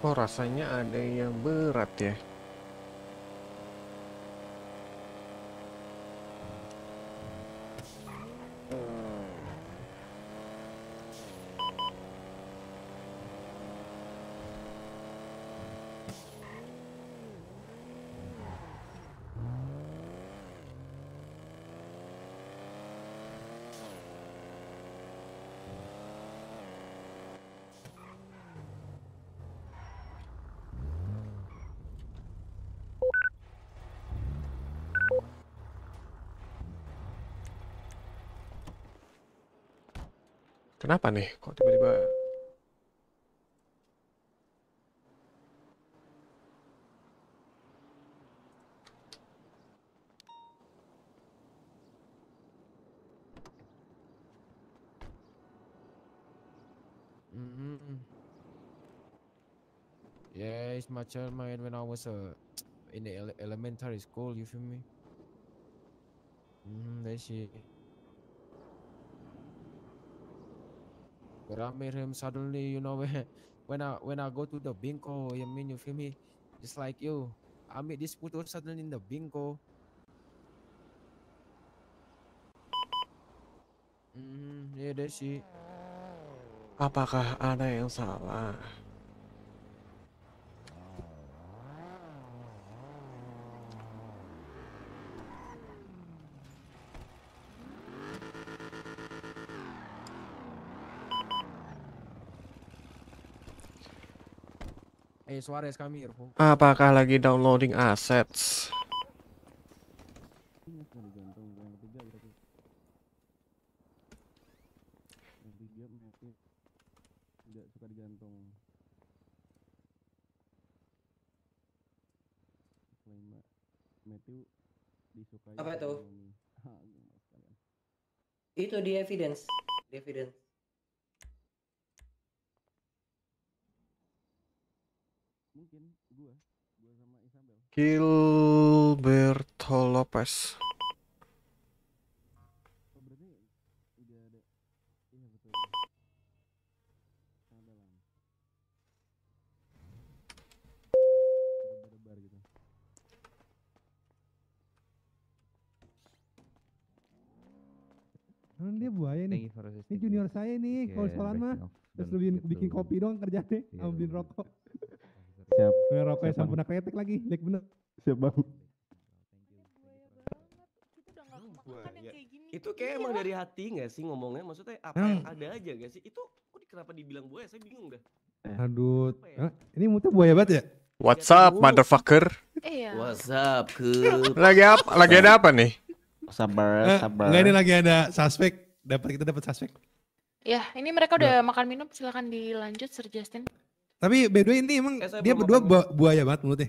Oh, rasanya ada yang berat ya. Kenapa nih? Kok tiba-tiba... Ya, Yeah, it's my child mind when I was uh, in the elementary school, you feel me? Mm, that's it. But him suddenly, you know, when, when I when I go to the bingo, you mean you feel me? just like you, I meet this puto suddenly in the bingo. Mm, yeah, that it. Apakah ada yang salah? Suarez kami Apakah lagi downloading assets? apa itu itu di evidence di evidence Gilberto Lopez. Kan dia buaya nih. Ini junior saya nih, yeah, kalau sekolahan mah. Terus bikin, gitu. bikin kopi doang kerjanya, yeah. ambilin rokok. Siap. Punya yang sempurna kreatif lagi, lek bener. Siap bang. Iya. Itu kayak emang dari hati gak sih ngomongnya? Maksudnya apa hmm. yang ada aja gak sih? Itu kok kenapa dibilang buaya? Saya bingung dah. Eh. Aduh, ya? eh, ini muter buaya banget ya? What's up, motherfucker? Iya. What's up, ke? Lagi apa? Lagi ada apa nih? Oh, sabar, eh, sabar. Enggak ini lagi ada suspek. Dapat kita dapat suspek. Ya, ini mereka udah makan minum. Silakan dilanjut, Sir Justin. Tapi by the way ini emang Kaya dia berdua bu buaya banget mulutnya.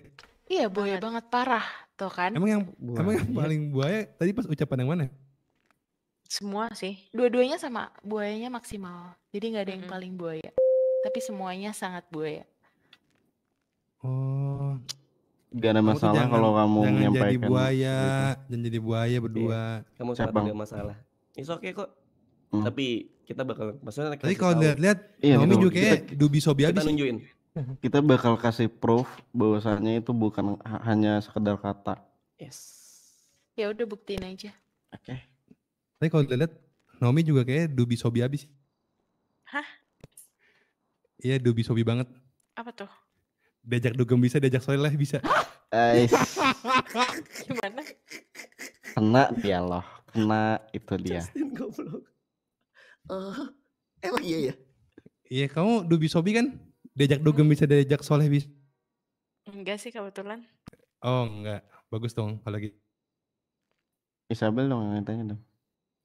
Iya buaya banget. banget parah tuh kan. Emang yang buaya. emang yang paling buaya tadi pas ucapan yang mana? Semua sih. Dua-duanya sama buayanya maksimal. Jadi nggak ada yang hmm. paling buaya. Tapi semuanya sangat buaya. Oh. Gak ada masalah kalau kamu jangan menyampaikan. Jadi buaya, gitu. jangan jadi buaya berdua. Iya. Kamu sangat Cepang. masalah. It's okay kok. Hmm. Tapi kita bakal maksudnya kita tapi kalau lihat-lihat iya, Naomi gitu. juga kayak dubi sobi kita nunjukin kita bakal kasih proof bahwasannya itu bukan hanya sekedar kata yes ya udah buktiin aja oke okay. tapi kalau lihat Naomi juga kayak dubi sobi abis hah iya dubi sobi banget apa tuh diajak dugem bisa diajak soleh bisa Eish. gimana kena dia loh kena itu dia Justin Uh, emang iya ya? Iya, kamu Dubi Sobi kan? Diajak dugem bisa diajak soleh bisa. Enggak sih kebetulan. Oh, enggak. Bagus dong kalau gitu. Isabel dong yang tanya dong.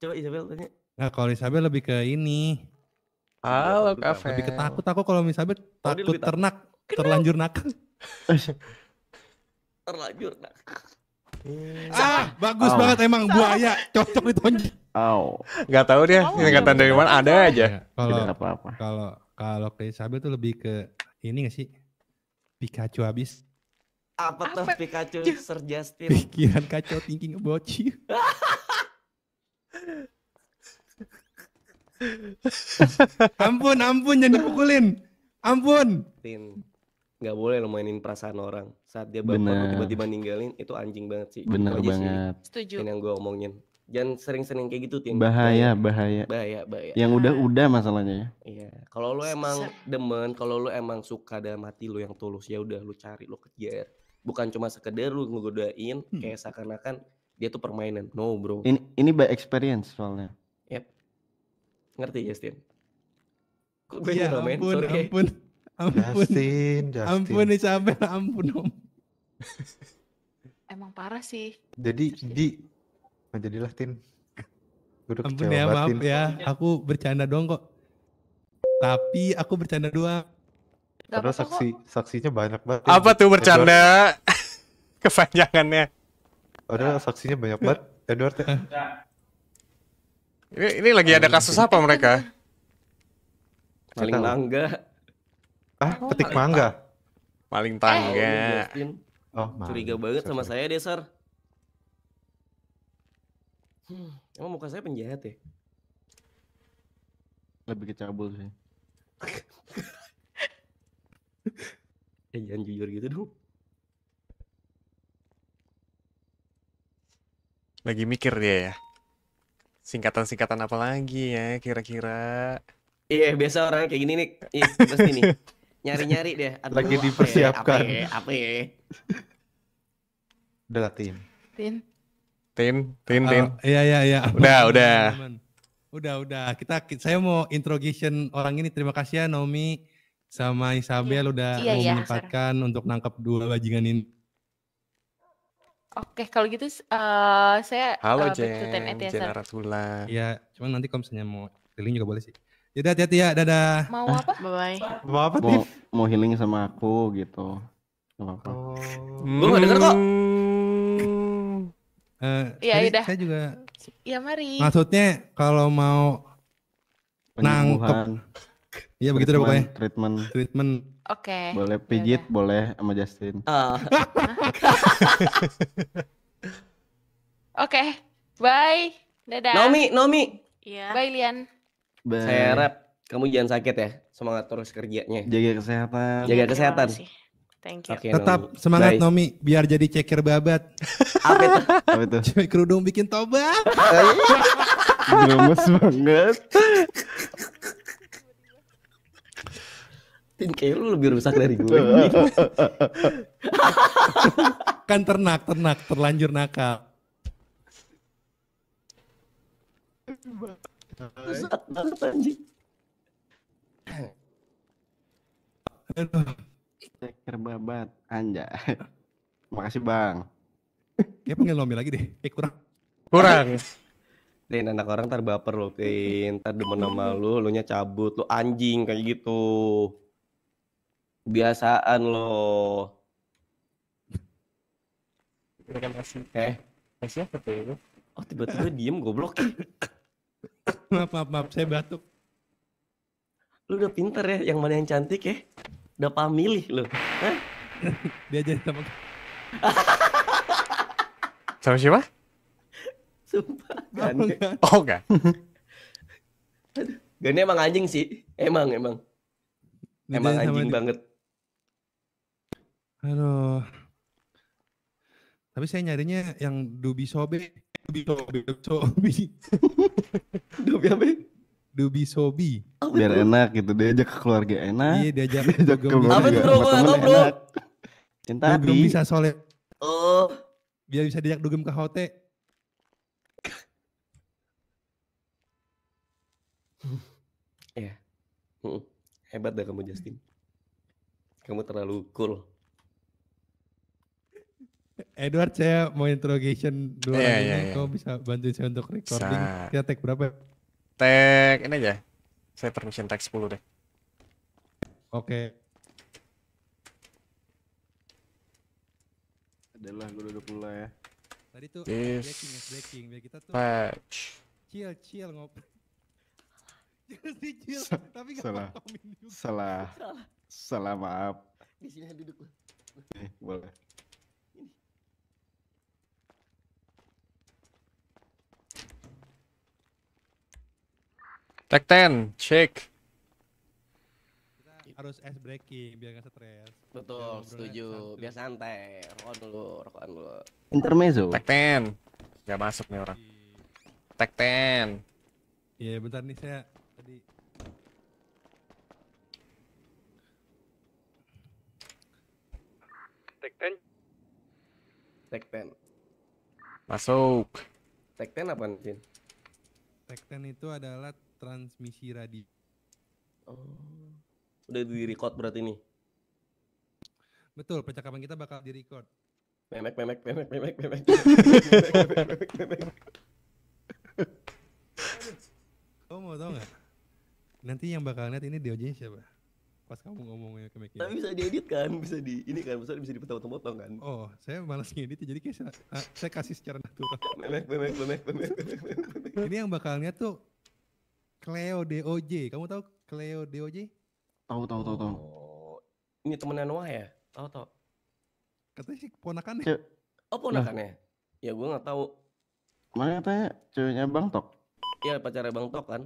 Coba Isabel tanya. Nah, kalau Isabel lebih ke ini. Halo, Fel. Lebih ketakut aku kalau Isabel takut ternak, terlanjur nakal. terlanjur nakal. Ah, bagus oh. banget emang buaya cocok ditonjok. Oh. Gak tahu dia oh, dari mana ada aja. Iya, kalau apa-apa. Kalau kalau ke Isabel tuh lebih ke ini gak sih? Pikachu habis. Apa, tuh Pikachu Sir Justin? Pikiran kacau thinking about you. ampun, ampun jangan dipukulin. Ampun nggak boleh lo mainin perasaan orang saat dia baru tiba-tiba ninggalin itu anjing banget sih gitu bener gitu banget sih. setuju yang gue omongin jangan sering-sering kayak gitu tim bahaya bahaya bahaya bahaya yang udah-udah masalahnya ya iya kalau lo emang demen kalau lo emang suka dalam hati lo yang tulus ya udah lo cari lo kejar bukan cuma sekedar lo ngegodain hmm. kayak seakan-akan dia tuh permainan no bro ini ini by experience soalnya yep ngerti Justin ya, kok gue ya, ampun, ampun. Ampun. Justin, Justin. Ampun Isabel, ampun Om. Emang parah sih. Jadi di nah, jadilah Tin. Udah ampun ya, maaf tin. ya. Aku bercanda doang kok. Tapi aku bercanda doang. Ada Karena saksi kok. saksinya banyak banget. Ya, apa tuh bercanda? Kepanjangannya. Ada nah. saksinya banyak banget. Edward ya. Ini, ini lagi ada kasus apa mereka? Paling langga. Ah, petik mangga. paling eh, tangga. Ya. oh, curiga banget sama saya deh, Sir. Hmm, emang muka saya penjahat ya? Lebih kecabul sih. eh, jangan jujur gitu dong. Lagi mikir dia ya. Singkatan-singkatan apa lagi ya kira-kira? Iya, biasa orang kayak gini nih. Iya, pasti nih. nyari-nyari deh. Aduh, Lagi ya? dipersiapkan. Ya, apa ya? Udah lah, Tin. Tin. Tin, Tin, oh, Tin. Uh, iya, iya, iya. Udah, udah. Udah, udah. Kita saya mau interrogation orang ini. Terima kasih ya Naomi sama Isabel iya, udah iya, mau iya, menyempatkan untuk nangkap dua bajingan ini. Oke, kalau gitu uh, saya Halo uh, Jen, Jen Rasula. Ya, cuman nanti kalau misalnya mau keliling juga boleh sih. Yaudah hati-hati ya, dadah. Mau eh. apa? Bye-bye. Mau apa, Tiff? Mau, mau healing sama aku gitu. Gak apa-apa. Oh. Hmm. Gue gak denger kok. Uh, ya, saya, saya juga. Ya mari. Maksudnya kalau mau nangkep. Iya begitu deh pokoknya. Treatment. Treatment. Oke. Okay. Boleh pijit, Yaudah. boleh sama Justin. Uh. Oke, okay. bye. Dadah. Nomi, Nomi. Iya. Bye Lian. Bye. Saya harap kamu jangan sakit ya. Semangat terus kerjanya. Jaga kesehatan. Jaga kesehatan. Thank you. Okay, Tetap Nomi. semangat Bye. Nomi biar jadi ceker babat. Apa itu? Apa itu? Cewek kerudung bikin toba. Gemes banget. Tin kayak lu lebih rusak dari gue. kan ternak, ternak, terlanjur nakal. Iya, Sesat banget anjing. Aduh. anjay. Makasih bang. Ya panggil Nomi lagi deh, eh kurang. Kurang. Nih anak orang ntar baper lo Tin. Ntar demen sama lu, lu nya cabut, lu anjing kayak gitu. Biasaan lo. Terima kasih. Eh? kasih eh, apa tuh Oh tiba-tiba diem goblok. maaf, maaf, maaf, saya batuk. Lu udah pinter ya, yang mana yang cantik ya? Udah pamilih lu. Hah? Dia jadi sama Sama siapa? Sumpah. Gane. Oh enggak. Gane emang anjing sih. Emang, emang. emang anjing banget. Aduh. Tapi saya nyarinya yang Dubi Sobek. Dubi Sobi. Dubi apa? Dubi Sobi. Oh, Biar enak gitu, diajak ke keluarga enak. Iya, diajak, diajak ke keluarga. Apa tuh bro? Gua enggak bro. Cinta Dubi bisa soleh. Oh. Biar bisa diajak dugem ke hotel. Ya. Hmm. Hebat dah kamu Justin. Kamu terlalu cool. Edward saya mau interrogation dua yeah, yeah, yeah. Kau bisa bantu saya untuk recording. Sa Kita tag berapa? Ya? Tag ini aja. Saya permission tag 10 deh. Oke. Okay. Adalah gue duduk dulu ya. Tadi tuh yes. backing, backing. Biar kita tuh patch. Chill, chill ngopi. Jangan di chill, tapi gak salah. Salah. Salah. Salah maaf. Di sini duduk. Eh, boleh. Tekten, check. Kita harus ice breaking biar gak stres. Betul, setuju. Biar santai. Rokokan dulu, rokokan dulu. Intermezzo. Tekten. Gak masuk nih orang. Tekten. Iya, bentar nih saya tadi Tekten. Tekten. Masuk. Tekten apa, nih? Tekten itu adalah transmisi radio. Oh. Udah di-record berarti ini, Betul, percakapan kita bakal di-record. Memek, memek, memek, memek, memek. memek, memek, mau tau Nanti yang bakal lihat ini di siapa? Pas kamu ngomongnya ke Tapi bisa diedit kan? Bisa di ini kan? Bisa bisa dipotong-potong kan? Oh, saya malas ngedit jadi kayak saya, ah, saya kasih secara natural. memek, memek, memek, memek, memek, memek. Ini yang bakal lihat tuh Cleo DOJ. Kamu tahu Cleo DOJ? Tahu tahu tahu tahu. Oh, ini temennya Noah ya? Tahu tahu. Katanya sih ponakan oh, ya? oh ponakan Nah. Ya gue nggak tahu. Mana katanya ceweknya Bang Tok? Iya pacarnya Bang Tok kan?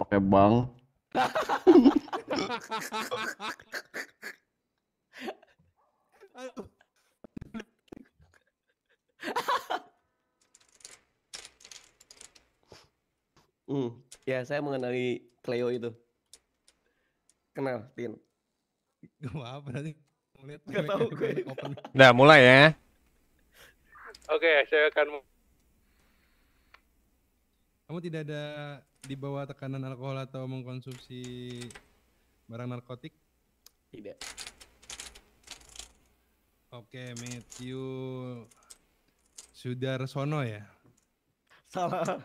Pakai Bang. ha Hmm, ya saya mengenali Cleo itu. Kenal, Tin. Gak apa nanti melihat Gak tahu gue. Udah mulai ya. Oke, okay, saya akan Kamu tidak ada di bawah tekanan alkohol atau mengkonsumsi barang narkotik? Tidak. Oke, okay, Matthew Sudarsono ya? Salah.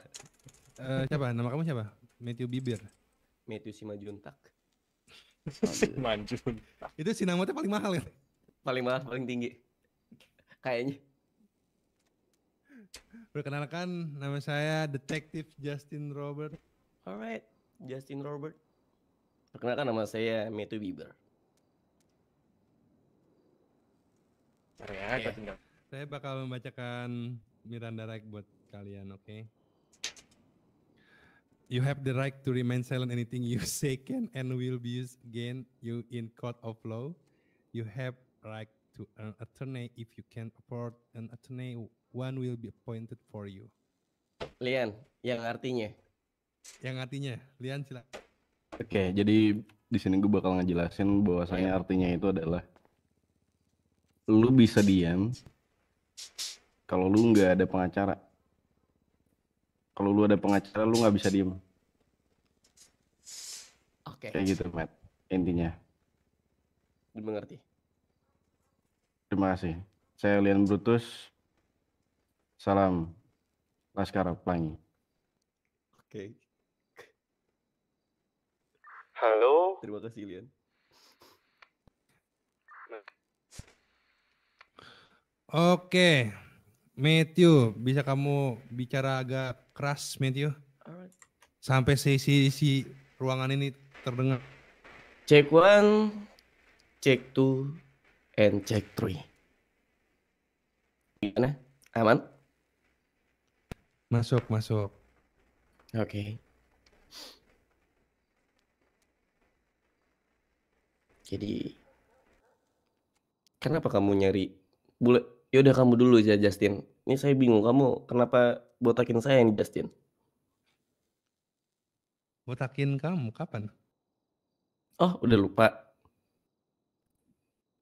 Uh, siapa? Nama kamu siapa? Matthew Bieber Matthew Simajuntak. Simajuntak. Itu sinamotnya paling mahal ya? Paling mahal, paling tinggi. Kayaknya. Perkenalkan, nama saya Detective Justin Robert. Alright, Justin Robert. Perkenalkan nama saya Matthew Bieber. Saya bakal membacakan Miranda Rike buat kalian, oke? Okay? You have the right to remain silent anything you say can and will be used against you in court of law. You have right to an attorney if you can afford an attorney. One will be appointed for you. Lian, yang artinya? Yang artinya, Lian sila. Oke, okay, jadi di sini gue bakal ngejelasin bahwasanya artinya itu adalah lu bisa diam kalau lu nggak ada pengacara kalau lu ada pengacara lu nggak bisa diem oke okay. kayak gitu Matt intinya dimengerti terima kasih saya Lian Brutus salam Laskar Pelangi oke okay. halo terima kasih Lian Oke, okay. Matthew, bisa kamu bicara agak keras Matthew. Sampai sisi si ruangan ini terdengar. Check one, check two, and check three. Gimana? Aman? Masuk, masuk. Oke. Okay. Jadi kenapa kamu nyari bule? Yaudah kamu dulu ya Justin. Ini saya bingung kamu kenapa botakin saya ini Justin. Botakin kamu kapan? Oh, udah lupa.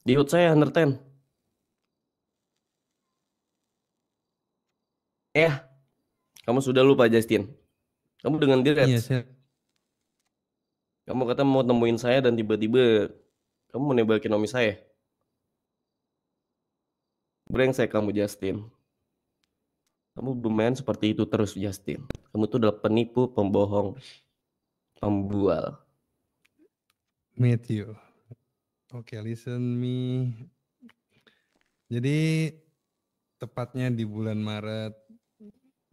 Di hut saya entertain. Eh, kamu sudah lupa Justin. Kamu dengan dia, Iya, saya... Kamu kata mau temuin saya dan tiba-tiba kamu menebakin nomi saya. Brengsek kamu Justin. Kamu bermain seperti itu terus Justin. Kamu tuh adalah penipu, pembohong, pembual. Matthew Oke, okay, listen me. Jadi tepatnya di bulan Maret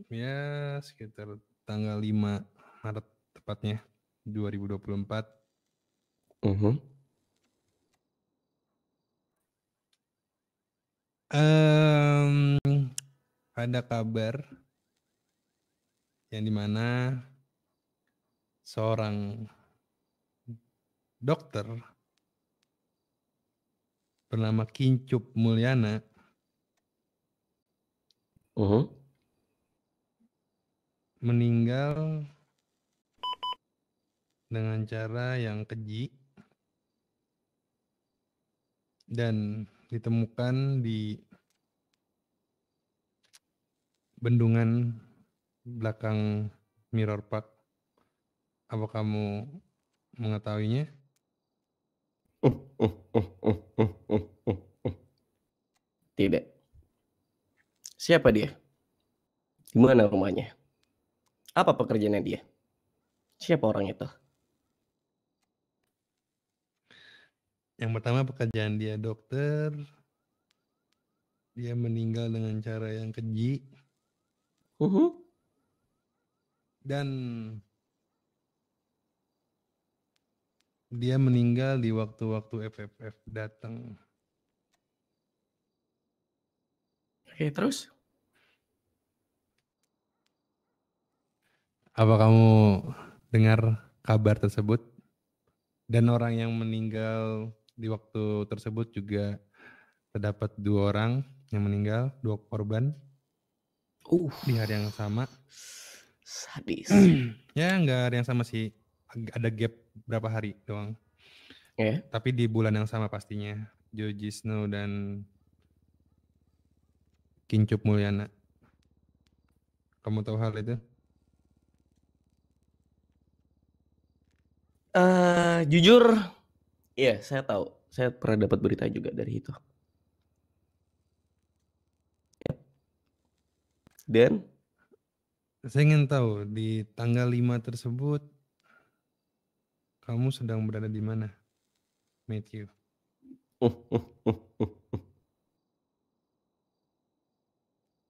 ya sekitar tanggal 5 Maret tepatnya 2024. Uh -huh. Um, ada kabar yang dimana seorang dokter bernama Kincup Mulyana uh meninggal dengan cara yang keji dan ditemukan di bendungan belakang Mirror Park. Apa kamu mengetahuinya? Oh, oh, oh, Tidak. Siapa dia? Di mana rumahnya? Apa pekerjaannya dia? Siapa orang itu? Yang pertama pekerjaan dia dokter. Dia meninggal dengan cara yang keji Uhuh. Dan dia meninggal di waktu-waktu FFF datang. Oke, terus? Apa kamu dengar kabar tersebut? Dan orang yang meninggal di waktu tersebut juga terdapat dua orang yang meninggal, dua korban. Uh. Di hari yang sama. Sadis. ya nggak ada yang sama sih. Ada gap berapa hari doang. Yeah. Tapi di bulan yang sama pastinya. Joji Snow dan Kincup Mulyana. Kamu tahu hal itu? Uh, jujur, ya saya tahu. Saya pernah dapat berita juga dari itu. Dan saya ingin tahu di tanggal 5 tersebut kamu sedang berada di mana, Matthew?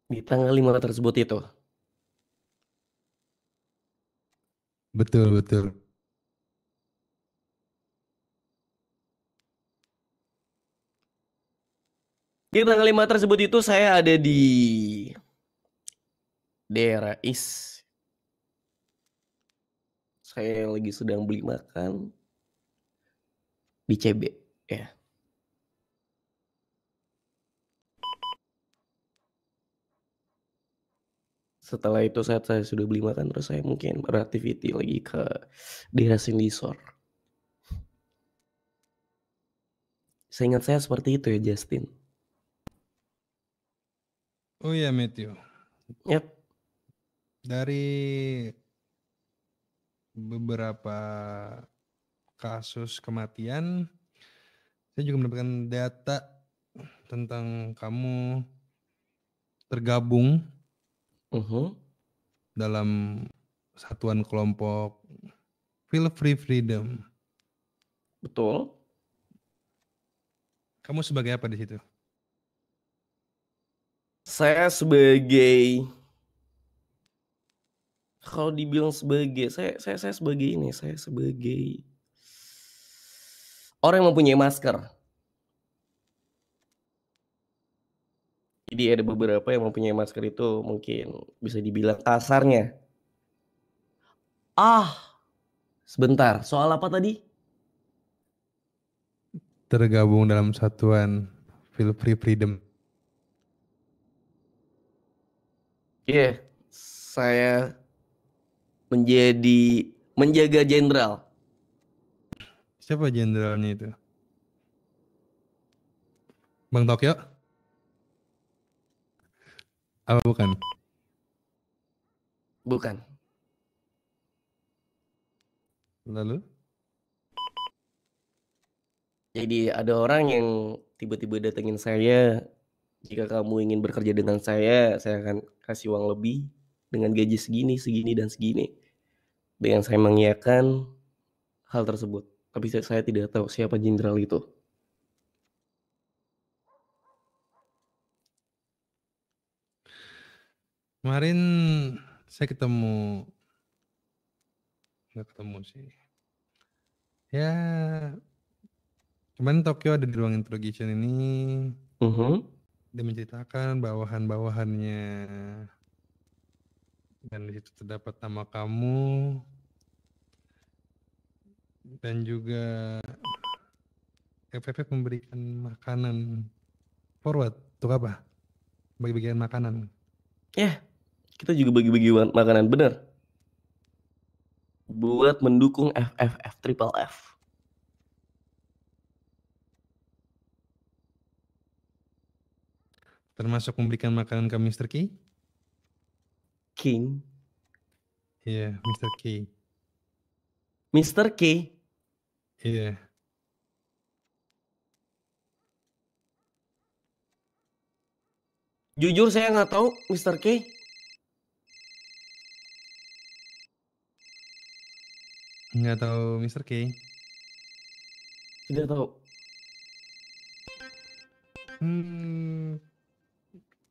di tanggal 5 tersebut itu. Betul, betul. Di tanggal 5 tersebut itu saya ada di There is. Saya lagi sedang beli makan di CB ya. Setelah itu saat saya sudah beli makan terus saya mungkin beraktiviti lagi ke daerah Sindisor. Seingat saya seperti itu ya Justin. Oh iya Matthew. yep dari beberapa kasus kematian saya juga mendapatkan data tentang kamu tergabung uh -huh. dalam satuan kelompok Feel Free Freedom. Betul. Kamu sebagai apa di situ? Saya sebagai kalau dibilang sebagai saya saya saya sebagai ini saya sebagai orang yang mempunyai masker jadi ada beberapa yang mempunyai masker itu mungkin bisa dibilang kasarnya ah sebentar soal apa tadi tergabung dalam satuan feel free freedom iya yeah, saya menjadi menjaga jenderal. Siapa jenderalnya itu? Bang Tokyo? Apa bukan? Bukan. Lalu? Jadi ada orang yang tiba-tiba datengin saya, jika kamu ingin bekerja dengan saya, saya akan kasih uang lebih dengan gaji segini, segini, dan segini dengan saya mengiyakan hal tersebut. Tapi saya tidak tahu siapa jenderal itu. Kemarin saya ketemu nggak ketemu sih. Ya kemarin Tokyo ada di ruang interrogation ini. Uh mm-hmm. -huh. Dia menceritakan bawahan-bawahannya dan di situ terdapat nama kamu, dan juga FFF memberikan makanan forward untuk apa? Bagi-bagian makanan. Ya, yeah, kita juga bagi-bagi makanan bener. Buat mendukung FFF Triple F. Termasuk memberikan makanan ke Mr. K? King. Iya, yeah, Mr. K. Mr. K. Iya. Yeah. Jujur saya nggak tahu Mr. K. Nggak tahu Mr. K. Tidak tahu. Hmm.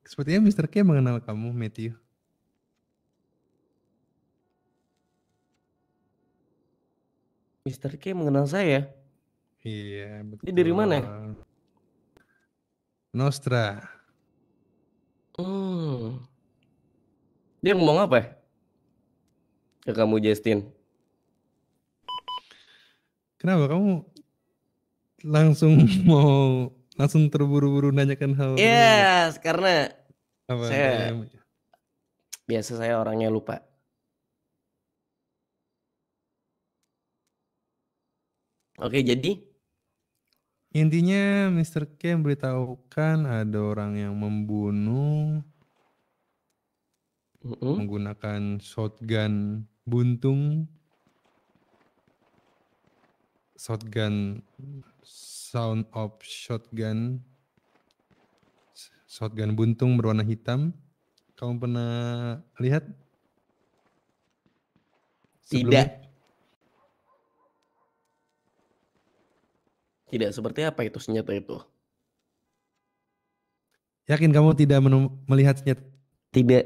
Sepertinya Mr. K mengenal kamu, Matthew. Mister K mengenal saya. Iya, betul. Ini dari mana? Nostra. Hmm. Dia ngomong apa? Ya? Ke kamu Justin. Kenapa kamu langsung mau langsung terburu-buru nanyakan hal? Yes, karena apa? saya biasa saya orangnya lupa. Oke, jadi intinya Mr. K memberitahukan ada orang yang membunuh mm -hmm. menggunakan shotgun buntung shotgun sound of shotgun shotgun buntung berwarna hitam kamu pernah lihat Sebelum... tidak Tidak seperti apa itu senjata itu? Yakin kamu tidak melihat senjata? Tidak.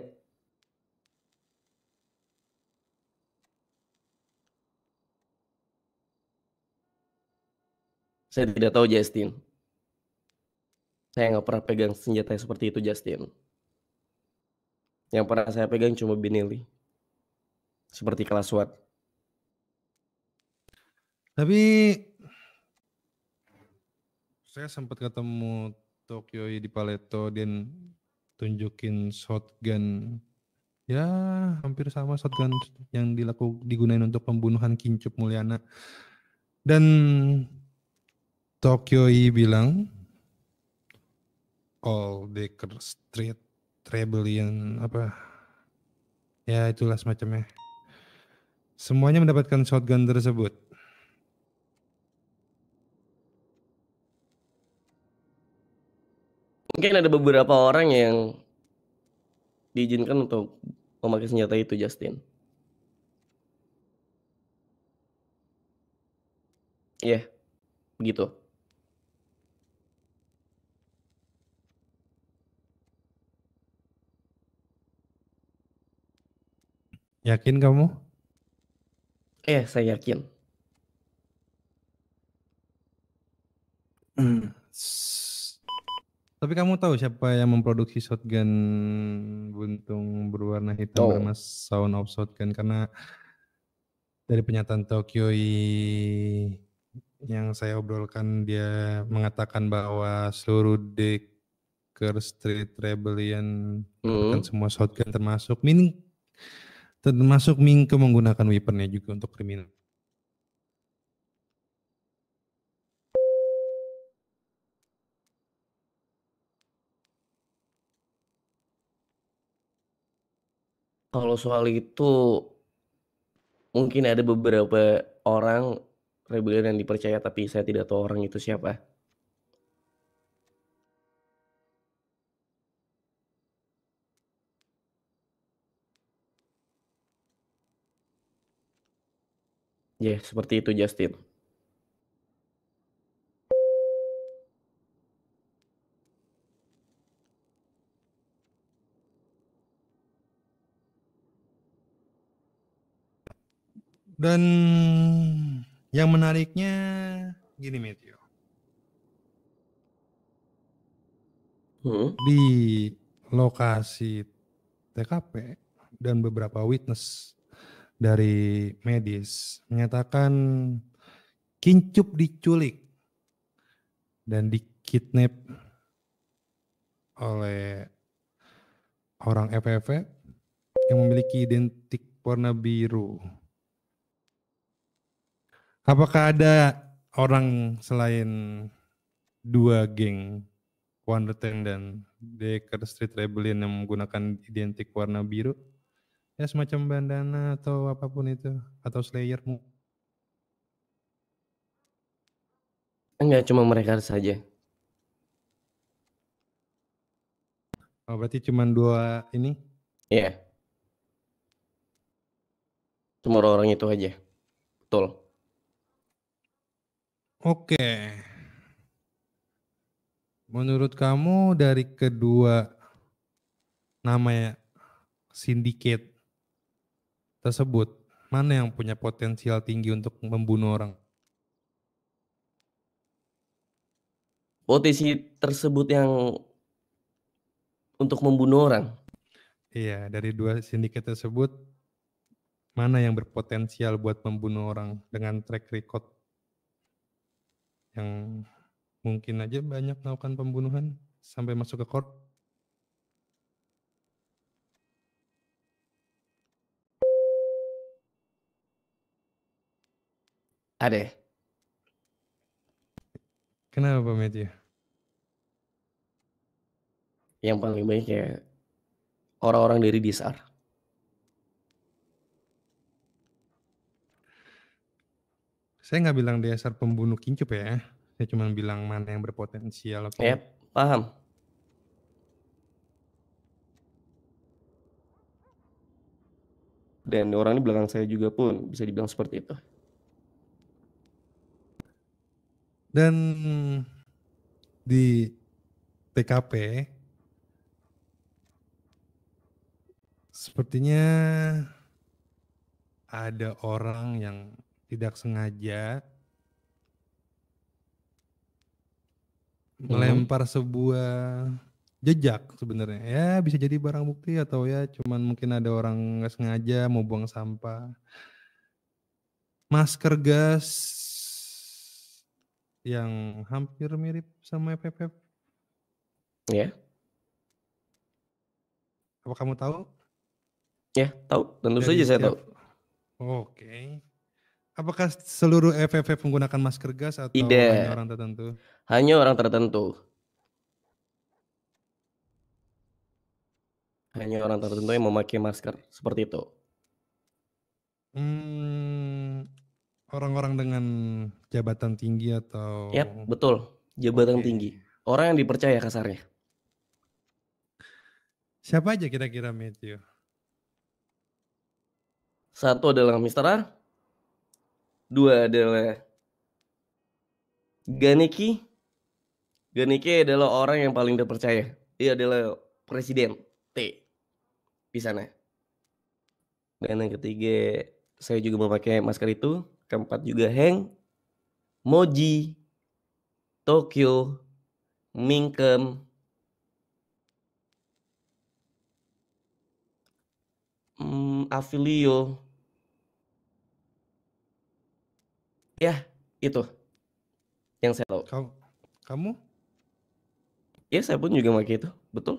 Saya tidak tahu Justin. Saya nggak pernah pegang senjata seperti itu Justin. Yang pernah saya pegang cuma binili Seperti kelas SWAT. Tapi saya sempat ketemu Tokyo di Paleto dan tunjukin shotgun ya hampir sama shotgun yang dilaku digunain untuk pembunuhan Kincup Mulyana dan Tokyo bilang all Decker Street Rebellion apa ya itulah semacamnya semuanya mendapatkan shotgun tersebut mungkin ada beberapa orang yang diizinkan untuk memakai senjata itu Justin. Iya, yeah, begitu. Yakin kamu? Iya, yeah, saya yakin. Hmm, tapi kamu tahu siapa yang memproduksi shotgun buntung berwarna hitam oh. bernama Sound of Shotgun karena dari pernyataan Tokyo i yang saya obrolkan dia mengatakan bahwa seluruh Decker Street Rebellion mm. semua shotgun termasuk Ming termasuk Mingke menggunakan weaponnya juga untuk kriminal. Kalau soal itu, mungkin ada beberapa orang reguler yang dipercaya, tapi saya tidak tahu orang itu siapa. Ya, yeah, seperti itu Justin. Dan yang menariknya gini Meteo. Hmm? Di lokasi TKP dan beberapa witness dari medis menyatakan Kincup diculik dan dikidnap oleh orang FFF yang memiliki identik warna biru. Apakah ada orang selain dua geng Wonder Ten dan Decker Street Rebellion yang menggunakan identik warna biru? Ya semacam bandana atau apapun itu atau Slayermu? Enggak cuma mereka saja. Oh berarti cuma dua ini? Iya. Yeah. Cuma orang-orang itu aja. Betul. Oke. Menurut kamu dari kedua nama ya sindiket tersebut, mana yang punya potensial tinggi untuk membunuh orang? Potensi tersebut yang untuk membunuh orang? Iya, dari dua sindiket tersebut, mana yang berpotensial buat membunuh orang dengan track record yang mungkin aja banyak melakukan pembunuhan sampai masuk ke court Ada. Kenapa media Yang paling baik ya orang-orang dari Disar. Saya nggak bilang dasar pembunuh kincup ya. Saya cuma bilang mana yang berpotensial. ya Yep, paham. Dan orang di belakang saya juga pun bisa dibilang seperti itu. Dan di TKP sepertinya ada orang yang tidak sengaja hmm. melempar sebuah jejak sebenarnya ya bisa jadi barang bukti atau ya cuman mungkin ada orang nggak sengaja mau buang sampah masker gas yang hampir mirip sama FFF ya yeah. apa kamu tahu ya yeah, tahu tentu Dari saja saya tahu oke okay. Apakah seluruh FFF menggunakan masker gas atau Tidak. hanya orang tertentu? Hanya orang tertentu. Hanya orang tertentu yang memakai masker seperti itu. Hmm, orang-orang dengan jabatan tinggi atau? Yap, betul. Jabatan okay. tinggi. Orang yang dipercaya kasarnya. Siapa aja kira-kira Matthew? Satu adalah Mister R, dua adalah Ganeki. Ganeki adalah orang yang paling terpercaya. Dia adalah presiden T di sana. Dan yang ketiga, saya juga memakai masker itu. Keempat juga Heng, Moji, Tokyo, Mingkem, hmm, Afilio, ya itu yang saya tahu kamu kamu ya saya pun juga pakai itu betul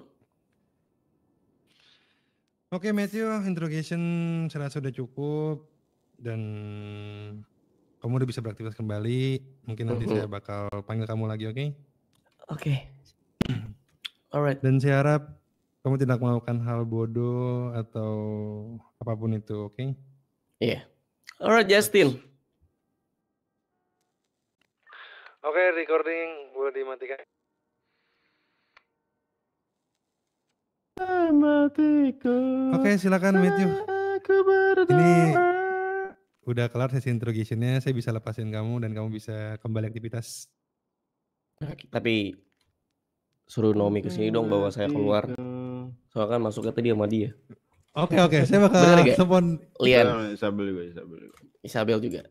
Oke Matthew, interrogation saya sudah cukup dan kamu udah bisa beraktivitas kembali. Mungkin nanti saya bakal panggil kamu lagi, oke? Oke. Alright. Dan saya harap kamu tidak melakukan hal bodoh atau apapun itu, oke? Okay? Iya. Alright, Justin. Oke, recording boleh dimatikan. Oke, Oke, silakan Matthew. Ini udah kelar sesi interrogationnya, saya bisa lepasin kamu dan kamu bisa kembali aktivitas. Tapi suruh Naomi ke sini dong bawa saya keluar. Soalnya kan masuknya tadi sama dia. Oke oke, saya bakal telepon Lian. Isabel juga, Isabel Isabel juga.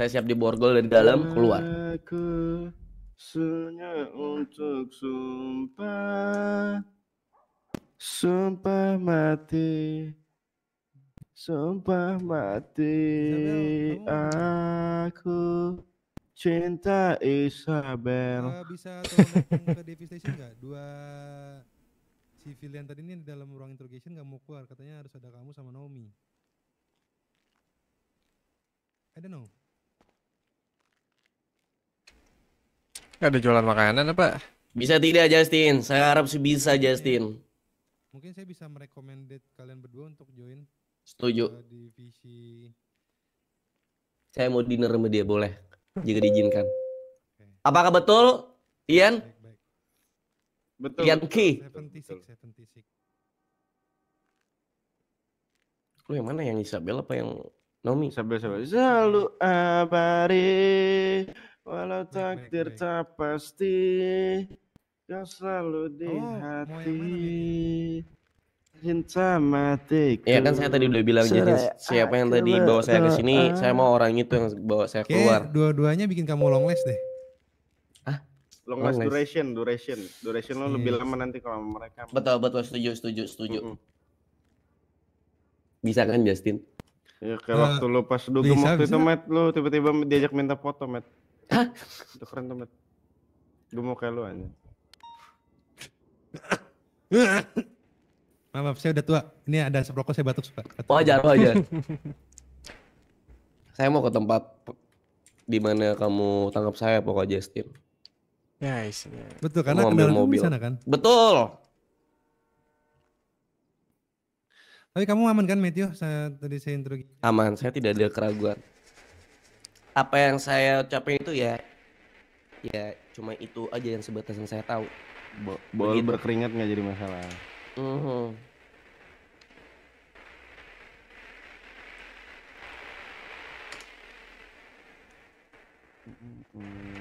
Saya siap diborgol dari dalam keluar. untuk sumpah Sumpah mati Sumpah mati Aku cinta Isabel uh, Bisa ke Devi Station gak? Dua civil yang tadi ini di dalam ruang interrogation gak mau keluar Katanya harus ada kamu sama Naomi I don't know ada jualan makanan apa? Bisa tidak Justin? Saya harap sih bisa Justin. Mungkin saya bisa merekomendasi kalian berdua untuk join. Setuju. Uh, divisi. Saya mau dinner sama dia boleh jika diizinkan. Apakah betul, Ian? Betul. Ian Ki. 76, Lu yang mana yang Isabel apa yang Nomi? Isabel, Isabel. Selalu abadi Walau takdir tak pasti Kau selalu di oh, hati Cinta mati Ya kan saya tadi udah bilang jadi siapa yang tadi bawa saya ke sini Saya mau orang itu yang bawa saya keluar dua-duanya bikin kamu long last deh long last duration, duration, duration lo lebih lama nanti kalau mereka. Betul, betul, setuju, setuju, setuju. Bisa kan Justin? Ya, kayak uh, waktu eh, lo pas dugem waktu bisa. itu, Matt, lo tiba-tiba diajak minta foto, Matt. Hah? Itu keren banget. Gue mau kayak lu aja. Maaf, maaf, saya udah tua. Ini ada seprokok saya batuk suka. Oh, wajar, wajar. saya mau ke tempat di mana kamu tangkap saya pokoknya Justin. Nice. Betul, karena kendaraan mobil. di sana kan? Betul. Tapi kamu aman kan Matthew? Saya, tadi saya interogasi. Gitu. Aman, saya tidak ada keraguan apa yang saya ucapin itu ya ya cuma itu aja yang sebatas yang saya tahu Bo bol Begitu. berkeringat nggak jadi masalah mm -hmm. Mm-hmm.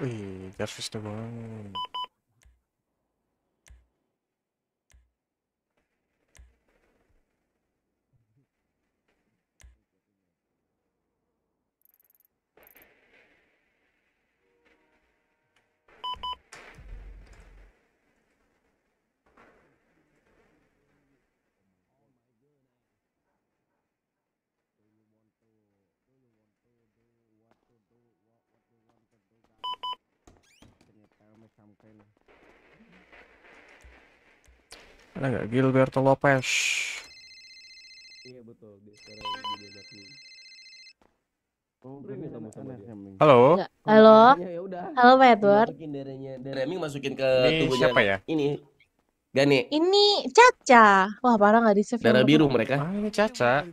We deficit one. Ada nggak Gilberto Lopez? Iya betul, dia sekarang di Halo. Halo. Halo, Pak Edward. Masukin masukin ke ini tubuhnya. siapa ya? Ini. Gani. Ini Caca. Wah, parah nggak di save. Darah biru mereka. Ah, ini Caca.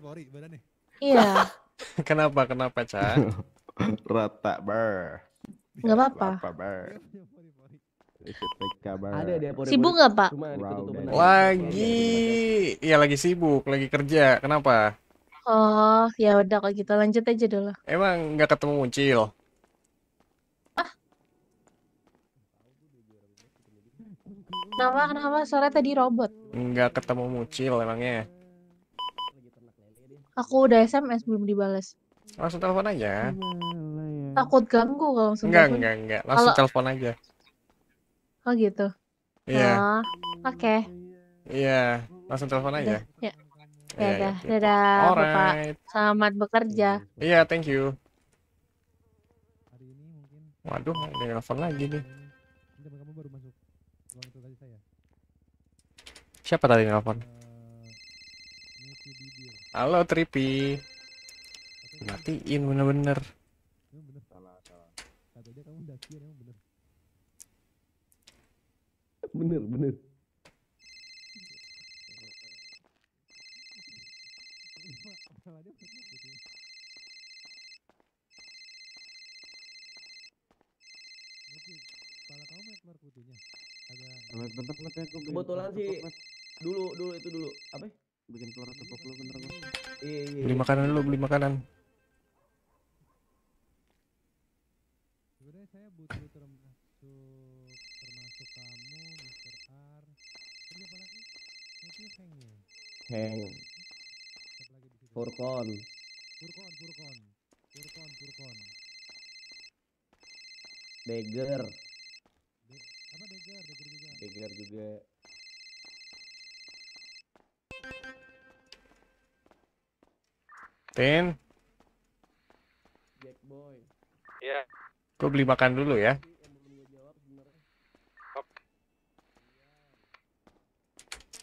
Iya. kenapa? Kenapa, Caca? Rata ber. Enggak apa-apa. Ada dia Sibuk nggak pak? Lagi, ya lagi sibuk, lagi kerja. Kenapa? Oh, ya udah kalau gitu lanjut aja dulu. Emang nggak ketemu muncil? Ah. Kenapa? Kenapa Soalnya tadi robot? Nggak ketemu muncil emangnya. Aku udah SMS belum dibalas. Langsung telepon aja. Takut ganggu kalau langsung. Enggak, enggak, enggak. Langsung telepon aja. Oh gitu. Iya. Yeah. Oh, oke. Okay. Iya, yeah. langsung telepon aja. Ya. Iya. Ya, ya, dadah, gitu. dadah Alright. Bapak. Selamat bekerja. Iya, yeah, thank you. Waduh, ada telepon lagi nih. Siapa tadi telepon? Halo Tripi. Matiin bener-bener. Salah, salah. Katanya kamu udah kirim bener bener Kepala kamu Kebetulan sih dulu dulu itu dulu apa? Bikin keluar tepuk lu bener Iya, iya. Beli iya. makanan lu, beli makanan. Heng. Furkon. Furkon, Furkon. Furkon, Furkon. Dagger. De apa Dagger? Dagger juga. Dagger juga. Tin. Jack boy. ya. Yeah. Gue beli makan dulu ya.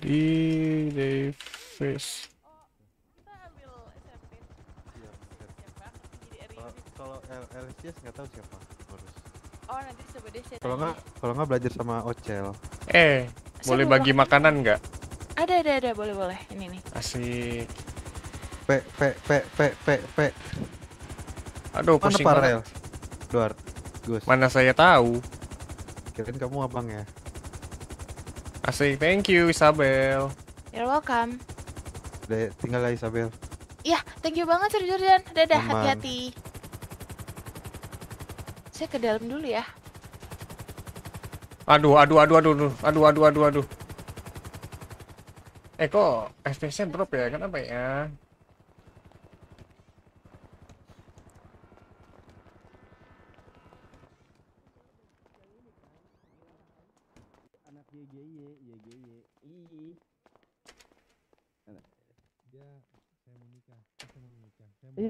di Davis LCS nggak tahu siapa harus oh nanti coba kalau nggak kalau nggak belajar sama Ocel eh Saya boleh bagi makan. makanan nggak ada ada ada boleh boleh ini nih asik p p p p p pe. aduh mana parel luar gus mana saya tahu kirain kamu abang ya Asik, thank you Isabel. You're welcome. Tinggal tinggallah ya, Isabel. Iya, thank you banget Sir Jordan. Dadah, hati-hati. Saya ke dalam dulu ya. Aduh, aduh, aduh, aduh, aduh, aduh, aduh, aduh, aduh. Eh kok FPS-nya drop ya? Kenapa ya?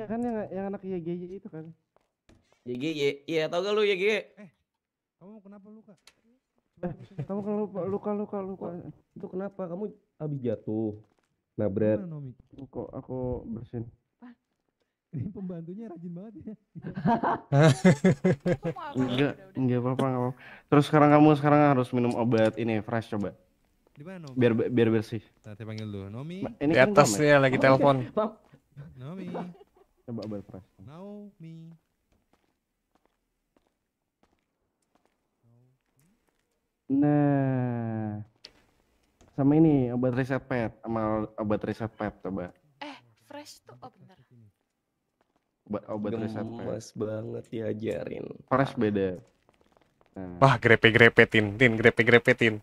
Iya kan yang, yang anak YGY itu kan. YGY, iya tau gak lu YGY? Eh, kamu kenapa luka? Eh, kamu kenapa luka luka luka luka. itu kenapa? Kamu habis jatuh. Nabrak. Kok aku bersin. Ini pembantunya rajin banget ya. enggak, enggak apa-apa, enggak apa-apa. Terus sekarang kamu sekarang harus minum obat ini fresh coba. Di mana Biar biar bersih. Nanti panggil dulu. Nomi. Ini di kan atas kan lagi oh, telepon. Iya. Nomi. Coba berkeras. Naomi. Nah, sama ini obat reset pet, sama obat reset pet coba. Eh, fresh tuh oh bener. Obat obat Gemas reset pet. banget diajarin. Fresh beda. Nah. Wah, grepe-grepe tin, tin grepe-grepe tin.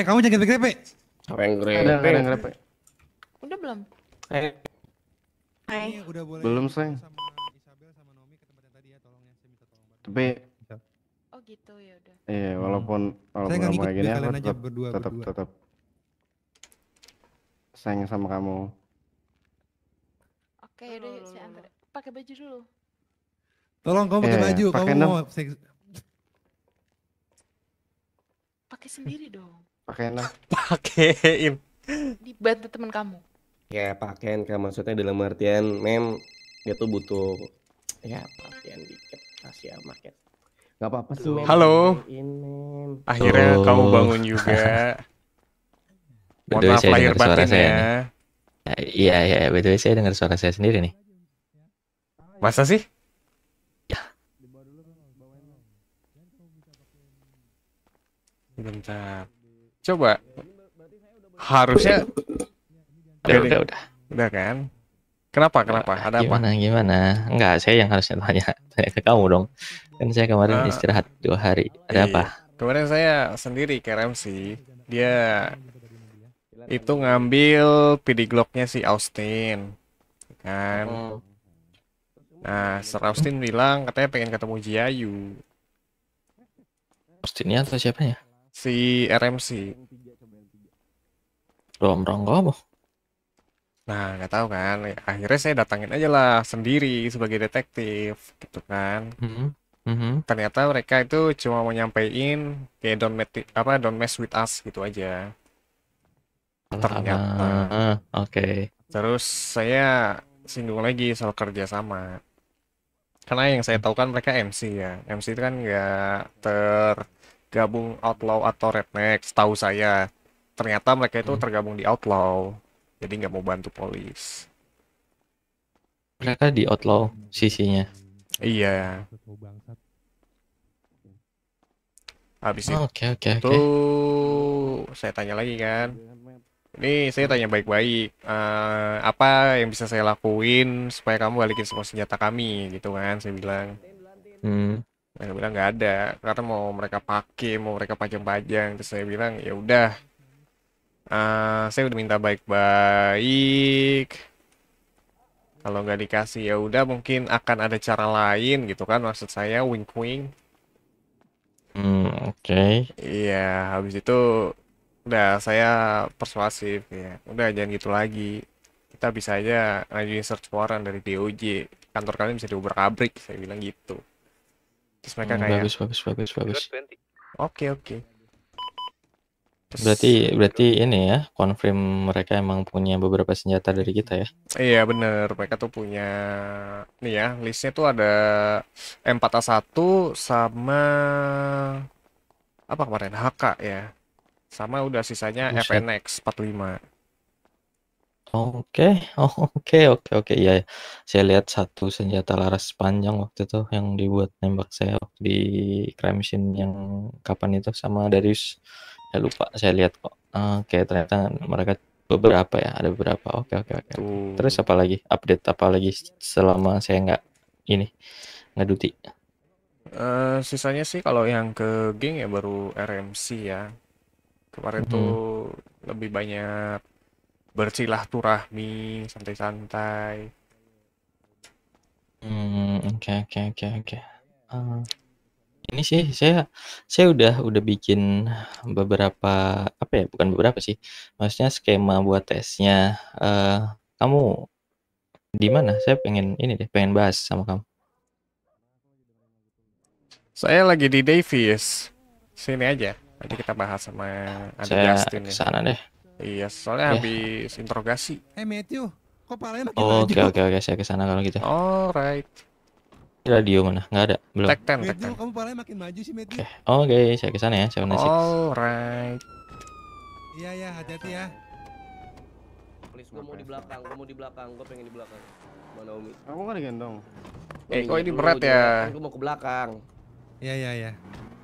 Eh, kamu jangan grepe-grepe. Apa yang grepe? Ada grepe. Udah belum? Eh, Hai. Udah boleh Belum, sayang Sama Isabel sama Nomi ke tempat yang tadi ya, tolong ya. Saya minta tolong banget. Tapi Oh gitu ya udah. Iya, walaupun hmm. walaupun saya kayak gini aku tetap, berdua, tetap, berdua. tetap sayang sama kamu. Oke, okay, ya udah saya antar. Pakai baju dulu. Tolong kamu pakai yeah, baju, pake kamu mau Pakai sendiri dong. Pakai enak. Pakaiin. Dibantu teman kamu ya pakaian kan maksudnya dalam artian mem dia tuh butuh ya pakaian dikit kasih market nggak apa-apa sih mem. halo mem. akhirnya oh. kamu bangun juga betul saya dengar suara saya ya uh, iya iya betul saya dengar suara saya sendiri nih masa sih ya Bentar. Coba. Harusnya Udah, ya udah, udah. Udah kan? Kenapa? Kenapa? Ada gimana, apa? Gimana? Enggak, saya yang harusnya tanya. Tanya ke kamu dong. Kan saya kemarin uh, istirahat dua hari. Ada iya. apa? Kemarin saya sendiri ke RMC. Dia itu ngambil PD Glocknya si Austin, kan? Oh. Nah, Sir Austin bilang katanya pengen ketemu Jiayu. Austinnya atau siapa ya? Si RMC. Belum ronggo Nah, nggak tahu kan. Akhirnya saya datangin aja lah sendiri sebagai detektif, gitu kan. Mm-hmm. Mm-hmm. Ternyata mereka itu cuma mau nyampein kayak don't mess apa don't mess with us gitu aja. Ah, Ternyata. Uh, Oke. Okay. Terus saya singgung lagi soal kerjasama. Karena yang saya tahu kan mereka MC ya. MC itu kan nggak tergabung outlaw atau redneck, tahu saya. Ternyata mereka itu hmm. tergabung di outlaw jadi nggak mau bantu polis mereka di outlaw sisinya iya habis oh, okay, okay, itu saya tanya lagi kan ini saya tanya baik-baik uh, apa yang bisa saya lakuin supaya kamu balikin semua senjata kami gitu kan saya bilang hmm. saya bilang nggak ada karena mau mereka pakai mau mereka pajang-pajang terus saya bilang ya udah Uh, saya udah minta baik-baik. Kalau nggak dikasih ya udah mungkin akan ada cara lain gitu kan maksud saya wink-wink. Hmm, oke. Okay. Iya, habis itu udah saya persuasif ya. Udah jangan gitu lagi. Kita bisa aja ngajuin search warrant dari DOJ. Kantor kalian bisa diuber abrik saya bilang gitu. Terus mereka hmm, kayak bagus bagus bagus bagus. Oke, okay, oke. Okay. Berarti berarti ini ya, confirm mereka emang punya beberapa senjata dari kita ya. Iya bener, mereka tuh punya nih ya, listnya tuh ada M4A1 sama apa kemarin HK ya. Sama udah sisanya Buset. FNX 45. Oke, okay. oke, oke, oke. Iya, iya, saya lihat satu senjata laras panjang waktu itu yang dibuat nembak saya di crime scene yang kapan itu sama Darius saya eh, lupa saya lihat kok Oke, eh, kayak ternyata mereka beberapa ya ada beberapa oke oke oke hmm. terus apa lagi update apa lagi selama saya nggak ini nggak duty uh, sisanya sih kalau yang ke geng ya baru RMC ya kemarin hmm. tuh lebih banyak turahmi santai-santai hmm oke okay, oke okay, oke okay, oke uh ini sih saya saya udah udah bikin beberapa apa ya bukan beberapa sih maksudnya skema buat tesnya uh, kamu di mana saya pengen ini deh pengen bahas sama kamu saya lagi di Davis sini aja nanti kita bahas sama ada saya Justin ya sana deh iya soalnya yeah. habis interogasi eh hey, Matthew kok palanya makin oke oke oke saya kesana kalau gitu alright Radio mana? Enggak ada. Belum. Tek ten, eh, tek ten. kamu parahnya makin maju sih, Medi. Oke, okay. Oh, okay, saya ke sana ya, saya nasi. Alright. Iya ya, hati-hati ya. Please, gue mau di belakang, gue mau di belakang, gue pengen di belakang. Mana Umi? Aku kan digendong. Eh, kok ini berat ya? Gue mau ke belakang. Iya, iya, iya.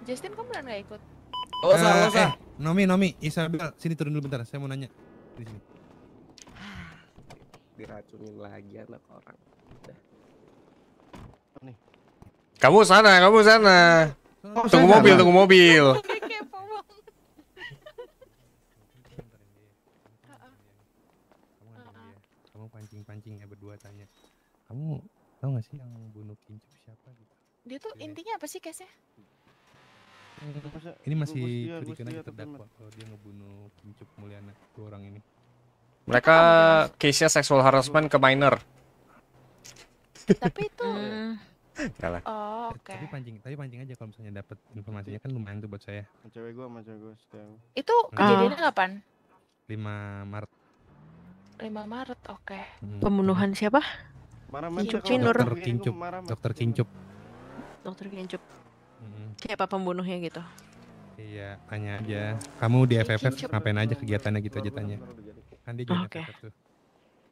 Justin, kamu benar enggak ikut? Oh, salah, uh, salah. Eh, Nomi, Nomi, Isabel, sini turun dulu bentar, saya mau nanya. Di sini. Ah, Diracunin lagi anak orang. Kamu sana, kamu sana. tunggu mobil, tunggu mobil. Kamu pancing-pancing ya berdua tanya. Kamu tau gak sih yang bunuh Kincup siapa gitu? Dia tuh intinya apa sih case-nya? Ini masih berikan aja terdakwa kalau dia ngebunuh Kincup Mulyana dua orang ini. Mereka case-nya sexual harassment ke minor. Tapi itu hmm. Salah. Oh, oke. Okay. Tapi pancing, tapi pancing aja kalau misalnya dapat informasinya kan lumayan tuh buat saya. Cewek gua sama cewek gua sekarang. Itu hmm. kejadiannya uh. kapan? 5 Maret. 5 Maret, oke. Okay. Hmm. Pembunuhan siapa? Kincup Cinur. Dokter Kincup. Dokter Kincup. Dokter Kincup. Hmm. Siapa pembunuhnya gitu? Iya, tanya aja. Kamu di FFF ngapain aja kegiatannya gitu aja tanya. Kan dia juga okay. tuh.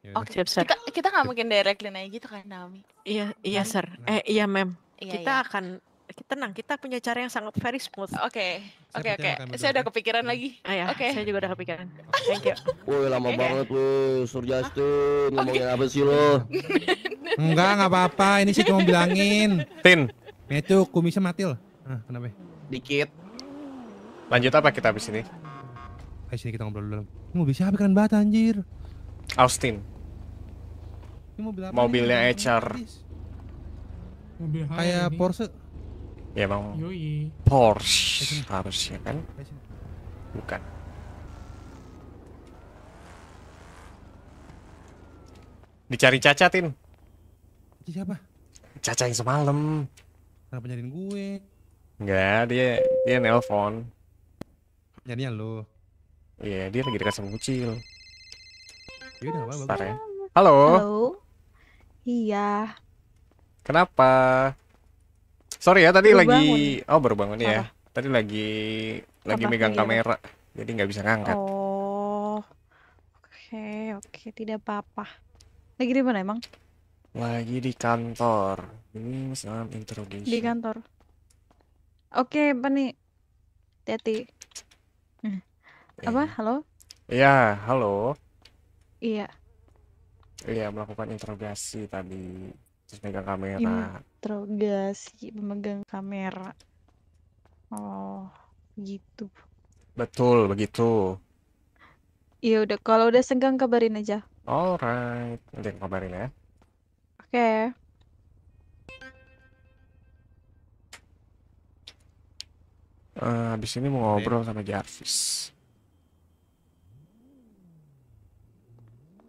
Ya oke, okay. kita kita nggak mungkin directly aja gitu kan Naomi. Iya, iya, nah. Sir. Eh, iya, Mem. Iya, kita iya. akan kita tenang, kita punya cara yang sangat very smooth. Oke. Oke, oke. Saya udah kepikiran iya. lagi. Ah, iya. Oke. Okay. Saya juga udah kepikiran. Thank you. Woi, lama okay. banget lu Surjastun. Ngomongin okay. apa sih lo? Enggak, enggak apa-apa. Ini sih cuma bilangin. Tin. ini ya, itu kumisnya mati loh. Nah, kenapa? Dikit. Lanjut apa kita habis ini? Ayo sini kita ngobrol dulu. Mau habis keren banget anjir. Austin. Ini mobil apa? Mobilnya ini? Ecer. Mobil kayak Porsche. Ya bang. Porsche harusnya kan? Bukan. Dicari cacatin. Siapa? Caca yang semalam. Kenapa nyariin gue? Enggak, dia dia nelpon. Nyarinya lo. Iya, yeah, dia lagi dekat sama kucil. udah apa, apa ya. Halo. Halo. Iya. Kenapa? Sorry ya tadi baru lagi bangun. oh baru bangun Apa? ya. Tadi lagi Apa? lagi megang kamera, jadi nggak bisa ngangkat. Oh, oke okay, oke okay. tidak apa-apa. Lagi di mana emang? Lagi di kantor. Ini hmm, salam interrogation. Di kantor. Oke, okay, apa nih? Teti. Hmm. Iya. Apa? Halo? Iya, halo. Iya. Iya, melakukan interogasi tadi. Terus megang kamera. Interogasi, memegang kamera. Oh, gitu. Betul, begitu. Iya udah, kalau udah senggang kabarin aja. Alright, nanti kabarin ya. Oke. Okay. Uh, eh, habis ini mau ngobrol sama Jarvis.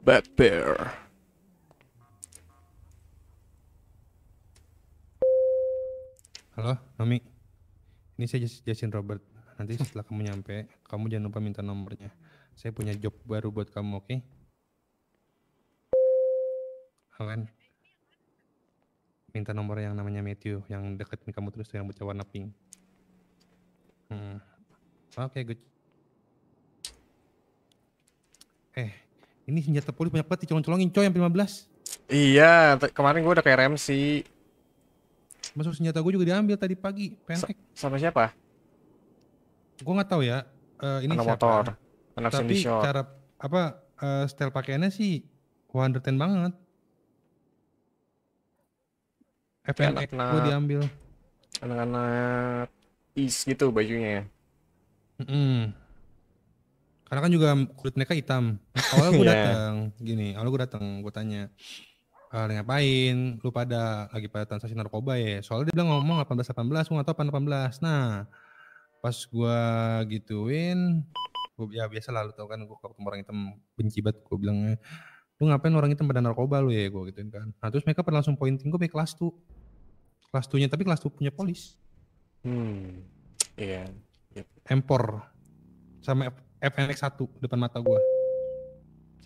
Bad Bear. Halo, Nomi. Ini saya Jason Robert. Nanti setelah kamu nyampe, kamu jangan lupa minta nomornya. Saya punya job baru buat kamu, oke? Okay? Alan. Minta nomor yang namanya Matthew, yang deketin kamu terus yang baca warna pink. Hmm. Oke, okay, good. Eh, ini senjata poli banyak banget dicolong-colongin coy yang 15. Iya, kemarin gue udah kayak Ramsey. Masuk senjata gue juga diambil tadi pagi, pendek. sama siapa? Gue nggak tahu ya. Uh, ini anak motor, anak Tapi cara apa uh, eh, style pakaiannya sih 110 banget. FNX gue diambil. Anak-anak is gitu bajunya ya. Mm -mm. Karena kan juga kulit mereka hitam. Awalnya gue iya. datang gini, awalnya gue datang gue tanya uh, ngapain lu pada lagi pada transaksi narkoba ya soalnya dia bilang ngomong 18 18 gua atau 18 nah pas gua gituin gua ya biasa lah lu tau kan gua ketemu orang hitam benci banget gua bilangnya eh, lu ngapain orang hitam pada narkoba lu ya gua gituin kan nah terus mereka pada langsung pointing gua ke kelas tuh kelas tuhnya tapi kelas tuh punya polis hmm iya yeah. yep. empor sama FNX 1 depan mata gua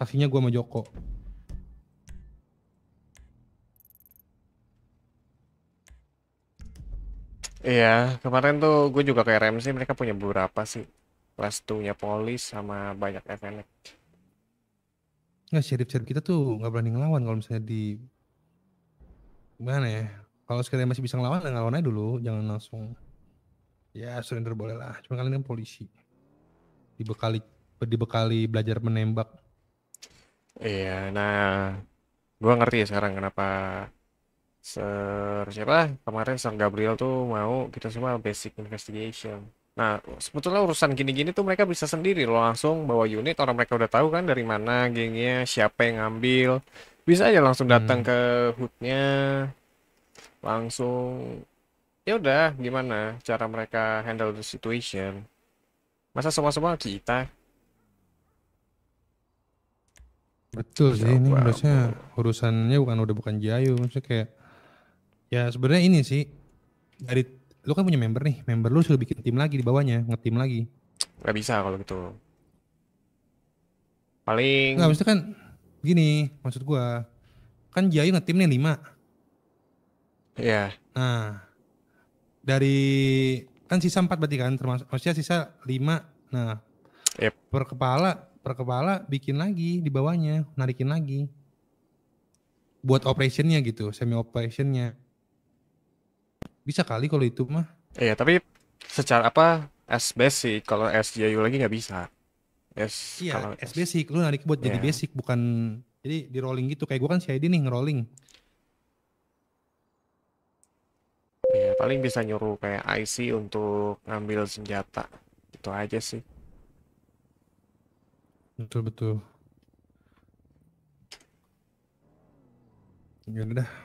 saksinya gua sama Joko Iya, kemarin tuh gue juga ke RMC mereka punya beberapa sih. Kelas 2 polis sama banyak FNX. Nggak, sheriff-sheriff kita tuh nggak berani ngelawan kalau misalnya di... Gimana ya? Kalau sekalian masih bisa ngelawan, ya ngelawan aja dulu. Jangan langsung... Ya, surrender boleh lah. Cuma kalian kan polisi. Dibekali, dibekali belajar menembak. Iya, nah... Gue ngerti ya sekarang kenapa Sir siapa kemarin Sir Gabriel tuh mau kita semua basic investigation. Nah, sebetulnya urusan gini-gini tuh mereka bisa sendiri loh langsung bawa unit orang mereka udah tahu kan dari mana gengnya, siapa yang ngambil. Bisa aja langsung datang hmm. ke hutnya langsung ya udah gimana cara mereka handle the situation. Masa semua-semua kita Betul sih, ya ini maksudnya urusannya bukan udah bukan Jayu, maksudnya kayak Ya sebenarnya ini sih ya. dari lu kan punya member nih, member lu suruh bikin tim lagi di bawahnya, ngetim lagi. Gak bisa kalau gitu. Paling Gak maksudnya kan gini, maksud gua kan Jayu ngetimnya lima Iya. Yeah. Nah, dari kan sisa empat berarti kan termasuk maksudnya sisa lima Nah, yep. per kepala per kepala bikin lagi di bawahnya, narikin lagi. Buat operationnya gitu, semi operationnya. Bisa kali kalau itu mah. Iya, tapi secara apa S basic kalau S JU lagi nggak bisa. S iya, kalau S basic lu narik buat yeah. jadi iya. basic bukan jadi di rolling gitu kayak gua kan si ID nih ngerolling. iya paling bisa nyuruh kayak IC untuk ngambil senjata. Itu aja sih. Betul betul. Ya udah.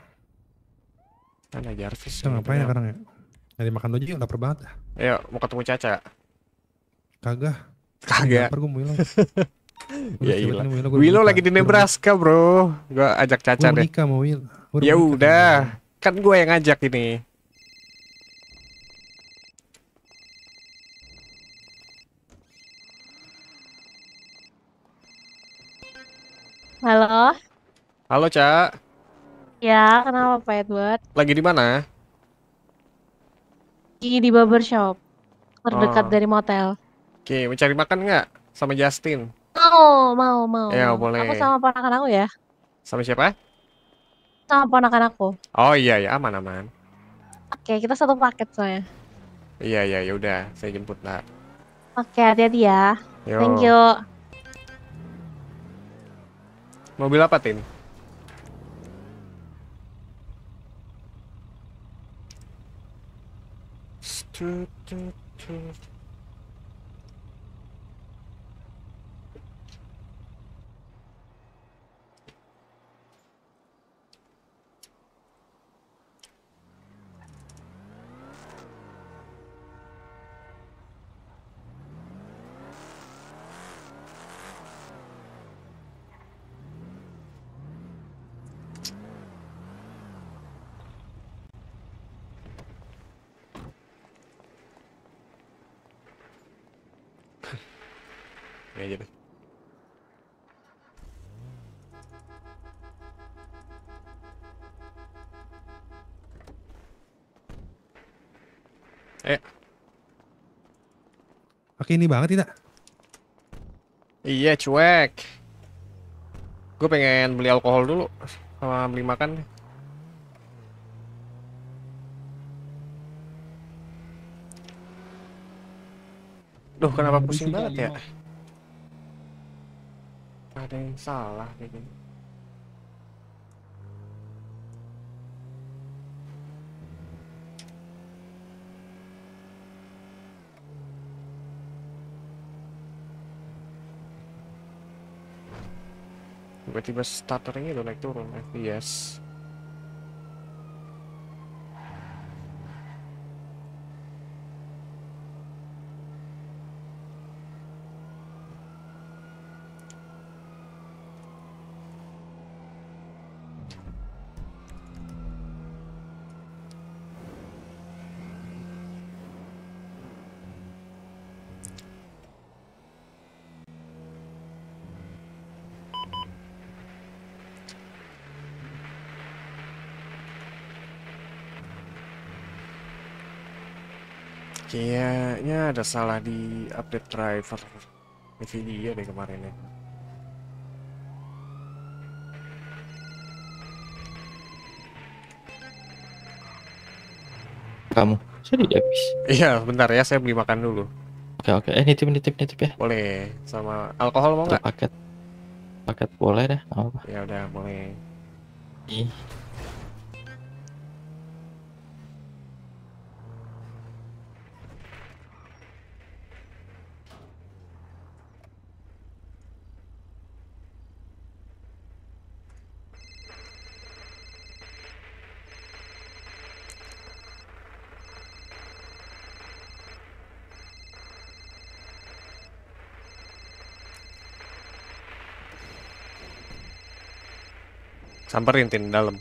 Mana Jarvis? Kita ya, ngapain ya sekarang ya? Nyari makan doji lapar banget dah. Iya, Ayo, mau ketemu Caca. Kagak. Kagak. Lapar gue mau hilang. ya iya. Willow lagi di Nebraska, Bro. Gua ajak Caca deh. Nikah ya mau Will. Ya udah. Kan gue yang ngajak ini. Halo. Halo, Cak. Ya, kenapa Pak Edward? Lagi di mana? Di di shop, Terdekat oh. dari motel. Oke, okay, mencari makan nggak? Sama Justin? Oh, mau, mau. Ya, boleh. Aku sama ponakan aku ya. Sama siapa? Sama ponakan aku. Oh iya, ya aman, aman. Oke, kita satu paket soalnya. Iya, iya, ya udah, saya jemput lah. Oke, hati-hati ya. Yo. Thank you. Mobil apa, Tin? do, do, do. pakai ini banget tidak? Iya cuek. Gue pengen beli alkohol dulu sama beli makan. Duh kenapa pusing banget ya? Ada yang salah kayaknya. tiba-tiba starternya udah naik turun FPS ada salah di update driver NVIDIA ya, deh kemarin ya kamu saya tidak habis iya bentar ya saya beli makan dulu oke oke eh nitip nitip nitip ya boleh sama alkohol mau nggak paket paket boleh dah ya udah boleh Ih. samperin tin dalam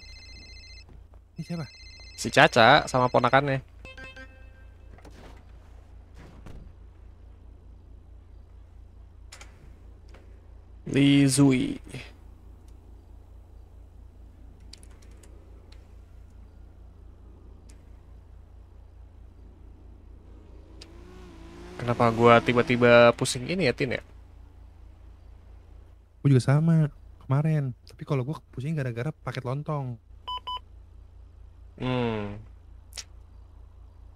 ini siapa si Caca sama ponakannya Li Zui Kenapa gua tiba-tiba pusing ini ya Tin ya? Gue juga sama kemarin tapi kalau gue pusing gara-gara paket lontong hmm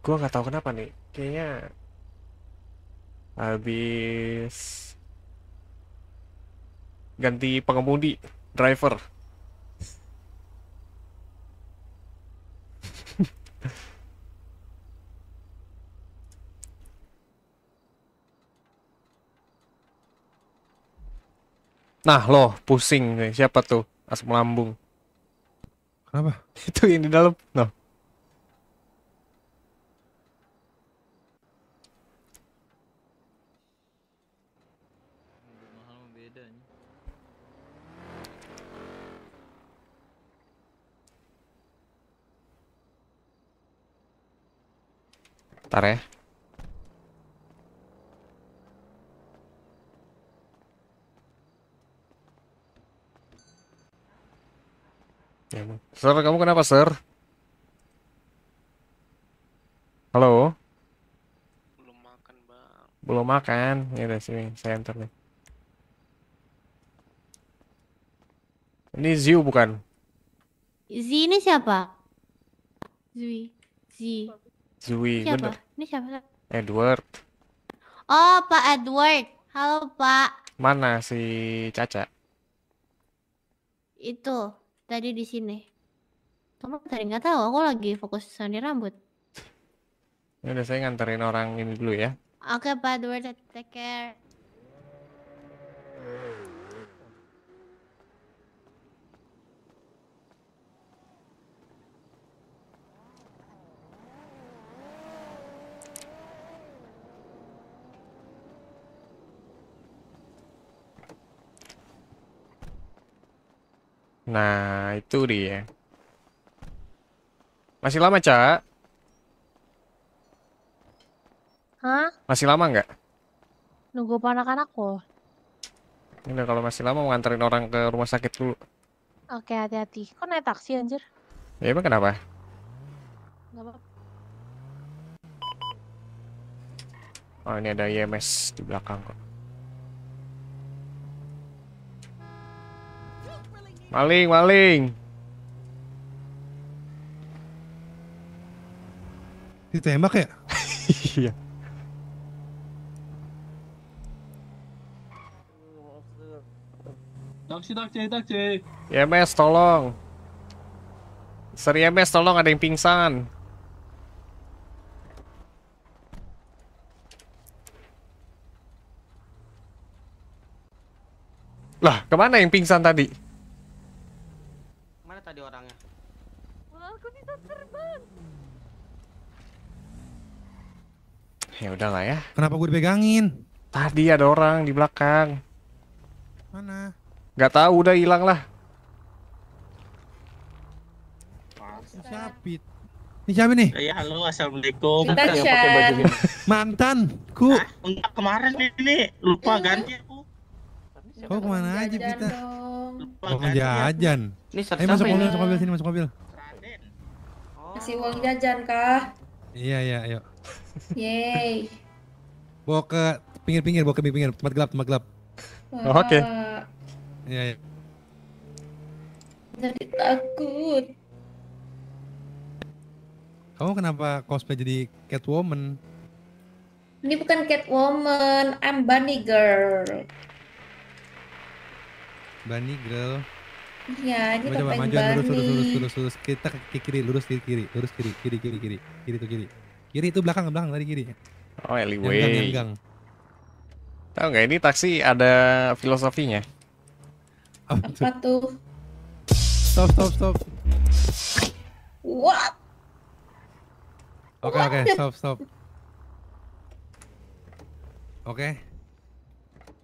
gue nggak tahu kenapa nih kayaknya habis ganti pengemudi driver Nah loh, pusing nih. Eh, siapa tuh? Asam lambung. Kenapa? Itu yang di dalam. no? Nah. Ntar ya. Ser, Sir, kamu kenapa, Sir? Halo? Belum makan, Bang. Belum makan. ini ya udah sini, saya enter nih. Ini Ziu bukan? Zi ini siapa? Zui. Zi. Zui, siapa? Ini siapa? Edward. Oh, Pak Edward. Halo, Pak. Mana si Caca? Itu tadi di sini? Kamu tadi nggak tahu, aku lagi fokus di rambut. Ya udah saya nganterin orang ini dulu ya. Oke, okay, Pak Edward, take care. Nah, itu dia. Masih lama, Cak? Hah? Masih lama nggak? Nunggu ponakan aku. Ini Udah, kalau masih lama mau nganterin orang ke rumah sakit dulu. Oke, hati-hati. Kok naik taksi, anjir? Ya, emang kenapa? Nggak apa-apa. Oh, ini ada IMS di belakang kok. Maling, maling. Ditembak ya? Iya. taksi, taksi, taksi. Ya, tolong. Seri ya, MS, tolong ada yang pingsan. Lah, kemana yang pingsan tadi? tadi orangnya. Wah, aku bisa terbang. Ya udah lah ya. Kenapa gue dipegangin? Tadi ada orang di belakang. Mana? Gak tau. udah hilang lah. Sapit. Ini siapa nih? Ya, halo, assalamualaikum. Mantan, ku. Nah, enggak kemarin ini lupa iya. ganti aku. Kok oh kemana aja kita? Uang jajan. Ini eh, masuk mobil, masuk mobil sini, masuk mobil. Oh. Kasih uang jajan kah? Iya iya, ayo. Yeay. Bawa ke pinggir-pinggir, bawa ke pinggir, tempat gelap, tempat gelap. Oh, Oke. Okay. Iya iya. Jadi takut. Kamu kenapa cosplay jadi Catwoman? Ini bukan Catwoman, I'm Bunny Girl. Bani girl. Iya, ini coba, coba maju lurus, lurus lurus lurus lurus kita ke kiri lurus kiri kiri lurus kiri kiri kiri kiri kiri tuh kiri kiri itu belakang belakang dari kiri. Oh alleyway. Yang gang. Tahu nggak ini taksi ada filosofinya? Apa, Apa tuh? Stop stop stop. What? Oke okay, oke okay, stop stop. Oke. Okay.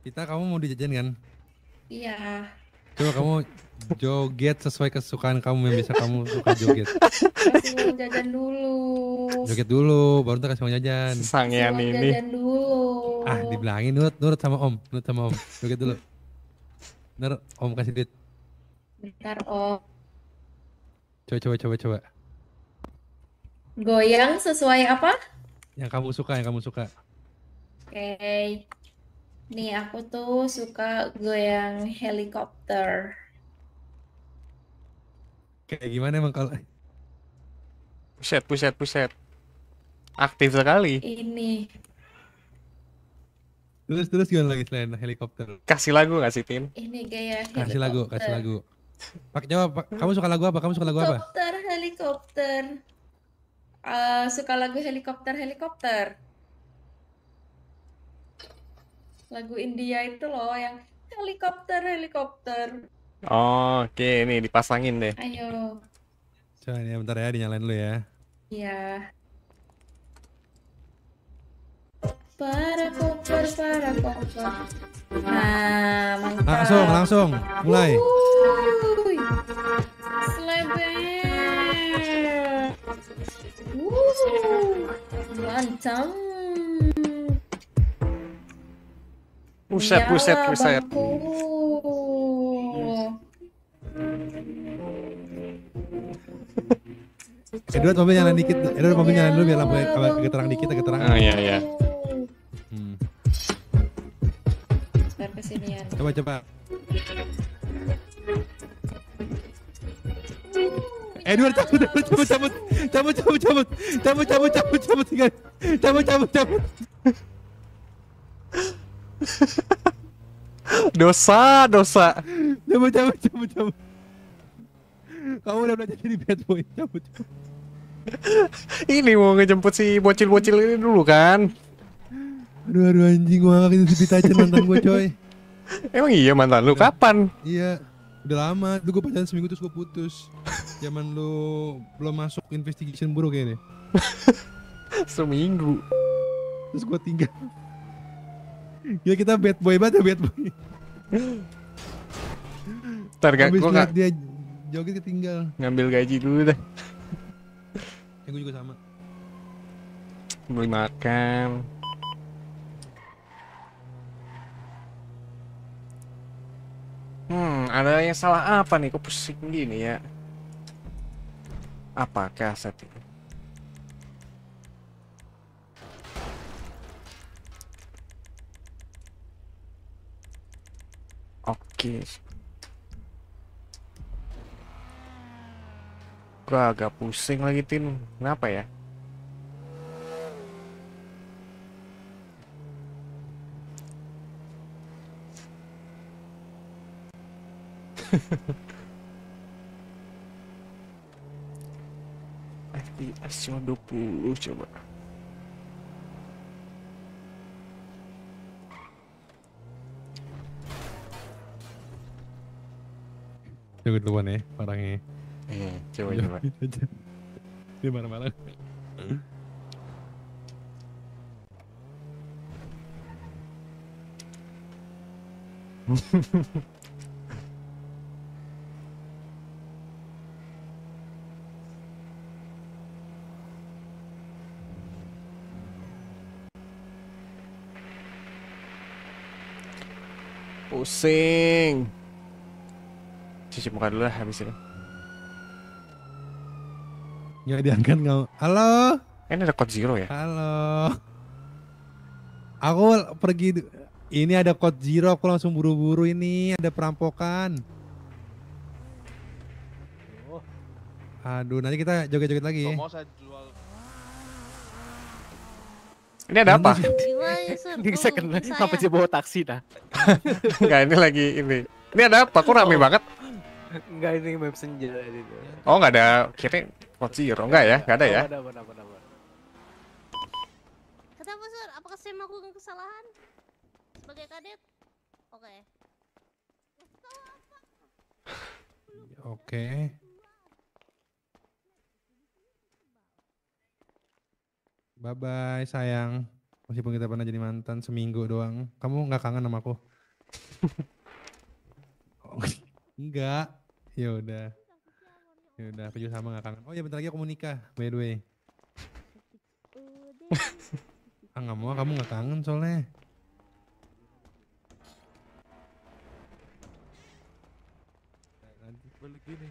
Kita kamu mau dijajan kan? Iya. Coba kamu joget sesuai kesukaan kamu yang bisa kamu suka joget. Kasih jajan dulu. Joget dulu, baru ntar kasih uang jajan. Sangean ini. Jajan dulu. Ah, dibilangin nurut, nurut sama Om, nurut sama Om. Joget dulu. Ntar Om kasih duit. Bentar Om. Coba coba coba coba. Goyang sesuai apa? Yang kamu suka, yang kamu suka. Oke. Okay. Nih, aku tuh suka goyang helikopter. Kayak gimana emang kalau Puset, puset, puset. Aktif sekali. Ini. Terus terus gimana lagi selain helikopter? Kasih lagu nggak sih, Ini gaya helikopter. Kasih lagu, kasih lagu. Pak jawab, Pak. Kamu suka lagu apa? Kamu suka lagu apa? Helikopter, helikopter. Uh, suka lagu helikopter, helikopter lagu India itu loh yang helikopter helikopter oh, oke okay. ini dipasangin deh ayo coba ini bentar ya dinyalain dulu ya iya para koper para koper nah mantap langsung langsung mulai Wuh, mantap Buset, Nyala buset, buset. Edward mobil nyalain dikit. Edward mobil nyalain dulu biar lampunya agak terang dikit, agak terang. Oh iya iya. Hmm. Coba coba. Edward cabut, cabut, cabut, cabut, cabut, cabut, cabut, cabut, cabut, cabut, cabut, cabut, cabut, cabut, cabut, cabut, cabut, dosa, dosa. Cabut, cabut, cabut, cabut. Kamu udah belajar jadi bad boy, cabut. ini mau ngejemput si bocil-bocil ini dulu kan. Aduh, aduh anjing gua ngangkat itu si aja mantan gua coy. Emang iya mantan lu iya. kapan? Iya, udah lama. tuh gua pacaran seminggu terus gua putus. Zaman lu belum masuk investigation buruk kayaknya. seminggu. Terus gua tinggal ya kita bad boy banget ya bad boy. Ntar gak, gue gak... dia joget ketinggal. Ngambil gaji dulu deh. ya gue juga sama. Beli makan. Hmm, ada yang salah apa nih? Kok pusing gini ya? Apakah set Oke. Okay. Gua agak pusing lagi Tin. Kenapa ya? FPS cuma 20 coba. juga duluan ya orangnya. Iya, hmm, coba coba. Dia marah-marah. Pusing cuci muka dulu lah habis ini. Nggak diangkat nggak? Halo? Eh, ini ada code zero ya? Halo. Aku pergi. Ini ada code zero. Aku langsung buru-buru ini. Ada perampokan. Aduh, nanti kita joget-joget lagi. Ini ada apa? Ya, ini saya kena sampai dia bawa taksi dah. Enggak, ini lagi ini. Ini ada apa? Kok rame oh. banget? Enggak ini map senja itu Oh, enggak ada kira Code Zero enggak ya? Enggak ada ya? Ada, ada, ada, ada. Kata Apakah saya melakukan kesalahan sebagai kadet? Oke. Oke. Bye bye sayang. Meskipun kita pernah jadi mantan seminggu doang. Kamu nggak kangen sama aku? Enggak. ya udah ya udah aku juga sama gak kangen oh ya bentar lagi aku mau nikah by the way ah gak mau kamu gak kangen soalnya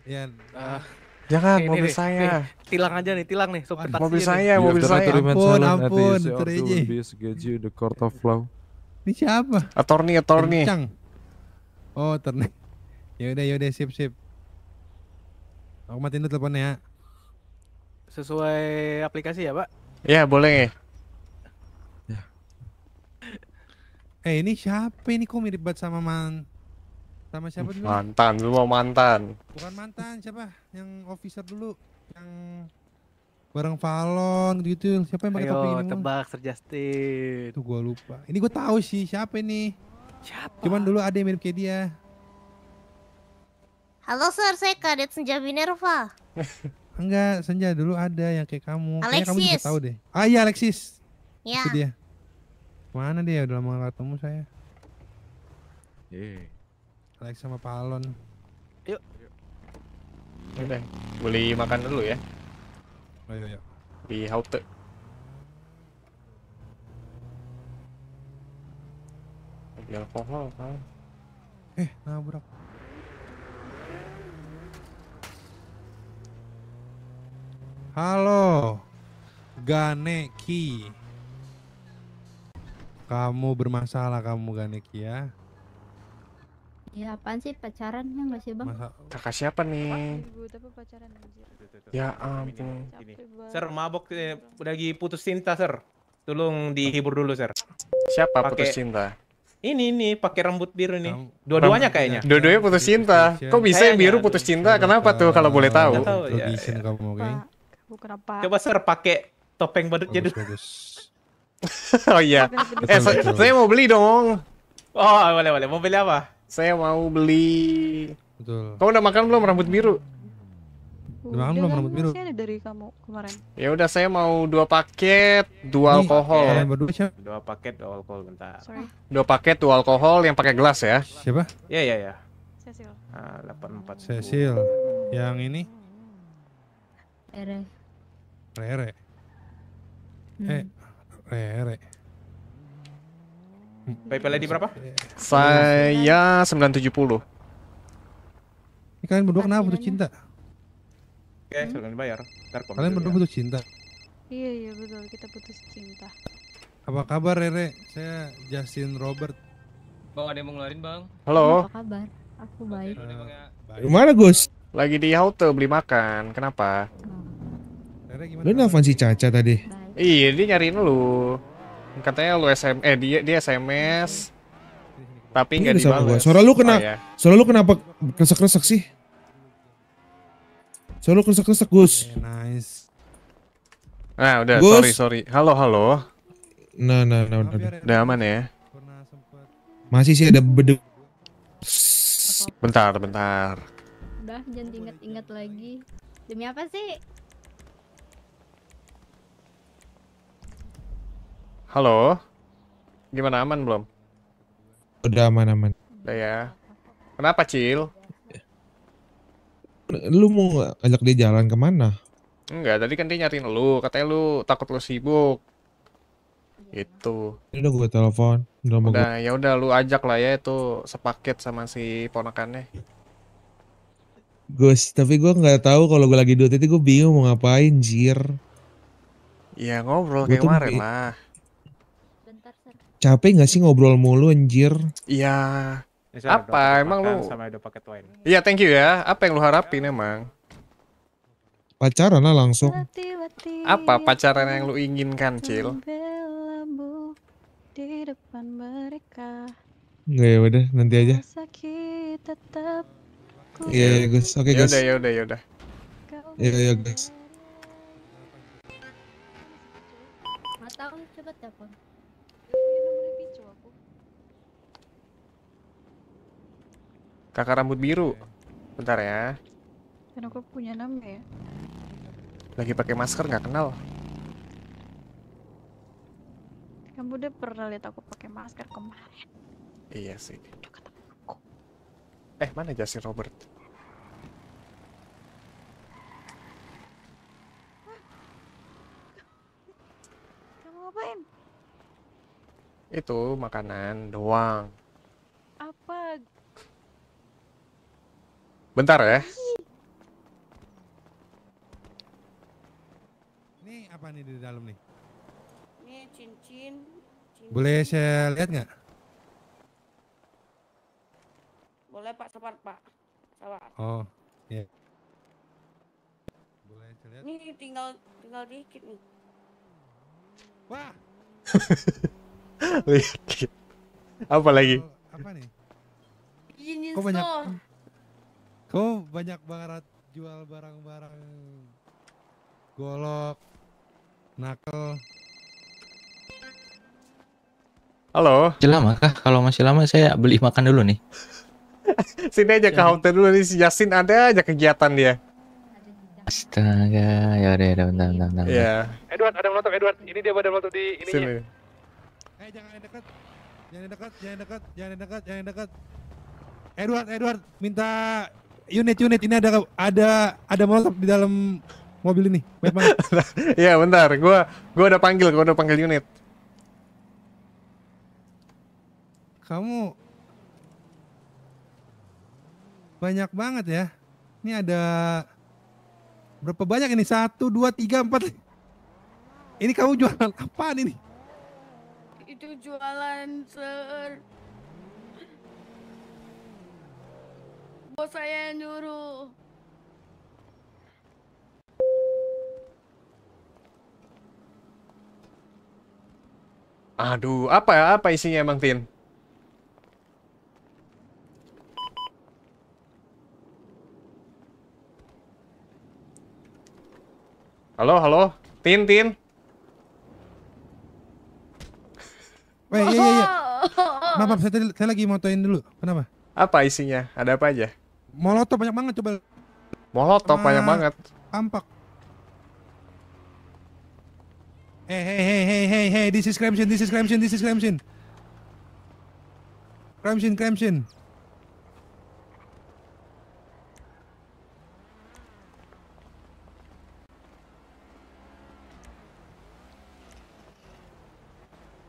ya ah. Jangan ya ini mobil nih, saya. Nih, tilang aja nih, tilang nih sopir taksi. Mobil saya, nih. Iya, mobil saya. Ampun, ampun, tereje. Gaji the court of law. Ini siapa? Attorney, attorney. Kencang. Oh, attorney. Ya udah, ya udah, sip, sip. Aku matiin dulu teleponnya. Sesuai aplikasi ya, Pak? Iya, boleh. Ya. Eh, ini siapa ini kok mirip banget sama man sama siapa dulu? Mantan, lu mau mantan. Bukan mantan, siapa? Yang officer dulu, yang bareng Valon gitu, gitu. Siapa yang pakai topi ini? tebak Sir Justin. Tuh gua lupa. Ini gua tahu sih siapa ini. Siapa? Cuman dulu ada yang mirip kayak dia. Halo sir, saya kadet Senja Minerva. Enggak, Senja dulu ada yang kayak kamu. Alexis. Kayaknya kamu juga tahu deh. Ah iya Alexis. Iya. Itu dia. Mana dia? Udah lama gak ketemu saya. Yeay. Alex sama Palon. Yuk. Ini Bang, beli makan dulu ya. Oh, ayo, iya, iya. ayo. Di halte. Beli alkohol kan. Eh, nabrak. Halo. Ganeki. Kamu bermasalah kamu Ganeki ya. Ya apaan sih pacaran ya nggak sih bang? Masa... Kakak siapa nih? Ya ampun. Ser mabok eh, lagi putus cinta ser. Tolong dihibur dulu ser. Siapa pake... putus cinta? Ini nih pakai rambut biru nih. Dua-duanya kayaknya. Dua-duanya putus iya, cinta. Iya. Kok bisa yang biru putus cinta? Kenapa tuh kalau boleh tahu? Tahu ya. kamu Coba ser pakai topeng badut jadi. oh iya. eh, saya mau beli dong. Oh, boleh boleh. Mau beli apa? Saya mau beli. Betul. Kamu udah makan belum rambut biru? Udah makan kan, belum rambut biru? ada dari kamu kemarin. Ya udah saya mau dua paket dua alkohol. Dua paket dua alkohol bentar. Sorry. Dua paket dua alkohol yang pakai gelas ya. Siapa? Iya iya iya Cecil. Ah, 84. Cecil. Yang ini? Eh. Rere. Hmm. Eh, Rere. PayPal ID berapa? Saya 970. Ini kalian berdua kenapa butuh cinta? Oke, okay, hmm? sudah dibayar. Ntar kalian berdua butuh cinta. Iya, iya betul. Kita putus cinta. Apa kabar Rere? Saya Justin Robert. Bang, ada yang mau ngeluarin, Bang? Halo. Apa kabar? Aku baik. Uh, baik. Mana Gus? Lagi di halte beli makan. Kenapa? Oh. Lu nelfon si Caca tadi? Iya, dia nyariin lu. Katanya lu sms, eh dia dia SMS. Tapi enggak dibalas. Gua. Suara lu kena oh, iya. Suara lu kenapa kresek-kresek sih? Suara lu kresek-kresek, Gus. Okay, eh, nice. Nah, udah, Gus. sorry, sorry. Halo, halo. Nah, nah, nah, udah, udah. Udah aman ya? Masih sih ada beduk. Bentar, bentar. Udah, jangan diingat-ingat lagi. Demi apa sih? Halo. Gimana aman belum? Udah aman-aman. Udah ya. Kenapa, Cil? Lu mau ajak dia jalan kemana? Enggak, tadi kan dia nyariin lu. Katanya lu takut lu sibuk. Itu. Ini udah gue telepon. Udah, udah ya udah lu ajak lah ya itu sepaket sama si ponakannya. Gus, tapi gue nggak tahu kalau gue lagi duit itu gue bingung mau ngapain, jir. Ya ngobrol kayak kemarin lah. Capek gak sih ngobrol mulu anjir? Iya. Apa emang lu? Sama paket wine. Iya, thank you ya. Apa yang lu harapin emang? Pacaran lah langsung. Apa pacaran yang lu inginkan, Cil? Di depan mereka. ya udah, nanti aja. Iya, yeah, iya, guys. Oke, okay, ya guys. Yaudah, yaudah, yaudah. Iya, yeah, guys. Kakak rambut biru. Bentar ya. Kan aku punya nama ya. Lagi pakai masker nggak kenal. Kamu udah pernah lihat aku pakai masker kemarin. Iya sih. aku. Eh, mana Justin Robert? Kamu ngapain? Itu makanan doang. Apa Bentar ya. Ini apa nih di dalam nih? Ini cincin. Boleh saya lihat nggak? Boleh Pak, sebentar Pak. Sabar. Oh, iya. Yeah. Boleh saya lihat? Ini tinggal tinggal dikit nih. Wah. lihat. Apa lagi? apa nih? Ini Kok banyak? Kamu banyak banget jual barang-barang golok, nakel. Halo. Masih lama kah? Kalau masih lama saya beli makan dulu nih. Sini aja ke ya. hotel dulu nih si Yasin ada aja kegiatan dia. Astaga, ya udah ya udah, bentar bentar bentar. Iya. Edward ada motor, Edward. Ini dia ada motor di ini. Sini. Eh hey, jangan dekat. Jangan dekat, jangan dekat, jangan dekat, jangan dekat. Edward, Edward, minta unit-unit ini ada ada ada molotov di dalam mobil ini. Iya bentar, gua gua udah panggil, gua udah panggil unit. Kamu banyak banget ya. Ini ada berapa banyak ini? Satu, dua, tiga, empat. Ini kamu jualan apaan ini? Itu jualan ser Oh saya yang nyuruh Aduh, apa ya? Apa isinya emang, Tin? Halo, halo. Tin, Tin. Weh, iya, iya, iya. Maaf, maaf, saya, saya lagi motoin dulu. Kenapa? Apa isinya? Ada apa aja? Molotov banyak banget coba. Molotov banyak banget. Ampak. Hey, eh, hey, hey, hey, hey, hey, this is Crimson this is Crimson this is Crimson. Crimson Crimson.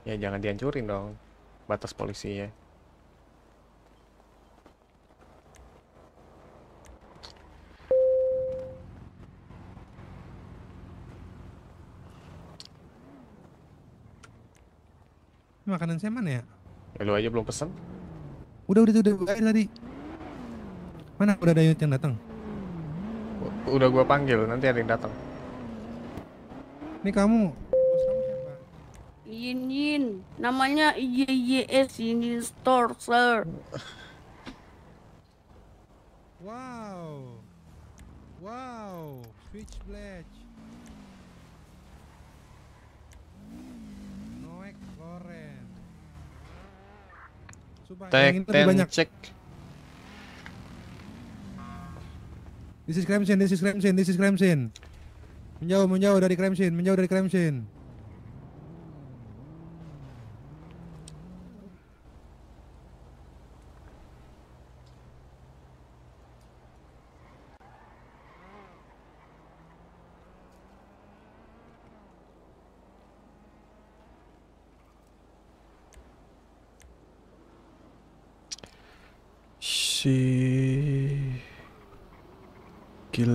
Ya jangan dihancurin dong batas polisinya. saya mana ya? ya lu aja belum pesan? Udah udah udah udah tadi. Mana udah ada yang datang? Udah gua panggil, nanti ada yang datang. Ini kamu Yin Yin, namanya YYS Yin Store, sir. Wow. Wow, Switchblade. tag ten, banyak. cek. This is crime scene, this is crime scene, this is crime scene. Menjauh, menjauh dari crime scene, menjauh dari crime scene.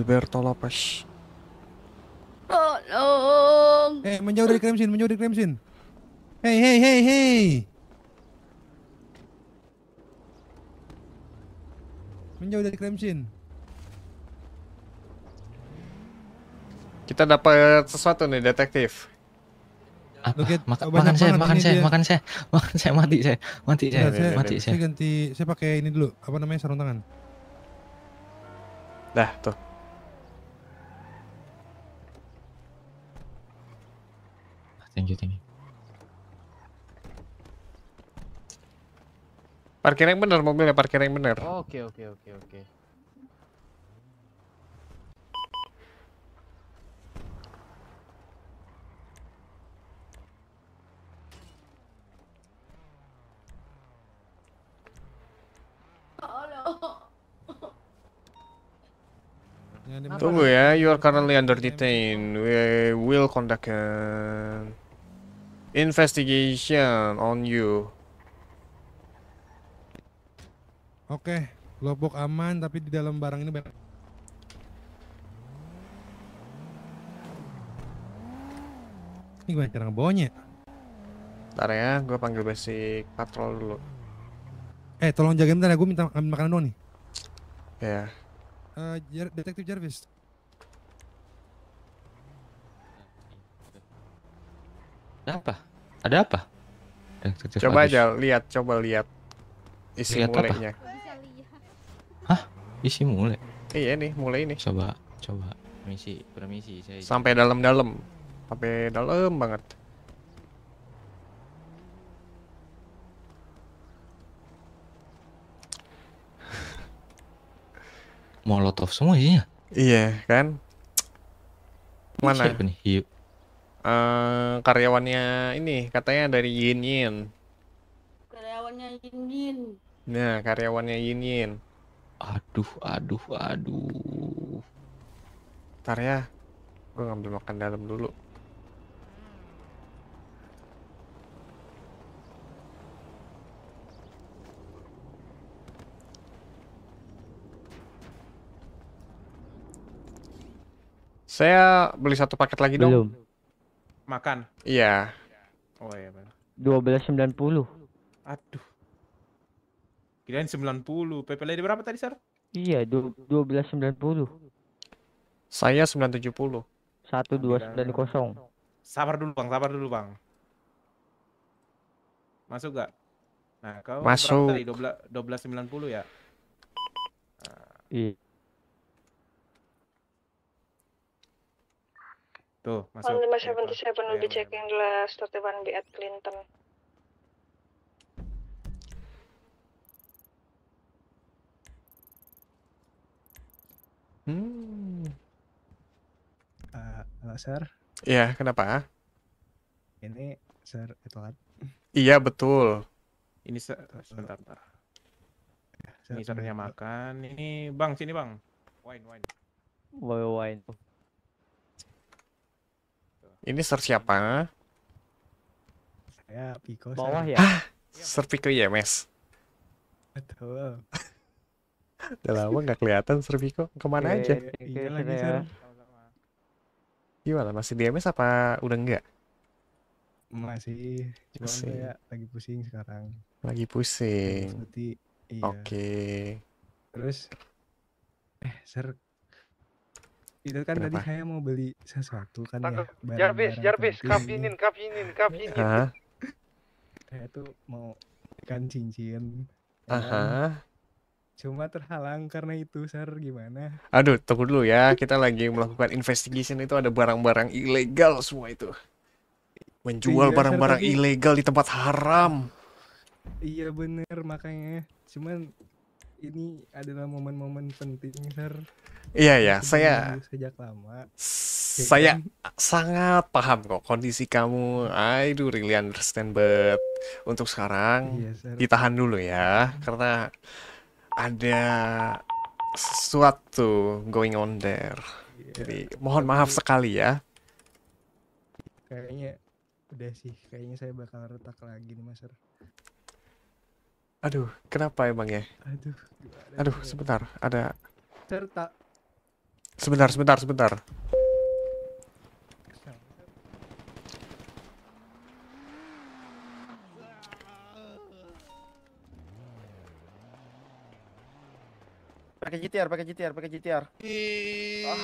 Alberto Lopez. Tolong. Eh, menjauh dari Crimson, menjauh dari Crimson. Hei, hei, hei, hei. Menjauh dari Crimson. Kita dapat sesuatu nih, detektif. Apa? Makan, Maka, makan, makan saya, makan saya, makan saya, makan saya, mati saya, mati saya, saya mati saya. Saya ganti, saya pakai ini dulu, apa namanya sarung tangan. Dah, tuh. thank you, thank you. Parkir yang benar mobilnya, parkir yang benar. Oke, oh, oke, okay, oke, okay, oke, okay, Tunggu ya, you are currently under detain. We will conduct a uh, investigation on you. Oke, okay. lobok aman tapi di dalam barang ini banyak. Ini gue cara ngebawanya. Ntar ya, gue panggil basic patrol dulu. Eh, tolong jagain bentar ya, gue minta makanan doang nih. Ya. Yeah. Uh, Detektif Jarvis, Ada apa? Ada apa? Detektif eh, coba Agus. aja lihat, coba lihat isi lihat mulainya. Apa? Hah? Isi mulai? Iya nih, mulai ini. Coba, coba. Permisi, permisi saya. Sampai dalam-dalam. Sampai dalam banget. Molotov semua isinya. Iya, kan? Mana? Siapa nih? Hiu. Eh, karyawannya ini katanya dari Yin Yin. Karyawannya Yin Yin. Nah, karyawannya Yin Yin. Aduh, aduh, aduh. Ntar ya, gue ngambil makan dalam dulu. Saya beli satu paket lagi Belum. dong makan. Iya. Oh iya benar. 12.90. Aduh. Kirain 90. ppl Lady berapa tadi, Sar? Iya, 12.90. Saya 970. 1290. Sabar dulu, Bang. Sabar dulu, Bang. Masuk gak? Nah, kau Masuk. berapa tadi? 12 12.90 ya? Nah. Iya. Tuh, masuk. On 577 lebih will be checking the 31B at Clinton. Hmm. Uh, sir. Iya, kenapa? Ah? Ini sir Edward. Kan? Iya, betul. Ini se, sebentar, bentar. Iya, ini sirnya makan. Ini Bang, sini Bang. Wine, wine. Wine, wine. Ini ser siapa? Saya Piko. Bawah ya? ser Serve ya, Mes. Betul. Udah lama nggak kelihatan Ser Piko. Kemana aja? Iya lagi, ya. Gimana? Masih di MS apa udah enggak? Masih. Cuma masih. lagi pusing sekarang. Lagi pusing. Seperti, iya. Oke. Okay. Terus, eh, ser itu kan Berapa? tadi saya mau beli sesuatu kan Tangkep. ya Jarvis Jarvis kafinin, kafinin, kafinin. Hah? saya tuh mau ikan cincin Aha. Cuma terhalang karena itu, sir Gimana? Aduh, tunggu dulu ya. Kita lagi melakukan investigation itu ada barang-barang ilegal semua itu. Menjual iya, barang-barang ilegal di tempat haram. Iya bener, makanya. Cuman ini adalah momen-momen penting sir iya ya saya sejak lama iya saya kan? sangat paham kok kondisi kamu I do really understand but untuk sekarang iya, ditahan dulu ya karena ada sesuatu going on there iya, jadi mohon maaf sekali ya kayaknya udah sih kayaknya saya bakal retak lagi nih mas sir Aduh, kenapa emang ya? Aduh, aduh, ya? sebentar, ada. Serta. Sebentar, sebentar, sebentar. Pakai GTR, pakai GTR, pakai GTR. Oh.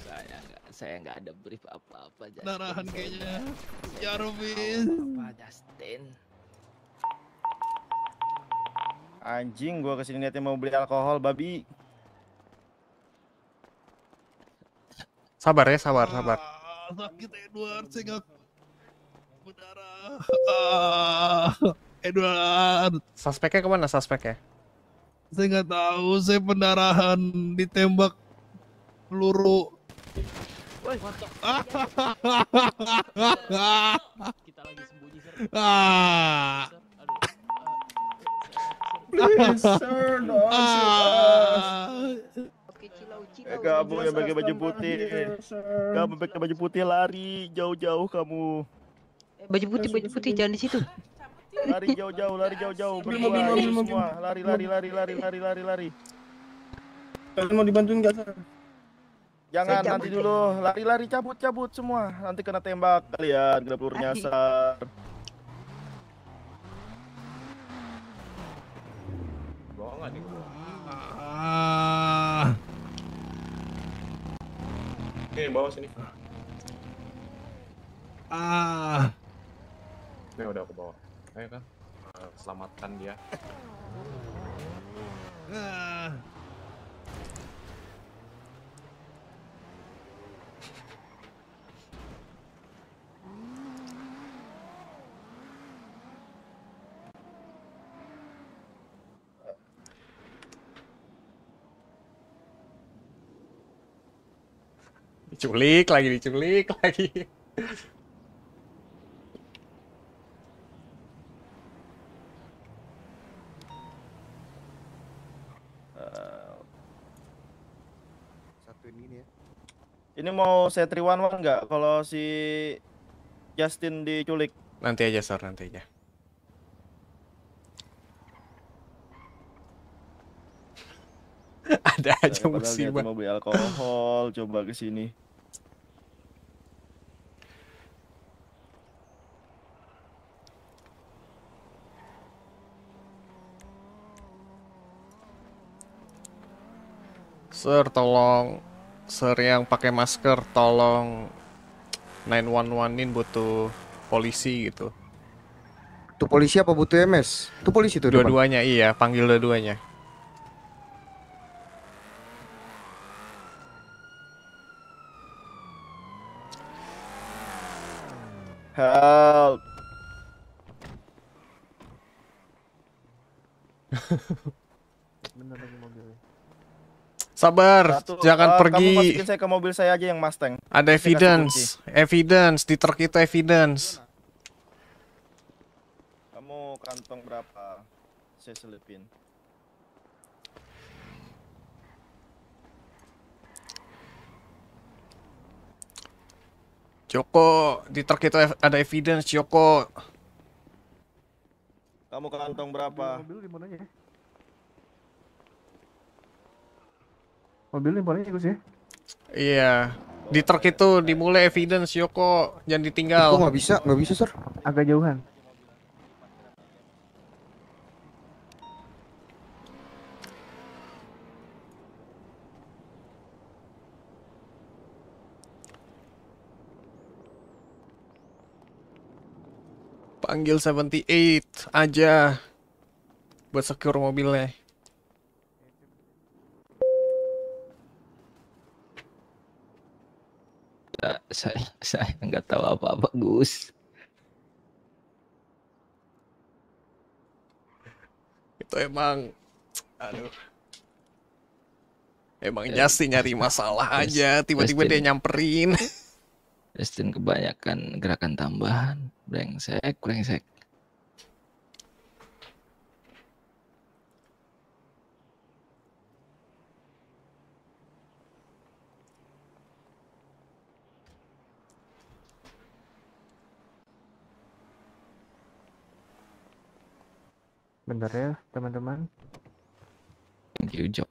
Saya nggak, saya nggak ada brief apa-apa. Narahan kayaknya. Ya Robin. Apa Justin? Anjing, gua kesini niatnya mau beli alkohol, babi. Sabar ya, sabar, sabar. Ah, sakit Edward, saya nggak berdarah. Ah, Edward. Suspeknya kemana suspeknya? Saya nggak tahu, saya pendarahan ditembak peluru. Ah. Kita lagi sembunyi. Ah. Please, sir, no Oke, cilau, cilau. Eh, kamu yang pakai baju putih. kamu pakai baju putih lari jauh-jauh kamu. Eh, baju putih, baju putih jangan di situ. Lari jauh-jauh, lari jauh-jauh. Berdua semua, lari, lari, lari, lari, lari, lari, lari. Kalian mau dibantuin gak, sir? Jangan nanti dulu, lari-lari cabut-cabut semua. Nanti kena tembak kalian, kena peluru nyasar. nggak nih? Ah. Oke, bawa sini. Ah. Ini udah aku bawa. Ayo kan, ah, selamatkan dia. Ah. diculik lagi diculik lagi eh, ya. Ini mau saya triwan one nggak kalau si Justin diculik? Nanti aja, Sor, nanti aja. Ada aja sih musibah. Mau beli alkohol, coba ke sini. Sir, tolong Sir yang pakai masker, tolong 911-in butuh polisi gitu. Itu polisi apa butuh MS? Itu polisi itu Dua-duanya, iya, panggil dua-duanya. Help. Sabar, Satu, jangan uh, pergi. Kamu masukin saya ke mobil saya aja yang Mustang. Ada Terus evidence, evidence di truk itu evidence. Kamu kantong berapa? Saya selipin. Joko, di truk itu ada evidence, Joko. Kamu kantong berapa? Di mobil ya? mobil impornya gue sih. iya di truk itu dimulai evidence Yoko jangan ditinggal Kok nggak bisa nggak bisa sir agak jauhan panggil 78 aja buat secure mobilnya saya saya nggak tahu apa-apa Gus. Itu emang aduh. Emang ya, Justin nyari ya. masalah aja, tiba-tiba dia nyamperin. Justin kebanyakan gerakan tambahan, brengsek, brengsek. Bentar ya, teman-teman. Thank you, Jok.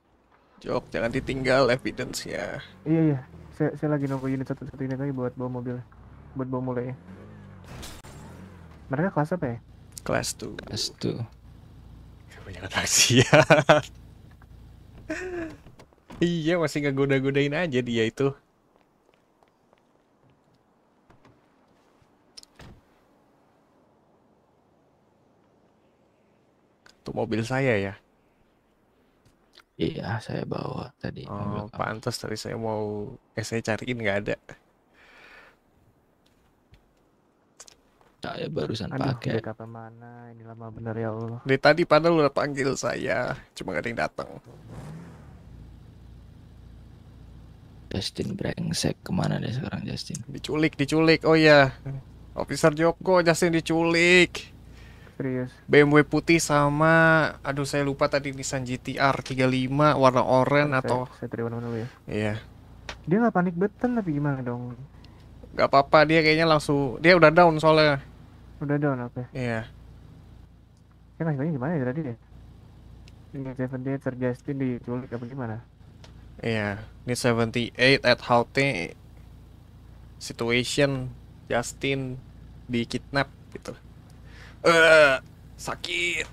Jok, jangan ditinggal evidence ya. Iya, iya. Saya, saya lagi nunggu unit satu-satu ini lagi buat bawa mobil. Buat bawa mulai. Mereka kelas apa ya? Kelas 2. Kelas 2. Banyak taksi ya. iya, masih ngegoda-godain aja dia itu. untuk mobil saya ya? Iya, saya bawa tadi. Oh, pantas tadi saya mau eh saya cariin nggak ada. Saya barusan Aduh, pakai. kapan mana? Ini lama bener ya Allah. Dari tadi padahal udah panggil saya, cuma gak ada yang datang. Justin brengsek kemana deh sekarang Justin? Diculik, diculik. Oh iya. Officer Joko, Justin diculik serius BMW putih sama aduh saya lupa tadi Nissan GTR 35 warna oranye atau saya terima dulu ya iya dia nggak panik button tapi gimana dong nggak apa-apa dia kayaknya langsung dia udah down soalnya udah down apa okay. iya kan akhirnya gimana ya tadi ya ini Seven Day terjustin diculik apa gimana iya ini 78 at Halte situation Justin di kidnap gitu Eh, sakit.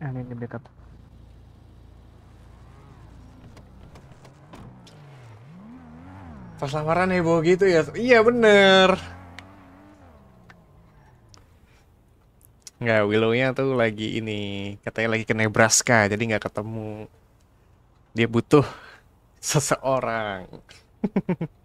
Nah, ini backup. Pas lamaran heboh gitu ya. Iya bener. Nggak, willow tuh lagi ini. Katanya lagi ke Nebraska, jadi nggak ketemu. Dia butuh seseorang.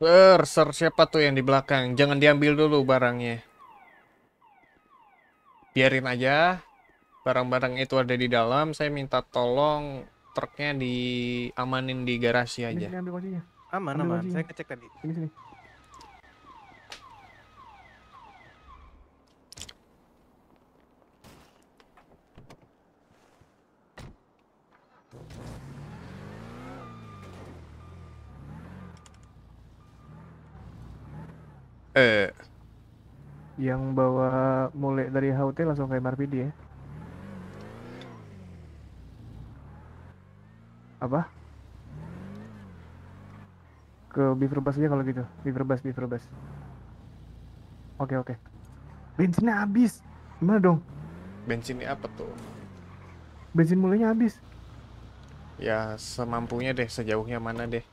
Berser siapa tuh yang di belakang? Jangan diambil dulu barangnya. Biarin aja. Barang-barang itu ada di dalam. Saya minta tolong truknya diamanin di garasi aja. Ini, ini ambil Aman, ambil aman. Saya ngecek tadi. Sini, sini. Eh. Yang bawa mulai dari HUT langsung ke MRPD ya. Apa? Ke Beaver Bus aja kalau gitu. Beaver Beaver Bus. Oke, oke. Bensinnya habis. Gimana dong? Bensinnya apa tuh? Bensin mulainya habis. Ya, semampunya deh, sejauhnya mana deh.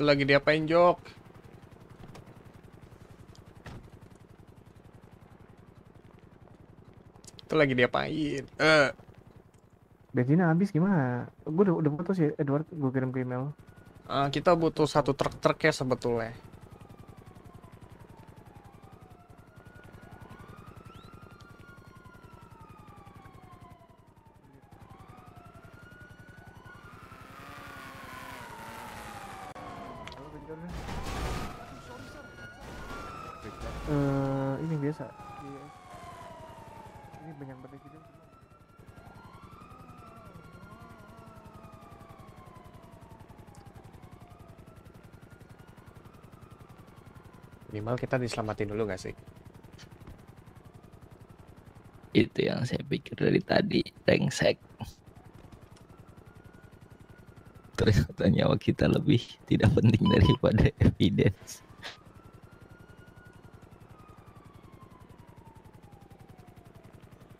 itu lagi diapain Jok? Itu lagi diapain? Eh. Uh. Bensinnya habis gimana? Gue udah, udah putus ya Edward, gue kirim ke email. Uh, kita butuh satu truk-truk ya sebetulnya. minimal kita diselamatin dulu gak sih? Itu yang saya pikir dari tadi, rengsek. Ternyata nyawa kita lebih tidak penting daripada evidence.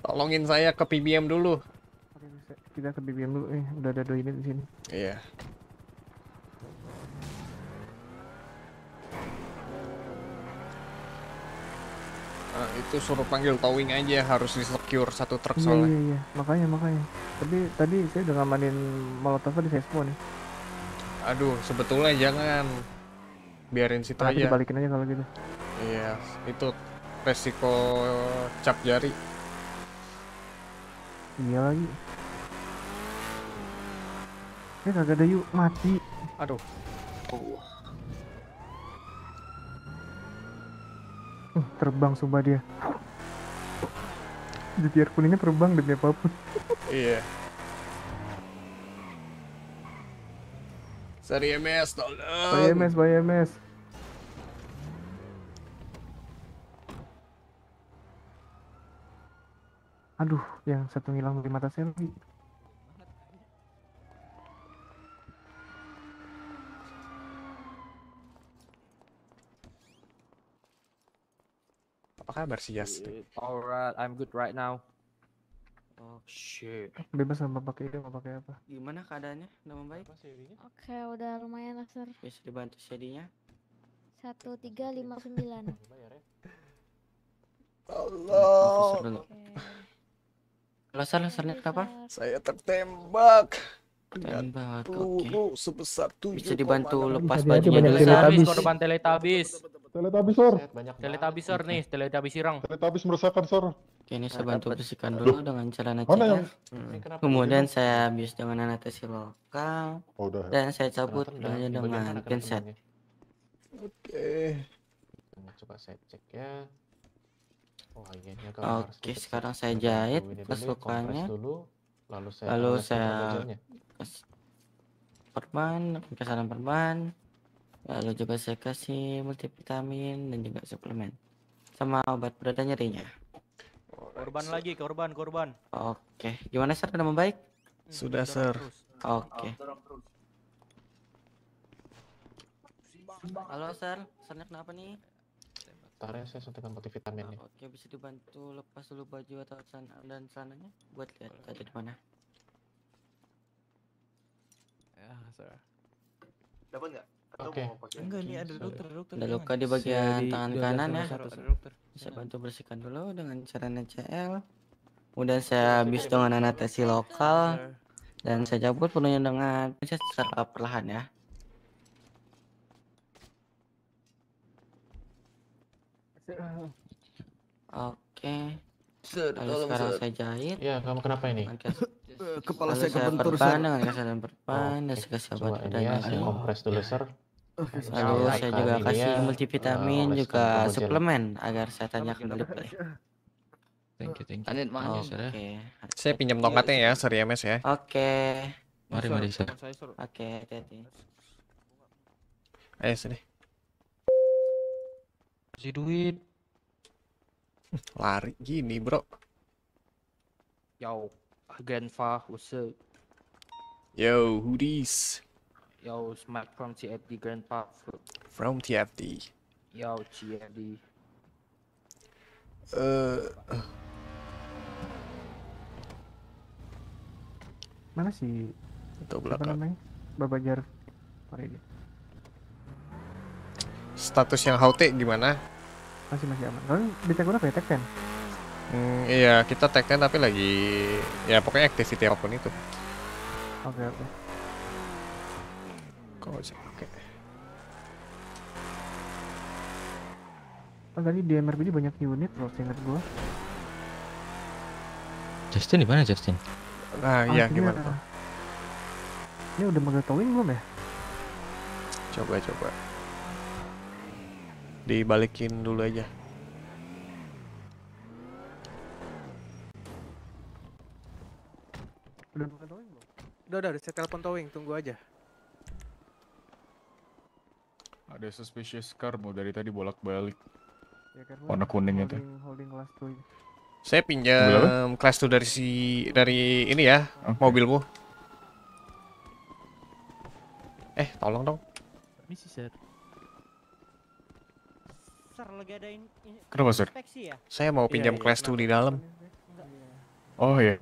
Tolongin saya ke PBM dulu. Kita ke PBM dulu, eh. udah ada dua ini di sini. Iya. Yeah. itu suruh panggil towing aja harus di secure satu truk iya, soalnya. Iya, iya, makanya makanya. Tapi tadi saya udah ngamanin molotov di Facebook nih. Ya. Aduh, sebetulnya jangan biarin situ nah, aja. Balikin aja kalau gitu. Iya, itu resiko cap jari. Iya lagi. Eh kagak ada yuk mati. Aduh. Oh. terbang sumpah dia di tiar kuningnya terbang demi apapun iya Cari MS, tolong. Bay MS, bay MS. Aduh, yang satu ngilang dari mata saya lagi. bersih sih Alright, I'm good right now. Oh shit. Bebas sama pakai itu mau pakai apa? Gimana keadaannya? Udah membaik? Oke, udah lumayan lah, Sir. Ya, ya? Bisa dibantu shadinya? 1359. Allah. Laser lasernya apa? Saya tertembak. Tembak. Oke. okay. sebesar tujuh. Bisa dibantu lepas bajunya dulu. Habis korban teletabis. Teletabis, Sor. Banyak teletabis, Sor nih, teletabis sirang. Teletabis merusakkan Sor. Oke, ini saya nah, bantu bersihkan dulu dengan celana celan. Hmm. Kemudian saya habis dengan anestesi lokal. Oh, udah, ya. Dan saya cabut dengan, dengan pinset. Oke. Nah, coba saya cek ya. Oh, iya, Oke, sekarang saya jahit plus lukanya. lalu saya, lalu saya perban, kesalahan perban lalu juga saya kasih multivitamin dan juga suplemen sama obat berada nyerinya korban so. lagi korban korban oke okay. gimana sir udah membaik hmm, sudah sir oke okay. Oh, halo sir sirnya kenapa nih Tarik ya, saya suntikan multivitamin nih. Oke, bisa dibantu lepas dulu baju atau celana dan celananya buat lihat tadi di mana. Ya, sir. Dapat nggak? Oke. Enggak nih ada dokter, dokter. Ada luka di bagian tangan kanan ya. Bisa iya. bantu bersihkan dulu dengan cara NCL. Kemudian saya habis dengan anestesi lokal dan saya cabut penuhnya dengan secara perlahan ya. Oke. Okay. Lalu sekarang saya jahit. Ya, kamu kenapa ini? Eh, kepala saya kebentur saya kesalahan perpanas kesalahan perpanas saya kompres dulu sir oh, lalu saya kan juga kasih ya. multivitamin nah, juga suplemen agar tanya kembali thank you thank you ya. Oke, saya pinjam tongkatnya ya sir ya mes ya oke mari mari sir oke hati-hati ayo sini kasih duit lari gini bro jauh Grandpa, what's up? Yo, who this? Yo, it's Mike from TFD, Grandpa. From TFD. Yo, TFD. Uh. Mana sih? Itu belakang. Apa namanya? Babajar Paredi. Status yang HOT gimana? Masih masih aman. Kalian bintang berapa ya? Hmm, iya, kita tag tapi lagi ya pokoknya activity apapun itu. Oke, okay, oke. Okay. Kocak, oke. Okay. Oh, tadi di ini banyak unit loh, inget gua. Justin di mana Justin? Nah, oh, iya gimana tuh? Ini udah mega towing belum ya? Coba coba. Dibalikin dulu aja. Udah, udah, saya telepon towing, tunggu aja. Ada suspicious car mau dari tadi bolak-balik. Ya, Warna kuning itu. Holding Saya pinjam kelas tuh dari si dari ini ya, okay. mobilmu. Eh, tolong dong. Permisi, Sir. Sir, lagi ada in, in Kenapa, Sir? ya? Saya mau iya, pinjam class iya, kelas di dalam. Oh iya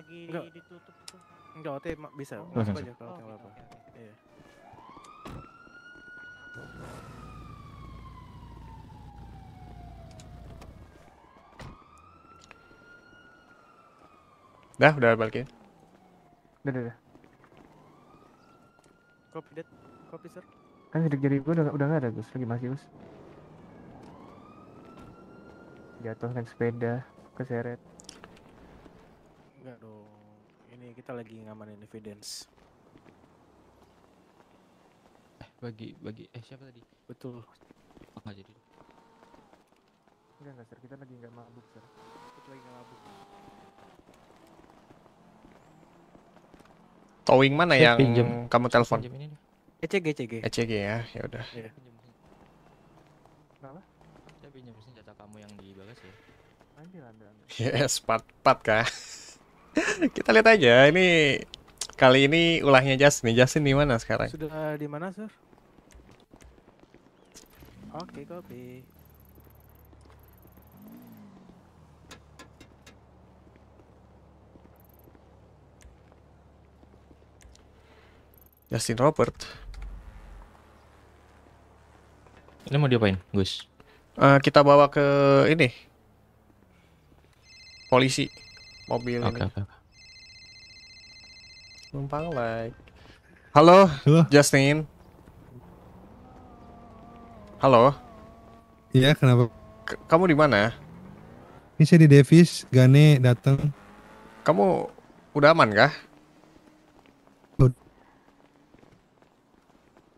lagi Enggak. ditutup tuh. Enggak, OT bisa. Oh, masuk aja kalau oh, gitu. apa-apa. Iya. Dah, udah balikin. Udah, udah, udah. Copy that. Copy, sir. Kan sidik jari gue udah, udah gak ada, Gus. Lagi masih, Gus. Jatuh naik sepeda, keseret. kita lagi ngamanin evidence. Eh, bagi bagi eh siapa tadi? Betul. Oh, nggak jadi. Enggak enggak, Sir. Kita lagi nggak mabuk, Sir. Kita lagi nggak mabuk. Towing mana Saya yang pinjam. kamu telepon? ECG, e ECG. ECG ya, ya udah. Yeah. Kenapa? Saya pinjam senjata kamu yang di bagasi ya. Ambil, ambil, ambil. Yes, pat pat kah? Kita lihat aja. Ini kali ini ulahnya Justin. Justin di mana sekarang? Sudah di mana, Sir? Oke, okay, copy. Justin Robert. Ini mau diapain, Gus? Uh, kita bawa ke ini. Polisi mobil okay, ini. Okay. Numpang like. Halo, Halo, Justin. Halo. Iya, kenapa? K kamu di mana? Ini saya di Davis, Gane datang. Kamu udah aman kah?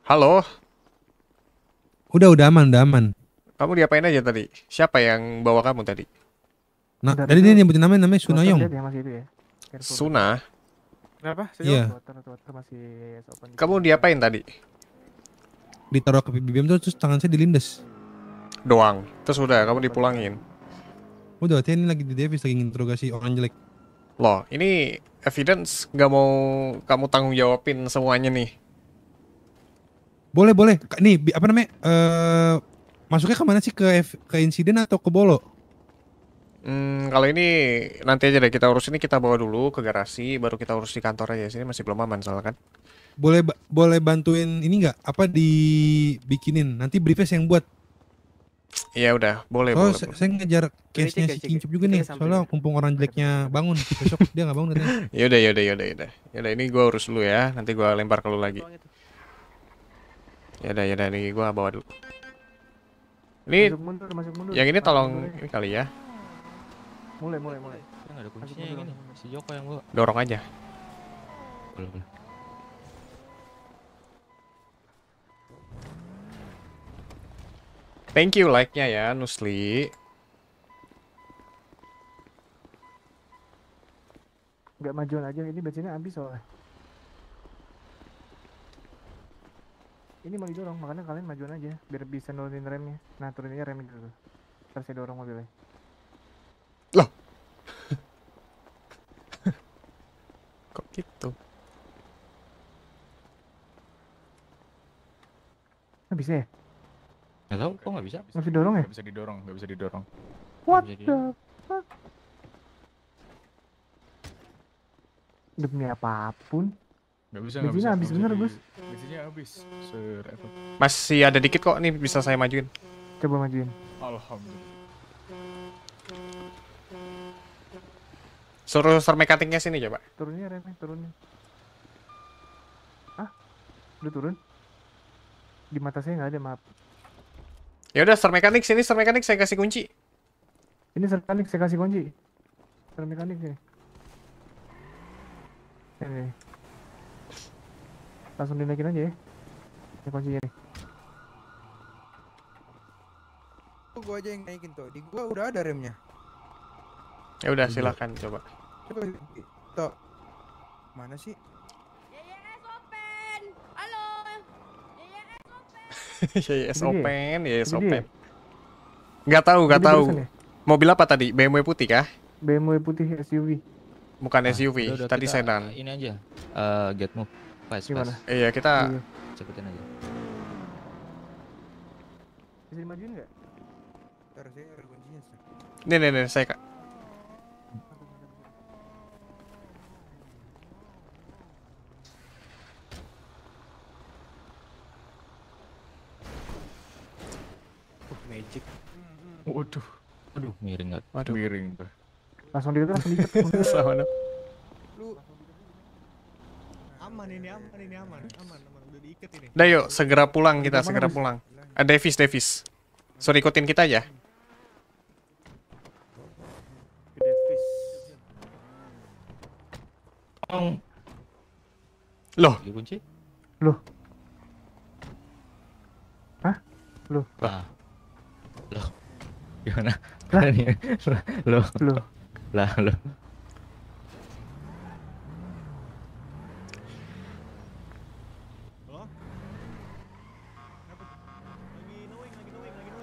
Halo. Udah, udah aman, udah aman. Kamu diapain aja tadi? Siapa yang bawa kamu tadi? Nah, tadi dia nyebutin namanya namanya Sunayong. Ya, masih itu ya. Suna. Kenapa? Iya. Yeah. Kamu diapain tadi? Ditaruh ke BBM terus tangan saya dilindes. Doang. Terus udah kamu dipulangin. Udah, ini lagi di Davis lagi interogasi orang jelek. Loh, ini evidence nggak mau kamu tanggung jawabin semuanya nih. Boleh, boleh. Nih, apa namanya? Uh, masuknya kemana sih ke F, ke insiden atau ke bolo? Hmm, kalau ini nanti aja deh kita urus ini kita bawa dulu ke garasi baru kita urus di kantor aja sini masih belum aman soalnya kan. Boleh boleh bantuin ini nggak apa dibikinin nanti briefes yang buat. Iya udah, boleh oh, boleh. Saya, saya ngejar case-nya si Kincup juga nih. Soalnya kumpung orang jeleknya bangun besok dia nggak bangun katanya. Ya udah ya udah ya udah ya udah. Ya udah ini gue urus dulu ya. Nanti gue lempar ke lu lagi. Gitu. Ya udah ya udah ini gue bawa dulu. Ini masuk mundur, masuk mundur. Yang ini tolong ya. ini kali ya. Mulai, mulai, mulai. Kan ada kuncinya ini, si Joko yang gua Dorong aja. belum Thank you like-nya ya, Nusli. Gak majuan aja, ini bensinnya habis soalnya. Ini mau didorong, makanya kalian majuan aja. Biar bisa nurunin remnya. Nah, turunnya rem remnya dulu. Terus saya dorong mobilnya. Loh. Kok gitu? Nggak bisa ya? Nggak tahu, kok nggak bisa? Nggak bisa didorong ya? Nggak bisa didorong, nggak bisa didorong. What bisa the fuck? Demi apapun. Gak bisa, Bensinnya habis bener, Gus. Bensinnya habis. Masih ada dikit kok nih bisa saya majuin. Coba majuin. Alhamdulillah. Suruh roster mekaniknya sini coba. Turunnya remnya, eh, turunnya. Ah, udah turun? Di mata saya nggak ada, maaf. Ya udah, suruh mekanik sini, suruh mekanik saya kasih kunci. Ini suruh mekanik saya kasih kunci. Suruh mekanik sini. Ini. Eh, eh. Langsung dinaikin aja ya. Ini kunci ini. Gua aja yang naikin tuh. Di gua udah ada remnya. Ya udah, silakan coba. Coba Tok. Mana sih? YYS Open. Halo. YYS Open. YYS Open, YYS Open. Enggak tahu, enggak tahu. Ya? Mobil apa tadi? BMW putih kah? BMW putih SUV. Bukan ah, SUV, tadi sedan. Ini aja. Uh, get move. Pas, Pas. Iya, kita iya. cepetin aja. Bisa dimajuin enggak? terus saya ada kuncinya. Nih, nih, nih, saya Kak. Waduh. Aduh, miring enggak? Waduh. Miring tuh. Langsung diikat, langsung Sama Lu aman ini, aman ini, aman, aman, aman. Udah diikat ini. Udah yuk, segera pulang kita, aman, segera pulang. Ah, Davis, Davis. Sorry ikutin kita aja. Tolong. Loh. Iya, kunci? Loh. Hah? Loh. Loh. Loh. Gimana? Lah. Ya. lo. Lo. Lah lo.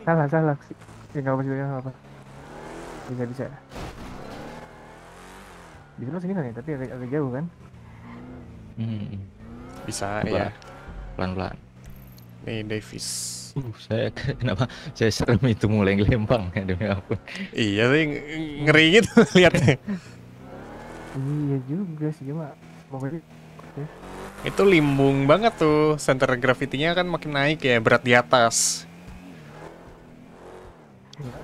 Salah, salah. Ya nggak apa-apa, enggak ya, apa-apa. Bisa, bisa. Bisa lo sini kan ya, tapi agak, agak jauh kan? Hmm. Bisa Pelan. ya. Pelan-pelan. Iya nih Davis Uh, saya kenapa saya serem itu mulai ngelempang ya demi apa? Iya sih ngeri gitu liatnya. iya juga sih cuma ya. itu limbung banget tuh center gravitinya kan makin naik ya berat di atas.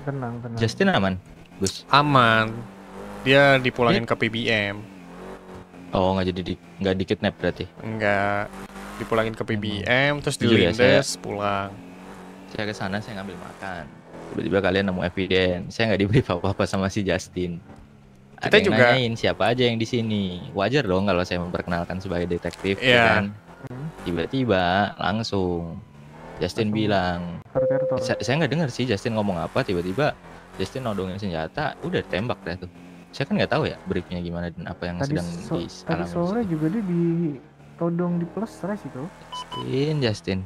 tenang tenang. Justin aman, Gus. Aman. Dia dipulangin ke PBM. Oh nggak jadi di nggak dikit berarti? Nggak dipulangin ke PBM, terus dilindes, ya, saya, pulang. Saya ke sana saya ngambil makan. Tiba-tiba kalian nemu eviden. Saya nggak diberi apa-apa sama si Justin. Kita Ada juga nanyain siapa aja yang di sini. Wajar dong kalau saya memperkenalkan sebagai detektif yeah. Iya. kan. Tiba-tiba langsung Justin bilang, saya, saya nggak dengar sih Justin ngomong apa. Tiba-tiba Justin nodongin senjata, udah tembak deh tuh saya kan nggak tahu ya briefnya gimana dan apa yang tadi sedang so, di Tadi sore juga dia di todong di plus stress itu Justin Justin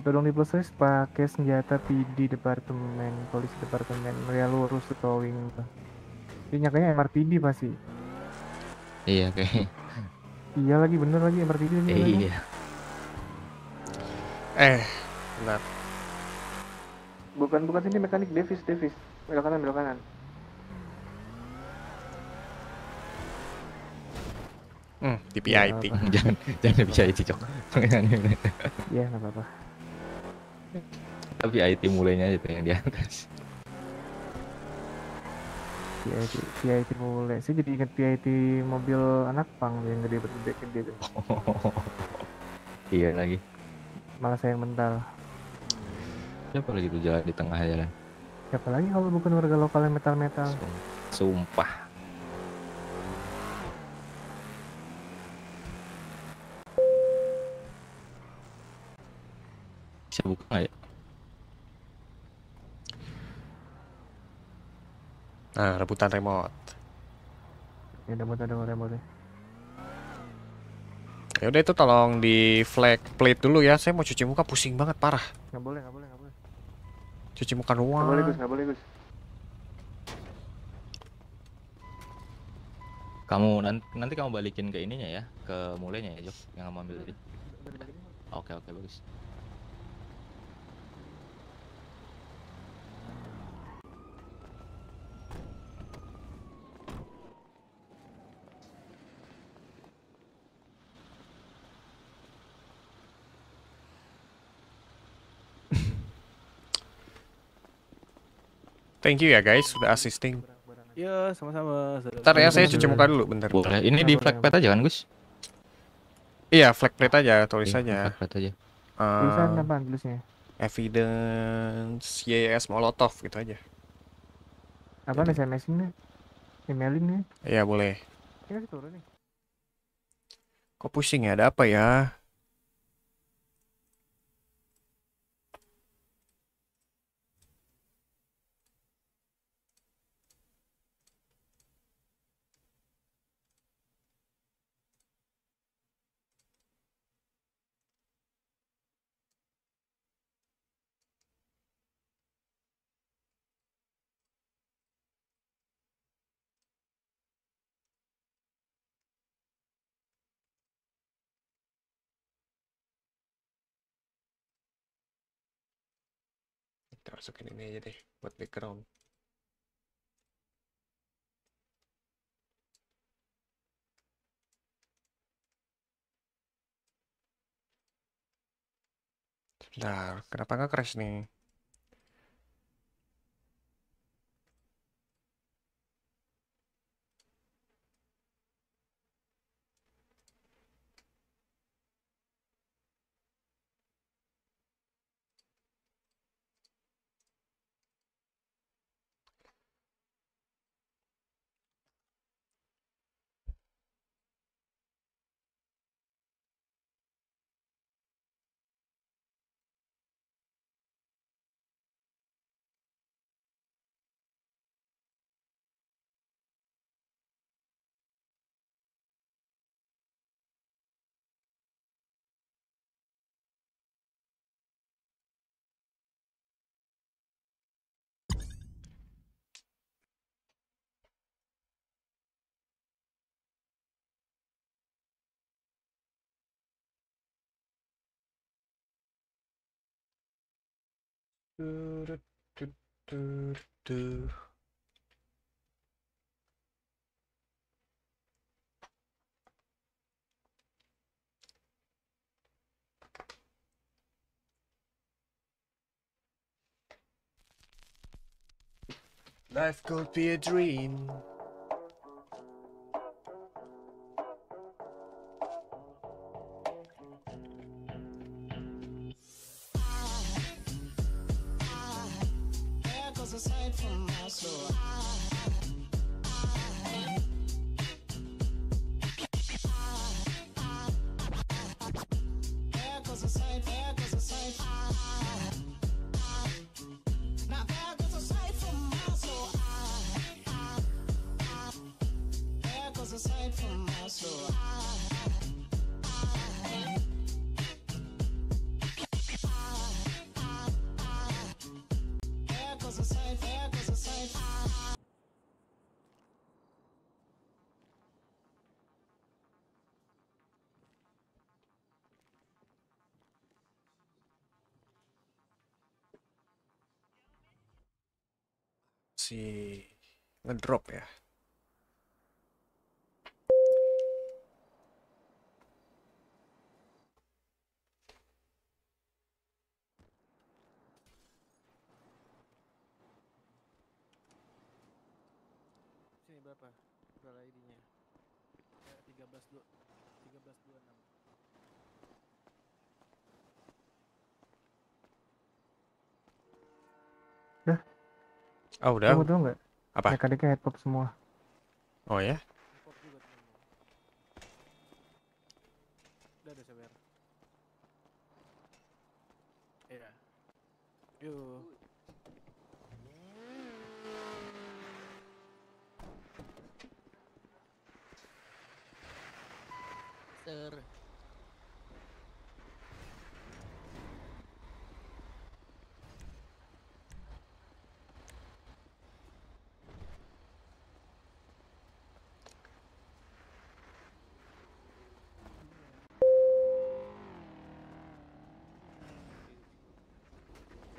todong di plus stress pakai senjata PD departemen polisi departemen real lurus ke towing jadi nyakanya MRPD pasti iya kayak iya lagi bener lagi MRPD ini eh, iya eh benar bukan bukan ini mekanik Davis Davis belok kanan belok kanan Hmm, di PIT. Iya, jangan jangan di PIT, Cok. Jangan. Iya, enggak apa-apa. Tapi IT mulainya aja tuh yang di atas. PIT, PIT mulai. Saya jadi ingat PIT mobil anak pang yang gede gede gede. Oh, iya lagi. Malah saya mental. Siapa lagi tuh jalan di tengah jalan? Siapa lagi kalau bukan warga lokal yang metal-metal? Sumpah. Bisa buka nggak ya? Nah, rebutan remote. Ya, ada remote, ada remote. Ya yaudah itu tolong di flag plate dulu ya. Saya mau cuci muka pusing banget parah. Nggak boleh, nggak boleh, nggak boleh. Cuci muka ruang Nggak boleh, Gus, nggak boleh, Gus. Kamu nanti, nanti kamu balikin ke ininya ya, ke mulainya ya, Jok, yang kamu ambil tadi. Oke, oke, bagus. Thank you ya guys, sudah assisting. Iya, sama-sama. Bentar ya, saya cuci muka dulu, bentar. Boleh. Ini di flag plate aja kan, Gus? Iya, flag plate aja, tulis iya, aja. Flag plate aja. Ah, Tulisan apa tulisnya? Evidence YS Molotov gitu aja. Apa nih SMS-nya? Emailin nih? Iya, boleh. Kita turun nih. Kok pusing ya? Ada apa ya? masukin ini aja deh buat background sebentar kenapa nggak crash nih Do, do, do, do, Life could be a dream. slow. There goes sight, goes sight. goes sight from my soul. goes sight from my soul. masih ngedrop ya Oh udah. Kamu tahu nggak? Apa? Mereka headpop semua. Oh ya? Udah ada CBR. Iya. Yuk. Sir.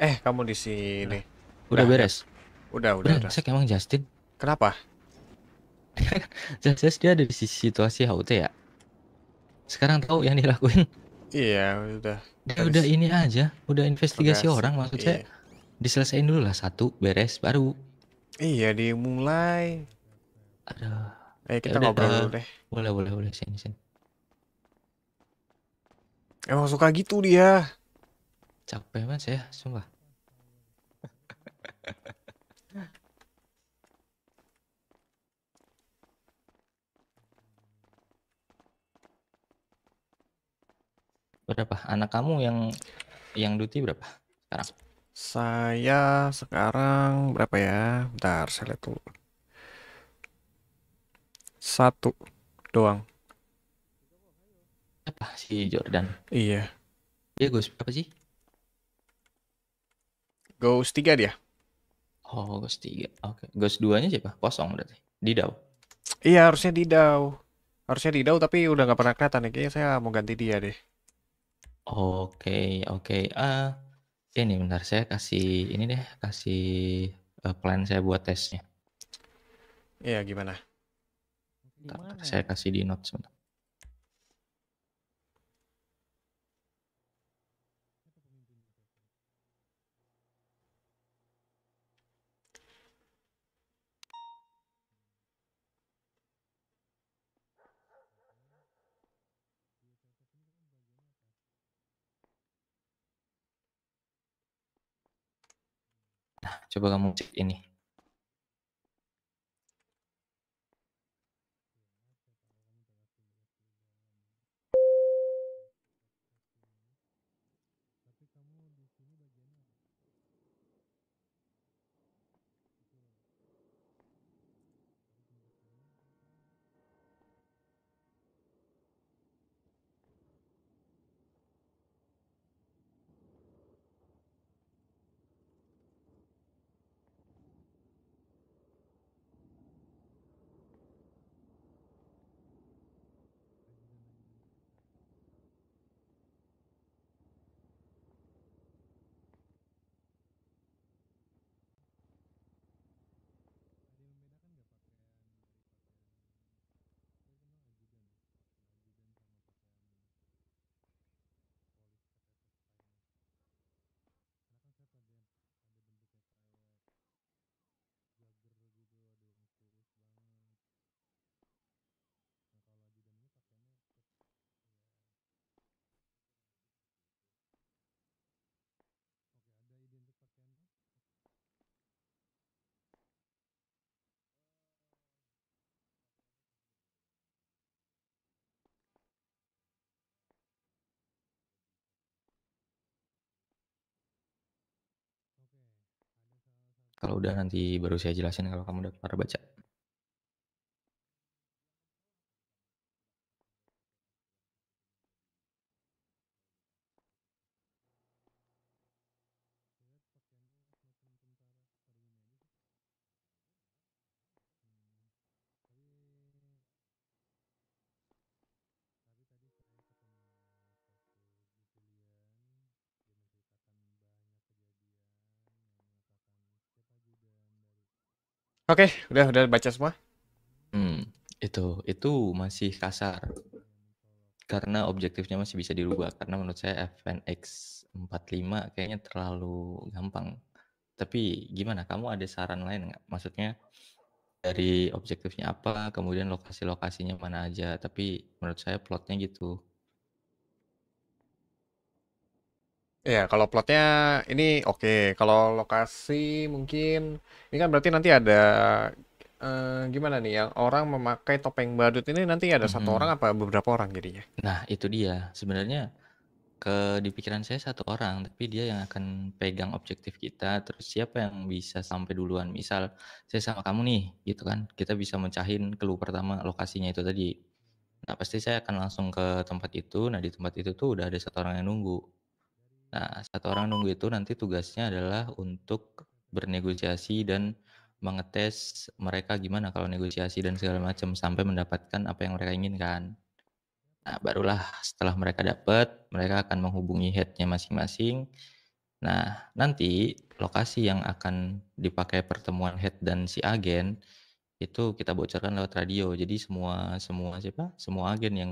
Eh, kamu di sini. Udah, udah beres. Udah, udah, udah. udah. emang Justin. Kenapa? Justin dia ada di situasi HUT ya. Sekarang tahu yang dilakuin. Iya, udah. Dia ya beres. udah ini aja, udah investigasi beres. orang maksud iya. saya. Iya. Diselesain dulu lah satu, beres baru. Iya, dimulai. Ada. Eh, kita ya ngobrol dulu eh, deh. Boleh, boleh, boleh, sini, sini. Emang suka gitu dia capek banget saya sumpah berapa anak kamu yang yang duty berapa sekarang saya sekarang berapa ya bentar saya lihat dulu satu doang apa si Jordan iya dia gue apa sih Ghost 3 dia. Oh, Ghost 3. Oke. Okay. Ghost 2-nya siapa? Kosong berarti. Didau. Iya, harusnya Didau. Harusnya Didau tapi udah nggak pernah kelihatan ya. Kayaknya saya mau ganti dia deh. Oke, okay, oke. Okay. Uh, ini bentar saya kasih ini deh, kasih uh, plan saya buat tesnya. Iya, gimana? Bentar, Saya kasih di notes sebentar. Coba kamu cek ini. Kalau udah nanti baru saya jelasin kalau kamu udah pernah baca. Oke, okay, udah udah baca semua. Hmm, itu itu masih kasar karena objektifnya masih bisa dirubah karena menurut saya FNX 45 kayaknya terlalu gampang. Tapi gimana? Kamu ada saran lain nggak? Maksudnya dari objektifnya apa, kemudian lokasi-lokasinya mana aja. Tapi menurut saya plotnya gitu. Iya, kalau plotnya ini oke. Kalau lokasi mungkin ini kan berarti nanti ada eh, gimana nih yang orang memakai topeng badut ini nanti ada satu orang apa beberapa orang jadinya? Nah, itu dia. Sebenarnya ke di pikiran saya satu orang, tapi dia yang akan pegang objektif kita. Terus siapa yang bisa sampai duluan? Misal saya sama kamu nih, gitu kan. Kita bisa mencahin clue pertama lokasinya itu tadi. Nah, pasti saya akan langsung ke tempat itu. Nah, di tempat itu tuh udah ada satu orang yang nunggu. Nah, satu orang nunggu itu nanti tugasnya adalah untuk bernegosiasi dan mengetes mereka gimana kalau negosiasi dan segala macam sampai mendapatkan apa yang mereka inginkan. Nah, barulah setelah mereka dapat, mereka akan menghubungi headnya masing-masing. Nah, nanti lokasi yang akan dipakai pertemuan head dan si agen itu kita bocorkan lewat radio. Jadi semua semua siapa? Semua agen yang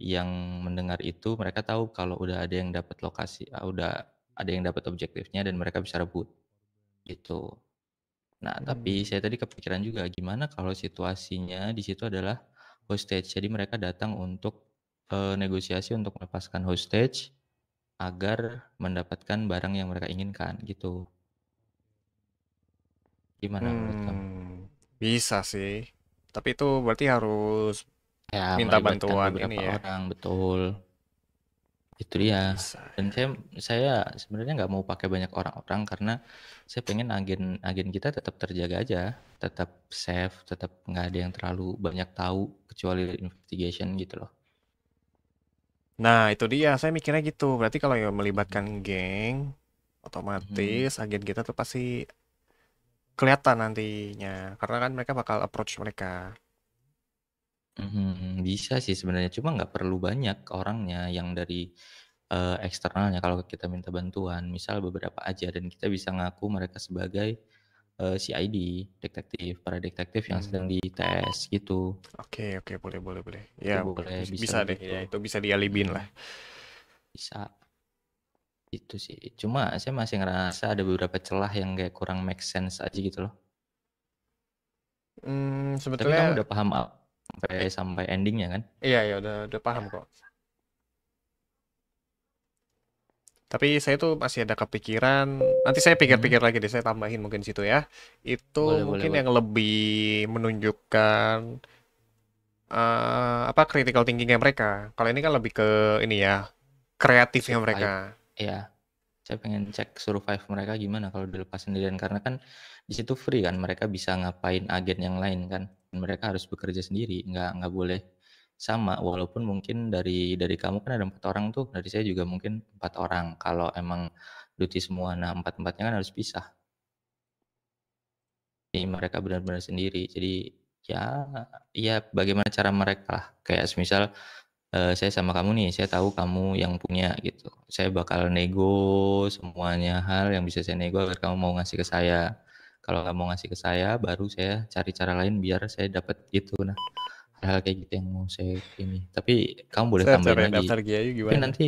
yang mendengar itu mereka tahu kalau udah ada yang dapat lokasi, uh, udah ada yang dapat objektifnya dan mereka bisa rebut gitu. Nah, hmm. tapi saya tadi kepikiran juga gimana kalau situasinya di situ adalah hostage. Jadi mereka datang untuk uh, negosiasi untuk melepaskan hostage agar mendapatkan barang yang mereka inginkan gitu. Gimana hmm, menurut kamu? Hmm, bisa sih. Tapi itu berarti harus ya, minta bantuan ini ya. orang betul itu dia dan saya saya sebenarnya nggak mau pakai banyak orang-orang karena saya pengen agen agen kita tetap terjaga aja tetap safe tetap nggak ada yang terlalu banyak tahu kecuali investigation gitu loh nah itu dia saya mikirnya gitu berarti kalau yang melibatkan geng otomatis hmm. agen kita tuh pasti kelihatan nantinya karena kan mereka bakal approach mereka Hmm, bisa sih sebenarnya, cuma nggak perlu banyak orangnya yang dari, uh, eksternalnya kalau kita minta bantuan. Misal beberapa aja dan kita bisa ngaku mereka sebagai, uh, eh, CID, detektif, para detektif yang sedang di tes gitu. Oke oke, boleh boleh boleh. Ya, itu Ya, boleh bisa bisa deh, Gitu. ya itu bisa dialibin-lah. Bisa. Itu sih, cuma saya masih ngerasa ada beberapa celah yang kayak kurang make sense aja gitu loh. sebetulnya hmm, Tapi kamu udah paham sampai sampai endingnya kan iya ya udah udah paham kok tapi saya tuh masih ada kepikiran nanti saya pikir-pikir hmm. lagi deh saya tambahin mungkin situ ya itu boleh, mungkin boleh, yang boleh. lebih menunjukkan uh, apa critical thinkingnya mereka kalau ini kan lebih ke ini ya kreatifnya survive. mereka iya saya pengen cek survive mereka gimana kalau dilepas sendirian karena kan di situ free kan mereka bisa ngapain agen yang lain kan mereka harus bekerja sendiri nggak nggak boleh sama walaupun mungkin dari dari kamu kan ada empat orang tuh dari saya juga mungkin empat orang kalau emang duty semua nah empat empatnya kan harus pisah jadi mereka benar-benar sendiri jadi ya ya bagaimana cara mereka lah kayak misal uh, saya sama kamu nih, saya tahu kamu yang punya gitu. Saya bakal nego semuanya hal yang bisa saya nego agar kamu mau ngasih ke saya kalau nggak mau ngasih ke saya baru saya cari cara lain biar saya dapat itu nah hal hal kayak gitu yang mau saya ini tapi kamu boleh saya tambahin lagi tapi nanti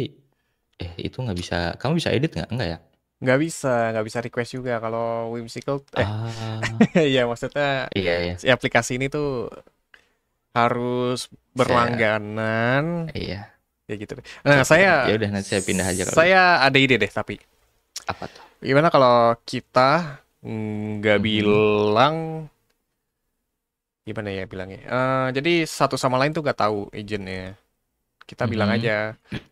eh itu nggak bisa kamu bisa edit nggak enggak ya nggak bisa nggak bisa request juga kalau whimsical eh ah. ya maksudnya iya, iya. Si aplikasi ini tuh harus berlangganan saya, iya ya gitu deh. nah saya ya udah nanti saya pindah aja kalau saya gitu. ada ide deh tapi apa tuh gimana kalau kita nggak hmm. bilang gimana ya bilangnya uh, jadi satu sama lain tuh nggak tahu agentnya kita hmm. bilang mhm. aja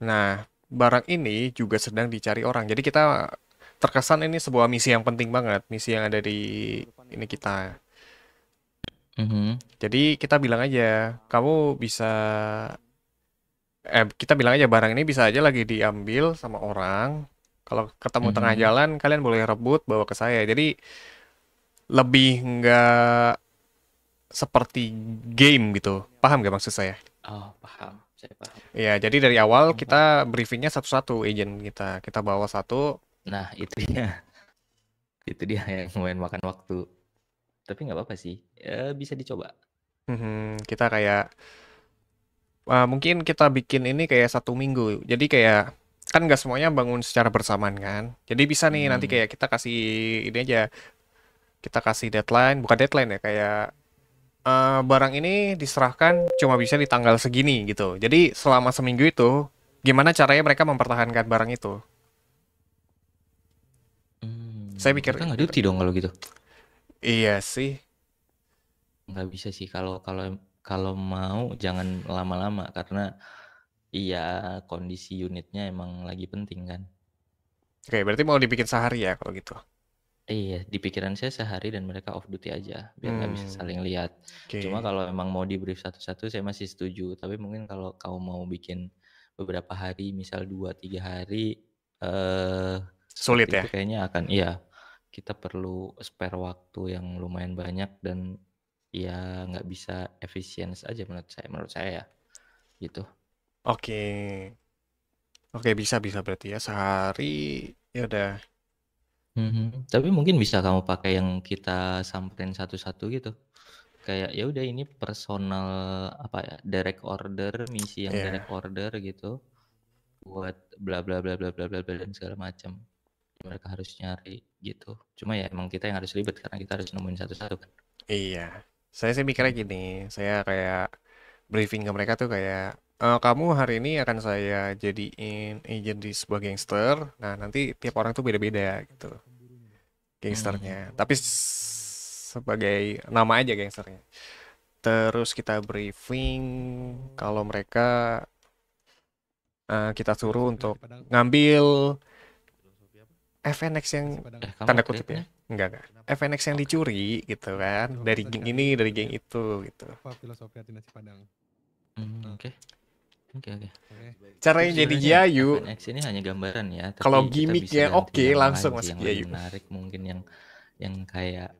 nah barang ini juga sedang dicari orang jadi kita terkesan ini sebuah misi yang penting banget misi yang ada di ini kita hmm. jadi kita bilang aja kamu bisa eh kita bilang aja barang ini bisa aja lagi diambil sama orang kalau ketemu mm -hmm. tengah jalan kalian boleh rebut bawa ke saya. Jadi lebih nggak seperti game gitu. Paham gak maksud saya? Oh, paham. Saya paham. Iya, jadi dari awal kita briefingnya satu-satu agent kita. Kita bawa satu. Nah, itu dia. itu dia yang main makan waktu. Tapi nggak apa-apa sih. Ya, bisa dicoba. Hmm, kita kayak uh, mungkin kita bikin ini kayak satu minggu. Jadi kayak kan nggak semuanya bangun secara bersamaan kan jadi bisa nih hmm. nanti kayak kita kasih ini aja kita kasih deadline bukan deadline ya kayak uh, barang ini diserahkan cuma bisa di tanggal segini gitu jadi selama seminggu itu gimana caranya mereka mempertahankan barang itu hmm, saya pikir nggak duty dong kalau gitu iya sih nggak bisa sih kalau kalau kalau mau jangan lama-lama karena Iya, kondisi unitnya emang lagi penting kan. Oke, berarti mau dibikin sehari ya kalau gitu. Iya, di pikiran saya sehari dan mereka off duty aja biar nggak hmm. bisa saling lihat. Okay. Cuma kalau emang mau di brief satu-satu saya masih setuju, tapi mungkin kalau kamu mau bikin beberapa hari, misal dua tiga hari eh sulit ya. Kayaknya akan iya. Kita perlu spare waktu yang lumayan banyak dan ya nggak bisa efisien aja menurut saya menurut saya ya. Gitu. Oke. Oke, bisa bisa berarti ya sehari ya udah. -hmm. tapi mungkin bisa kamu pakai yang kita samperin satu-satu gitu. Kayak ya udah ini personal apa ya, direct order, misi yang yeah. direct order gitu buat bla bla bla bla bla bla bla dan segala macam. Mereka harus nyari gitu. Cuma ya emang kita yang harus ribet karena kita harus nemuin satu-satu kan. Iya. Saya sih mikirnya gini, saya kayak briefing ke mereka tuh kayak uh, kamu hari ini akan saya jadiin agent di sebuah gangster. Nah, nanti tiap orang tuh beda-beda gitu. Gangsternya. Hmm. Tapi sebagai nama aja gangsternya. Terus kita briefing kalau mereka uh, kita suruh untuk ngambil FNX yang eh, tanda kutip ya. Enggak enggak. FNX yang dicuri gitu kan dari gitu geng ini, dari geng itu gitu. Oke oke. Cara yang jadi Jayu. X ini hanya gambaran ya. Kalau gimmick ya, yang oke okay, langsung masuk Jayu. Menarik mungkin yang yang kayak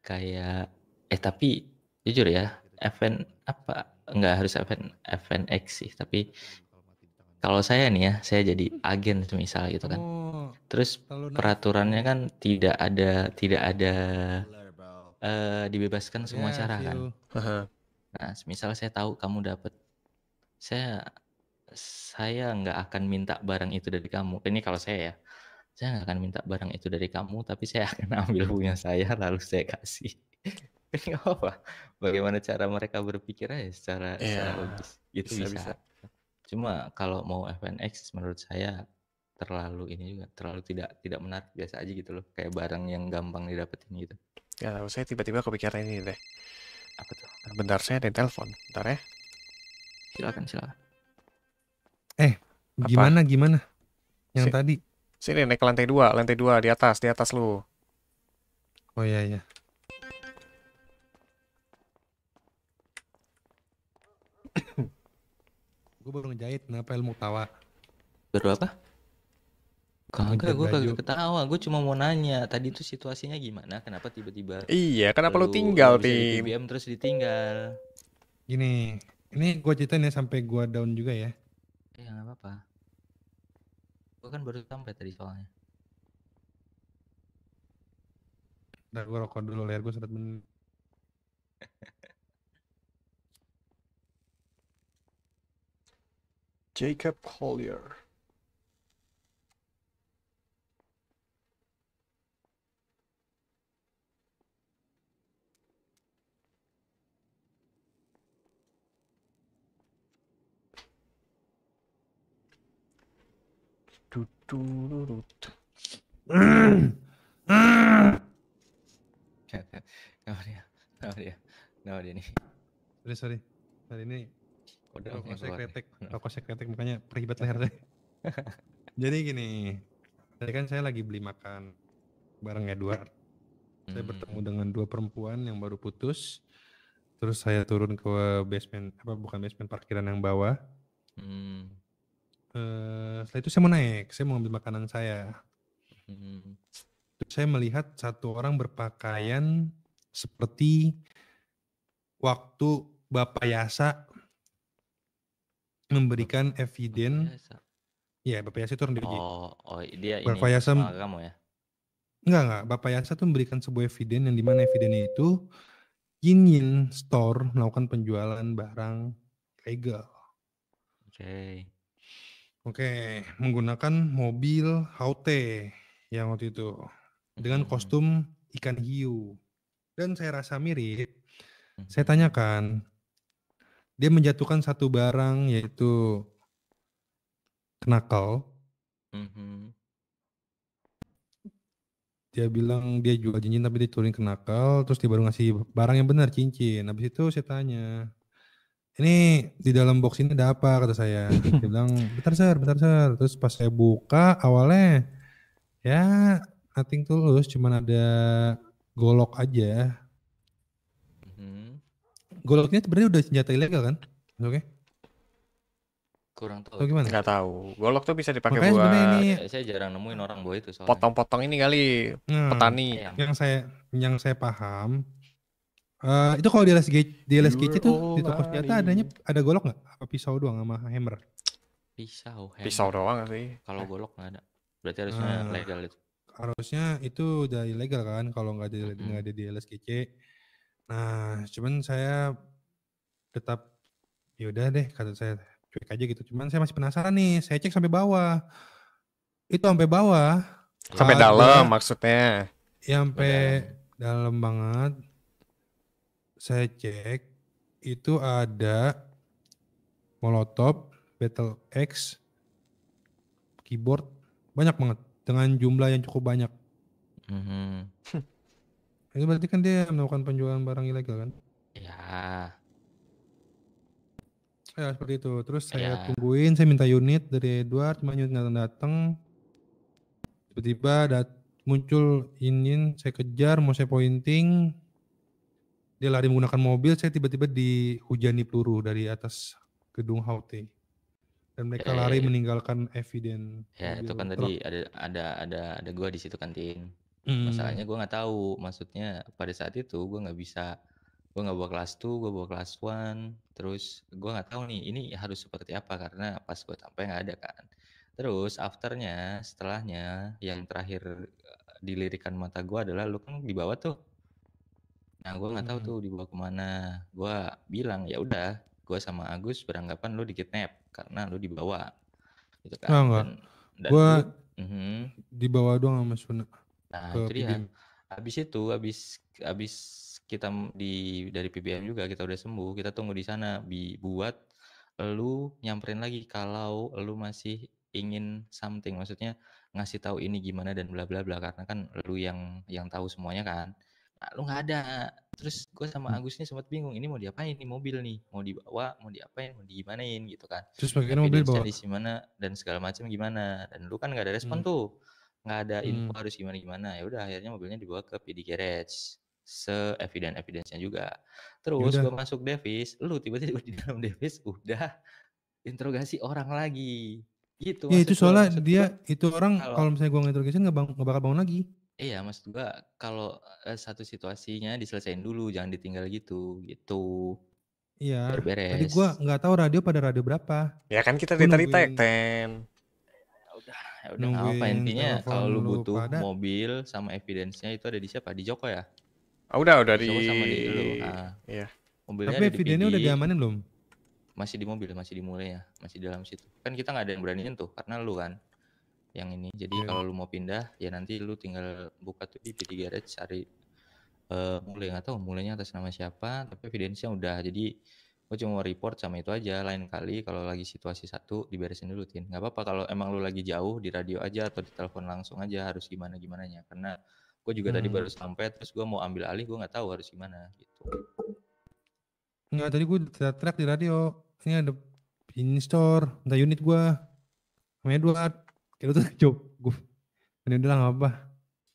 kayak eh tapi jujur ya event apa nggak harus event event X sih tapi kalau saya nih ya saya jadi agen misal gitu kan oh, terus peraturannya kan tidak ada tidak ada uh, dibebaskan semua ya, cara kan nah misal saya tahu kamu dapat saya saya nggak akan minta barang itu dari kamu. Ini kalau saya ya, saya nggak akan minta barang itu dari kamu, tapi saya akan ambil punya saya lalu saya kasih. Ini apa? Bagaimana cara mereka berpikir aja secara, yeah, secara logis. Itu bisa, bisa. bisa. Cuma kalau mau FNX menurut saya terlalu ini juga terlalu tidak tidak menarik biasa aja gitu loh kayak barang yang gampang didapetin gitu. Ya, saya tiba-tiba kepikiran ini deh. Apa tuh? Bentar saya ada telepon. Bentar ya silakan silakan eh gimana Apa? gimana yang si tadi sini naik ke lantai dua lantai dua di atas di atas lu oh iya iya gue baru ngejahit kenapa ilmu tawa baru apa Kagak, gue kagak ketawa. Gue cuma mau nanya, tadi itu situasinya gimana? Kenapa tiba-tiba? Iya, kenapa lu, tinggal, Tim? terus ditinggal. Gini, ini gua ceritain ya sampai gua down juga ya. Ya nggak apa-apa. Gue kan baru sampai tadi soalnya. Ntar gua rokok dulu leher Gua seret men. Jacob Collier. dia? dia? dia nih? Sorry, sorry. Hari ini rokok saya kretek, rokok saya kretek makanya peribet leher deh. Jadi gini, tadi kan saya lagi beli makan bareng Edward. Ya, saya hmm. bertemu dengan dua perempuan yang baru putus. Terus saya turun ke basement, apa bukan basement parkiran yang bawah. Hmm. Eh, setelah itu saya mau naik, saya mau ambil makanan saya. Hmm. saya melihat satu orang berpakaian seperti waktu Bapak Yasa memberikan eviden. Ya iya, Bapak Yasa itu orang DPJ. Oh, oh dia Bapak ini Yasa, kamu ya? Enggak, enggak. Bapak Yasa tuh memberikan sebuah eviden yang dimana evidennya itu Yin Yin Store melakukan penjualan barang legal. Oke. Okay. Oke, menggunakan mobil haute yang waktu itu dengan hmm. kostum ikan hiu dan saya rasa mirip. Hmm. Saya tanyakan, dia menjatuhkan satu barang yaitu knuckle. Hmm. Dia bilang dia jual cincin tapi dia turunin kenakal. terus dia baru ngasih barang yang benar cincin, habis itu saya tanya ini di dalam box ini ada apa kata saya dia bilang bentar sir bentar sir terus pas saya buka awalnya ya nothing tulus cuman ada golok aja hmm. goloknya sebenarnya udah senjata ilegal kan oke okay? kurang tahu. gimana? Enggak tahu. Golok tuh bisa dipakai Makanya buat ini... saya jarang nemuin orang bawa itu Potong-potong ini kali hmm. petani. Yang saya yang saya paham Uh, itu kalau di LSG di LSGC itu oh, di toko ah, senjata iya, iya, adanya iya. ada golok nggak? Apa pisau doang sama hammer? Pisau. Hammer. Pisau doang sih. Kalau golok nggak ada. Berarti harusnya uh, legal itu. Harusnya itu udah ilegal kan kalau nggak ada nggak mm -hmm. ada di LSGC. Nah, cuman saya tetap yaudah deh kata saya cuek aja gitu. Cuman saya masih penasaran nih. Saya cek sampai bawah. Itu sampai bawah. Sampai dalam maksudnya. Ya sampai dalam banget saya cek itu ada Molotov, Battle X, keyboard banyak banget dengan jumlah yang cukup banyak. Mm-hmm. itu berarti kan dia melakukan penjualan barang ilegal kan? Ya. Ya seperti itu. Terus saya ya. tungguin, saya minta unit dari Edward, cuma unit nggak datang. Tiba-tiba dat muncul ingin saya kejar, mau saya pointing, dia lari menggunakan mobil, saya tiba-tiba dihujani peluru dari atas gedung Haute. Dan mereka ya, ya, lari ya. meninggalkan eviden. Ya, itu kan tadi ada ada ada ada gua di situ kan, Tin. Hmm. Masalahnya gua nggak tahu, maksudnya pada saat itu gua nggak bisa Gua nggak bawa kelas 2, Gua bawa kelas one. terus gua nggak tahu nih ini harus seperti apa karena pas gua sampai nggak ada kan terus afternya setelahnya yang terakhir eh, dilirikan mata gua adalah lu kan di bawah tuh Nah, gue nggak tahu hmm. tuh dibawa kemana. Gue bilang ya udah, gue sama Agus beranggapan lu dikidnap karena lo dibawa. Gitu kan. Nah, enggak. gue mm-hmm. dibawa doang sama Suna. Nah, jadi ya. Habis itu, abis habis kita di dari PBM juga kita udah sembuh, kita tunggu di sana bi buat lu nyamperin lagi kalau lu masih ingin something maksudnya ngasih tahu ini gimana dan bla bla bla karena kan lu yang yang tahu semuanya kan Ah, lu nggak ada terus gue sama hmm. Agusnya sempat bingung ini mau diapain ini mobil nih mau dibawa mau diapain mau digimanain gitu kan terus bagaimana mobil bawa di mana dan segala macam gimana dan lu kan nggak ada respon hmm. tuh nggak ada info hmm. harus gimana gimana ya udah akhirnya mobilnya dibawa ke PD Garage se evident evidence juga ya terus gue masuk Davis lu tiba-tiba di dalam Davis udah interogasi orang lagi gitu ya itu soalnya dia itu orang kalau misalnya gue nginterogasi nggak bakal bangun lagi Iya, mas gua kalau, eh, satu situasinya diselesain dulu, jangan ditinggal gitu, gitu. Iya. Iya, tadi gue gua nggak tahu radio pada radio berapa. Ya kan kita Gua ya, ditarik Ya udah ya udah apa intinya kalau lo lu butuh pada. mobil sama evidence-nya itu ada di siapa? Di Joko ya? Oh, udah udah Di di sama di lu, ah. iya. Mobilnya Tapi ada udah diamanin belum? Masih di mobil, masih di mulai ya, masih di dalam situ. Kan kita nggak ada yang beraniin tuh, karena lu kan yang ini. Jadi yeah. kalau lu mau pindah ya nanti lu tinggal buka tuh di PT Garage cari uh, mulai nggak tahu mulainya atas nama siapa, tapi evidensinya udah. Jadi gua cuma mau report sama itu aja. Lain kali kalau lagi situasi satu diberesin dulu tin. nggak apa-apa kalau emang lu lagi jauh di radio aja atau di telepon langsung aja harus gimana gimana nya. Karena gue juga hmm. tadi baru sampai terus gua mau ambil alih gua nggak tahu harus gimana gitu. Enggak, tadi gue track di radio. Ini ada pin store, ada unit gua Sama Edward. Kita tuh cukup. Ini udah nggak apa.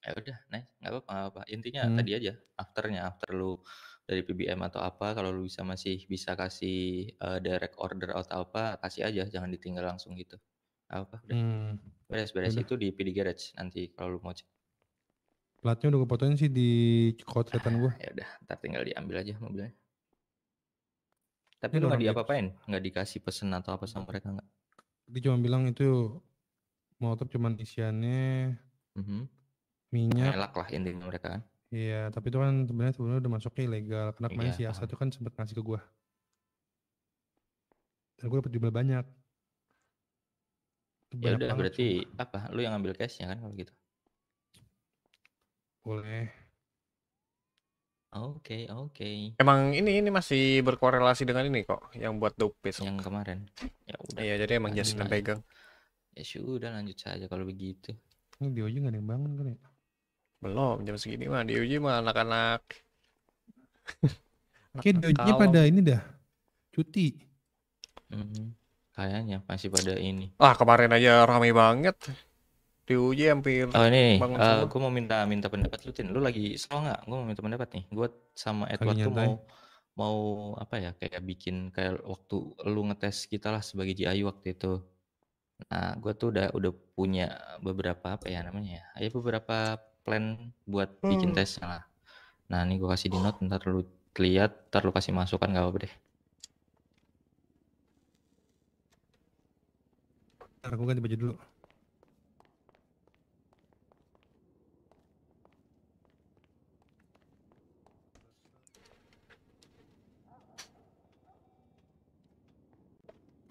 Ya udah, naik Nggak apa-apa, apa. Intinya hmm. tadi aja afternya, after lu dari PBM atau apa, kalau lu bisa masih bisa kasih uh, direct order atau apa, kasih aja, jangan ditinggal langsung gitu. Apa? Udah. Hmm. Beres-beres itu di PD Garage nanti kalau lu mau cek. Platnya udah kepotongin sih di kotletan ah, gua. ya udah, ntar tinggal diambil aja mobilnya. Tapi lu nggak diapa-apain? Nggak dikasih pesen atau apa sama mereka nggak? Dia cuma bilang itu motor cuman isiannya mm-hmm. minyak. Elak lah intinya mereka kan. Iya, tapi itu kan sebenarnya sebenarnya udah masuknya ilegal. Karena kemarin iya. si Asa itu kan sempat ngasih ke gua. Dan gua dapet jumlah banyak. ya udah berarti cuman. apa? Lu yang ambil cashnya kan kalau gitu. Boleh. Oke, okay, oke. Okay. Emang ini ini masih berkorelasi dengan ini kok, yang buat dope besok. Yang kemarin. Ya udah. Iya, jadi emang jasin pegang. Ya sudah lanjut saja kalau begitu. Ini uji nggak ada yang bangun kali ya? Belum, jam segini mah di uji mah anak-anak. Oke, Uji pada ini dah. Cuti. Mm-hmm. Kayaknya masih pada ini. Ah, kemarin aja ramai banget. uji hampir Oh ini, bangun eh, uh, gue mau minta minta pendapat lu Tin. Lu lagi slow nggak? Gue mau minta pendapat nih. Gue sama Edward tuh mau mau apa ya kayak bikin kayak waktu lu ngetes kita lah sebagai GIU waktu itu Nah, gue tuh udah udah punya beberapa apa ya namanya ya, ada ya beberapa plan buat bikin hmm. tes lah. Nah, ini gue kasih di note, ntar lu lihat, ntar lu kasih masukan gak apa-apa deh. Ntar gue ganti baju dulu.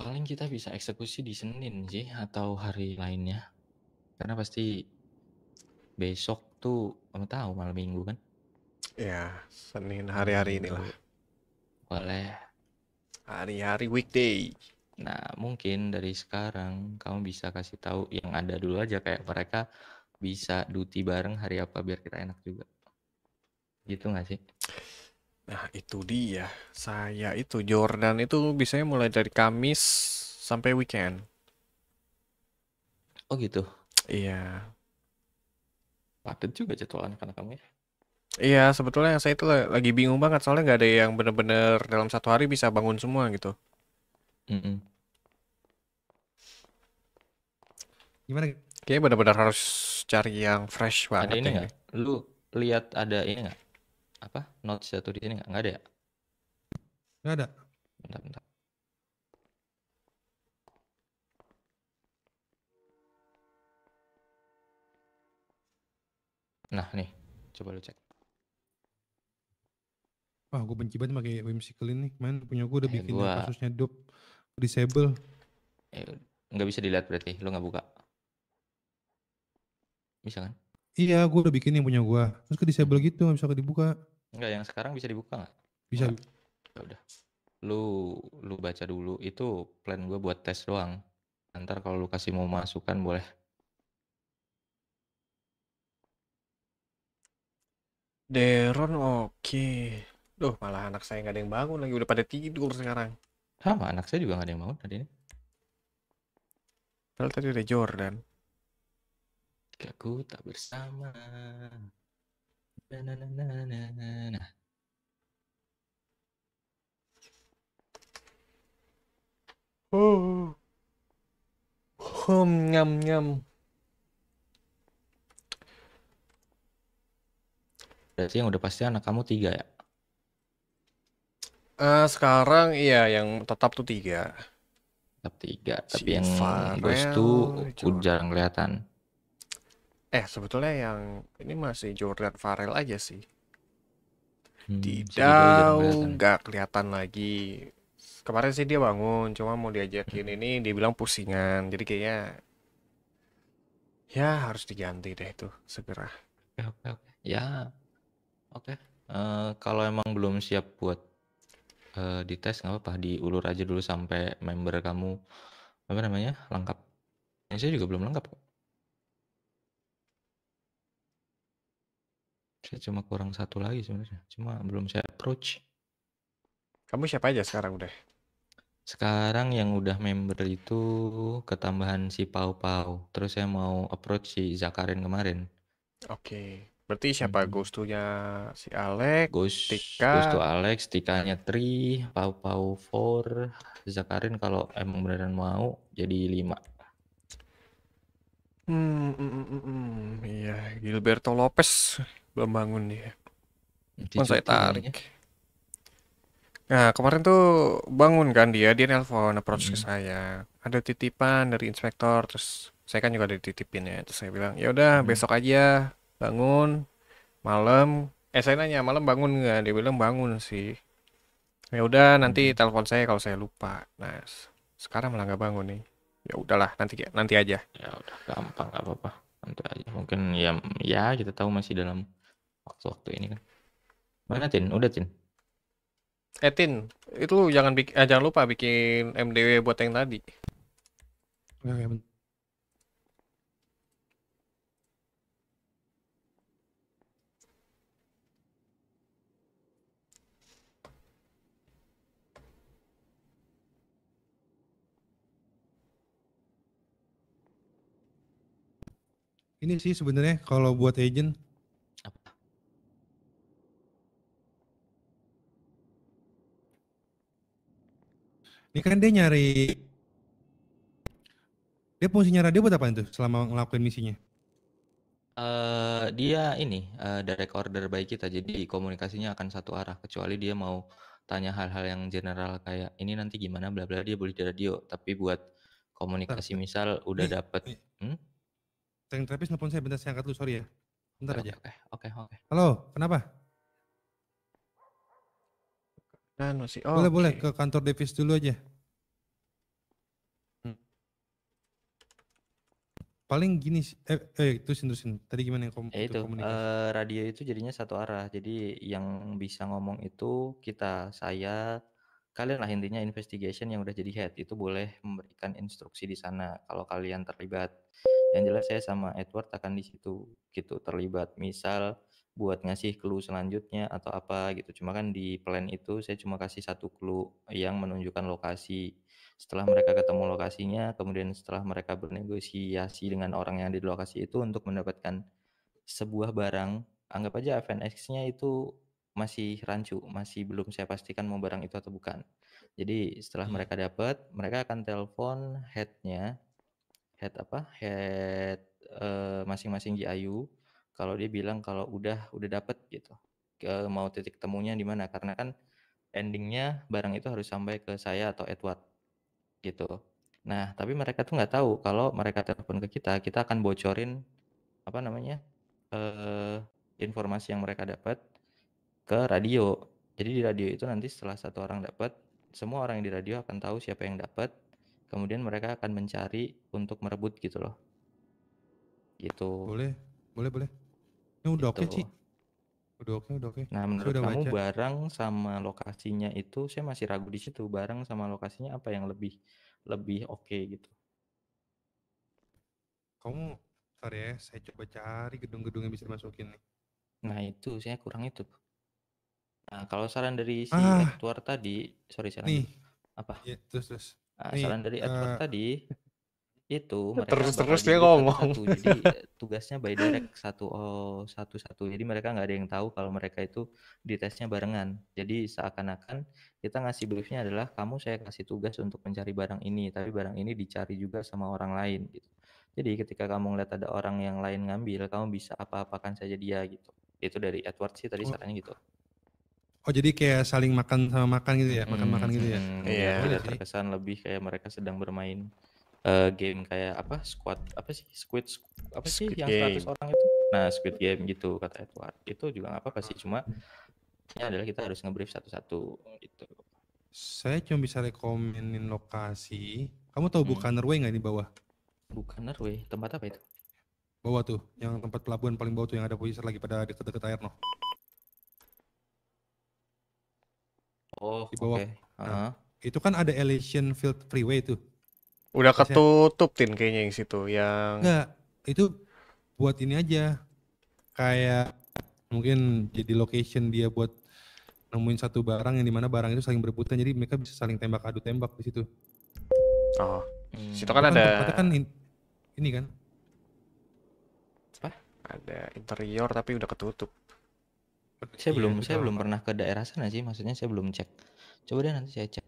paling kita bisa eksekusi di Senin sih atau hari lainnya karena pasti besok tuh kamu tahu malam minggu kan ya Senin hari-hari inilah boleh hari-hari weekday nah mungkin dari sekarang kamu bisa kasih tahu yang ada dulu aja kayak mereka bisa duty bareng hari apa biar kita enak juga gitu nggak sih Nah, itu dia. Saya itu Jordan itu biasanya mulai dari Kamis sampai weekend. Oh gitu. Iya. Padat juga jadwal anak kamu ya. Iya, sebetulnya yang saya itu lagi bingung banget soalnya nggak ada yang bener-bener dalam satu hari bisa bangun semua gitu. Mm -mm. Gimana? Kayaknya bener-bener harus cari yang fresh banget. Ada ini Lu lihat ada ini nggak? apa notes jatuh di sini nggak nggak ada ya nggak ada bentar bentar nah nih coba lu cek Wah, gue benci banget pakai whimsical ini. Main punya gue udah eh, bikin gua... kasusnya dop disable. Eh, nggak bisa dilihat berarti. lu nggak buka. Bisa kan? Iya, gue udah bikin yang punya gue. Terus ke disable gitu, nggak bisa dibuka. Enggak, yang sekarang bisa dibuka nggak? Bisa. Ya udah. Lu lu baca dulu. Itu plan gue buat tes doang. Ntar kalau lu kasih mau masukan boleh. Deron oke. Okay. Duh, malah anak saya nggak ada yang bangun lagi. Udah pada tidur sekarang. Sama, anak saya juga nggak ada yang bangun tadi ini. Padahal tadi ada Jordan jika ku tak bersama. Na, na, na, na, na, na. Oh. Hum, nyam, nyam. Berarti yang udah pasti anak kamu tiga ya? Uh, sekarang iya yang tetap tuh tiga. Tetap tiga, tapi si yang bos tuh jarang kelihatan. Eh, sebetulnya yang ini masih Jordan Farrell aja sih. Hmm, Didau nggak kelihatan lagi. Kemarin sih dia bangun, cuma mau diajakin hmm. ini dia bilang pusingan. Jadi kayaknya ya harus diganti deh itu segera. Oke, oke, Okay. Ya. Oke. Okay. Uh, eh, kalau emang belum siap buat uh, dites nggak apa-apa, diulur aja dulu sampai member kamu apa namanya? lengkap. Ini saya juga belum lengkap kok. saya cuma kurang satu lagi sebenarnya cuma belum saya approach kamu siapa aja sekarang udah sekarang yang udah member itu ketambahan si Pau Pau terus saya mau approach si Zakarin kemarin oke okay. berarti siapa hmm. ghostunya si Alex Ghost, Tika Ghostu Alex Tikanya Tri Pau Pau Four Zakarin kalau emang beneran mau jadi lima Hmm, hmm, hmm, hmm, hmm. iya, Gilberto Lopez belum bangun iya. dia. Mau saya tarik. Nah kemarin tuh bangun kan dia, dia nelpon approach hmm. ke saya. Ada titipan dari inspektor, terus saya kan juga ada titipin ya. Terus saya bilang, ya udah hmm. besok aja bangun malam. Eh saya nanya malam bangun nggak? Dia bilang bangun sih. Ya udah nanti hmm. telepon saya kalau saya lupa. Nah sekarang malah nggak bangun nih. Ya udahlah nanti nanti aja. Ya udah gampang nggak apa-apa. Nanti aja mungkin ya ya kita tahu masih dalam waktu-waktu ini kan mana Tin udah Tin eh Tin itu jangan bikin eh, jangan lupa bikin MDW buat yang tadi ini sih sebenarnya kalau buat agent Ini kan dia nyari dia fungsinya radio buat apa itu selama ngelakuin misinya? Uh, dia ini uh, direct order baik kita, jadi komunikasinya akan satu arah. Kecuali dia mau tanya hal-hal yang general kayak ini nanti gimana bla bla dia boleh di radio. Tapi buat komunikasi bentar. misal udah dapat dapet. Hmm? terapis nelfon saya bentar saya angkat dulu sorry ya. Bentar okay, aja. Oke okay, oke okay, Okay. Halo, kenapa? Nano sih. Oh, boleh okay. boleh ke kantor Davis dulu aja. Hmm. Paling gini sih, eh, eh itu sindusin. Tadi gimana yang kom eh, itu komunikasi? Uh, radio itu jadinya satu arah. Jadi yang bisa ngomong itu kita, saya, kalian lah intinya investigation yang udah jadi head itu boleh memberikan instruksi di sana kalau kalian terlibat. Yang jelas saya sama Edward akan di situ gitu terlibat. Misal buat ngasih clue selanjutnya atau apa gitu. Cuma kan di plan itu saya cuma kasih satu clue yang menunjukkan lokasi. Setelah mereka ketemu lokasinya, kemudian setelah mereka bernegosiasi dengan orang yang ada di lokasi itu untuk mendapatkan sebuah barang, anggap aja FNX-nya itu masih rancu, masih belum saya pastikan mau barang itu atau bukan. Jadi setelah iya. mereka dapat, mereka akan telepon headnya, head apa, head eh, masing-masing uh, masing -masing kalau dia bilang kalau udah udah dapet gitu ke mau titik temunya di mana karena kan endingnya barang itu harus sampai ke saya atau Edward gitu nah tapi mereka tuh nggak tahu kalau mereka telepon ke kita kita akan bocorin apa namanya eh, informasi yang mereka dapat ke radio jadi di radio itu nanti setelah satu orang dapat semua orang yang di radio akan tahu siapa yang dapat kemudian mereka akan mencari untuk merebut gitu loh gitu boleh boleh boleh ini gitu. nah, udah gitu. oke, okay, Ci. Udah oke, udah oke. Nah, menurut kamu baca. barang sama lokasinya itu saya masih ragu di situ. Barang sama lokasinya apa yang lebih lebih oke okay, gitu? Kamu sorry ya, saya coba cari gedung-gedung yang bisa dimasukin nih. Nah, itu saya kurang itu. Nah, kalau saran dari si ah, Edward tadi, sorry saran. Nih. Apa? Ya, terus terus. Nah, nih, saran dari Edward uh, tadi itu terus-terus dia ngomong satu, jadi tugasnya by direct satu oh, satu satu jadi mereka nggak ada yang tahu kalau mereka itu ditesnya barengan jadi seakan-akan kita ngasih briefnya adalah kamu saya kasih tugas untuk mencari barang ini tapi barang ini dicari juga sama orang lain gitu jadi ketika kamu ngeliat ada orang yang lain ngambil kamu bisa apa-apakan saja dia gitu itu dari Edward sih tadi oh. sarannya gitu Oh jadi kayak saling makan sama makan gitu ya, hmm, makan-makan gitu ya? Hmm, iya. Hmm, iya, yeah. Iya terkesan lebih kayak mereka sedang bermain uh, game kayak apa squad apa sih squid apa sih squid yang 100 orang itu nah squid game gitu kata Edward itu juga nggak apa-apa sih cuma ya adalah kita harus ngebrief satu-satu itu. saya cuma bisa rekomenin lokasi kamu tahu hmm. Bukaner nggak di bawah bukan Norway tempat apa itu bawah tuh yang tempat pelabuhan paling bawah tuh yang ada polisi lagi pada deket-deket air noh oh di bawah okay. nah, uh -huh. itu kan ada Elysian Field Freeway tuh Udah ketutup tin kayaknya yang situ yang Enggak, itu buat ini aja. Kayak mungkin jadi location dia buat nemuin satu barang yang dimana barang itu saling berebutan jadi mereka bisa saling tembak adu tembak di situ. Oh. Hmm. Situ kan, kan ada kan in, ini kan. Apa? Ada interior tapi udah ketutup. Saya iya, belum gitu saya apa. belum pernah ke daerah sana sih, maksudnya saya belum cek. Coba deh nanti saya cek.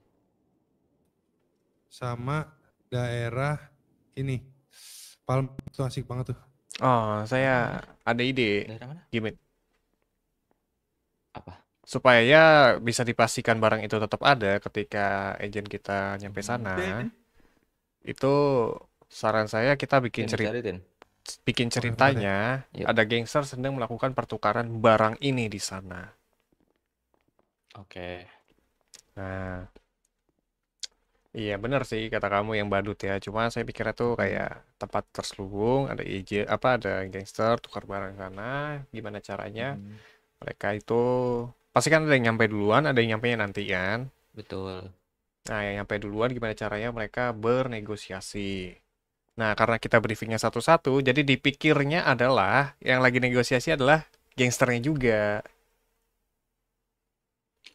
Sama daerah ini Palm itu asik banget tuh. Oh, saya ada ide. Daerah mana? Gimit. Apa? Supaya ya bisa dipastikan barang itu tetap ada ketika agen kita nyampe hmm. sana. Hmm. Itu saran saya kita bikin cerita bikin ceritanya oh, ada gangster sedang melakukan pertukaran barang ini di sana. Oke. Okay. Nah, Iya bener sih kata kamu yang badut ya. Cuma saya pikirnya tuh hmm. kayak tempat terselubung, ada IJ apa ada gangster tukar barang sana, gimana caranya hmm. mereka itu pasti kan ada yang nyampe duluan, ada yang nyampe nanti kan. Betul. Nah, yang nyampe duluan gimana caranya mereka bernegosiasi. Nah, karena kita briefingnya satu-satu, jadi dipikirnya adalah yang lagi negosiasi adalah gangsternya juga.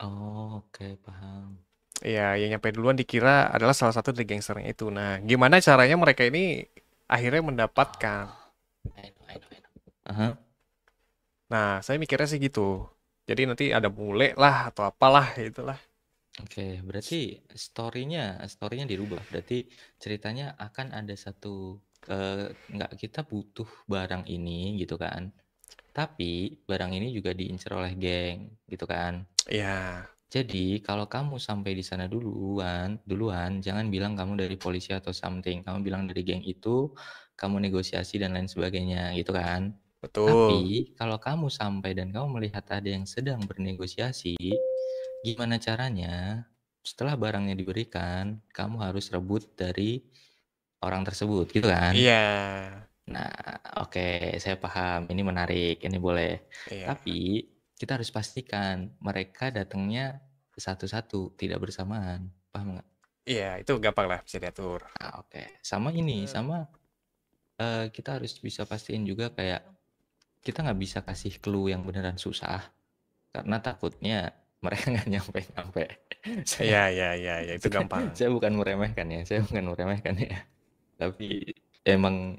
Oh, oke, paham. Ya yang nyampe duluan dikira adalah salah satu dari gangsternya itu. Nah, gimana caranya mereka ini akhirnya mendapatkan? Nah, saya mikirnya sih gitu. Jadi nanti ada bule lah atau apalah itulah. Oke, okay, berarti storynya, storynya dirubah. Berarti ceritanya akan ada satu nggak eh, nggak kita butuh barang ini gitu kan. Tapi barang ini juga diincar oleh geng gitu kan. Iya. Jadi kalau kamu sampai di sana duluan, duluan jangan bilang kamu dari polisi atau something. Kamu bilang dari geng itu, kamu negosiasi dan lain sebagainya gitu kan. Betul. Tapi kalau kamu sampai dan kamu melihat ada yang sedang bernegosiasi, gimana caranya? Setelah barangnya diberikan, kamu harus rebut dari orang tersebut gitu kan? Iya. Yeah. Nah, oke, okay, saya paham. Ini menarik, ini boleh. Yeah. Tapi kita harus pastikan mereka datangnya satu-satu, tidak bersamaan. Paham nggak? Iya, itu gampang lah bisa diatur. Nah, Oke, okay. sama ini, sama uh, kita harus bisa pastiin juga kayak kita nggak bisa kasih clue yang beneran susah karena takutnya mereka nggak nyampe-nyampe. saya ya, ya, ya, itu gampang. saya bukan meremehkan ya, saya bukan meremehkan ya. Tapi emang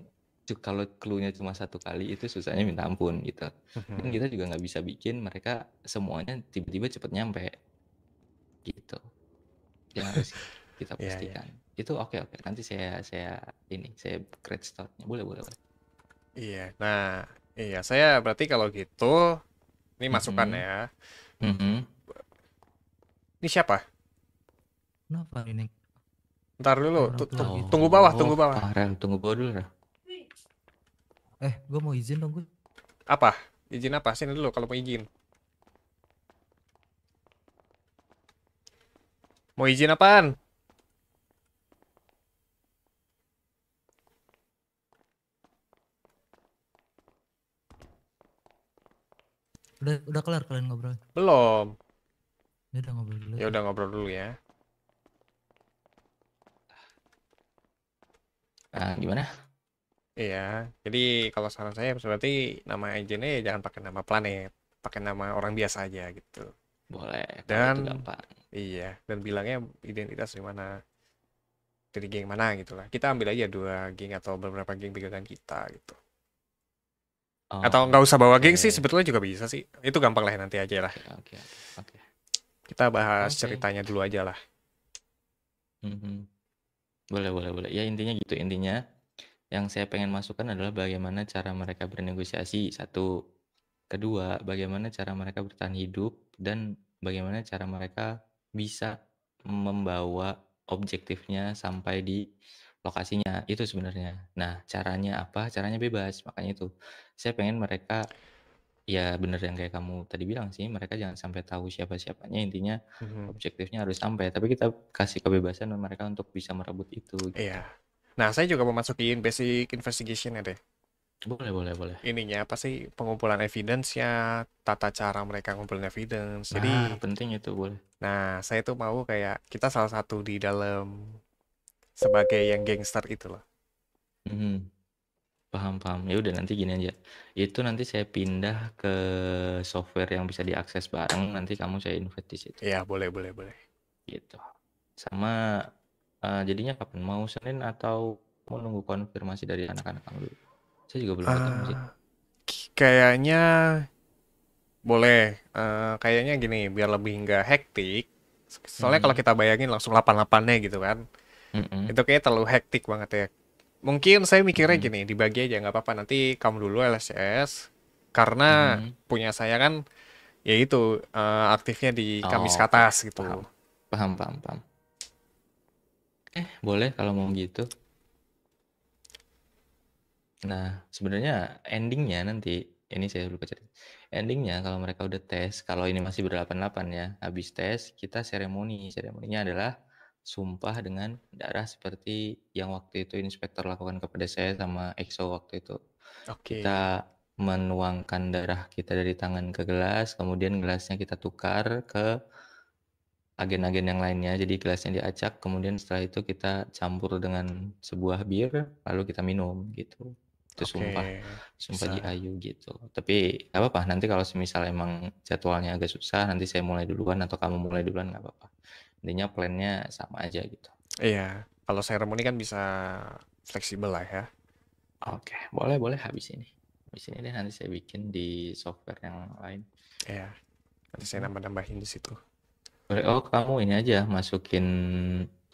kalau keluarnya cuma satu kali itu susahnya minta ampun gitu. Mhm. Dan kita juga nggak bisa bikin mereka semuanya tiba-tiba cepet nyampe gitu. Yang harus kita iya, iya. pastikan. yeah, yeah. Itu oke okay, oke. Okay. Nanti saya saya ini saya create stocknya Boleh boleh boleh. Iya. Nah, iya saya berarti kalau gitu ini mhm. masukan mm -hmm. ya. Mm -hmm. Ini siapa? Kenapa ini? Ntar dulu, tunggu bawah, tunggu oh, bawah. tunggu bawah dulu. Eh, gue mau izin dong gue. Apa? Izin apa? Sini dulu kalau mau izin. Mau izin apaan? Udah udah kelar kalian ngobrol? Belum. Ya udah ngobrol dulu. Ya udah ngobrol dulu ya. Ah, gimana? Iya, jadi kalau saran saya berarti nama agennya ya jangan pakai nama planet, pakai nama orang biasa aja gitu. Boleh. Dan Iya, dan bilangnya identitas dari mana, dari geng mana gitu lah. Kita ambil aja dua geng atau beberapa geng pegangan kita gitu. Oh, atau nggak usah bawa geng sih sebetulnya juga bisa sih. Itu gampang lah nanti aja lah. Oke, okay, oke. Okay, okay. Kita bahas okay. ceritanya dulu aja lah. Mm -hmm. Boleh, boleh, boleh. Ya intinya gitu, intinya yang saya pengen masukkan adalah bagaimana cara mereka bernegosiasi, satu. Kedua, bagaimana cara mereka bertahan hidup dan bagaimana cara mereka bisa membawa objektifnya sampai di lokasinya itu sebenarnya. Nah, caranya apa? Caranya bebas. Makanya itu saya pengen mereka ya bener yang kayak kamu tadi bilang sih mereka jangan sampai tahu siapa-siapanya intinya mm-hmm. objektifnya harus sampai tapi kita kasih kebebasan mereka untuk bisa merebut itu gitu. iya Nah, saya juga mau masukin basic investigation ya deh. Boleh, boleh, boleh. Ininya apa sih pengumpulan evidence ya, tata cara mereka ngumpulin evidence. Nah, Jadi ah, penting itu boleh. Nah, saya tuh mau kayak kita salah satu di dalam sebagai yang gangster itu loh. Hmm. Paham, paham. Ya udah nanti gini aja. Itu nanti saya pindah ke software yang bisa diakses bareng, nanti kamu saya invite di situ. Iya, boleh, boleh, boleh. Gitu. Sama Uh, jadinya kapan? Mau Senin atau mau nunggu konfirmasi dari anak-anak kamu dulu? Saya juga belum ketemu uh, sih. Ah, kayaknya boleh. Uh, kayaknya gini, biar lebih nggak hektik. Soalnya kalau hmm. kita bayangin langsung lapan-lapannya gitu kan. Hmm. Itu kayaknya terlalu hektik banget ya. Mungkin saya mikirnya hmm. gini, dibagi aja nggak apa-apa. Nanti kamu dulu LSS. Karena punya saya kan yaitu uh, eh, aktifnya di Kamis oh, ke atas gitu. Paham, paham, paham. paham. Eh, boleh kalau mau gitu. Nah, sebenarnya endingnya nanti ini saya lupa cerita. Endingnya kalau mereka udah tes, kalau ini masih berdelapan-delapan ya, habis tes kita seremoni. Seremoninya adalah sumpah dengan darah seperti yang waktu itu inspektor lakukan kepada saya sama EXO waktu itu. Okay. Kita menuangkan darah kita dari tangan ke gelas, kemudian gelasnya kita tukar ke agen-agen yang lainnya. Jadi gelasnya diacak, kemudian setelah itu kita campur dengan sebuah bir, lalu kita minum gitu. Itu okay. sumpah, sumpah di Ayu gitu. Tapi gak apa-apa. Nanti kalau semisal emang jadwalnya agak susah, nanti saya mulai duluan atau kamu mulai duluan nggak apa-apa. Intinya plannya sama aja gitu. Iya, kalau seremoni kan bisa fleksibel lah ya. Oke, okay. boleh boleh habis ini. Habis ini deh nanti saya bikin di software yang lain. Iya, nanti saya hmm. nambah-nambahin di situ oh kamu ini aja masukin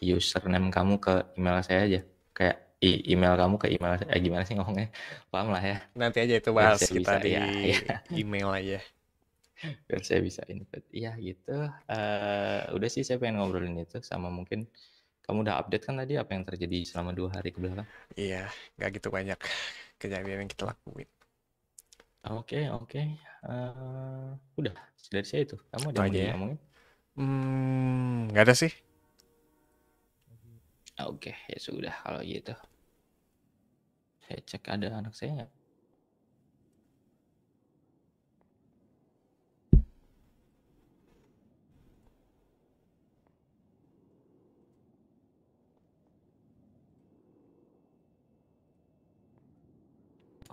username kamu ke email saya aja kayak email kamu ke email saya eh, gimana sih ngomongnya paham lah ya nanti aja itu bahas kita bisa, di ya, ya. email aja biar saya bisa input iya gitu uh, udah sih saya pengen ngobrolin itu sama mungkin kamu udah update kan tadi apa yang terjadi selama dua hari kebelakang? iya nggak gitu banyak kejadian yang kita lakuin oke okay, oke okay. uh, eh, udah dari saya itu kamu ada yang mau ngomongin Hmm, nggak ada sih. Ah, oke, ya sudah kalau gitu. Saya cek ada anak saya nggak?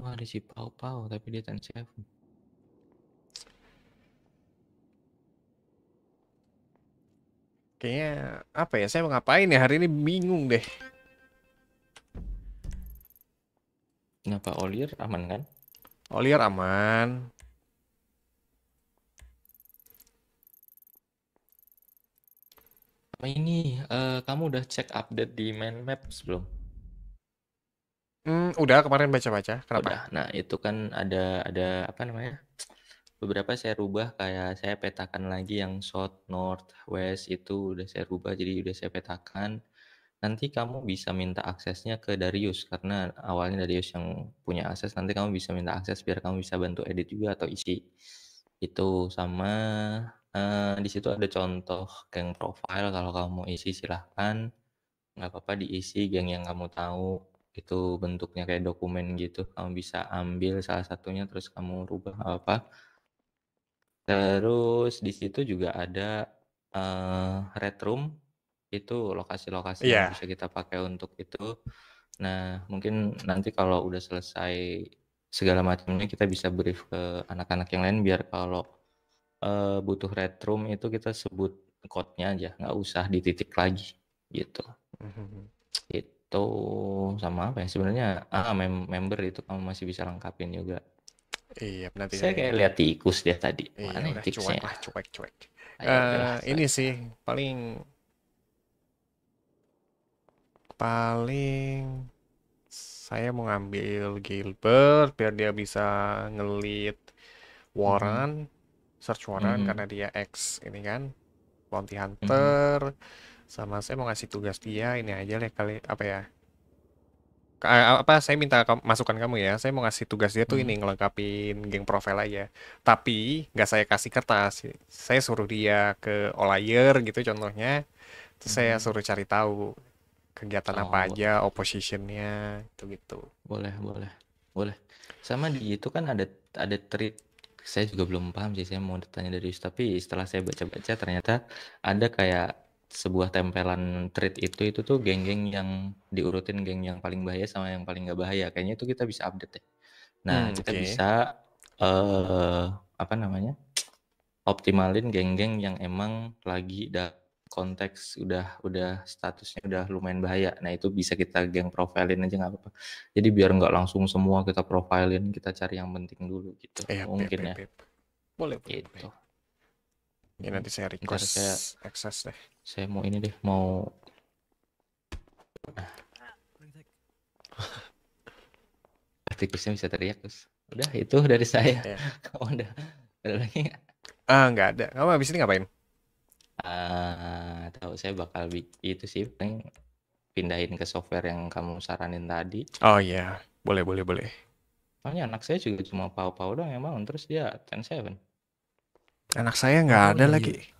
Oh, ada si Pau Pau, tapi dia ten Kayaknya apa ya? Saya mau ngapain ya hari ini bingung deh. Kenapa Olier oh, aman kan? Olier oh, aman. Apa ini? Uh, kamu udah cek update di main map sebelum? Hmm, udah kemarin baca-baca. Kenapa? Udah. Nah, itu kan ada ada apa namanya? beberapa saya rubah kayak saya petakan lagi yang south, north, west itu udah saya rubah jadi udah saya petakan. Nanti kamu bisa minta aksesnya ke Darius karena awalnya Darius yang punya akses nanti kamu bisa minta akses biar kamu bisa bantu edit juga atau isi. Itu sama uh, di situ ada contoh geng profile kalau kamu isi silahkan nggak apa-apa diisi geng yang kamu tahu itu bentuknya kayak dokumen gitu kamu bisa ambil salah satunya terus kamu rubah apa, -apa Terus di situ juga ada eh, red room itu lokasi-lokasi yeah. yang iya. bisa kita pakai untuk itu. Nah, mungkin nanti kalau udah selesai segala macamnya kita bisa brief ke anak-anak yang lain biar kalau uh, butuh red room itu kita sebut code-nya aja, nggak usah dititik lagi gitu. Mm-hmm. Itu sama apa ya sebenarnya ah, mem- member itu kamu masih bisa lengkapin juga Iya, nanti saya kayak lihat tikus dia tadi. Iya, Mana udah cuek lah, cuek, cuek. Ayo, ah, ya uh, eh, ini sih paling paling saya mau ngambil Gilbert biar dia bisa ngelit Warren, mm -hmm. search Warren mm -hmm. karena dia X ini kan bounty mm-hmm. hunter. Mm -hmm. Sama saya mau ngasih tugas dia ini aja lah kali apa ya? uh, apa saya minta masukan kamu ya saya mau ngasih tugas dia tuh ini hmm. ngelengkapin geng profil aja tapi nggak saya kasih kertas saya suruh dia ke olayer gitu contohnya terus saya hmm. suruh cari tahu kegiatan oh, apa aja oppositionnya itu gitu boleh boleh boleh sama di itu kan ada ada trik saya juga belum paham sih saya mau tanya dari Yus tapi setelah saya baca-baca ternyata ada kayak sebuah tempelan trade itu itu tuh geng-geng yang diurutin geng yang paling bahaya sama yang paling nggak bahaya kayaknya itu kita bisa update ya nah hmm, kita okay. bisa uh, apa namanya optimalin geng-geng yang emang lagi dalam konteks udah udah statusnya udah lumayan bahaya nah itu bisa kita geng profilin aja nggak apa-apa jadi biar nggak langsung semua kita profilin kita cari yang penting dulu gitu eh, mungkin ya boleh boleh gitu. ya nanti saya request saya... akses deh saya mau ini deh mau tikusnya bisa teriak terus udah itu dari saya yeah. kamu udah ada lagi nggak ah nggak ada kamu habis ini ngapain uh, tahu saya bakal itu sih paling pindahin ke software yang kamu saranin tadi oh iya yeah. boleh boleh boleh soalnya anak saya juga cuma pau-pau doang yang bangun terus dia ten seven anak saya nggak oh, ada iya. lagi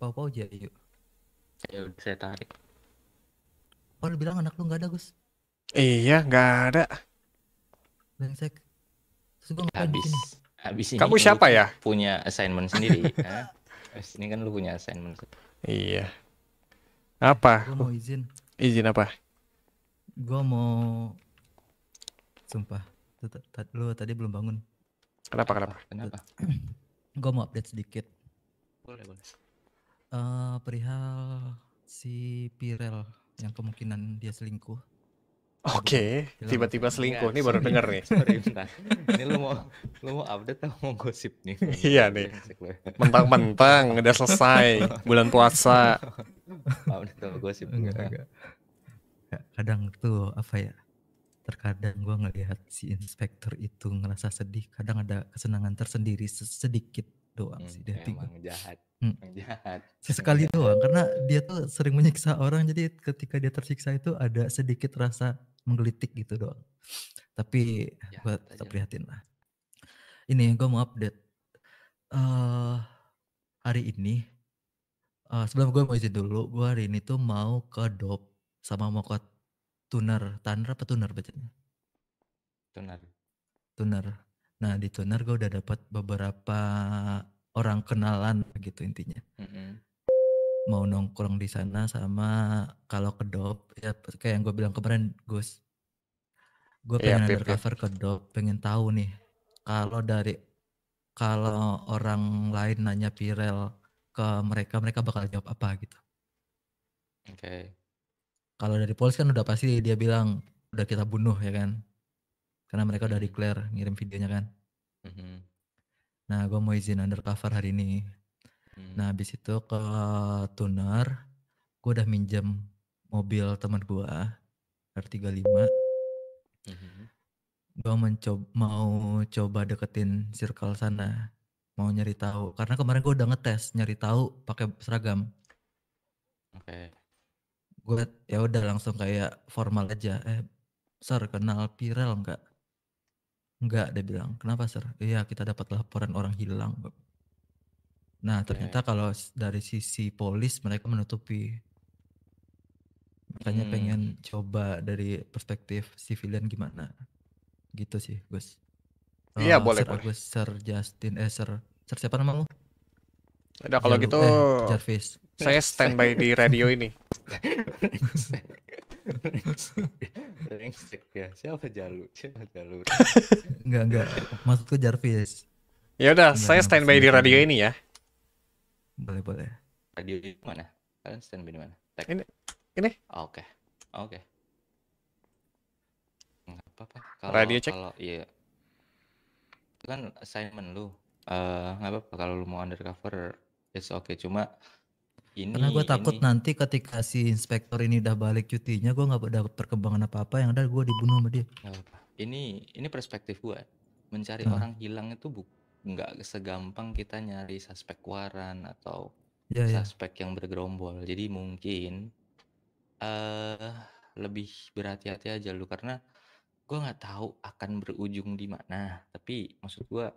Pau Pau yuk, Ya udah saya tarik. Oh lu bilang anak lu nggak ada Gus? Iya nggak ada. Brengsek. Terus gue ngapain habis, disini? Habis ini Kamu siapa ya? Punya assignment sendiri. nah, ini kan lu punya assignment. Iya. Apa? gue mau izin. Izin apa? Gua mau Sumpah, lu tadi belum bangun. Kenapa? Kenapa? Kenapa? Gue mau update sedikit. Boleh, boleh. Uh, perihal si Pirel yang kemungkinan dia selingkuh. Oke, okay. tiba-tiba selingkuh. Ini baru denger nih. Ini lu mau lu mau update atau mau gosip nih? iya nih. Mentang-mentang udah selesai bulan puasa. update atau gosip? Kadang tuh apa ya? Terkadang gua ngelihat si inspektur itu ngerasa sedih, kadang ada kesenangan tersendiri sedikit doang hmm, sih dia. Emang jahat. Hmm. Jahat. Sesekali jahat. Iya. doang karena dia tuh sering menyiksa orang jadi ketika dia tersiksa itu ada sedikit rasa menggelitik gitu doang. Tapi ya, buat tetap prihatin lah. Ini gue mau update. Uh, hari ini uh, sebelum gue mau izin dulu, gue hari ini tuh mau ke dop sama mau ke tuner, tuner apa tuner bacanya? Tuner. Tuner. Nah di tuner gue udah dapat beberapa orang kenalan gitu intinya. Mm-hmm. Mau nongkrong di sana sama kalau kedop ya kayak yang gue bilang kemarin Gus. Gue iya, pengen yeah, undercover kedop, pengen tahu nih kalau dari kalau orang lain nanya Pirel ke mereka mereka bakal jawab apa gitu. Oke. Okay. Kalau dari polisi kan udah pasti dia bilang udah kita bunuh ya kan karena mereka udah declare ngirim videonya kan mm-hmm. Nah, gue mau izin undercover hari ini. Nah, hmm. Nah, abis itu ke tuner, gue udah minjem mobil teman gue R35. Hmm. Gue mencoba mau coba deketin circle sana, mau nyari tahu. Karena kemarin gue udah ngetes nyari tahu pakai seragam. Oke. Okay. Gue ya udah langsung kayak formal aja. Eh, sir kenal Pirel nggak? Enggak, dia bilang. Kenapa, Sir? Iya, kita dapat laporan orang hilang. Nah, iya, ternyata iya. kalau dari sisi polis mereka menutupi. Makanya hmm. pengen coba dari perspektif civilian gimana. Gitu sih, Gus. Iya, oh, boleh, Sir boleh. Sir Justin, eh Sir, Sir siapa nama lu? Udah kalau gitu eh, Jarvis. Saya standby di radio ini. Brengsek ya. Siapa Jalu? Siapa Jalu? enggak, enggak. Maksudku Jarvis. Ya udah, saya standby di radio ini ya. Boleh, boleh. Radio di mana? Kalian standby di mana? Ini. Ini. Oh, oke. Oke. Okay. Enggak apa-apa. Kalau radio cek. Kalau iya. Itu kan assignment lu. Eh, enggak apa-apa kalau lu mau undercover it's okay. Cuma ini karena gue takut ini. nanti ketika si inspektor ini udah balik cutinya gue nggak dapat perkembangan apa apa yang ada gue dibunuh sama dia ini ini perspektif gue mencari nah. orang hilang itu bu nggak segampang kita nyari suspek waran atau ya, ya. suspek yang bergerombol jadi mungkin uh, lebih berhati-hati aja lu karena gue nggak tahu akan berujung di mana tapi maksud gue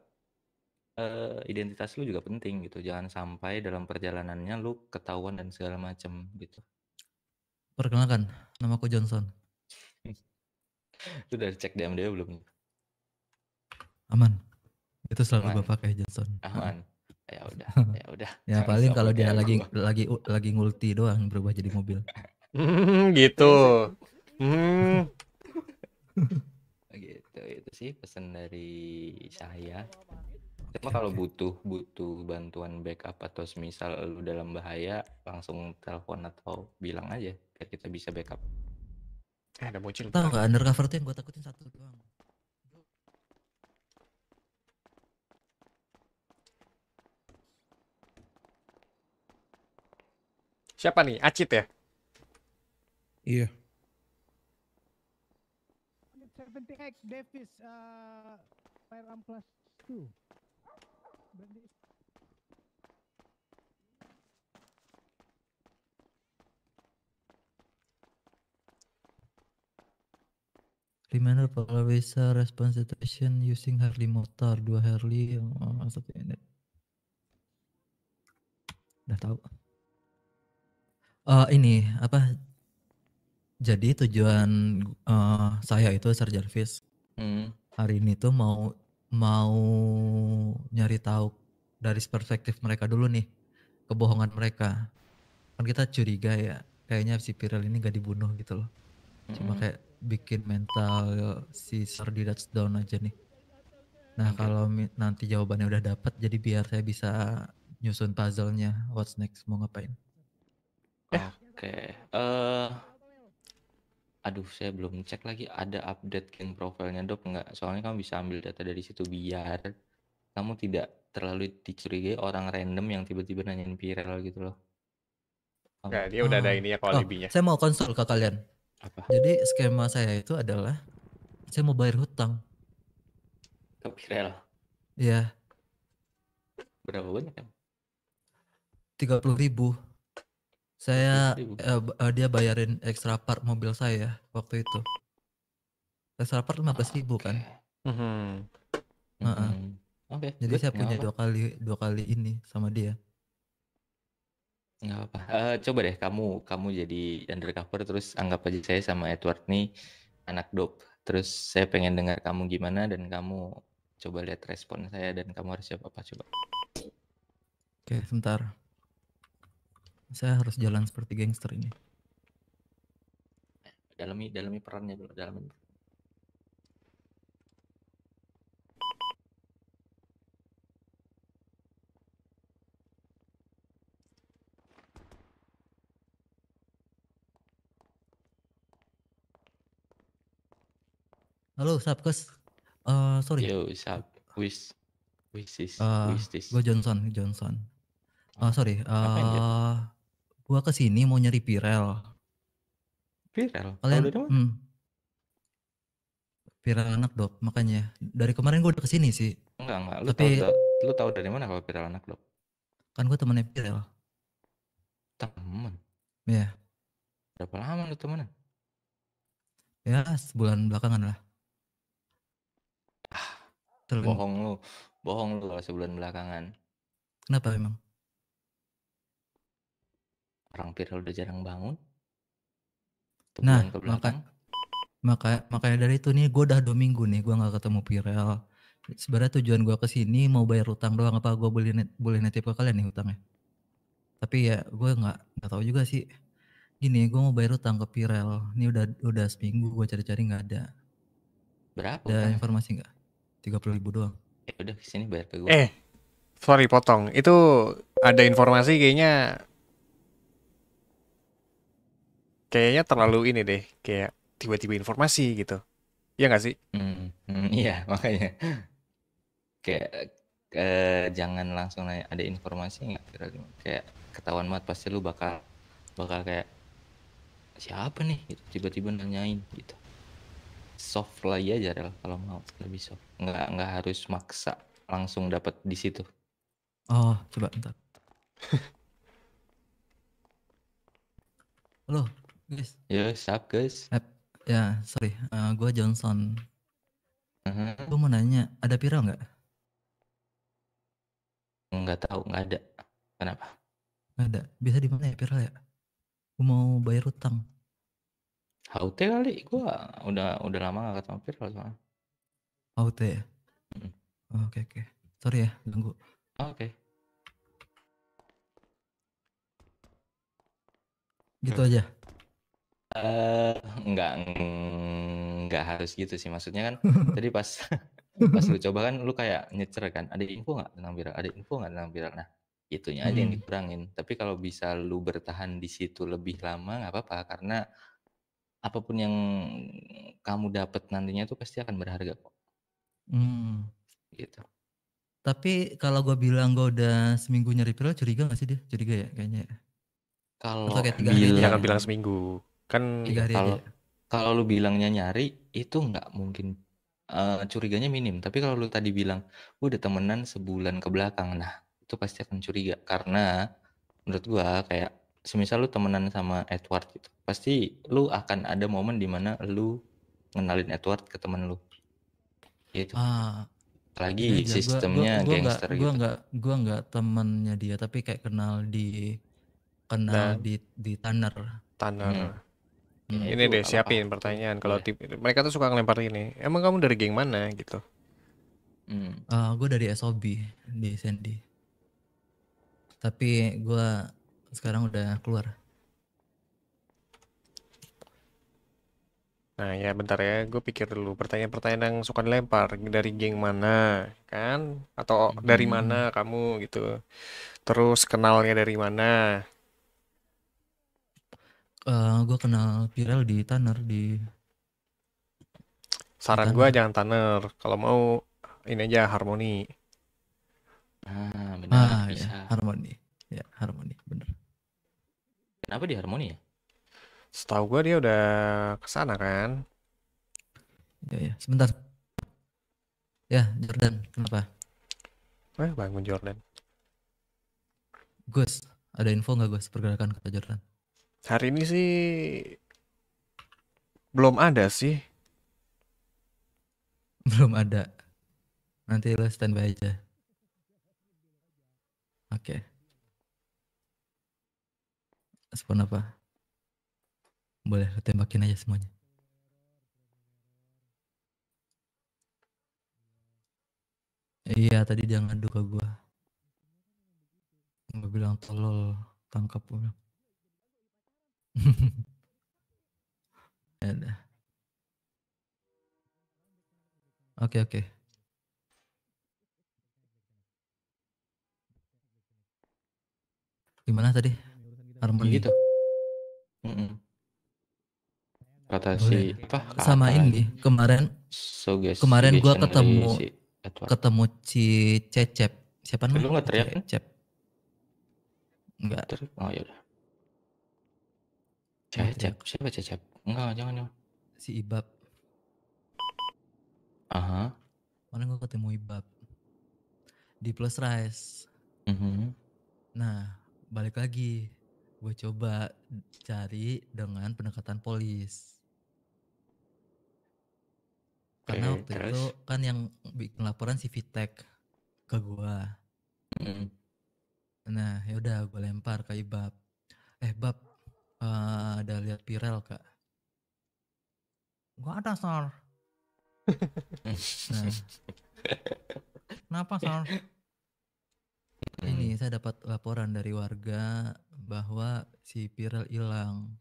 uh, identitas lu juga penting gitu. Jangan sampai dalam perjalanannya lu ketahuan dan segala macam gitu. Perkenalkan, nama aku Johnson. Sudah cek DM dia belum? Aman. Itu selalu Aman. bapak kayak Johnson. Aman. Ya udah, ya udah. ya paling kalau dia lagi gua. lagi lagi ngulti doang berubah jadi mobil. Hmm, gitu. Hmm. gitu itu sih pesan dari saya. Cuma kalau butuh butuh bantuan backup atau semisal lu dalam bahaya, langsung telepon atau bilang aja biar kita bisa backup. Eh, ada bocil. Tahu nggak undercover tuh yang gue takutin satu doang. Siapa nih? Acit ya? Iya. Seventy X Davis uh, firearm two berhenti Remember pola visa response detection using Harley motor dua Harley yang oh, satu unit. Udah tahu. Uh, ini apa? Jadi tujuan uh, saya itu Sir Jarvis. Hmm. Hari ini tuh mau mau nyari tahu dari perspektif mereka dulu nih kebohongan mereka kan kita curiga ya kayaknya si Viral ini gak dibunuh gitu loh cuma kayak bikin mental si Sardi that's down aja nih nah okay. kalau nanti jawabannya udah dapat jadi biar saya bisa nyusun puzzle-nya what's next mau ngapain oke okay. uh, eh, aduh saya belum cek lagi ada update game profilnya dok nggak soalnya kamu bisa ambil data dari situ biar kamu tidak terlalu dicurigai orang random yang tiba-tiba nanyain viral gitu loh nah, kamu... dia udah ada oh. ini ya kalau oh, saya mau konsul ke kalian apa jadi skema saya itu adalah saya mau bayar hutang ke viral iya berapa banyak ya? puluh ribu saya eh, eh, dia bayarin extra part mobil saya waktu itu extra part lima belas ribu kan mm mm-hmm. -hmm. Mm-hmm. Uh -uh. okay, jadi good. saya punya dua kali dua kali ini sama dia nggak apa, -apa. Uh, eh, coba deh kamu kamu jadi undercover terus anggap aja saya sama Edward nih anak dope terus saya pengen dengar kamu gimana dan kamu coba lihat respon saya dan kamu harus siapa apa coba oke okay, sebentar saya harus jalan seperti gangster ini. Dalami dalami perannya dulu, dalami. Halo, sabkes Uh, eh, sorry. Yo, sab Wis. Wisis. Uh, eh, Wisis. Gue Johnson, Johnson. Uh, sorry. Uh, Gua ke sini mau nyari viral, Viral. Kalian Kalau hmm, viral anak dok makanya dari kemarin gua udah ke sini sih enggak enggak lu tapi tahu, lu tahu dari mana kalau viral anak dok kan gua temennya viral temen ya berapa lama lu temenan ya sebulan belakangan lah ah, bohong lu bohong lu sebulan belakangan kenapa emang orang viral udah jarang bangun nah ke maka maka makanya dari itu nih gue udah dua minggu nih gue gak ketemu viral sebenarnya tujuan gue kesini mau bayar utang doang apa gue boleh net, boleh netip ke kalian nih utangnya tapi ya gue nggak nggak tahu juga sih gini gue mau bayar utang ke pirel ini udah udah seminggu gue cari-cari nggak ada berapa ada kan? informasi nggak tiga puluh ribu doang eh udah sini bayar ke gue eh sorry potong itu ada informasi kayaknya kayaknya terlalu ini deh kayak tiba-tiba informasi gitu ya nggak sih mm, mm, iya makanya kayak ke, eh, jangan langsung nanya ada informasi nggak kira kayak ketahuan banget pasti lu bakal bakal kayak siapa nih gitu tiba-tiba nanyain gitu soft lagi aja rel kalau mau lebih soft nggak nggak harus maksa langsung dapat di situ oh coba ntar. loh guys. Ya, siap guys. Ep, ya, sorry. Uh, eh, gue Johnson. Uh-huh. Mm-hmm. Gue mau nanya, ada viral nggak? Nggak tahu, nggak ada. Kenapa? Nggak ada. Bisa di mana ya viral ya? Gue mau bayar utang. HUT kali. Gue udah udah lama gak ketemu viral soalnya. HUT ya? Oh, oke, hmm. oke. Okay, okay. Sorry ya, tunggu. Oke. Okay. Gitu aja enggak eh, nggak nggak harus gitu sih maksudnya kan tadi pas pas lu coba kan lu kayak nyecer kan ada info nggak tentang viral ada info nggak tentang viral nah itunya aja yang hmm. dikurangin tapi kalau bisa lu bertahan di situ lebih lama nggak apa-apa karena apapun yang kamu dapat nantinya tuh pasti akan berharga kok hmm. gitu tapi kalau gue bilang gue udah seminggu nyari viral curiga gak sih dia curiga ya kayaknya ya? kalau kayak tiga jangan ya? bilang seminggu Kan kalau kalau lu bilangnya nyari itu nggak mungkin uh, curiganya minim. Tapi kalau lu tadi bilang udah temenan sebulan ke belakang, nah itu pasti akan curiga karena menurut gua kayak semisal lu temenan sama Edward gitu, pasti lu akan ada momen dimana lu ngenalin Edward ke temen lu. Gitu. Ah, lagi ya, sistemnya gua, gua, gua gangster gak, gitu. Gua nggak gua nggak temennya dia tapi kayak kenal di kenal nah, di di Tanner. Tanner. Hmm. Hmm. ini deh siapin pertanyaan kalau iya. tip mereka tuh suka ngelempar ini. Emang kamu dari geng mana gitu? Hmm. Uh, eh, gue dari SOB di Sandy. Tapi gue sekarang udah keluar. Nah ya bentar ya, gue pikir dulu pertanyaan-pertanyaan yang suka dilempar dari geng mana kan atau dari hmm. mana kamu gitu, terus kenalnya dari mana Uh, eh, gue kenal viral di Tanner di saran gue jangan Tanner kalau mau ini aja harmoni ah benar ah, ya, bisa. ya, harmoni ya harmoni bener kenapa di harmoni ya setahu gue dia udah kesana kan ya ya sebentar ya Jordan kenapa eh bangun Jordan Gus ada info nggak Gus pergerakan kata Jordan Hari ini sih belum ada sih. Belum ada. Nanti lo standby aja. Oke. Okay. Spawn apa? Boleh lo tembakin aja semuanya. Iya tadi dia ngadu ke gua. Gue bilang tolol tangkap gue Oke, oke. Gimana tadi? Harmoni gitu. Kata si apa? Kata Sama ini kemarin. guys, kemarin gua ketemu si ketemu si Cecep. Siapa namanya? Lu enggak teriak? Eh? Cecep. Enggak. Oh ya udah. Cecep, Siapa cecep, Enggak, jangan jangan. Si Ibab. Aha. mana gue ketemu Ibab. Di Plus Rise. Mm -hmm. Nah, balik lagi. Gue coba cari dengan pendekatan polis. Karena okay, waktu terus. itu kan yang bikin laporan si Vitek ke gue. Mm -hmm. Nah, yaudah gue lempar ke Ibab. Eh, Bab, Eh, ada lihat viral kak? Gak ada sar. nah. Kenapa sar? Ini hmm. saya dapat laporan dari warga bahwa si viral hilang.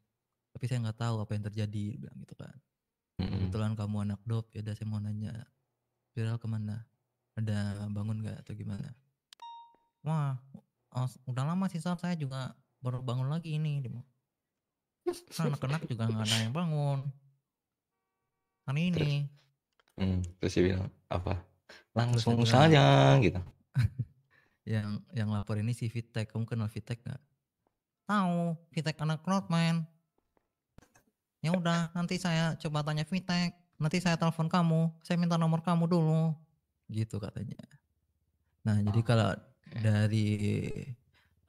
Tapi saya nggak tahu apa yang terjadi, bilang gitu kan. Hmm. Kebetulan kamu anak dop, ya udah saya mau nanya viral kemana? Ada bangun gak atau gimana? Wah, oh, udah lama sih Sar, saya juga baru bangun lagi ini. Dia anak-anak juga nggak ada yang bangun kan ini terus, hmm, dia bilang apa langsung terus saja gitu yang yang lapor ini si Vitek kamu kenal Vitek nggak tahu Vitek anak Rodman ya udah nanti saya coba tanya Vitek nanti saya telepon kamu saya minta nomor kamu dulu gitu katanya nah jadi kalau dari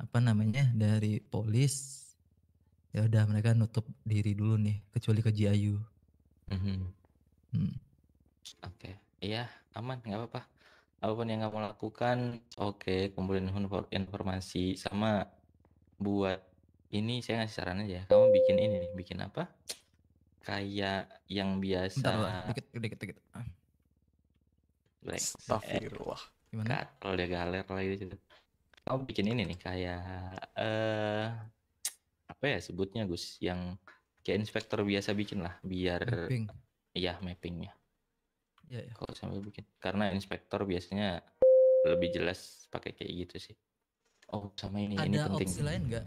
apa namanya dari polis ya udah mereka nutup diri dulu nih kecuali ke Jiayu mm -hmm. hmm. oke okay. iya aman nggak apa-apa apapun yang kamu lakukan oke okay, kumpulin informasi sama buat ini saya ngasih saran aja kamu bikin ini nih bikin apa kayak yang biasa Bentar, dikit dikit dikit ah. Astagfirullah gimana kalau dia galer lagi gitu kamu bikin ini nih kayak eh uh, apa ya sebutnya Gus yang kayak inspektor biasa bikin lah biar mapping. iya mappingnya ya, ya. kalau sampai bikin karena inspektor biasanya lebih jelas pakai kayak gitu sih oh sama ini ada ini penting. opsi lain nggak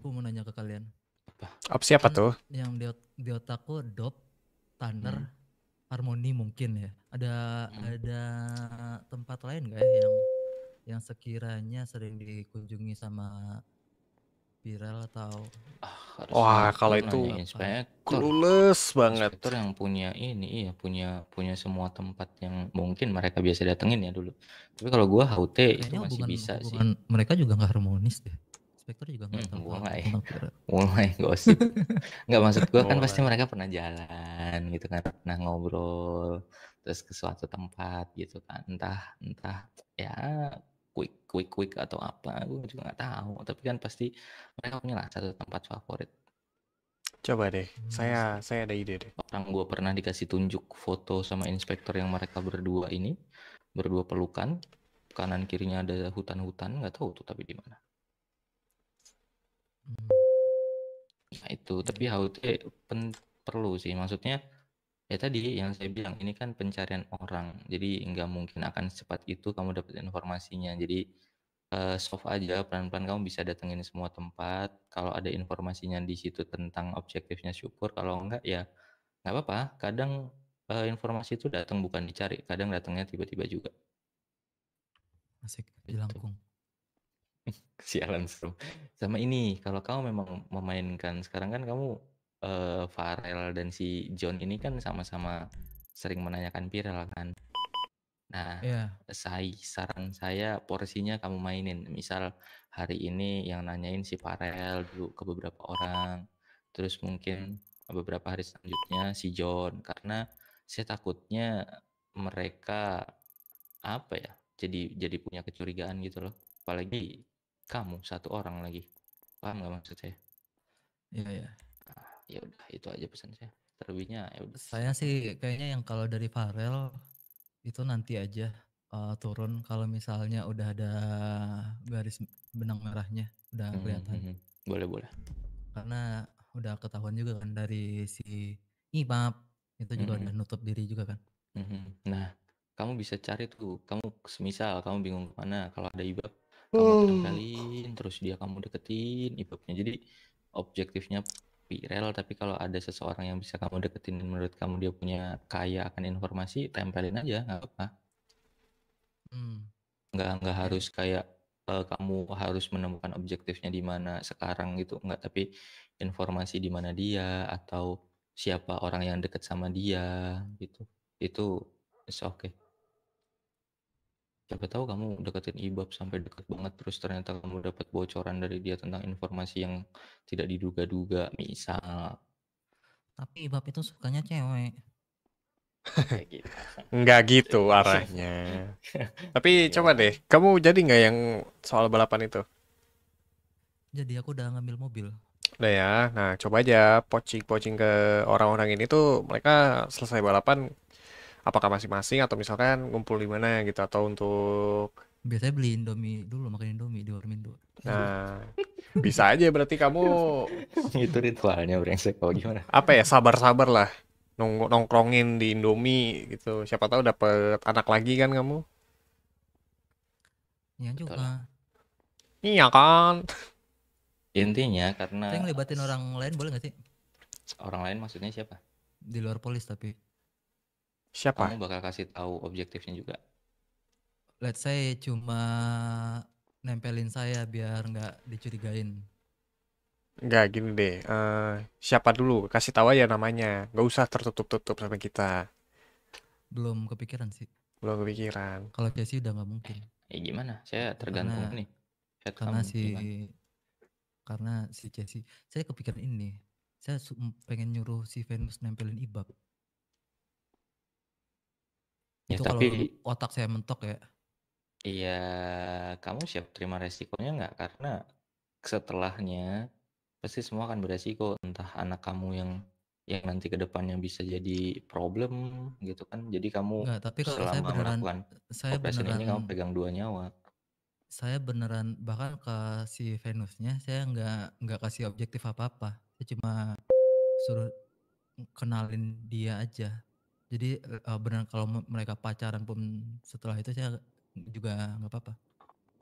aku mau nanya ke kalian apa opsi apa tuh yang di, di otakku dop thunder hmm. harmoni mungkin ya ada hmm. ada tempat lain nggak ya yang yang sekiranya sering dikunjungi sama viral atau ah, wah kalau itu sebenarnya clueless banget inspektor yang punya ini iya punya punya semua tempat yang mungkin mereka biasa datengin ya dulu tapi kalau gua HUT itu masih hubungan, bisa hubungan sih mereka juga nggak harmonis deh inspektor juga nggak hmm, tahu mulai ya. mulai ya, gosip nggak maksud gua kan pasti mereka pernah jalan gitu kan pernah ngobrol terus ke suatu tempat gitu kan entah entah ya quick quick quick atau apa gue juga nggak tahu tapi kan pasti mereka punya lah satu tempat favorit coba deh hmm. saya saya ada ide deh orang gue pernah dikasih tunjuk foto sama inspektor yang mereka berdua ini berdua pelukan kanan kirinya ada hutan-hutan nggak tahu tuh tapi di mana hmm. nah itu tapi iya. HUT pen perlu sih maksudnya Ya tadi yang saya bilang ini kan pencarian orang, jadi nggak mungkin akan secepat itu kamu dapat informasinya. Jadi uh, soft aja, pelan-pelan kamu bisa datengin semua tempat. Kalau ada informasinya di situ tentang objektifnya syukur, kalau enggak ya nggak apa-apa. Kadang uh, informasi itu datang bukan dicari, kadang datangnya tiba-tiba juga. Asik, gitu. dilangkung. Sialan serem. Sama ini, kalau kamu memang memainkan, sekarang kan kamu uh, Farel dan si John ini kan sama-sama sering menanyakan viral kan. Nah, yeah. saya saran saya porsinya kamu mainin. Misal hari ini yang nanyain si Farel dulu ke beberapa orang, terus mungkin beberapa hari selanjutnya si John karena saya takutnya mereka apa ya? Jadi jadi punya kecurigaan gitu loh. Apalagi kamu satu orang lagi. Paham nggak maksud saya? Iya yeah, ya. Yeah ya udah itu aja pesan saya terlebihnya ya udah saya sih kayaknya yang kalau dari Farel itu nanti aja uh, turun kalau misalnya udah ada garis benang merahnya udah hmm, kelihatan hmm, hmm. boleh boleh karena udah ketahuan juga kan dari si Ibab itu juga hmm, hmm. udah nutup diri juga kan hmm, hmm. nah kamu bisa cari tuh kamu semisal kamu bingung kemana kalau ada Ibab kamu oh. terus dia kamu deketin Ibabnya jadi objektifnya viral tapi kalau ada seseorang yang bisa kamu deketin menurut kamu dia punya kaya akan informasi tempelin aja nggak apa hmm. nggak harus kayak uh, kamu harus menemukan objektifnya di mana sekarang gitu nggak tapi informasi di mana dia atau siapa orang yang deket sama dia gitu itu oke okay siapa tahu kamu deketin ibab sampai deket banget terus ternyata kamu dapat bocoran dari dia tentang informasi yang tidak diduga-duga misal tapi ibab itu sukanya cewek Enggak gitu. gitu arahnya tapi iya. coba deh kamu jadi nggak yang soal balapan itu jadi aku udah ngambil mobil udah ya nah coba aja pocing-pocing ke orang-orang ini tuh mereka selesai balapan apakah masing-masing atau misalkan ngumpul di mana gitu atau untuk biasanya beli Indomie dulu makan Indomie di Warmindo. Nah, bisa aja berarti kamu itu ritualnya brengsek kalau gimana? Apa ya sabar-sabar lah nong nongkrongin di Indomie gitu. Siapa tahu dapet anak lagi kan kamu? Iya juga. Iya kan. Intinya karena saya ngelibatin orang lain boleh gak sih? Orang lain maksudnya siapa? Di luar polis tapi Siapa? Kamu bakal kasih tahu objektifnya juga. Let's say cuma nempelin saya biar nggak dicurigain. Nggak gini deh. Uh, siapa dulu? Kasih tahu ya namanya. Nggak usah tertutup-tutup sama kita. Belum kepikiran sih. Belum kepikiran. Kalau Casey udah nggak mungkin. Eh, gimana? Saya tergantung karena, nih. Chat karena kamu, si gimana? karena si Jesse, Saya kepikiran ini. Saya pengen nyuruh si Venus nempelin Ibab. Ya, Itu kalau tapi otak saya mentok ya. Iya, kamu siap terima resikonya nggak? Karena setelahnya pasti semua akan beresiko. Entah anak kamu yang yang nanti ke depannya bisa jadi problem gitu kan. Jadi kamu Nggak, tapi kalau selama saya beneran, melakukan saya beneran, ini kamu pegang dua nyawa. Saya beneran bahkan ke si Venusnya saya nggak nggak kasih objektif apa apa. Saya cuma suruh kenalin dia aja jadi uh, benar kalau mereka pacaran pun setelah itu saya juga nggak apa-apa.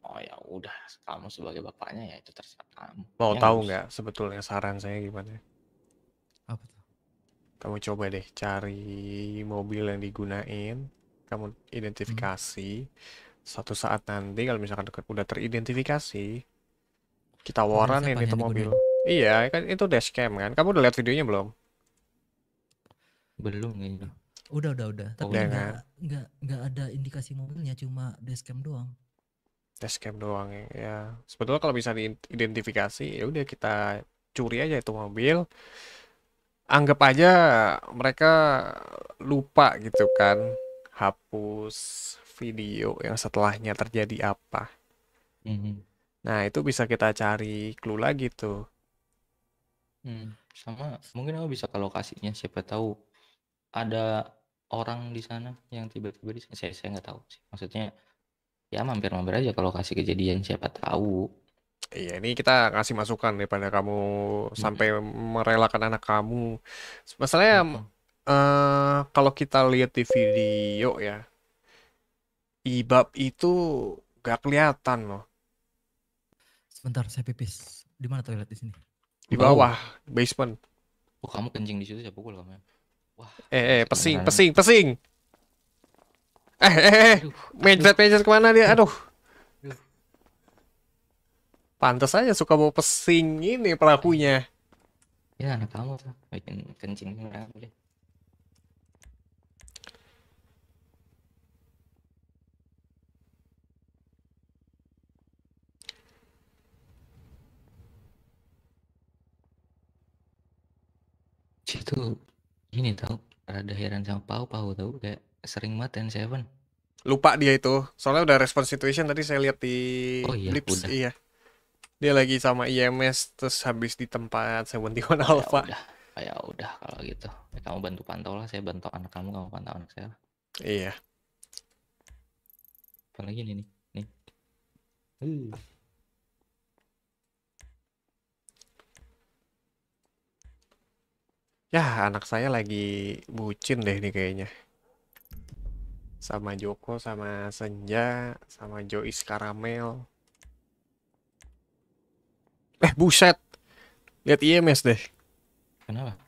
Oh ya udah, kamu sebagai bapaknya ya itu terserah kamu. Mau ya, tahu nggak sebetulnya saran saya gimana? Apa tuh? Kamu coba deh cari mobil yang digunain, kamu hmm. identifikasi. Hmm. Satu saat nanti kalau misalkan udah teridentifikasi, kita waran ini itu mobil. Iya, kan itu dashcam kan. Kamu udah lihat videonya belum? Belum ya. Udah, udah, udah. Tapi udah, enggak, enggak, kan? enggak ada indikasi mobilnya, cuma dashcam doang. Dashcam doang ya. ya. Sebetulnya kalau bisa diidentifikasi, ya udah kita curi aja itu mobil. Anggap aja mereka lupa gitu kan, hapus video yang setelahnya terjadi apa. Mm -hmm. Nah itu bisa kita cari clue lagi tuh. Hmm. hmm, sama mungkin aku bisa ke lokasinya siapa tahu ada orang di sana yang tiba-tiba di sana? Saya saya nggak tahu sih. Maksudnya ya mampir-mampir aja kalau kasih kejadian siapa tahu. Iya, ini kita kasih masukan pada kamu hmm. sampai merelakan anak kamu. Masalahnya hmm. uh, kalau kita lihat di video ya, ibab itu gak kelihatan loh. Sebentar, saya pipis. Di mana toilet di sini? Di bawah, oh. basement. Oh, kamu kencing di situ saya pukul kamu. Ya? Wah. Eh, eh pesing, ya? pesing, pesing. Eh, eh, eh. Mejet, mejet kemana dia? Aduh. Pantas aja suka bawa pesing ini pelakunya. Ya, anak kamu bikin kencing nggak boleh ini tau, ada heran sama Pau Pau tau kayak sering banget n seven lupa dia itu soalnya udah respon situation tadi saya lihat di oh, iya, lips udah. iya dia lagi sama IMS terus habis di tempat saya 71 ya Alpha ya udah kayak udah kalau gitu ya, kamu bantu pantau lah saya bantu anak kamu kamu pantau anak saya iya apa lagi nih nih nih Ya anak saya lagi bucin deh nih kayaknya. Sama Joko, sama Senja, sama Jois Karamel. Eh, buset. Lihat IMS deh. Kenapa?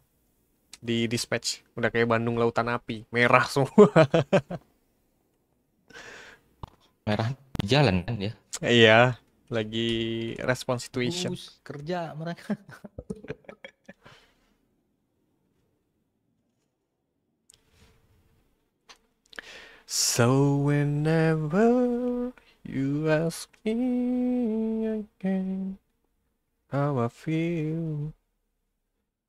Di dispatch. Udah kayak Bandung Lautan Api. Merah semua. Merah di jalan kan ya? Iya. Lagi respons situation. kerja mereka. So whenever you ask me again how I feel,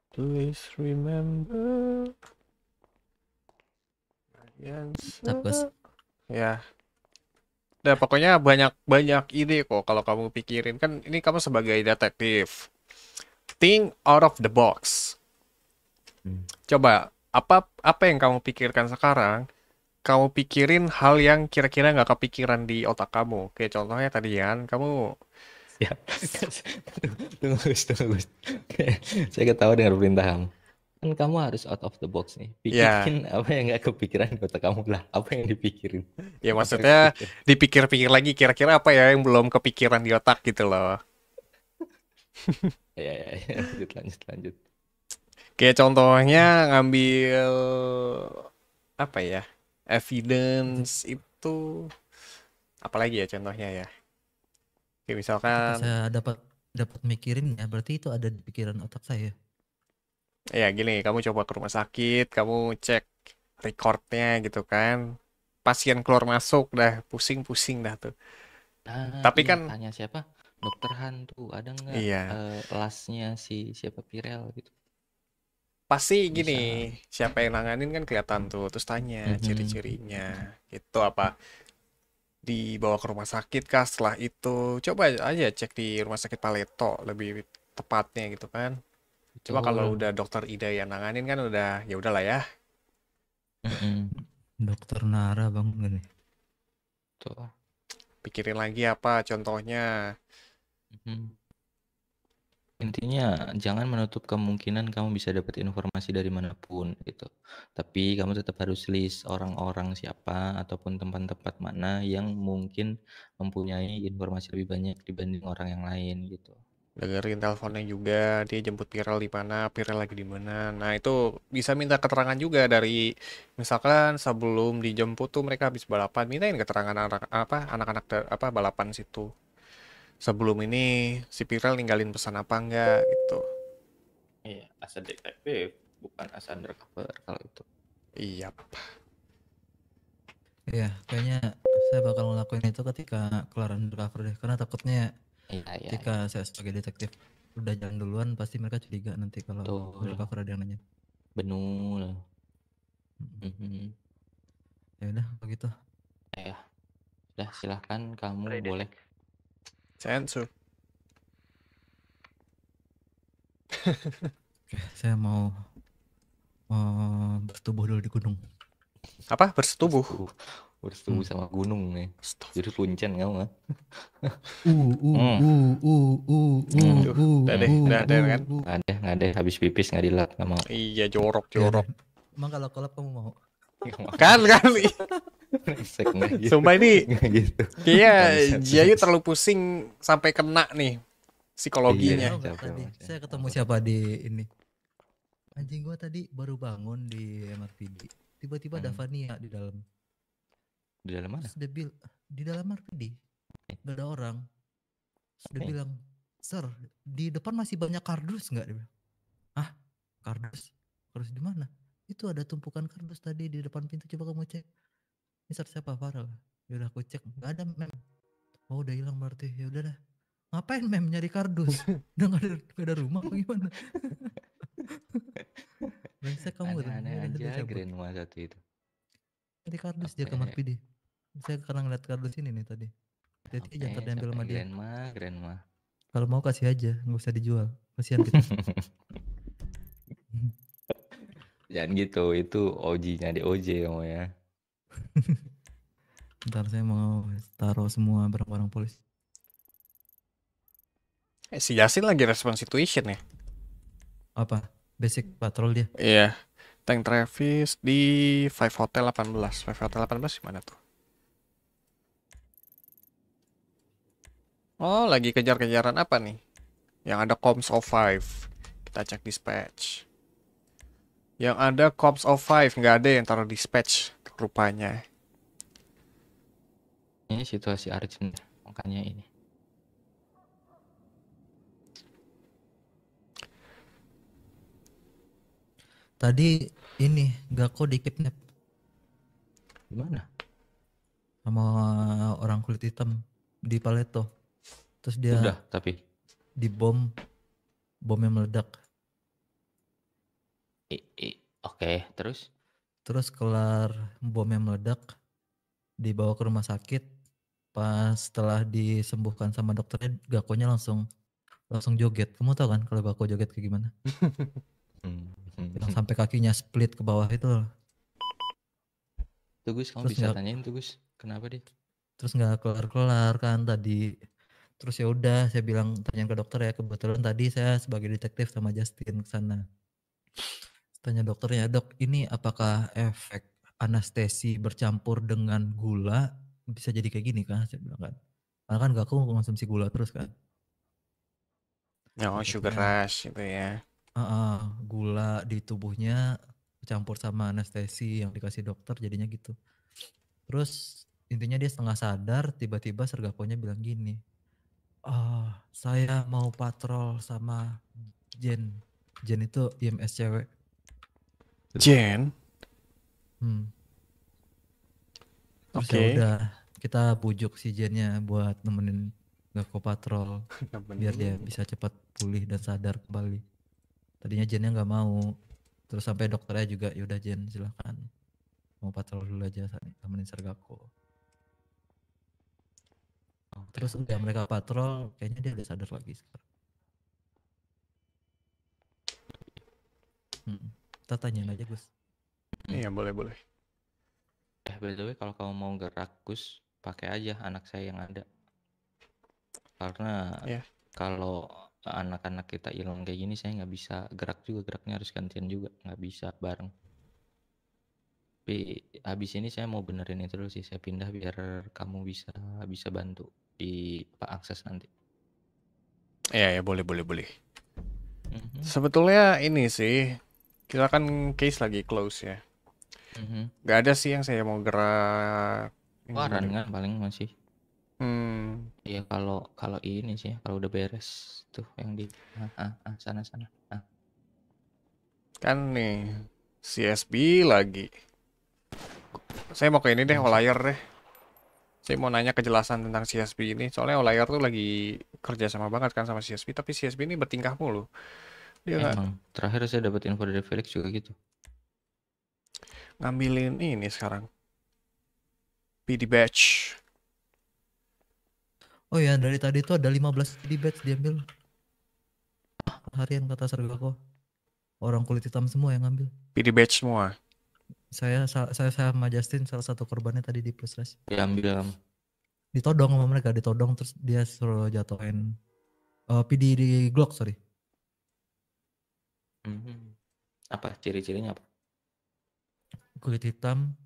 please remember my answer. Ya. Nah, pokoknya banyak-banyak ide kok kalau kamu pikirin. Kan ini kamu sebagai detektif. Think out of the box. Hmm. Coba apa apa yang kamu pikirkan sekarang kamu pikirin hal yang kira-kira nggak -kira kepikiran di otak kamu. Kayak contohnya tadi kan, kamu ya tunggu tunggu, tunggu Gus. Saya ketawa dengan perintah kamu. Kan kamu harus out of the box nih. Ya. Pikirin ya. apa yang nggak kepikiran di otak kamu lah. Apa yang dipikirin? Ya maksudnya dipikir-pikir lagi kira-kira apa ya yang belum kepikiran di otak gitu loh. ya, ya, ya, lanjut lanjut lanjut. Kayak contohnya ngambil apa ya? evidence itu apalagi ya contohnya ya Oke, misalkan saya dapat dapat mikirin ya berarti itu ada di pikiran otak saya ya gini kamu coba ke rumah sakit kamu cek recordnya gitu kan pasien keluar masuk dah pusing-pusing dah tuh nah, tapi iya, kan tanya siapa dokter hantu ada nggak iya. uh, eh, lasnya si siapa Pirel gitu pasti gini Bisa. siapa yang nanganin kan kelihatan tuh terus tanya mm -hmm. ciri-cirinya gitu apa dibawa ke rumah sakit kah setelah itu coba aja cek di rumah sakit Paleto lebih tepatnya gitu kan coba kalau udah dokter Ida yang nanganin kan udah ya udahlah ya mhm. dokter Nara bang ini tuh pikirin lagi apa contohnya mm -hmm Intinya jangan menutup kemungkinan kamu bisa dapat informasi dari manapun gitu. Tapi kamu tetap harus list orang-orang siapa ataupun tempat-tempat mana yang mungkin mempunyai informasi lebih banyak dibanding orang yang lain gitu. Dengerin teleponnya juga, dia jemput viral di mana, viral lagi di mana. Nah, itu bisa minta keterangan juga dari misalkan sebelum dijemput tuh mereka habis balapan, mintain keterangan anak apa anak-anak apa balapan situ sebelum ini si Viral ninggalin pesan apa enggak gitu. Iya, as a detective bukan as undercover kalau itu. Iya. Iya, kayaknya saya bakal ngelakuin itu ketika kelar undercover deh, karena takutnya iya, iya, iya. ketika iya. saya sebagai detektif udah jalan duluan pasti mereka curiga nanti kalau Tuh. undercover ada yang nanya. Benul. Mm -hmm. Ya udah begitu. Ya, sudah silahkan kamu Ready. boleh saya answer. Oke, saya mau mau eh, bertubuh dulu di gunung. Apa? Bersetubuh. Bersetubuh, hmm. sama gunung nih. Jadi luncen kamu nggak? Uh uh, hmm. uh uh uh uh uh. Udah deh, udah ada kan? Nggak ada, nggak ada. Habis pipis nggak dilat nggak mau. Iya jorok jorok. Emang kalau kolab kamu mau? kan kali Sumpah ini gitu. Kayaknya Jiayu terlalu pusing sampai kena nih psikologinya. Iya, saya ketemu siapa di ini. Anjing gua tadi baru bangun di MRPD. Tiba-tiba ada Vania hmm. di dalam. Di dalam mana? sudah bil di dalam mrt, Gak ada orang. sudah hmm. bilang, "Sir, di depan masih banyak kardus nggak?" Dia Kardus? Kardus di mana?" itu ada tumpukan kardus tadi di depan pintu coba kamu cek ini siapa Farel yaudah aku cek nggak ada mem oh udah hilang berarti ya udah dah ngapain mem nyari kardus udah nggak ada gak ada rumah apa gimana bisa kamu aneh, aneh aja Grandma satu itu nanti kardus dia kamar ya? PD saya karena ngeliat kardus ini nih tadi jadi aja terdempel sama dia grandma grandma kalau mau kasih aja nggak usah dijual kasihan kita Jangan gitu, itu OG-nya di OJ ya. Ntar saya mau taruh semua barang-barang polis. Eh, si Yasin lagi respon situation ya? Apa? Basic patrol dia? Iya. Yeah. Tank Travis di Five Hotel 18. Five Hotel 18 gimana tuh? Oh, lagi kejar-kejaran apa nih? Yang ada Coms of Five. Kita cek dispatch. Yang ada Cops of Five, nggak ada yang taruh dispatch rupanya. Ini situasi urgent, makanya ini. Tadi ini gak Gako di kidnap. Gimana? Sama orang kulit hitam di Paleto. Terus dia Udah, tapi Di bom, bomnya meledak. I, i, Oke, okay, terus? Terus kelar bomnya meledak, dibawa ke rumah sakit. Pas setelah disembuhkan sama dokternya, Gakonya langsung langsung joget. Kamu tau kan kalau Gako joget kayak gimana? Hmm. sampai kakinya split ke bawah itu loh. Tugus, kamu terus bisa gak, tanyain Tugus, kenapa dia? Terus nggak kelar-kelar kan tadi. Terus ya udah, saya bilang tanya ke dokter ya kebetulan tadi saya sebagai detektif sama Justin ke sana tanya dokternya, "Dok, ini apakah efek anestesi bercampur dengan gula bisa jadi kayak gini kan? Saya bilang kan. Karena kan gak aku konsumsi gula terus kan. Oh, gitu sugar kan. rush gitu ya. Uh, uh, gula di tubuhnya bercampur sama anestesi yang dikasih dokter jadinya gitu. Terus intinya dia setengah sadar tiba-tiba sergaponya bilang gini. Oh, saya mau patrol sama Jen. Jen itu IMS cewek. Gitu. Jen. Hmm. Oke. Okay. Ya udah kita bujuk si Jennya buat nemenin Gakko Patrol biar dia bisa cepat pulih dan sadar kembali. Tadinya Jennya nggak mau. Terus sampai dokternya juga yaudah Jen silahkan mau patrol dulu aja temenin Sergako. Terus udah mereka patrol, kayaknya dia udah sadar lagi sekarang. Hmm. Kita aja Gus. Iya hmm. boleh boleh. Eh by the way kalau kamu mau gerak Gus pakai aja anak saya yang ada. Karena yeah. kalau anak-anak kita hilang kayak gini saya nggak bisa gerak juga geraknya harus gantian juga nggak bisa bareng. Tapi habis ini saya mau benerin itu dulu sih saya pindah biar kamu bisa bisa bantu di Pak Akses nanti. Iya ya boleh boleh boleh. Mm-hmm. Sebetulnya ini sih kita kan case lagi close ya. Mm-hmm. Gak ada sih yang saya mau gerak. Waran kan paling masih. Hmm. ya kalau kalau ini sih kalau udah beres tuh yang di ah, ah, ah sana sana. Ah. Kan nih CSB lagi. Saya mau ke ini deh, hmm. olayer deh. Saya mau nanya kejelasan tentang CSB ini. Soalnya olayer tuh lagi kerja sama banget kan sama CSB, tapi CSB ini bertingkah mulu. Dia kan? Terakhir saya dapat info dari Felix juga gitu. Ngambilin ini sekarang. PD batch. Oh ya, dari tadi itu ada 15 PD batch diambil. Harian kata kok Orang kulit hitam semua yang ngambil. PD batch semua. Saya saya sama Justin salah satu korbannya tadi di plus res. Diambil. Ditodong sama mereka, ditodong terus dia suruh jatuhin uh, eh, PD di Glock, sorry Hmm, apa ciri-cirinya apa? Kulit hitam.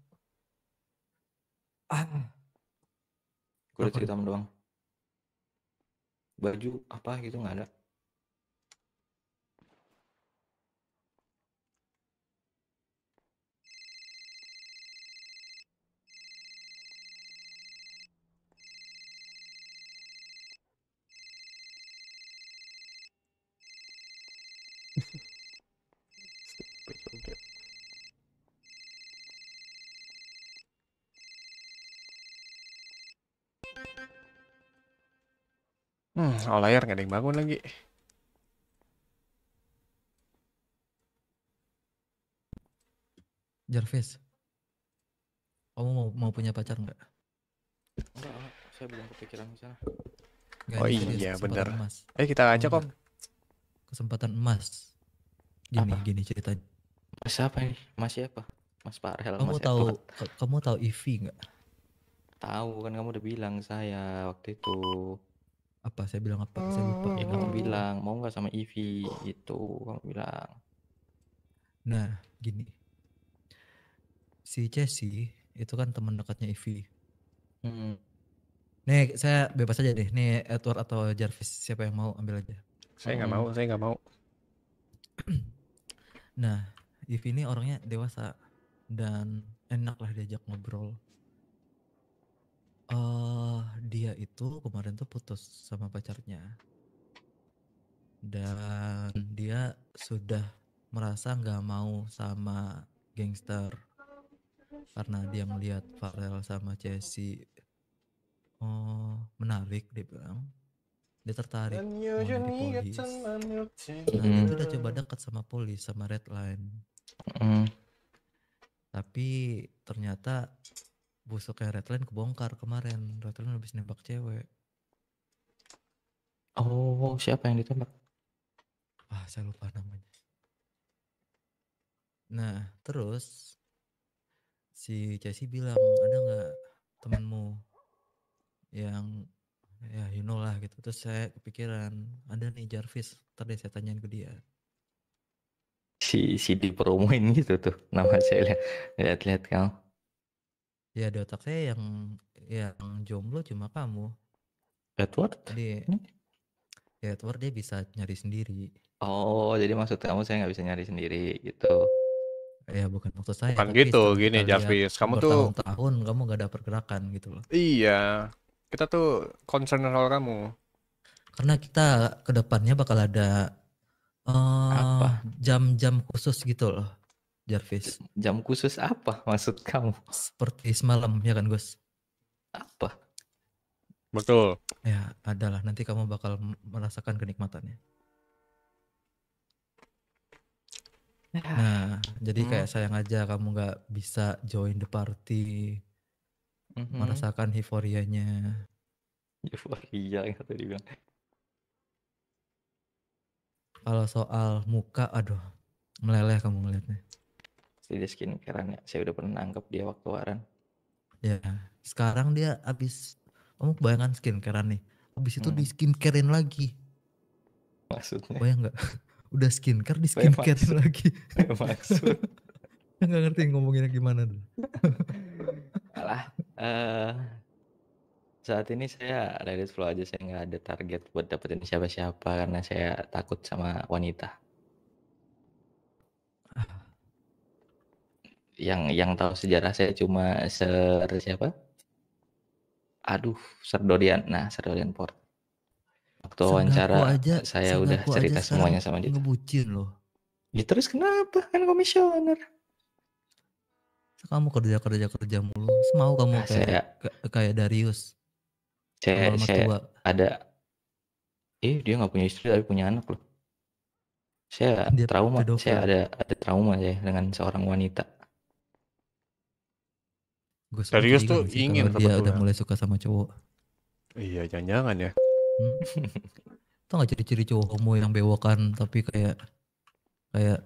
Ah. Kulit Apa hitam doang? Baju apa gitu nggak ada? Hmm, oh layar nggak ada yang bangun lagi. Jarvis, kamu mau mau punya pacar nggak? Enggak, saya belum kepikiran di sana. Gak oh iya, bener. Emas. Eh kita aja kok. Kesempatan emas. Gini, apa? gini cerita. Mas siapa ini? Mas siapa? Mas Parhel. Kamu mas tahu, kamu tahu Ivy nggak? Tahu kan kamu udah bilang saya waktu itu apa saya bilang apa saya lupa ya kamu oh. bilang mau nggak sama Ivi itu kamu bilang nah gini si Jesse itu kan teman dekatnya Ivi hmm. nih saya bebas aja deh nih Edward atau Jarvis siapa yang mau ambil aja saya nggak mau saya nggak mau nah Ivi ini orangnya dewasa dan enak lah diajak ngobrol Uh, dia itu kemarin tuh putus sama pacarnya dan hmm. dia sudah merasa nggak mau sama gangster karena dia melihat Farel sama Jesse oh menarik dia bilang dia tertarik mau di polis hmm. nah dia udah coba dekat sama polis sama Redline mm. tapi ternyata busuknya Redline kebongkar kemarin. Redline habis nembak cewek. Oh, siapa yang ditembak? Wah, saya lupa namanya. Nah, terus si Chelsea bilang, ada nggak temanmu yang ya you know lah gitu. Terus saya kepikiran, ada nih Jarvis, ntar saya tanyain ke dia. Si, si dipromoin gitu tuh, nama saya lihat, lihat-lihat kau. Ya di otak saya yang yang jomblo cuma kamu. Edward? Jadi hmm? ya Edward dia bisa nyari sendiri. Oh, jadi maksud kamu saya nggak bisa nyari sendiri gitu? Ya bukan maksud saya. Bukan gitu, gini Jarvis, kamu tuh tahun kamu gak ada pergerakan gitu loh. Iya, kita tuh concern soal kamu. Karena kita kedepannya bakal ada eh, jam-jam uh, khusus gitu loh Jarvis? Jam khusus apa maksud kamu? Seperti semalam ya kan Gus? Apa? Betul. Ya adalah nanti kamu bakal merasakan kenikmatannya. Ah. Nah, jadi kayak hmm. sayang aja kamu nggak bisa join the party, mm-hmm. merasakan euforianya. Euforia yang tadi bilang. Kalau soal muka, aduh, meleleh kamu ngeliatnya studi skincarean ya. Saya udah pernah nangkep dia waktu waran. Ya, sekarang dia abis kamu bayangkan skincarean nih. Abis itu hmm. di skincarein lagi. Maksudnya? Bayang nggak? Udah skincare di skincarein lagi. Maksud? nggak ngerti ngomonginnya gimana tuh. Alah, eh, saat ini saya ladies flow aja saya nggak ada target buat dapetin siapa-siapa karena saya takut sama wanita yang yang tahu sejarah saya cuma ser siapa? Aduh, Serdorian. Nah, Serdorian Port. Waktu Sengaku wawancara aja, saya udah cerita semuanya sama dia. Ngebucin loh. Ya terus kenapa? Kan komisioner. Kamu kerja kerja kerja mulu. Semau kamu nah, kayak saya, kayak Darius. Saya, saya tua. ada eh dia nggak punya istri tapi punya anak loh. Saya dia trauma, pedofil. saya ada ada trauma ya dengan seorang wanita Gue serius tuh sih, ingin dia udah mulai suka sama cowok. Iya, jangan-jangan ya. Hmm. Tuh gak ciri-ciri cowok homo yang bewokan tapi kayak kayak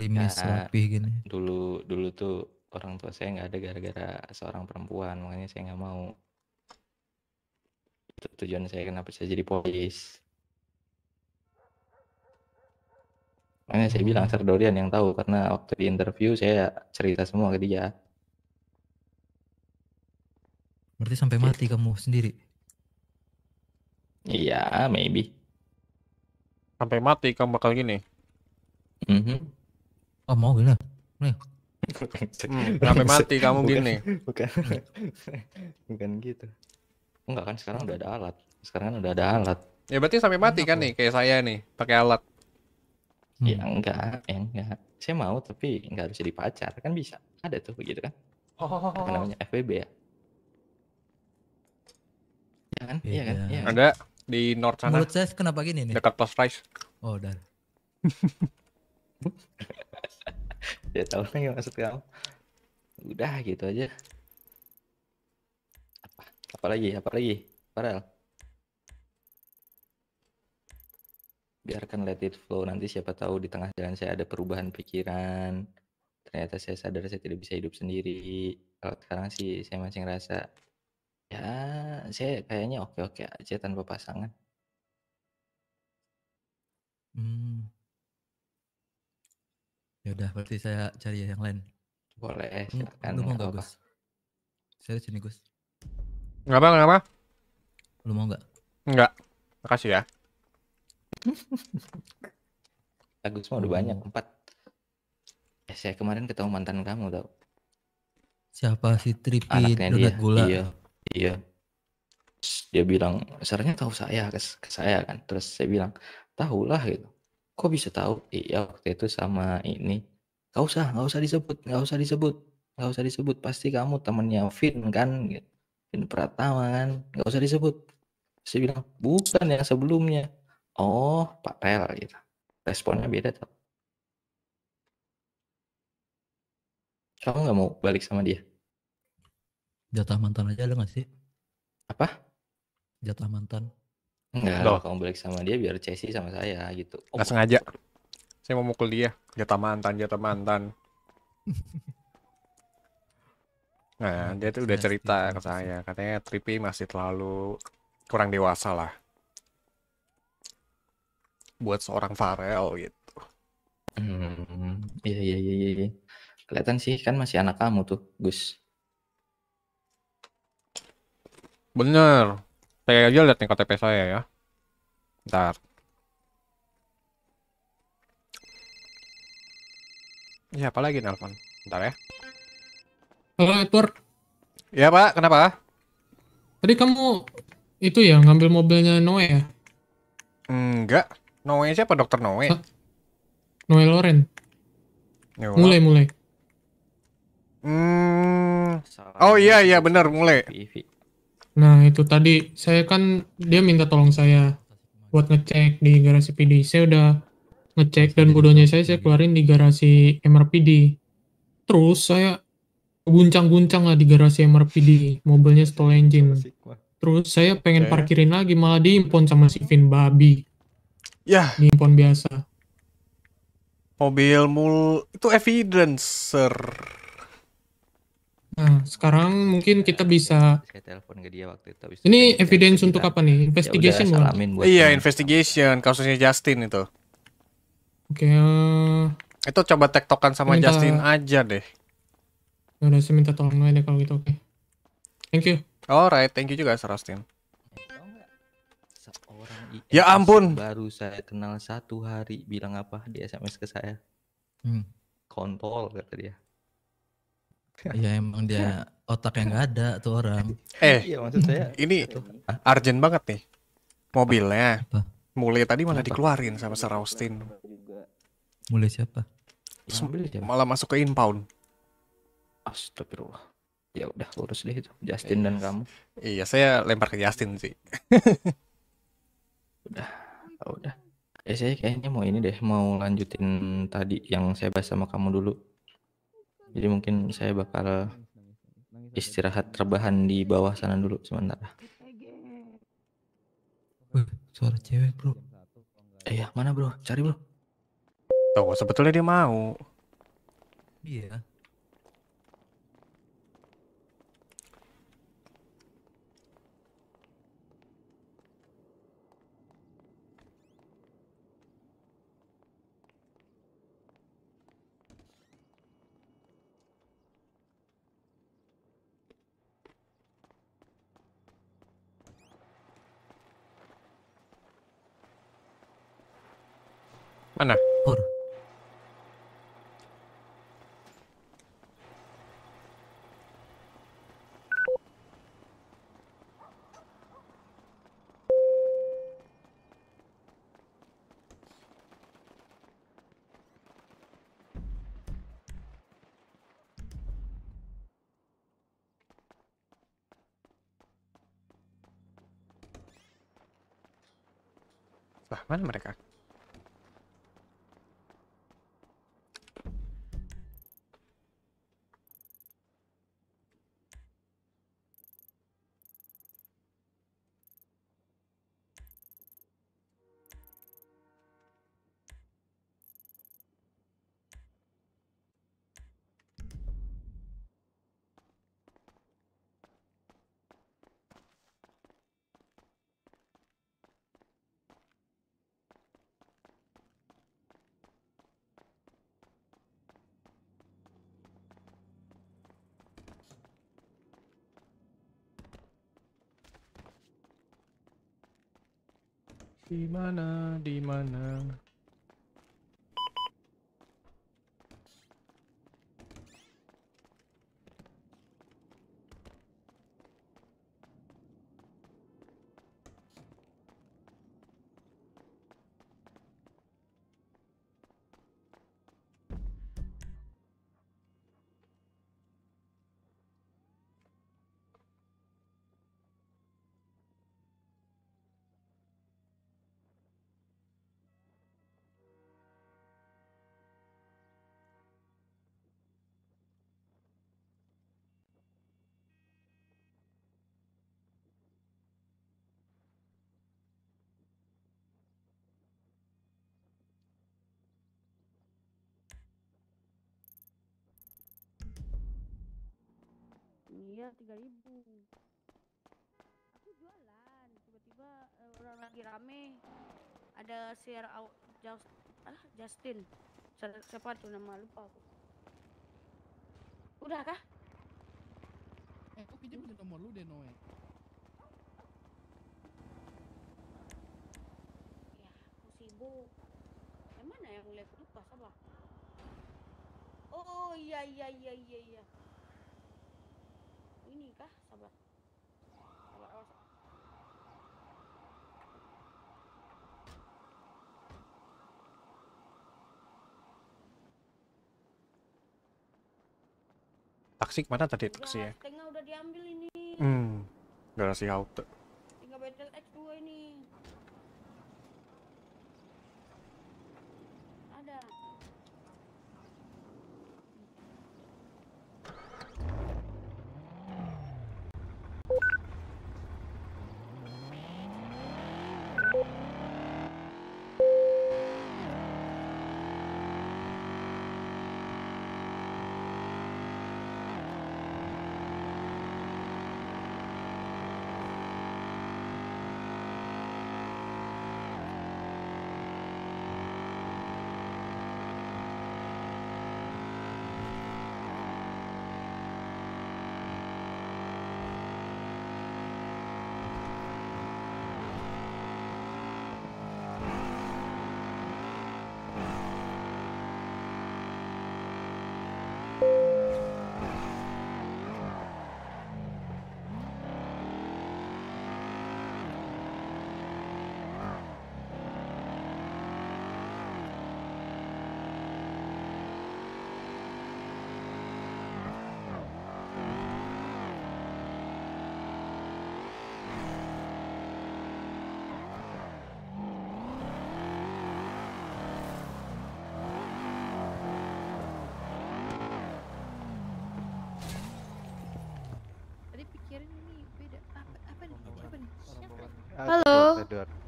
limis ya, rapi gini. Dulu dulu tuh orang tua saya nggak ada gara-gara seorang perempuan makanya saya nggak mau. Itu tujuan saya kenapa saya jadi polis. Makanya saya bilang Sardorian yang tahu karena waktu di interview saya cerita semua ke dia. Berarti sampai mati gitu. kamu sendiri. Iya, maybe. Sampai mati kamu bakal gini. Mm -hmm. Oh mau gini Nih. hmm, sampai mati kamu bukan, gini. Bukan. bukan gitu. Enggak kan sekarang udah ada alat. Sekarang kan udah ada alat. Ya berarti sampai mati kan Kenapa? kan nih kayak saya nih pakai alat. Ya, hmm. Ya enggak, ya enggak. Saya mau tapi enggak harus jadi pacar kan bisa. Ada tuh begitu kan. Oh. Apa namanya FBB ya? Kan? Iya, iya kan? kan? Iya kan? Iya. Ada di North sana. Menurut saya kenapa gini nih? Dekat Post Price. Oh, dan. ya tahu kan yang maksud kamu. Udah gitu aja. Apa? Apa lagi? Apa lagi? Parel. Biarkan let it flow. Nanti siapa tahu di tengah jalan saya ada perubahan pikiran. Ternyata saya sadar saya tidak bisa hidup sendiri. Kalau sekarang sih saya masih ngerasa Ya, saya kayaknya oke-oke aja tanpa pasangan. hmm. Ya udah berarti saya cari yang lain. Boleh, silakan lu mau nggak Gus? Saya di sini, Gus. Nggak apa nggak apa. Lu mau nggak? Nggak. Makasih ya. Bagus mau udah banyak, hmm. empat. ya, saya kemarin ketemu mantan kamu tau. Siapa si Tripi Donat Gula? iya iya terus dia bilang sarannya tahu saya ke, ke saya kan terus saya bilang tahulah gitu kok bisa tahu iya waktu itu sama ini gak usah gak usah disebut gak usah disebut gak usah disebut pasti kamu temennya Vin kan gitu Vin Pratama kan gak usah disebut saya bilang bukan yang sebelumnya oh Pak Rel gitu responnya beda tuh. kamu nggak mau balik sama dia Jatah mantan aja ada gak sih? Apa? Jatah mantan. Enggak, Loh. kalau balik sama dia biar Chelsea sama saya gitu. Oh. sengaja. Saya mau mukul dia. Jatah mantan, jatah mantan. Nah, nah, dia tuh udah cerita ke saya. Katanya trippy masih terlalu kurang dewasa lah. Buat seorang Farel gitu. Hmm, iya, iya, iya, iya. iya. Kelihatan sih kan masih anak kamu tuh, Gus. Bener. Saya aja lihat nih KTP saya ya. ntar. Ya, apa lagi nelpon? ntar ya. Halo, Edward. Ya, Pak. Kenapa? Tadi kamu itu ya ngambil mobilnya Noe ya? Enggak. Noe siapa? Dokter Noe? Hah? Noe Loren. Mulai, mulai. Hmm. Oh iya iya benar mulai. Nah, itu tadi saya kan dia minta tolong saya buat ngecek di garasi PD. Saya udah ngecek dan bodohnya saya saya keluarin di garasi MRPD. Terus saya guncang-guncang lah di garasi MRPD, mobilnya stall engine. Terus saya pengen parkirin lagi malah diimpon sama si Vin babi. Ya. Diimpon biasa. Mobil mul itu evidence sir Nah, sekarang mungkin kita bisa ini evidence untuk apa nih? Ya investigation ya Iya, investigation kasusnya Justin itu. Oke. Okay, uh, eh, itu coba tektokan sama minta, Justin aja deh. Ya udah saya minta tolong aja kalau gitu, oke. Okay. Thank you. Alright, thank you juga Sarastin. Eh, ya ampun. Baru saya kenal satu hari bilang apa di SMS ke saya. Hmm. Kontol kata dia. Iya emang dia otak yang gak ada tuh orang. Eh, iya, maksud saya, ini arjen banget nih mobilnya. Apa? Mulai tadi malah dikeluarin sama Sir Austin. Mulai siapa? Mobil siapa? Malah masuk ke impound. Astagfirullah. Ya udah lurus deh itu Justin yes. dan kamu. Iya, saya lempar ke Justin sih. udah, udah. Ya saya kayaknya mau ini deh, mau lanjutin tadi yang saya bahas sama kamu dulu jadi mungkin saya bakal istirahat rebahan di bawah sana dulu sementara. suara cewek bro. Eh ya, mana bro? Cari bro. Tuh sebetulnya dia mau. Iya. Mana? Pur. wah mana mereka? Di mana? Di mana? Iya, 3000. Aku jualan, tiba-tiba eh, orang lagi rame. Ada share out just, ah, Justin. Siapa tuh nama lupa aku. Udah kah? Eh, aku pinjam punya hmm. nomor lu deh, Noe. Ya, iya, aku sibuk. Yang mana yang mulai lupa, sabar. Oh, iya, iya, iya, iya, iya ah sabar sabar awas taksi mana tadi taksi ya? Tengah udah diambil ini. Hmm, garasi halte.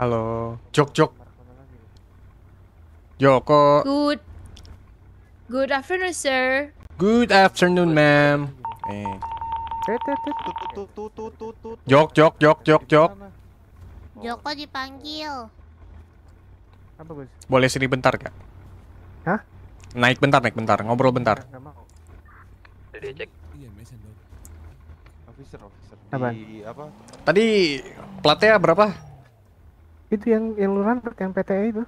Halo, Jok Jok. Joko. Good. Good afternoon, sir. Good afternoon, ma'am. Eh. Jok Jok Jok Jok Jok. Joko dipanggil. Boleh sini bentar, Kak? Hah? Naik bentar, naik bentar. Ngobrol bentar. tadi iya, apa? Tadi platnya berapa? itu yang yang lu yang PTE itu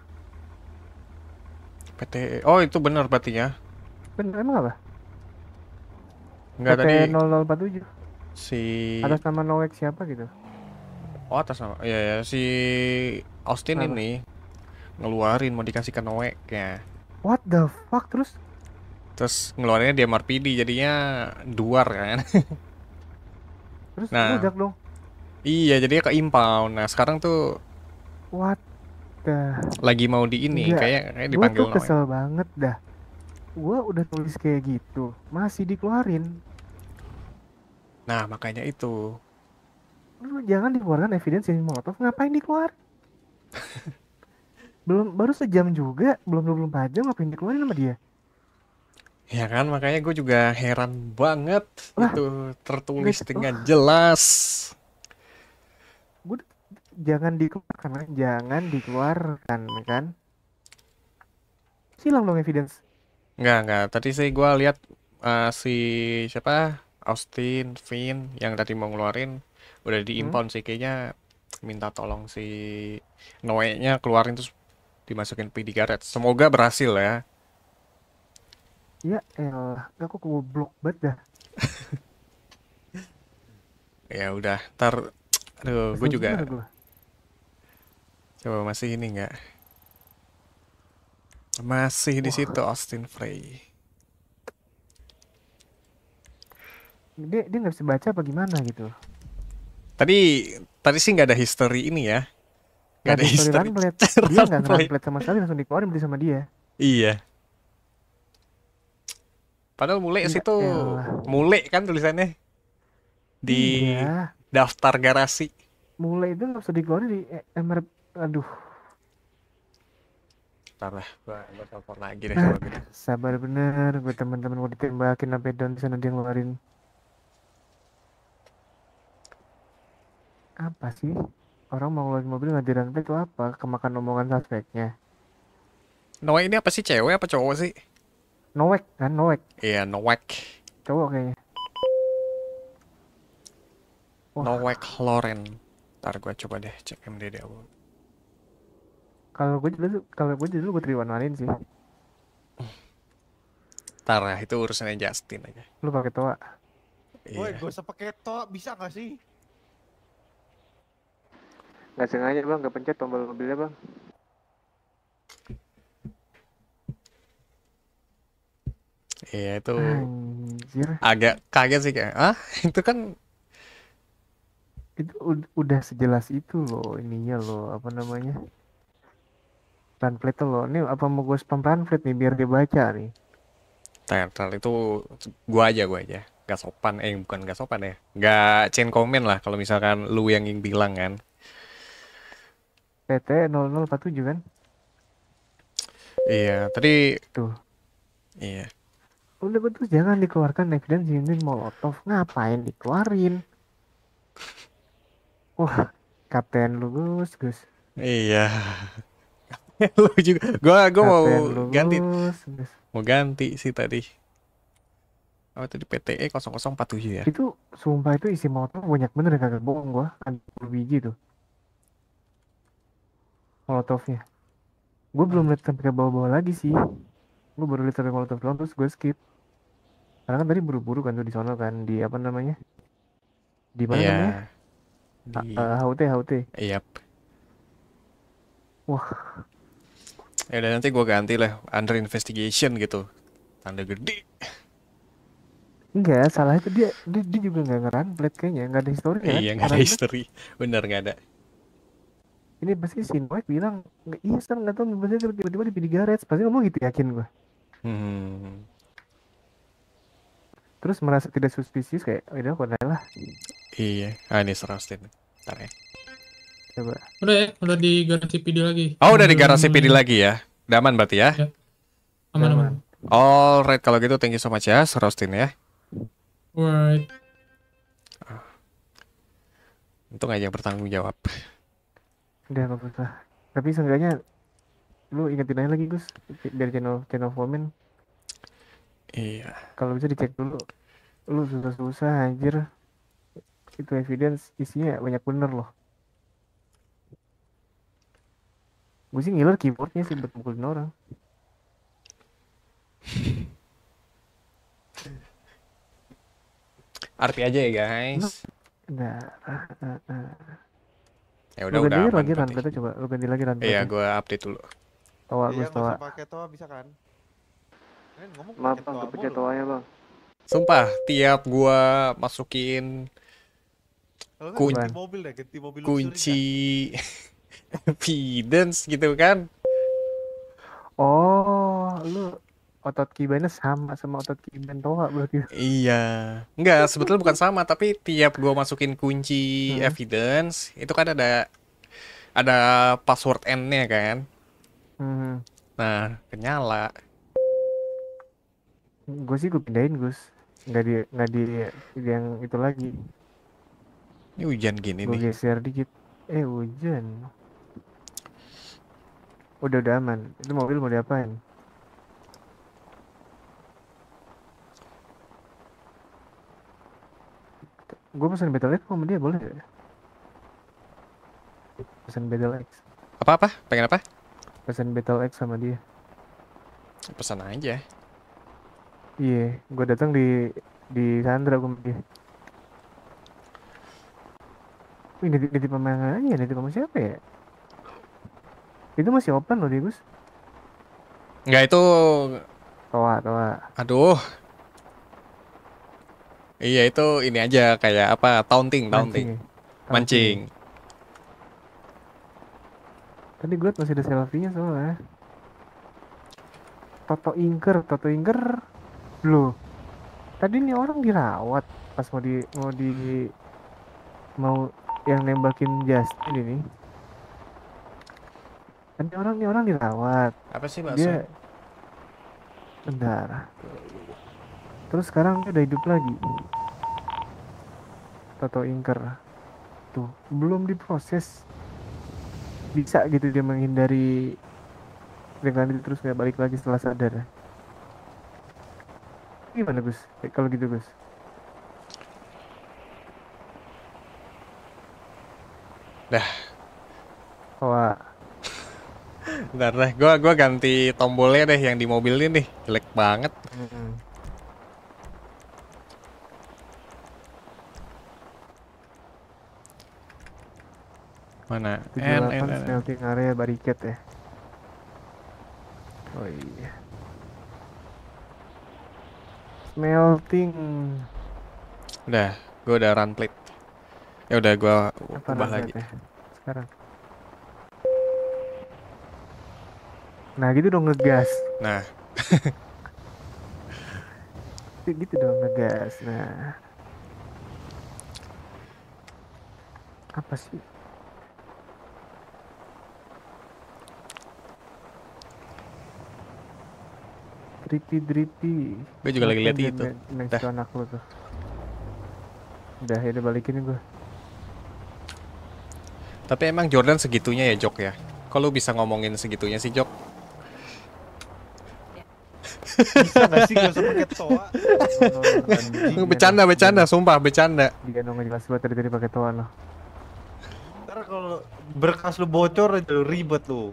PTE oh itu benar berarti ya benar emang apa Enggak tadi 0047 e si atas nama Noek siapa gitu oh atas nama ya ya si Austin Kenapa? ini ngeluarin mau dikasih ke Noek ya what the fuck terus terus ngeluarinnya di MRPD jadinya duar kan terus nah, dong iya jadinya ke impound nah sekarang tuh what the lagi mau di ini kayaknya kayak kayak dipanggil gue kesel namanya. banget dah gue udah tulis kayak gitu masih dikeluarin nah makanya itu lu jangan dikeluarkan evidence yang molotov ngapain dikeluar belum baru sejam juga belum belum empat ngapain dikeluarin sama dia ya kan makanya gue juga heran banget Wah, itu tertulis dengan jelas jangan dikeluarkan jangan dikeluarkan kan silang dong evidence Enggak, enggak. Tadi sih gue lihat uh, si siapa Austin, Finn yang tadi mau ngeluarin udah diimpon hmm? sih kayaknya minta tolong si Noe-nya keluarin terus dimasukin PD Garrett. Semoga berhasil ya. Ya elah, aku block banget dah. ya udah, ntar aduh gue juga Coba masih ini enggak? Masih di situ Austin Frey. Dia dia nggak bisa baca apa gimana gitu. Tadi tadi sih nggak ada history ini ya. Nggak ada history. history. Runplate. Dia nggak sama sekali langsung dikeluarin beli sama dia. Iya. Padahal mulai ya, situ ya mulai kan tulisannya di iya. daftar garasi. Mulai itu nggak usah dikeluarin di eh, MRP aduh parah gua, telepon lagi deh gitu. sabar bener gue teman-teman mau ditembakin sampai down di sana dia ngeluarin apa sih orang mau ngeluarin mobil nggak dirangkai itu apa kemakan omongan suspeknya Noek ini apa sih cewek apa cowok sih Noek kan Noek iya yeah, Noek cowok kayaknya Noek Loren ntar gue coba deh cek MDD aku kalau gue dulu kalau gue dulu gue triwananin sih ya, itu urusannya Justin aja lu pakai toa Woi, yeah. gak usah pakai toa, bisa gak sih? Gak sengaja bang, gak pencet tombol mobilnya bang. Iya itu Anjir. agak kaget sih kayak ah itu kan itu udah sejelas itu loh ininya loh apa namanya Runfleet tuh loh. Ini apa mau gue spam Runfleet nih biar dia baca nih? Tertal itu gue aja gue aja. Gak sopan, eh bukan gak sopan ya. Gak chain komen lah kalau misalkan lu yang ingin bilang kan. PT 0047 kan? Iya, tadi tuh. Iya. Udah oh, betul jangan dikeluarkan evidence cincin molotov. Ngapain dikeluarin? Wah, kapten lu Gus, Gus. Iya. lu juga. Gua gua mau lulus. ganti. Mau ganti sih tadi. Apa tadi PTE 0047 ya? Itu sumpah itu isi motor banyak bener ya kagak bohong gua. Ada biji tuh. Molotovnya. gua belum lihat sampai ke bawah-bawah lagi sih. gua baru lihat sampai molotov doang terus gua skip. Karena kan tadi buru-buru kan tuh di sana kan di apa namanya? Di mana yeah. namanya? Di... Uh, eh, HUT HUT. Iya. Yep. Wah, ya udah nanti gue ganti lah under investigation gitu tanda gede Enggak, salah itu dia dia, dia juga nggak ngeran blade kayaknya, nggak ada history kan? Iya, nggak ada history. Bener nggak ada. Ini pasti si Noah bilang, iya Stan nggak tahu biasanya tiba-tiba dipilih Gareth, pasti ngomong gitu yakin gue. Hmm. Terus merasa tidak suspicious kayak, udah kok lah. Iya, ah ini serastin. nih, tarik. ya coba udah ya udah di garansi PD lagi oh udah di garansi PD lagi ya Daman berarti ya, ya. aman aman alright kalau gitu thank you so much ya Serostin ya alright untung aja yang bertanggung jawab udah gak apa-apa tapi seenggaknya lu ingetin aja lagi Gus dari channel channel Fomin iya kalau bisa dicek dulu lu susah-susah anjir itu evidence isinya banyak bener loh gue sih ngiler keyboardnya sih buat mukulin orang arti aja ya guys nah, nah, nah, nah. ya udah udah ganti lagi kita coba lu ganti lagi run iya gue update dulu toa gue iya, toa pakai toa bisa kan maaf bang gue bang toa toanya bang sumpah tiap gue masukin kunci mobil deh, ganti mobil kunci kan? Evidens gitu kan. Oh, lu otot kibanya sama sama otot kiban toa berarti. Iya. Enggak, sebetulnya bukan sama, tapi tiap gua masukin kunci hmm. evidence, itu kan ada ada password endnya nya kan. Hmm. Nah, kenyala. Gue sih gue pindahin, Gus. Nggak di nggak di yang itu lagi. Ini hujan gini gua nih. Gue geser dikit. Eh, hujan. Udah udah aman. Itu mobil mau diapain? Gue pesen battle X sama dia boleh gak? Ya? Pesan battle X Apa apa? Pengen apa? pesen battle X sama dia. Pesan aja. Iya, gue datang di di Sandra gue dia. Ini di pemain aja, di pemain siapa ya? Itu masih open loh, digus? Enggak itu Toa, Toa. Aduh. Iya, itu ini aja kayak apa? Taunting, taunting. Mancing. Ya? Tadi gue masih ada selfie-nya soalnya. Toto inker Toto inker Loh. Tadi ini orang dirawat pas mau di mau di mau yang nembakin Justin ini. nih ini orang ini orang dirawat. Apa sih bakso? Dia bentar. Terus sekarang dia udah hidup lagi. Toto Inker Tuh, belum diproses. Bisa gitu dia menghindari itu terus nggak balik lagi setelah sadar. Gimana Gus? Eh, kalau gitu Gus? Dah. Wah. Bentar deh, gua gua ganti tombolnya deh yang di mobil ini nih. Jelek banget. Mm -hmm. Mana? N, N, N, smelting area barricade ya. Oh iya. Smelting. Udah, gua udah run plate. Ya udah gua ubah lagi. Ya? Sekarang. Nah gitu dong ngegas. Nah. gitu dong ngegas. Nah. Apa sih? Drippy drippy. Gue juga lagi lihat itu. Next Dah. anak lo tuh. Udah ya udah balikin gue. Tapi emang Jordan segitunya ya Jok ya? Kalau bisa ngomongin segitunya sih Jok? bisa gak sih gak usah pakai toa bercanda bercanda sumpah bercanda dia nongol jelas gue tadi tadi pakai toa loh ntar kalau berkas lu bocor itu lu ribet lu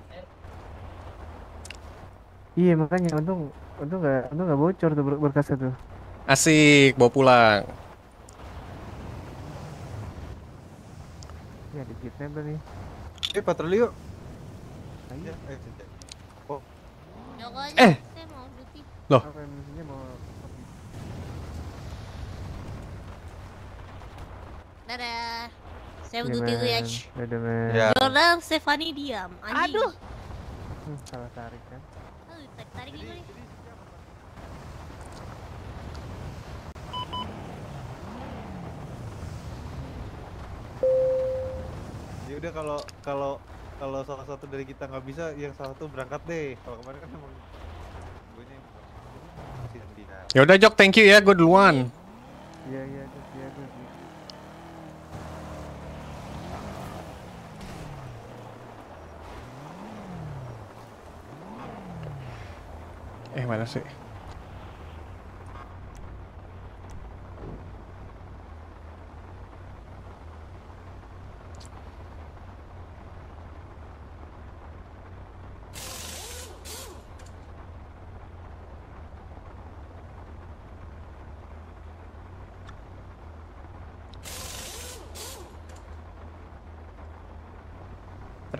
iya makanya untung untung gak untung gak bocor tuh berkasnya tuh asik bawa pulang ya di jeepnya nih eh patroli yuk Ayo. Oh. Eh, eh. Loh. Dadah. Saya iya, butuh dulu ya. Dadah, men. Ya. Stefani diam. Aduh. Hmm, salah tarik kan. Ya udah kalau kalau kalau salah satu dari kita nggak bisa, yang salah satu berangkat deh. Kalau kemarin kan emang Ya udah Jok, thank you ya, gue duluan. Iya iya iya, iya Eh mana sih?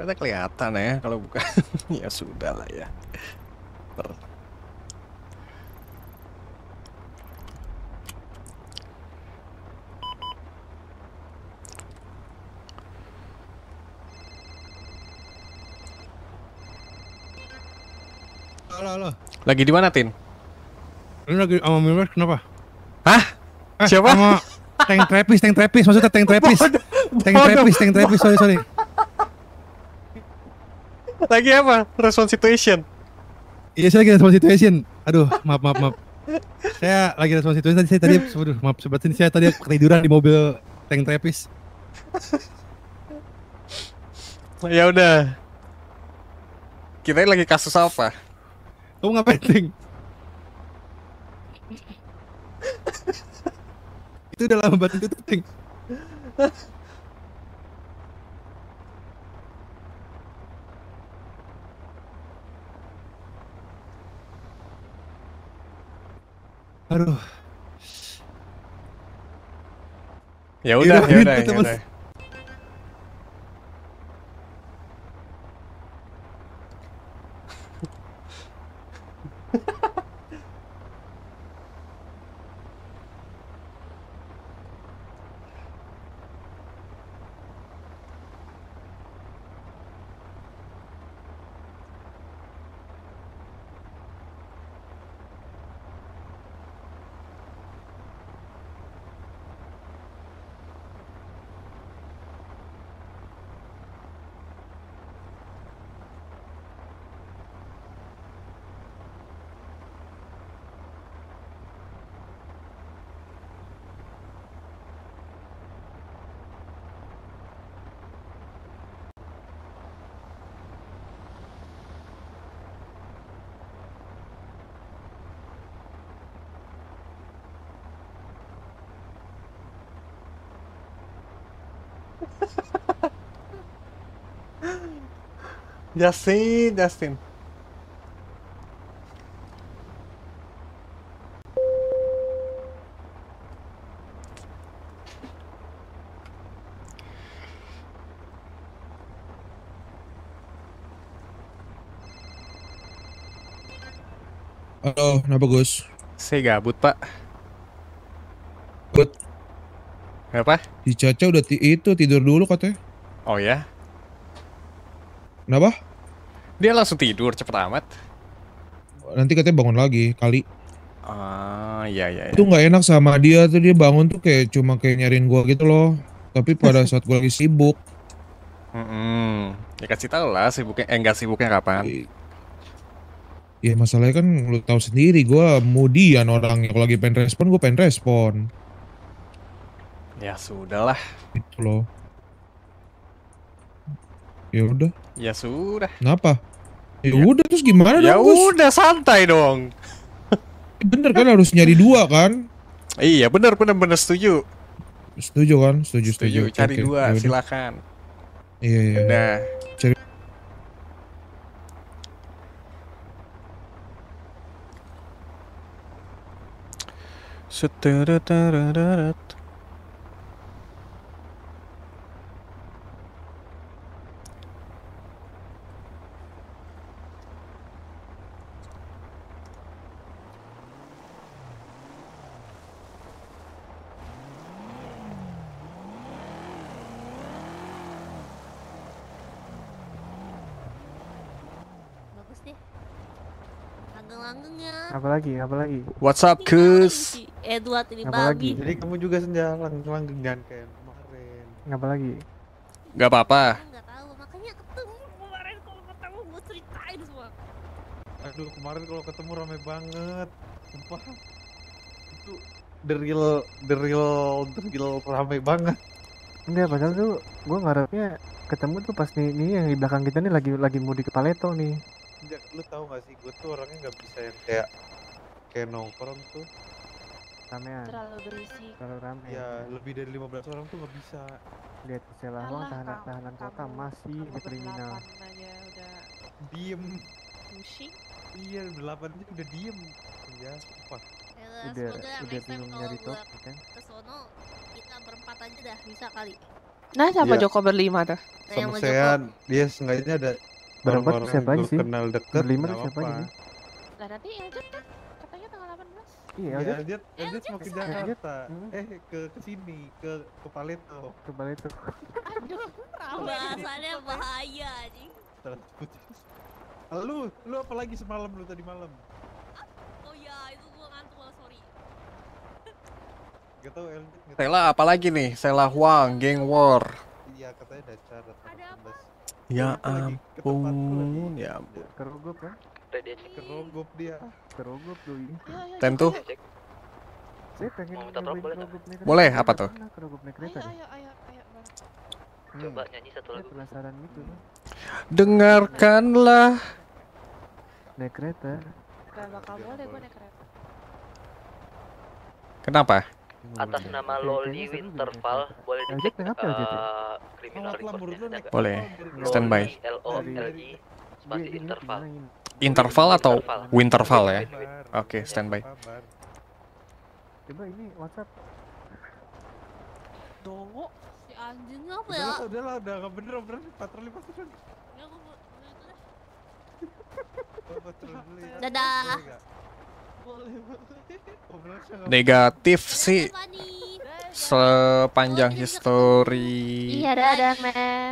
ternyata kelihatan ya kalau bukan ya sudah lah ya Halo, halo. Lagi di mana, Tin? Lu lagi sama Miller kenapa? Hah? Eh, Siapa? Sama tank trapis, tank trapis. Maksudnya tank trapis. tank trapis, tank trapis. Sorry, sorry lagi apa? Respon situation. Iya, saya lagi respon situation. Aduh, maaf maaf maaf. saya lagi respon situation saya tadi aduh, maaf sebentar ini saya tadi ketiduran di mobil tank terapis. ya udah. Kita lagi kasus apa? Kamu ngapain, Ting? itu dalam banget itu, Ting. Ya udah, ya udah, ya udah. Ya sí, Dustin. Ya Halo, kenapa Gus? Saya gabut, Pak. Gabut? Kenapa? Di Caca udah itu tidur dulu katanya. Oh ya? Kenapa? Dia langsung tidur cepet amat. Nanti katanya bangun lagi kali. Ah, iya, iya iya. Itu nggak enak sama dia tuh dia bangun tuh kayak cuma kayak nyariin gua gitu loh. Tapi pada saat gua lagi sibuk. Mm Ya kasih tau lah sibuknya, eh enggak sibuknya kapan. Iya. Ya masalahnya kan lu tahu sendiri gua mudian orangnya kalau lagi pengen respon gua pengen respon. Ya sudahlah. Itu loh. Ya udah. Ya sudah. Kenapa? Ya, iya. udah terus gimana ya dong? Ya udah santai dong. Bener kan harus nyari dua kan? Iya bener bener bener setuju. Setuju kan? Setuju setuju. setuju. Cari Oke. dua Yaudah. silakan. Iya iya. Nah. Cari. apa lagi apa lagi what's up kus Edward ini apa lagi jadi kamu juga senjalan cuma genggan kan kemarin apa lagi nggak apa-apa aduh kemarin kalau ketemu rame banget sumpah itu the real the real the real rame banget enggak padahal tuh gue ngarepnya ketemu tuh pas nih nih yang di belakang kita nih lagi lagi mau di kepaleto nih Enggak lu tau gak sih gue tuh orangnya gak bisa yang kayak kayak nongkrong tuh ramean terlalu berisik terlalu rame ya lebih dari 15 orang tuh nggak bisa lihat Selawang tahanan tahanan kota masih di aja udah... diem pusing iya delapan itu udah diem iya, ya cepat udah udah bingung nyari top kan sono kita berempat aja dah bisa kali nah siapa ya. Joko berlima tuh nah, sama saya dia sengaja ada berempat siapa sih kenal deket berlima siapa ini? lah nanti yang deket Iya, ya, Eljat, iya, mau ke Jakarta. Hmm. Eh, ke ke sini, ke ke Paleto. Ke Paleto. Aduh, bahasanya bahaya anjing. Lu, lu apa lagi semalam lu tadi malam? Oh iya, itu gua ngantuk lah, sorry. Gak tau Eljat. Sela apa lagi nih? Sela iya, Huang, Gang War. Iya, katanya ada cara. Ada apa? Ya ampun, ya iya. ampun. Kerugup kan? dia cek. ini. Ah. Iya. Iya, iya, Tentu. boleh apa tuh? Dengarkanlah. Naik Kenapa? atas nama Loli Winterfall boleh dicek uh, boleh standby L O L I spasi Interval interval atau winterval ya? Oke, okay, standby. Coba ini WhatsApp. Dongo. Si anjing apa ya? Udah lah, udah nggak bener bener patroli pasti ya, kan. Ya. Dadah. Negatif sih sepanjang history. Iya, dadah,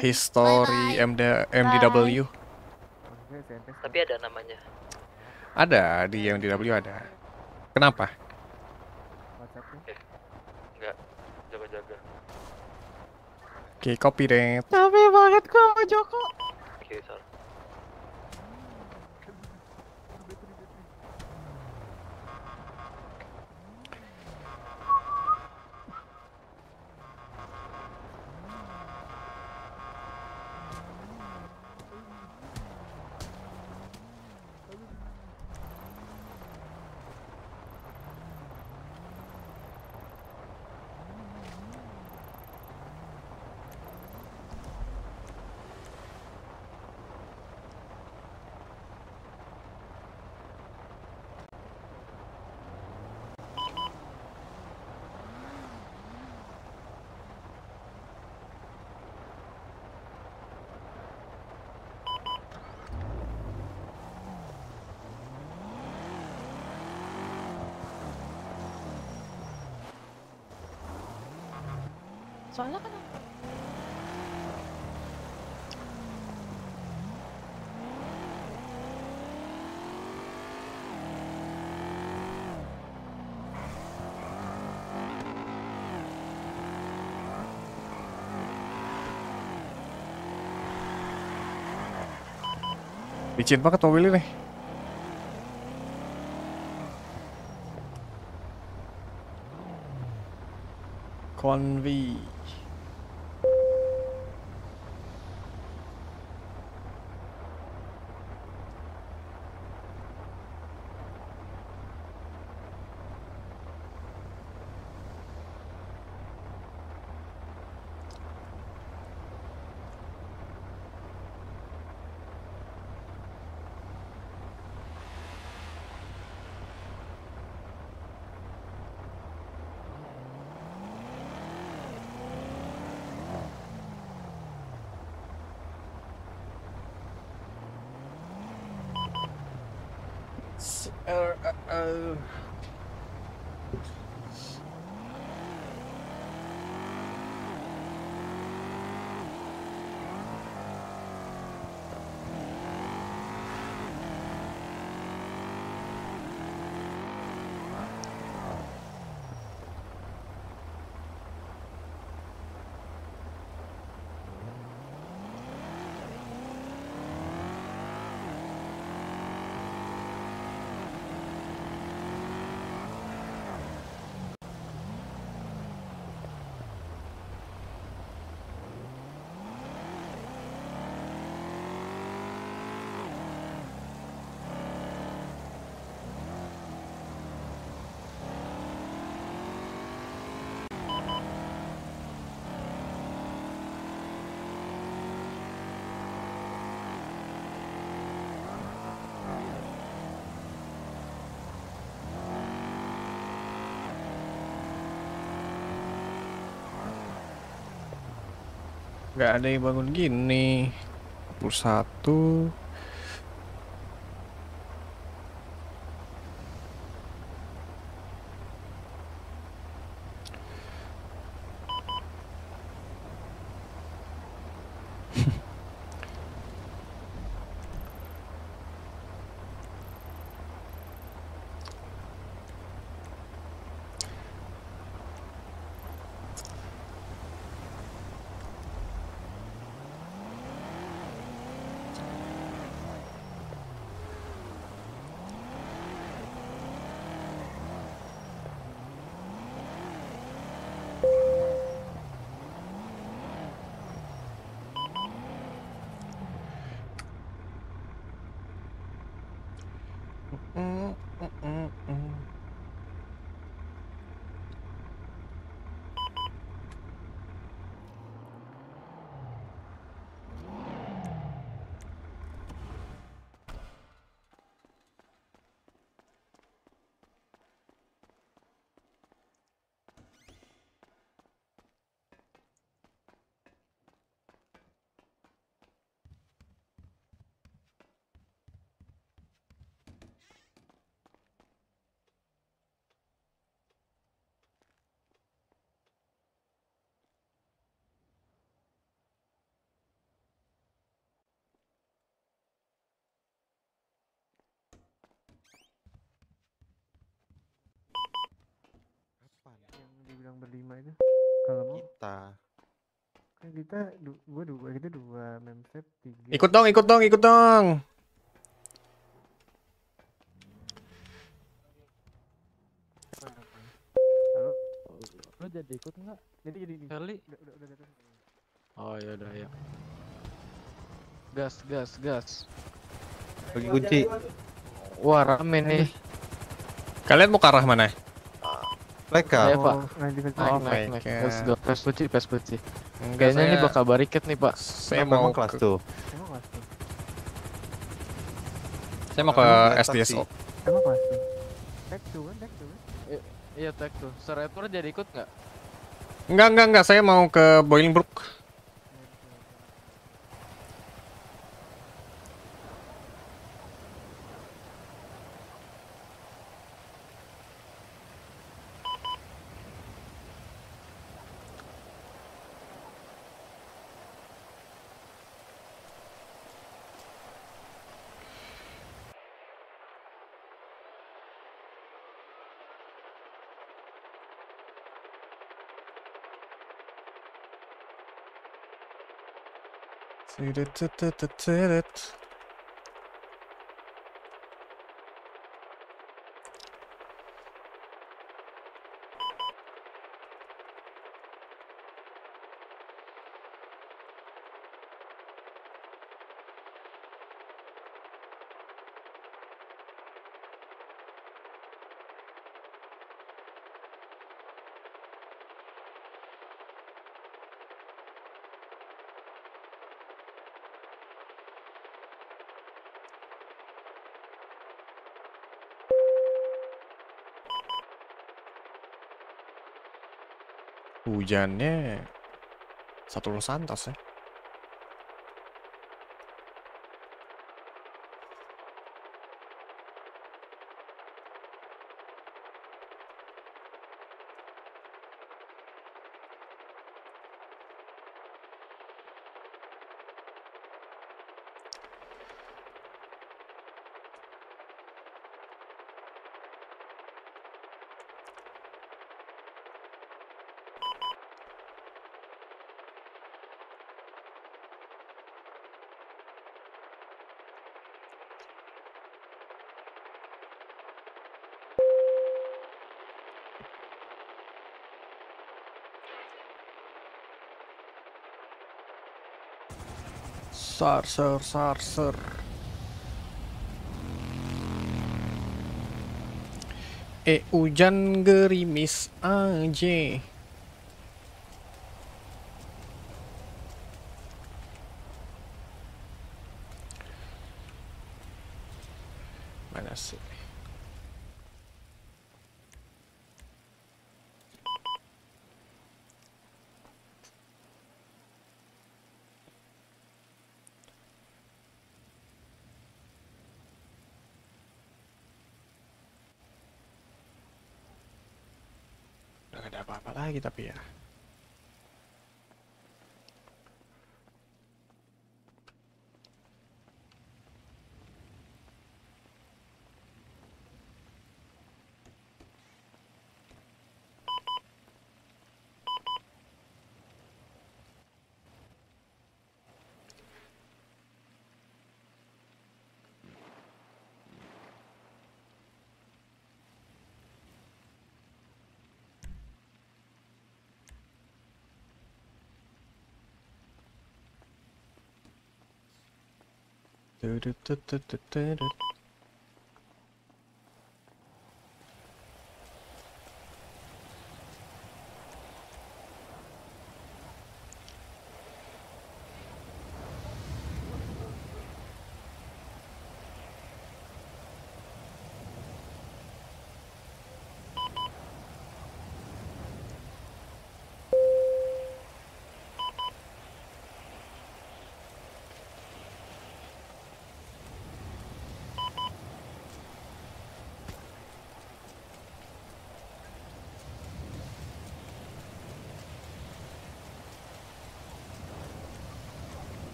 History MD MDW. Bye tapi ada namanya. Ada di yang ada. Kenapa? Eh, Oke, okay, copy Oke, kopi deh. Tapi banget kok Joko. Oke, sorry. Soalnya kan Licin banget mobil ini. Convey. nggak ada yang bangun gini 21 mm, mm, mm, mm. kita kan kita gua dua kita dua memset tiga ikut dong ikut dong ikut dong Halo. Lo jadi ikut nggak? Jadi jadi kali. Udah, udah, udah, oh ya udah ya. Gas gas gas. Bagi kunci. Wah rame nih. Kalian mau ke arah mana? Flag kah? Iya, Pak. Oh, naik, naik, Let's go. Pes putih, pes putih. Kayaknya ini bakal barikat nih, Pak. Saya mau ke kelas tuh. Saya mau ke STSO. Saya mau ke kelas tuh. Back to one, back to one. Iya, tag 2. Sir Edward jadi ikut nggak? Nggak, nggak, nggak. Saya mau ke Boiling Brook. it. hujannya satu losantas ya sar sar sar sar eh hujan gerimis aja mana sih lagi tapi ya Do, do, do,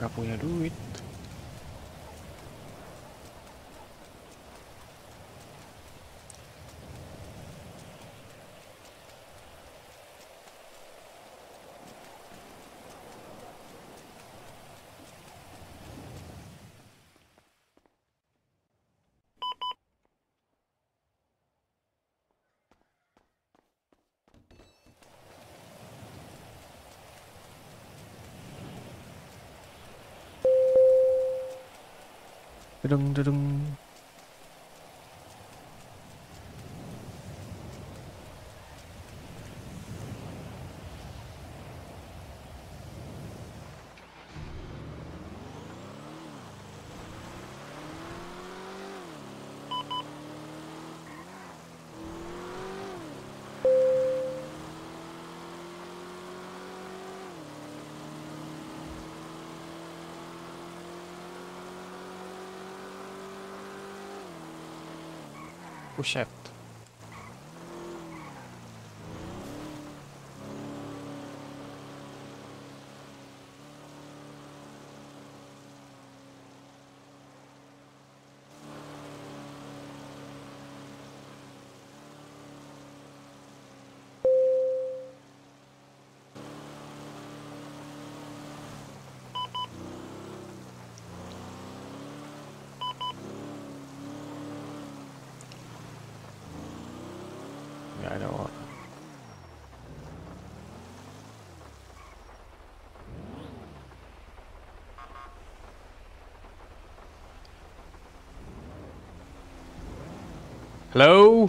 gak punya duit 드릉드릉 o chefe. Hello?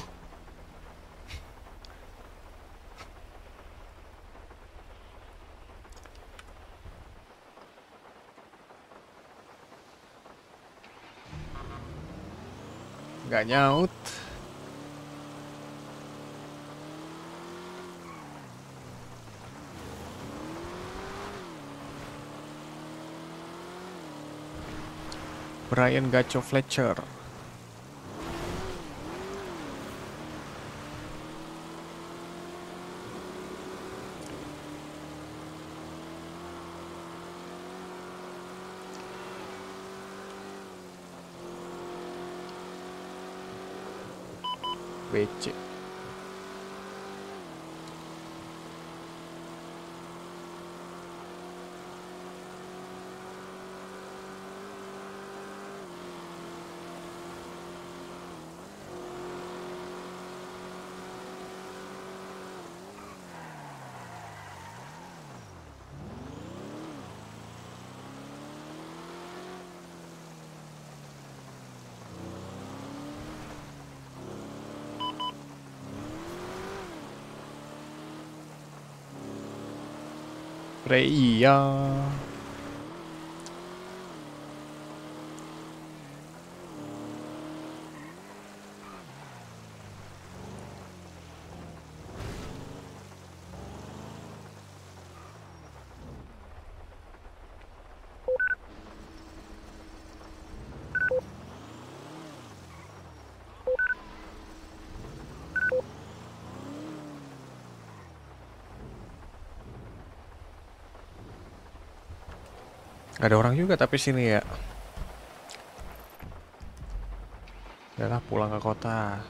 Gak nyaut. Brian Gacho Fletcher. 雷呀！Gak ada orang juga tapi sini ya. Udah pulang ke kota.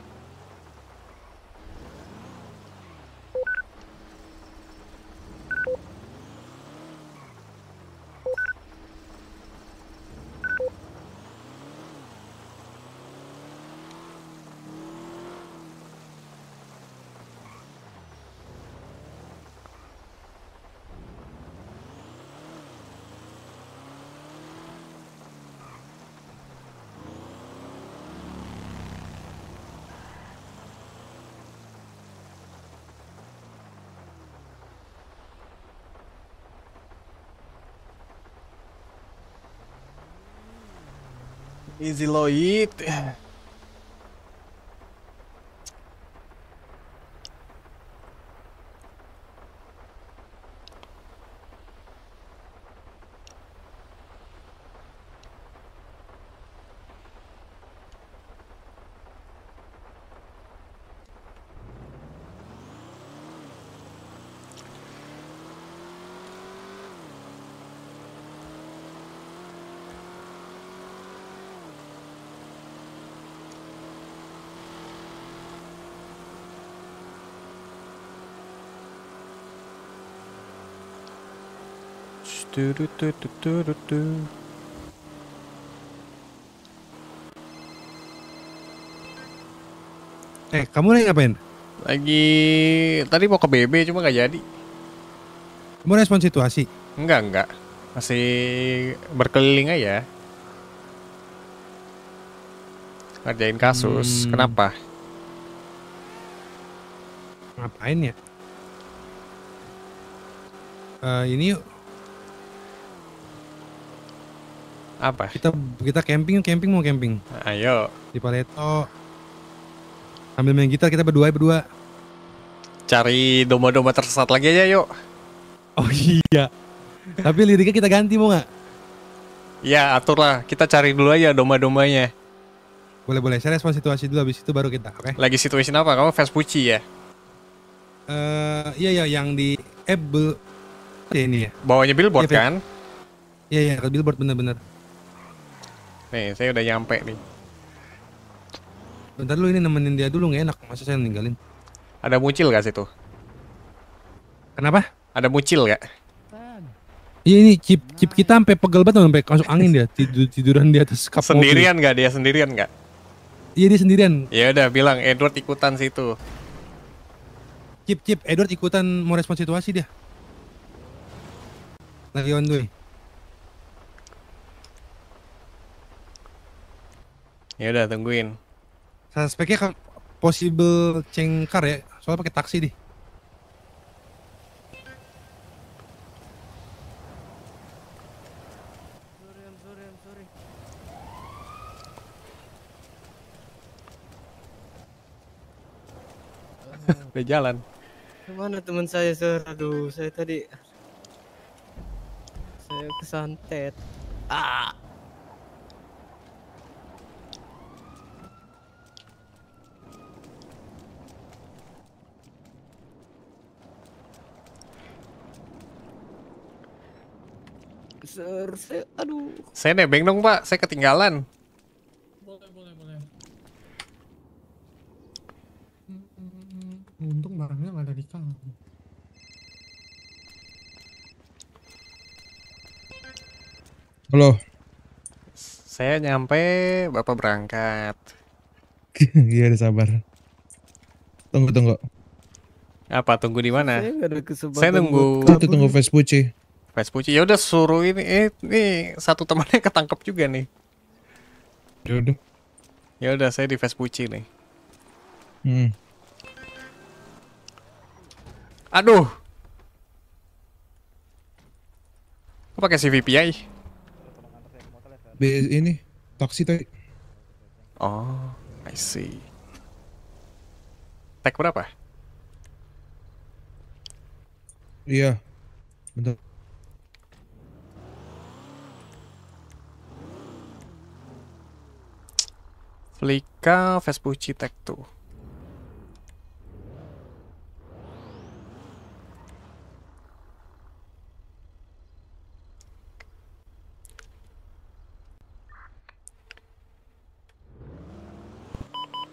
Easy Loiter. Eh, kamu lagi ngapain? Lagi tadi mau ke BB cuma gak jadi. Kamu respon situasi? Enggak, enggak. Masih berkeliling aja. Ngerjain kasus. Hmm. Kenapa? Ngapain ya? Uh, ini yuk Apa? Kita kita camping, camping mau camping. Ah, ayo. Di Paleto. Ambil main gitar kita berdua berdua. Cari domba-domba tersesat lagi aja yuk. Oh iya. Tapi liriknya kita ganti mau nggak? Ya aturlah. Kita cari dulu aja domba-dombanya. Boleh boleh. Saya respon situasi dulu habis itu baru kita. Oke. Okay? Lagi situasi apa? Kamu Vespucci ya? Eh uh, iya iya yang di Apple. Ya ini ya. Bawanya billboard ya, kan? Iya iya, billboard bener-bener. Nih, saya udah nyampe nih. Bentar lu ini nemenin dia dulu nggak enak, masa saya ninggalin. Ada mucil gak situ? Kenapa? Ada mucil gak? Iya ini chip chip kita sampai pegel banget sampai masuk angin dia tidur tiduran di atas kapal Sendirian nggak gak dia sendirian gak? Iya dia sendirian. Ya udah bilang Edward ikutan situ. Chip chip Edward ikutan mau respon situasi dia. Lagi on the Ya udah tungguin. Suspeknya kan possible cengkar ya, soalnya pakai taksi deh. udah jalan. Kemana teman saya, Sir? Aduh, saya tadi saya kesantet. Ah. saya aduh. Saya nebeng dong, Pak. Saya ketinggalan. Boleh, boleh, boleh. Untung barangnya nggak ada di kamu. Halo. Saya nyampe, Bapak berangkat. Iya, ada sabar. Tunggu, tunggu. Apa tunggu di mana? Saya, saya nunggu. Itu tunggu sih. Vespucci. Ya udah suruh ini eh, ini satu temannya ketangkep juga nih. Ya udah. Ya udah saya di Vespucci nih. Hmm. Aduh. Kok pakai CVPI? Ya, ini taksi tadi. Oh, I see. Tag berapa? Iya. Bentar. Flika Vespucci Tech 2.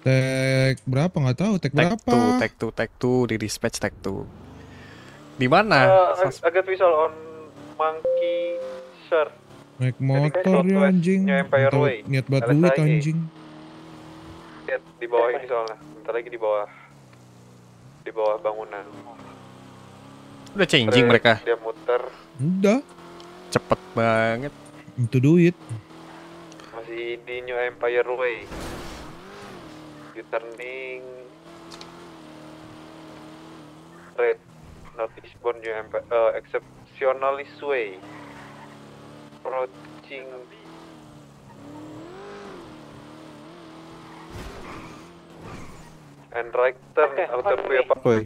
Tek berapa nggak tahu tek berapa? Tek tu, tek tu, tek 2 di dispatch tek tu. Di mana? Uh, agak visual on monkey sir. Naik motor ya anjing. Niat batu duit anjing di bawah ini ya? soalnya bentar lagi di bawah di bawah bangunan udah changing Terus mereka dia muter udah cepet banget itu duit masih di New Empire Way you turning red born New Empire uh, exceptionalist way approaching And right turn okay, Autopio Parkway.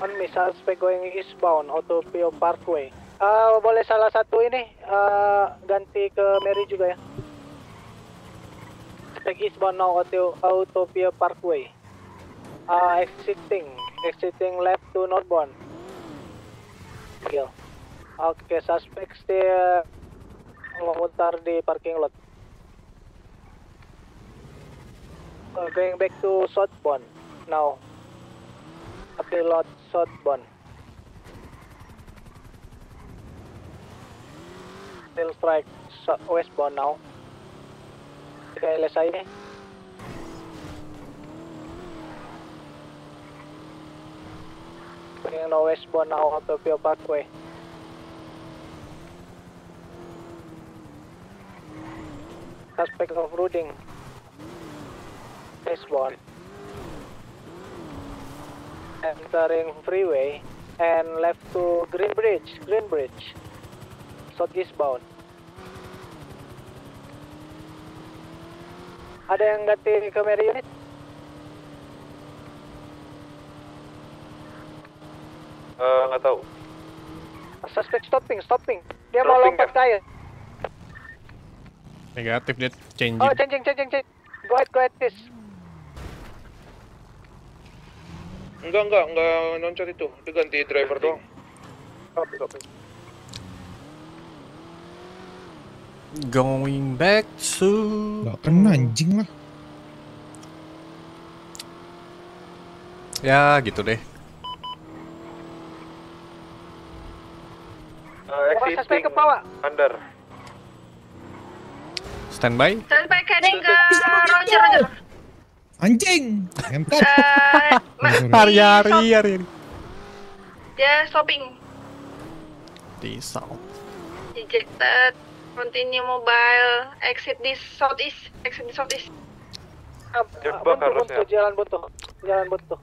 On me, suspect going eastbound Autopio Parkway. Uh, boleh salah satu ini uh, ganti ke Mary juga ya. Suspect eastbound now Auto Autopio Parkway. Uh, exiting, exiting left to northbound. Oke, okay, suspect still memutar di parking lot. Uh, going back to southbound now. Abdelot southbound. Still strike westbound now. Ke LSI. Bringing now westbound now out of your parkway. Aspect of routing. Westbound entering freeway and left to Green Bridge, Green Bridge, southeast bound. Ada yang ganti ke unit? Uh, nggak tahu. Suspect stopping, stopping. Dia mau lompat ya? saya. Negatif dia changing. Oh, changing, changing, changing. Go ahead, go ahead, please. Enggak, enggak, enggak loncat itu. Dia ganti driver doang. Going back to... Gak kena anjing lah. Ya, gitu deh. Uh, eh, exiting Under. Standby. Standby heading ke Roger. Anjing. entar, eh, Hari-hari hari. Dia shopping. Di south. Ejected. Continue mobile. Exit di southeast. Exit di southeast. Uh, Jebak harusnya. Jalan butuh, Jalan butuh,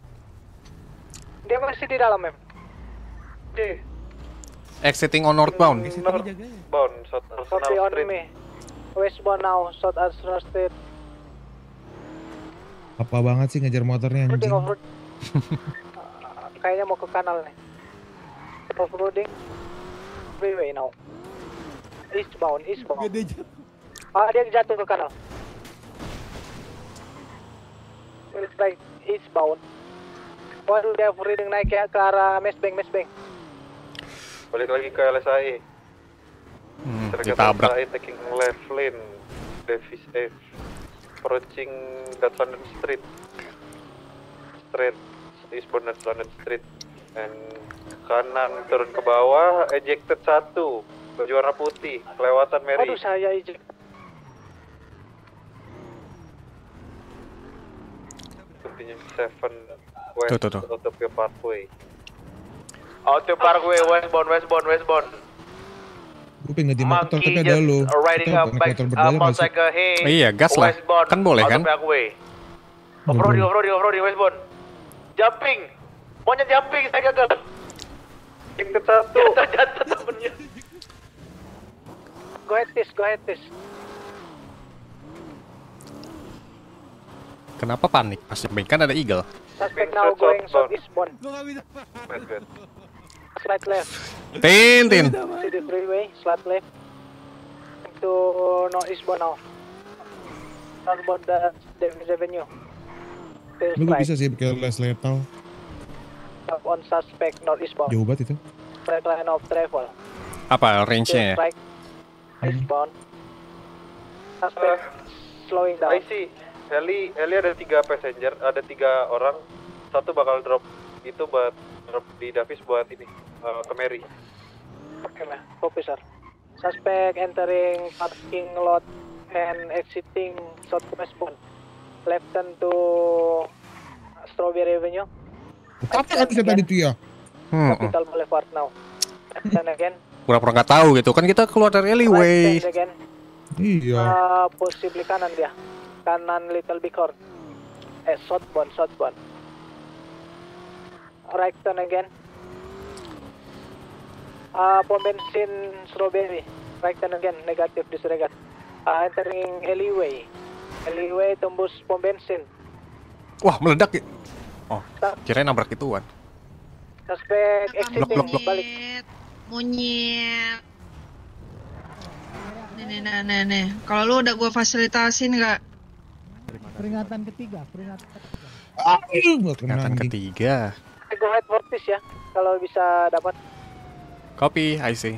Dia masih di dalam, Mem. D. Exiting on northbound. Northbound, south, south, south, south, south, south, apa banget sih ngejar motornya anjing? Kayaknya mau ke kanal nih. roading Freeway now. Eastbound, eastbound. Gede jatuh. Ah, dia jatuh ke kanal. It's like eastbound. Waduh, dia roading naik ya ke arah mesbeng, mesbeng. Balik lagi ke LSI. Hmm, ditabrak. LSI taking left lane. Davis F approaching Dutch London Street. Straight eastbound Dutch London Street. Dan kanan turun ke bawah, ejected satu, baju warna putih, kelewatan Mary. Aduh saya eject. Continuum seven west tuh, tuh, tuh. Autopia Parkway. Auto Parkway westbound, westbound, westbound gue pengen ganti motor tapi ada lo kita motor uh, berdaya masuk oh, iya gas lah kan boleh kan overloading overloading overloading westbound jumping monyet jumping saya gagal yang ke satu jatuh jatuh temennya go ahead tis go ahead tis Kenapa panik? pas jumping kan ada eagle. Suspect now going south eastbound. Gue gak bisa. Slide left. Tin, Tin. To the freeway, slide left. To Bono. now. Northbound the Davis Avenue. Lu gak bisa sih pakai less lethal. Stop on suspect Bono. Jauh banget itu. Right line of travel. Apa range-nya ya? Right. Eastbound. Suspect slowing down. I see. Heli, Heli ada tiga passenger, ada tiga orang. Satu bakal drop itu buat drop di Davis buat ini ke eh, Mary. Oke lah, fokus sir. Suspect entering parking lot and exiting southwest point. Left turn to Strawberry Avenue. Kapan bisa tadi itu ya? Hmm. Capital Boulevard now. Left turn again. Pura-pura nggak tahu gitu kan kita keluar dari alleyway. again. Iya. Uh, possibly kanan dia. Kanan Little horn. Eh, southbound, southbound. Right turn again. Uh, pom bensin Strawberry. Right turn again, di disregard. Uh, entering alleyway. Alleyway tembus pom bensin. Wah, meledak ya? Oh, kirain nabrak kan Suspek exiting, blok, blok, balik. Monyet. Nih, nih, nih, nih, nih. Kalau lu udah gua fasilitasin nggak? Peringatan ketiga, peringatan ketiga. Ah, peringatan ketiga. Go head fortis ya, kalau bisa dapat. Copy, I see.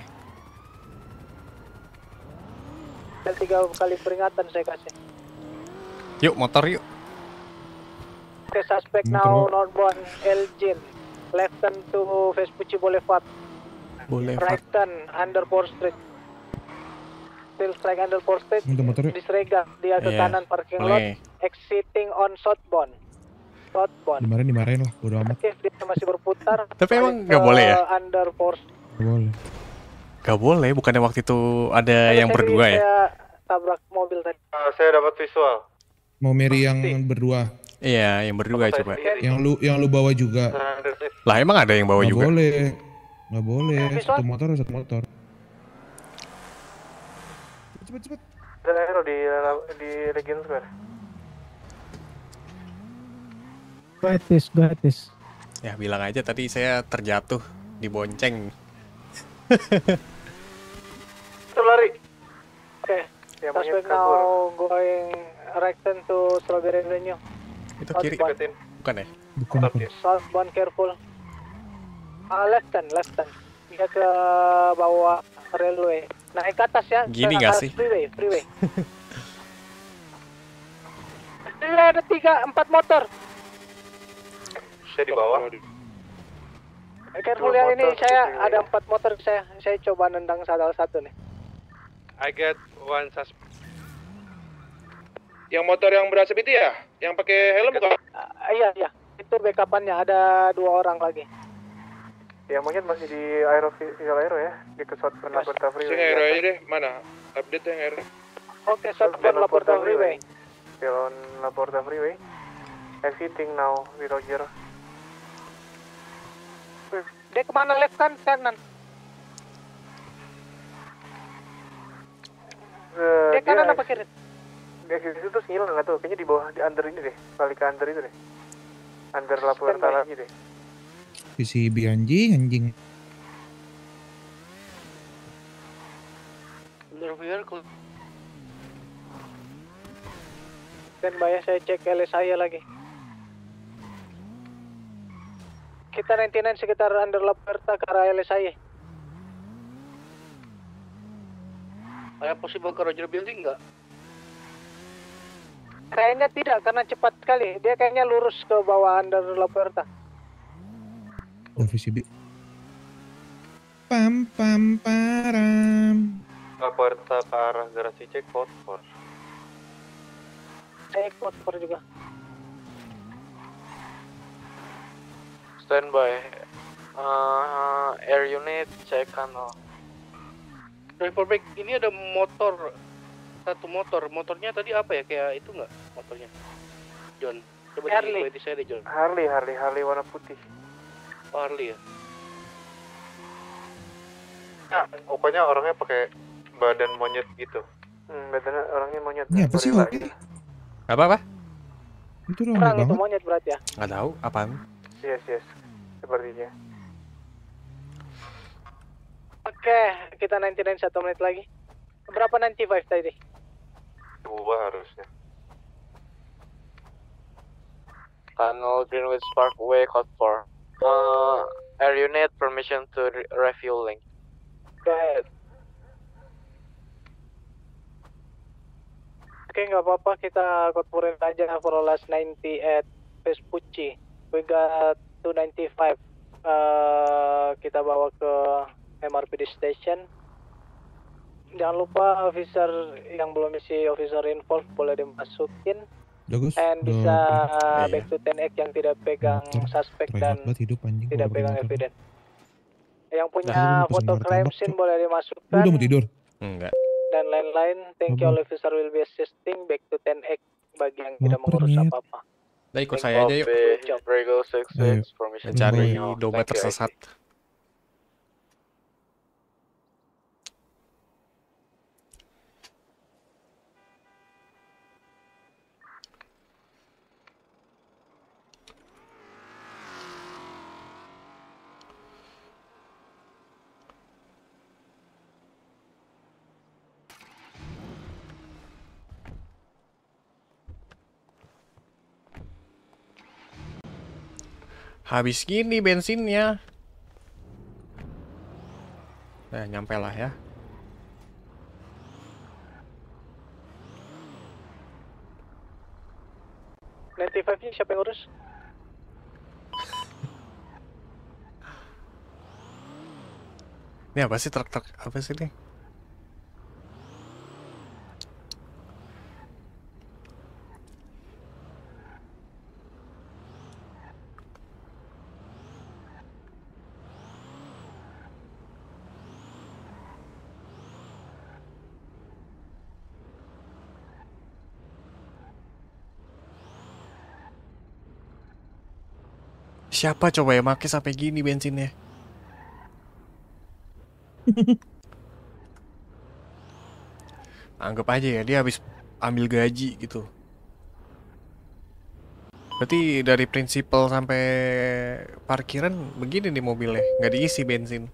Tiga kali peringatan saya kasih. Yuk, motor yuk. Okay, suspect motor now northbound Elgin. Left turn to Vespucci Boulevard. Boulevard. Right turn under 4 Street. Still strike under 4 Street. Disregard dia ke yeah. kanan parking Boleh. lot. Exiting on southbound. Southbound. Dimarahin dimarahin lah, bodo amat. Oke, okay, dia masih berputar. Tapi emang nggak boleh ya? Under 4 Gak boleh. Gak boleh, bukannya waktu itu ada Ayo, yang berdua ya? tabrak mobil tadi. Uh, saya dapat visual. Mau Mary yang berdua. Iya, yang berdua Bapak coba. Sendiri. Yang lu yang lu bawa juga. Eh, lah emang ada yang bawa Gak juga? boleh. Gak boleh. Satu motor satu motor. Cepet cepet. Ada di di Regent Square. Gratis, gratis. Ya bilang aja tadi saya terjatuh di bonceng lari. Eh, okay. yang mau going right turn to Strawberry Avenue. Itu kiri. Bukan ya? Bukan. Southbound careful. Uh, left turn, left turn. Dia ke bawah railway. Naik ke atas ya. Gini nggak sih? Freeway, freeway. ada tiga, empat motor. Saya di bawah. Careful eh, kan gitu ya ini saya ada empat motor saya saya coba nendang salah satu nih. I get one suspect. Yang motor yang berasap itu ya? Yang pakai helm bukan? Uh, iya iya. Itu backupannya ada dua orang lagi. Ya mungkin masih di aero visual aero ya di kesot Laporta Freeway. Sing aero aja deh mana? Update yang aero. Oke, kesot shotgun Laporta Freeway. Pelon laporan Laporta Freeway. Exiting now, we roger. Dia kemana left kan kanan? Uh, eh, dia, dia kanan apa kiri? Dia ke situ terus ngilang nggak tuh. Kayaknya di bawah di under ini deh. Balik ke under itu deh. Under tanah ini deh. Sisi Bianji anjing. under bener kok. Dan bayar saya cek LS saya lagi. Kita 99 sekitar under Laperta ke arah LSI. Ada possible ke Roger Building nggak? Kayaknya tidak, karena cepat sekali. Dia kayaknya lurus ke bawah under Laperta. VCB. Pam pam param. Laperta ke arah garasi checkpoint. Checkpoint juga. Standby. Uh, air unit, check kanal. Oh. back ini ada motor satu motor. Motornya tadi apa ya? Kayak itu nggak motornya? John. Coba Harley. di saya deh John. Harley, Harley, Harley warna putih. Oh, Harley ya. Nah, pokoknya orangnya pakai badan monyet gitu. Hmm, badan orangnya monyet. Ini apa sih? Apa apa? Itu dong. Orang itu monyet berarti ya? Gak tahu, apaan? Yes, yes. Sepertinya. Oke, okay, kita 99 satu menit lagi. Berapa 95 tadi? Dua harusnya. Tunnel Greenwich Parkway code 4. Uh, air unit permission to re refueling. Go ahead. Oke, okay, nggak apa-apa. Kita korporat aja for last 90 at Vespucci we got 295 uh, kita bawa ke MRPD station jangan lupa officer yang belum isi officer involved boleh dimasukin Bagus. And bisa uh, iya. back to 10X yang tidak pegang Motor. suspek dan hidup, anjing, tidak pegang evidence. Yang punya nah, foto crime scene boleh dimasukkan. Udah mau tidur. Enggak. Dan lain-lain. Thank you all officer will be assisting back to 10X bagi yang tidak mengurus apa-apa. Udah ikut saya aja yuk. Mencari dompet tersesat. Habis gini bensinnya. Nah, nyampe lah ya. Nanti nya siapa yang urus? ini apa sih truk-truk apa sih ini? Siapa coba ya make sampai gini bensinnya? Anggap aja ya dia habis ambil gaji gitu. Berarti dari prinsipal sampai parkiran begini nih mobilnya, nggak diisi bensin.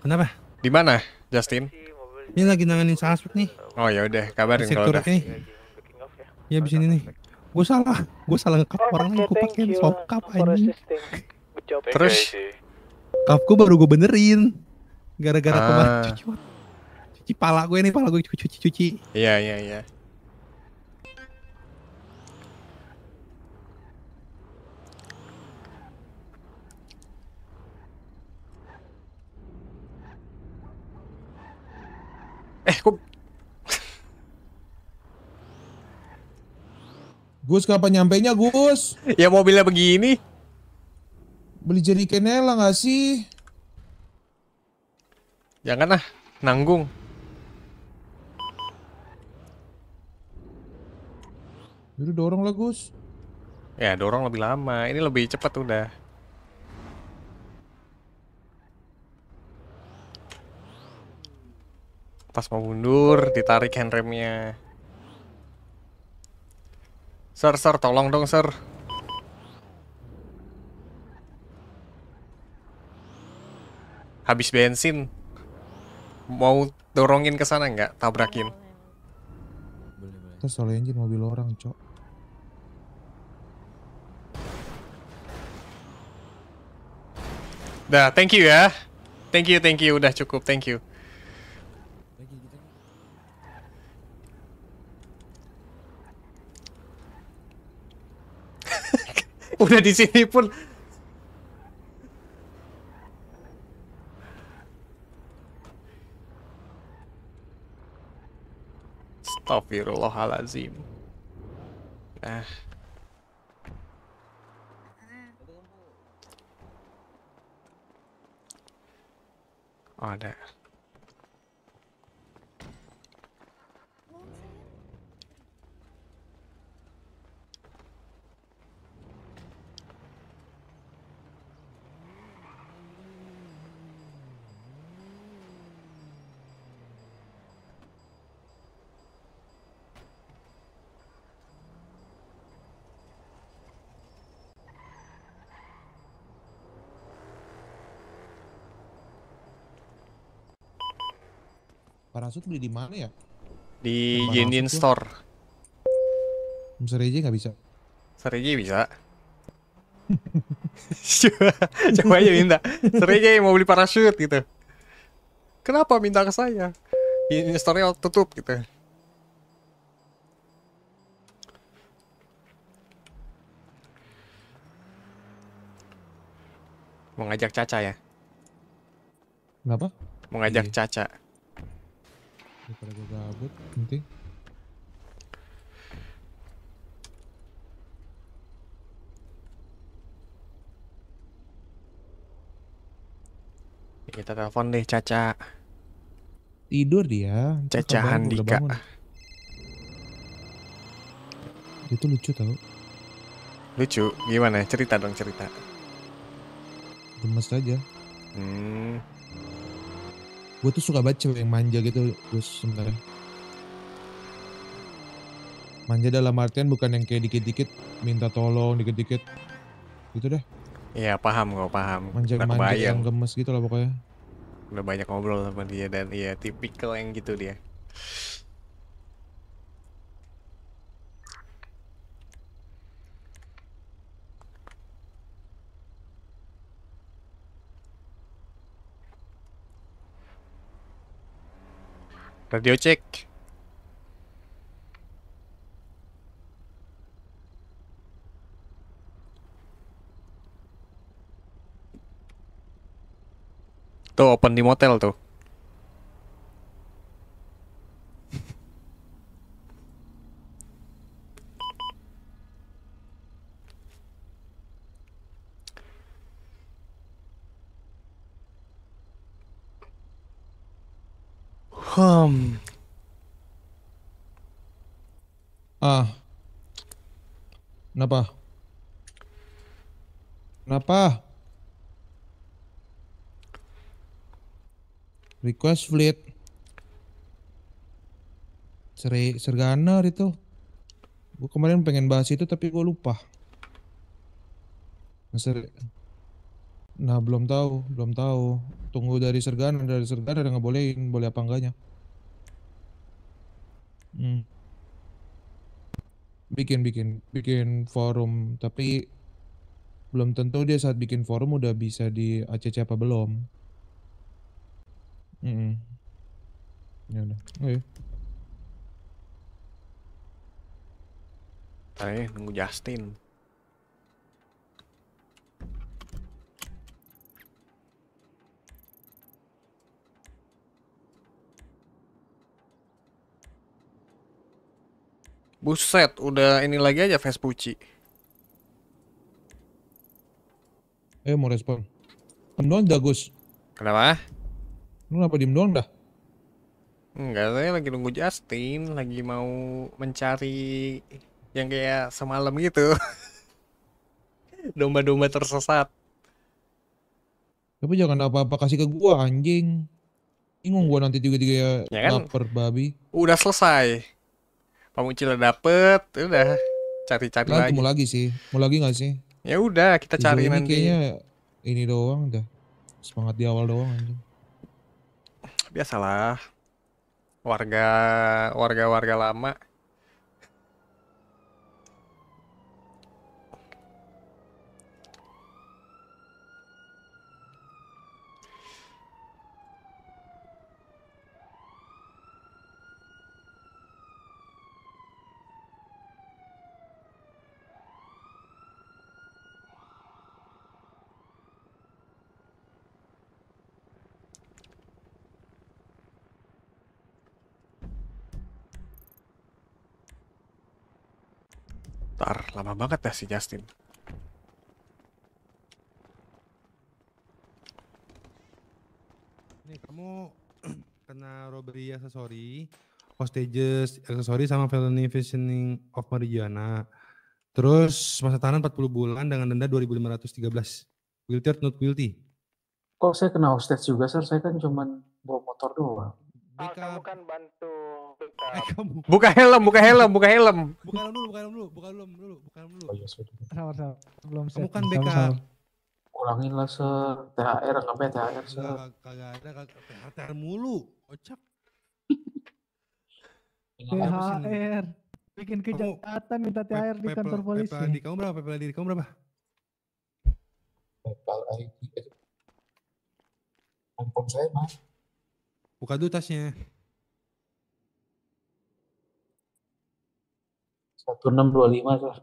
Kenapa? Di mana, Justin? Ini lagi nanganin Sasut nih. Oh ya udah, kabarin kalau udah. Ini. Ya di sini nih. Gue salah, gue salah ngekap oh, orang yang gue pakai soft cup Terus Kap gue baru gue benerin. Gara-gara ah. kemarin cuci cuci pala gue nih, pala gue cuci cuci. Iya, iya, iya. Eh, kok... Gus, kapan nyampainya, Gus? ya mobilnya begini. Beli jadi lah nggak sih? Jangan ah, nanggung. Jadi dorong lah, Gus. Ya, dorong lebih lama. Ini lebih cepat udah. pas mau mundur ditarik handremnya Sir, sir, tolong dong, sir. Habis bensin. Mau dorongin ke sana nggak? Tabrakin. Terus oleh engine mobil orang, Cok. Dah, thank you ya. Thank you, thank you. Udah cukup, thank you. udah di sini pun Astagfirullahalazim. Nah. Eh. Oh, ada. parasut beli di mana ya? Di Jenin Store. Hmm, Sereje nggak bisa. Sereje bisa. Coba aja minta. Sereje mau beli parasut gitu. Kenapa minta ke saya? Jenin Store-nya tutup gitu. Mengajak Caca ya? Kenapa? Mengajak iya. Caca daripada gue gabut penting kita telepon deh Caca tidur dia Caca Handika itu lucu tau lucu gimana cerita dong cerita gemes aja hmm gue tuh suka baca yang manja gitu gue sebenarnya manja dalam artian bukan yang kayak dikit-dikit minta tolong dikit-dikit gitu deh Iya paham kok paham manja manja bayang. yang gemes gitu lah pokoknya udah banyak ngobrol sama dia dan iya tipikal yang gitu dia Radio cek. Tuh open di motel tuh. Um. Ah. Kenapa? Kenapa? Request fleet. Seri sergana itu. Gue kemarin pengen bahas itu tapi gue lupa. Seri Nah belum tahu, belum tahu. Tunggu dari Sergana, dari Sergana ada ngebolehin, boleh apa enggaknya. Hmm. Bikin bikin bikin forum tapi belum tentu dia saat bikin forum udah bisa di ACC apa belum. Mm -mm. Ya udah. Oke. Okay. Eh, nunggu Justin. Buset, udah ini lagi aja Vespucci. Eh, mau respon. Kendoan dah, Gus. Kenapa? Lu kenapa diem doang dah? Enggak, saya lagi nunggu Justin, lagi mau mencari yang kayak semalam gitu. Domba-domba tersesat. Tapi jangan apa-apa kasih ke gua anjing. Ingung gua nanti tiga-tiga ya kan? babi. Udah selesai pamuncil dapet ya udah cari-cari nah, lagi mau lagi sih mau lagi nggak sih ya udah kita cari nanti kayaknya ini doang udah semangat di awal doang aja biasalah warga warga warga lama Bentar, lama banget ya si Justin. Nih, kamu kena robbery aksesori, hostages aksesori sama felony visioning of Mariana. Terus masa tahanan 40 bulan dengan denda 2513. Guilty or not guilty? Kok saya kena hostage juga, sir? Saya kan cuma bawa motor doang. Oh, kamu kan bantu Eh, kamu. Buka helm, buka helm, buka helm. Buka helm dulu, buka helm dulu, buka helm dulu, buka helm dulu. Oh, yes, iya, sabar, sabar. Belum set. Bukan BK. Kurangin lah, se THR, ngapain THR, Sir? Kagak ada, kagak THR mulu. Kocak. THR. Bikin kejahatan minta THR di kantor polisi. PPL di kamu berapa? Pepel di kamu berapa? Pepel ID. Handphone saya, Mas. Buka dulu tasnya. satu enam dua lima lah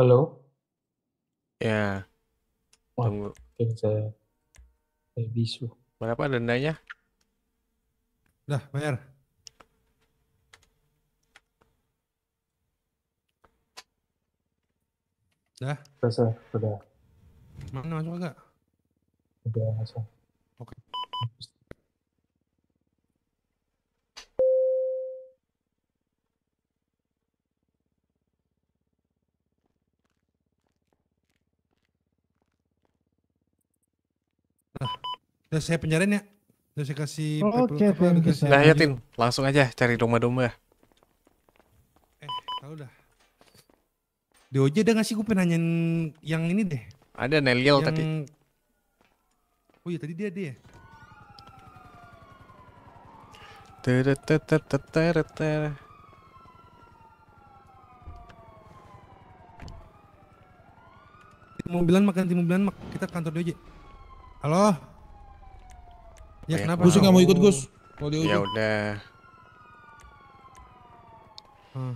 Halo. Ya. Wah, Tunggu. Mungkin saya, saya bisu. Berapa dendanya? Dah, bayar. Dah? Sudah, sudah. Mana masuk agak? Sudah masuk. Oke. Okay. Udah saya penjarain ya. Udah saya kasih oh, Oke, okay, Nah, ya Tin, langsung aja cari domba-domba. Eh, tahu dah. DOJ udah ngasih gue penanyain yang ini deh. Ada Neliel yang... tadi. Oh iya tadi dia dia. halo Ya kenapa? Gus nggak mau ikut Gus. Ya udah. Hmm.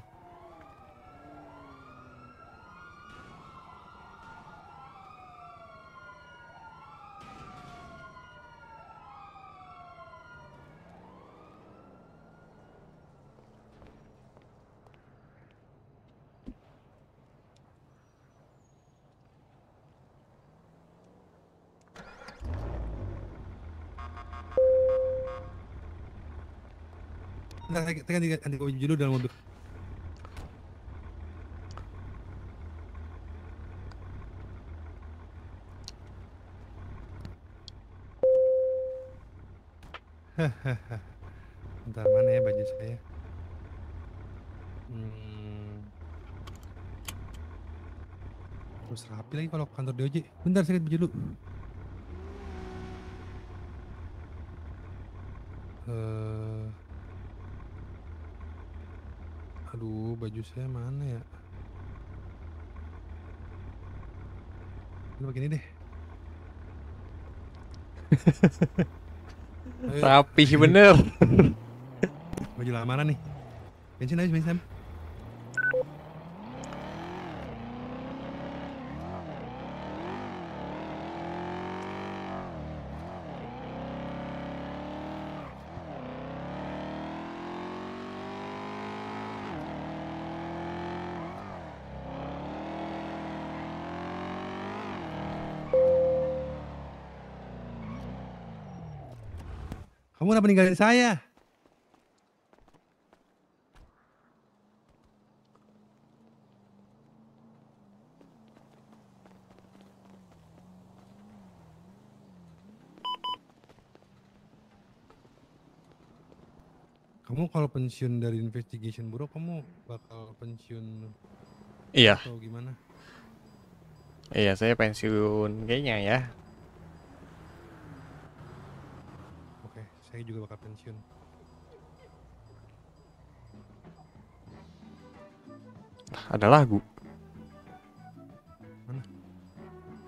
kita ganti ganti baju dulu dalam mobil. Hahaha, entar mana ya baju saya? Hmm. Terus rapi lagi kalau kantor DOJ. Bentar saya lihat baju dulu. Rapi bener. Baju lamaran nih. Bensin habis bensin. kamu kenapa ninggalin saya? Kamu kalau pensiun dari investigation bureau, kamu bakal pensiun Iya. Atau gimana? Iya, saya pensiun kayaknya ya. saya juga bakal pensiun. Ada lagu. Mana?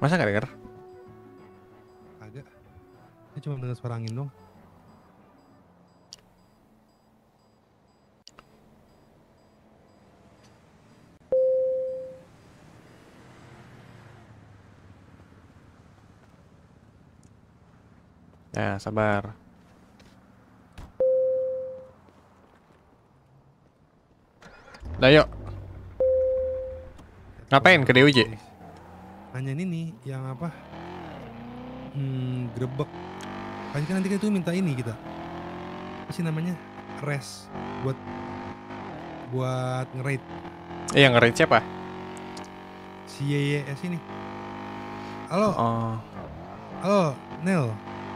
Masa gak denger? Agak. Ini cuma dengar suara angin dong. Ya, sabar. ayo Ngapain ke Dewi? hanya ini yang apa? Hmm, grebek. Kan nanti kan itu minta ini kita. Apa sih namanya? Res buat buat ngerate. Eh, yang ngerate siapa? Si YYS ini. Halo. Oh. Halo, Nel.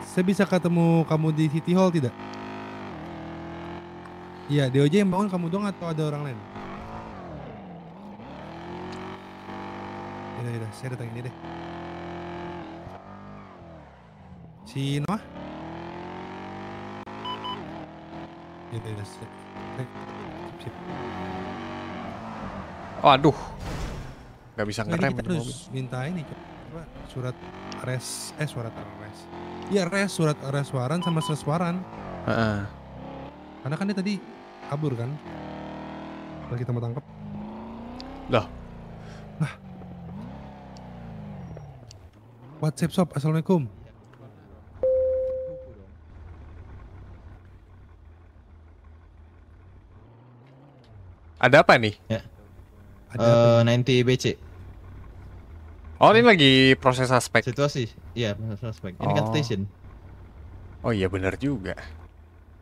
Saya bisa ketemu kamu di City Hall tidak? Iya, DOJ yang bangun kamu doang atau ada orang lain? yaudah yaudah saya datang ini deh si Noah yaudah yaudah ya, ya. sip sip oh, aduh nggak bisa ngerem nah, harus minta ini coba surat res eh surat res iya res surat res waran sama res waran uh -uh. karena kan dia tadi kabur kan kalau kita mau tangkap loh WhatsApp Shop. Assalamualaikum. Ada apa nih? Ya. Ada uh, 90 BC. Oh, ini lagi proses aspek. Situasi. Iya, proses aspek. Ini kan oh. kan station. Oh iya, benar juga.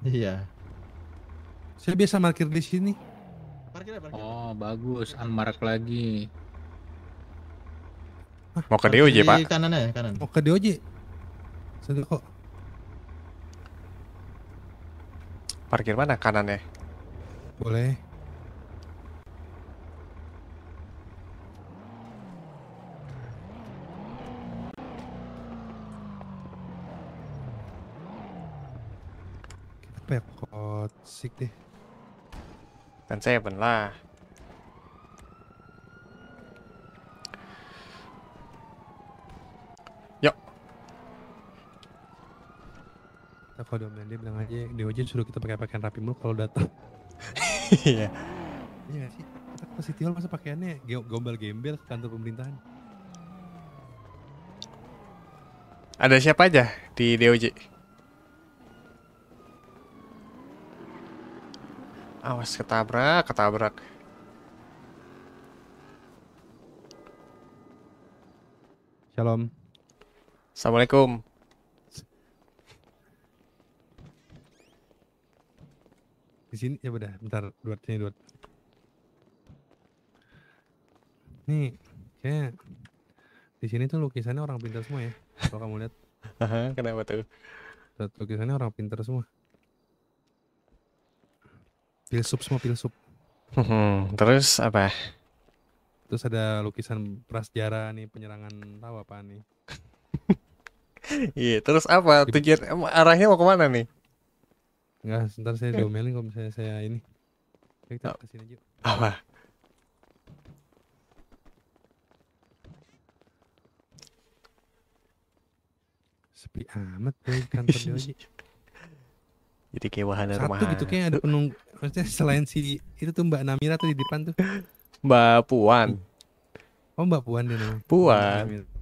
Iya. Saya biasa parkir di sini. Parkir, parkir. Oh, bagus. Unmark lagi. Mau ke DOJ, Pak? kanan ya, kanan. Mau ke DOJ? Sudah kok. Parkir mana kanan ya? Boleh. kita Pepkot, sik deh. Dan saya lah. kok domain dia bilang aja Deojen suruh kita pakai pakaian rapi mulu kalau datang iya iya sih kita ke City Hall masa pakaiannya gombal gembel ke kantor pemerintahan ada siapa aja di DOJ awas ketabrak ketabrak Shalom. Assalamualaikum. Di sini ya udah, bentar, dua sini dua Nih, kayak di sini tuh lukisannya orang pintar semua ya. Kalau kamu lihat. Kenapa tuh? lukisannya orang pintar semua. filsuf semua filsuf hmm, terus apa? Terus ada lukisan prasejarah nih penyerangan tahu apa nih? Iya, terus apa? Tujuan arahnya mau kemana nih? Enggak, sebentar saya diomelin kalau misalnya saya ini. kita ke kesini aja. Apa? Sepi amat deh kantornya Jadi kayak wahana Satu rumah. Satu gitu kayak ada penung. Maksudnya selain si itu tuh Mbak Namira tuh di depan tuh. Mbak Puan. Oh Mbak Puan dia namanya. Puan. Mbak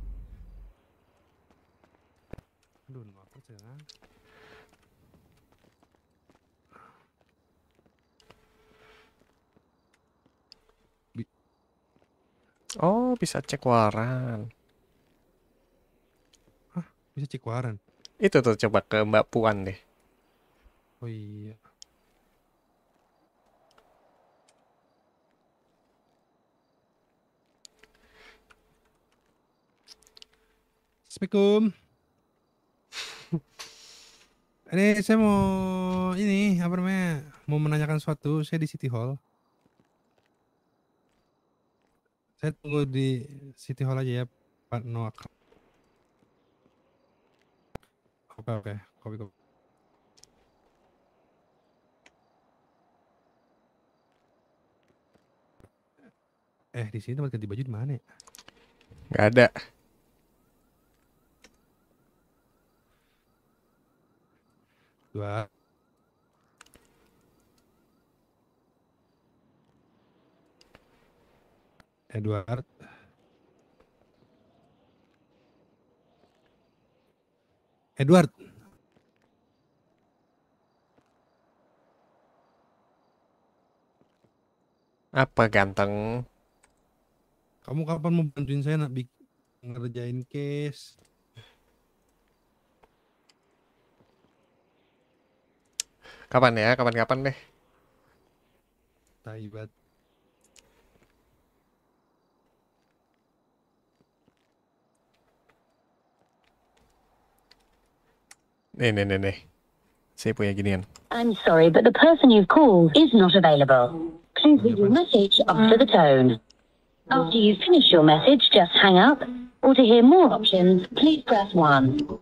Oh, bisa cek waran. Hah, bisa cek waran? Itu tuh coba ke Mbak Puan deh. Oh iya. Assalamualaikum. ini saya mau ini apa namanya? Mau menanyakan suatu Saya di City Hall. Saya tunggu di City Hall aja ya, Pak Noak. Oke, oke. Kopi, copy Eh, di sini tempat ganti baju di mana ya? Gak ada. Dua, Edward. Edward. Apa ganteng? Kamu kapan mau bantuin saya nak bikin ngerjain case? Kapan ya? Kapan-kapan deh. Taibat. Se på egen igen. I'm sorry, but the person you've called is not available. Please leave your message after the tone. After you finish your message, just hang up. Or to hear more options, please press 1.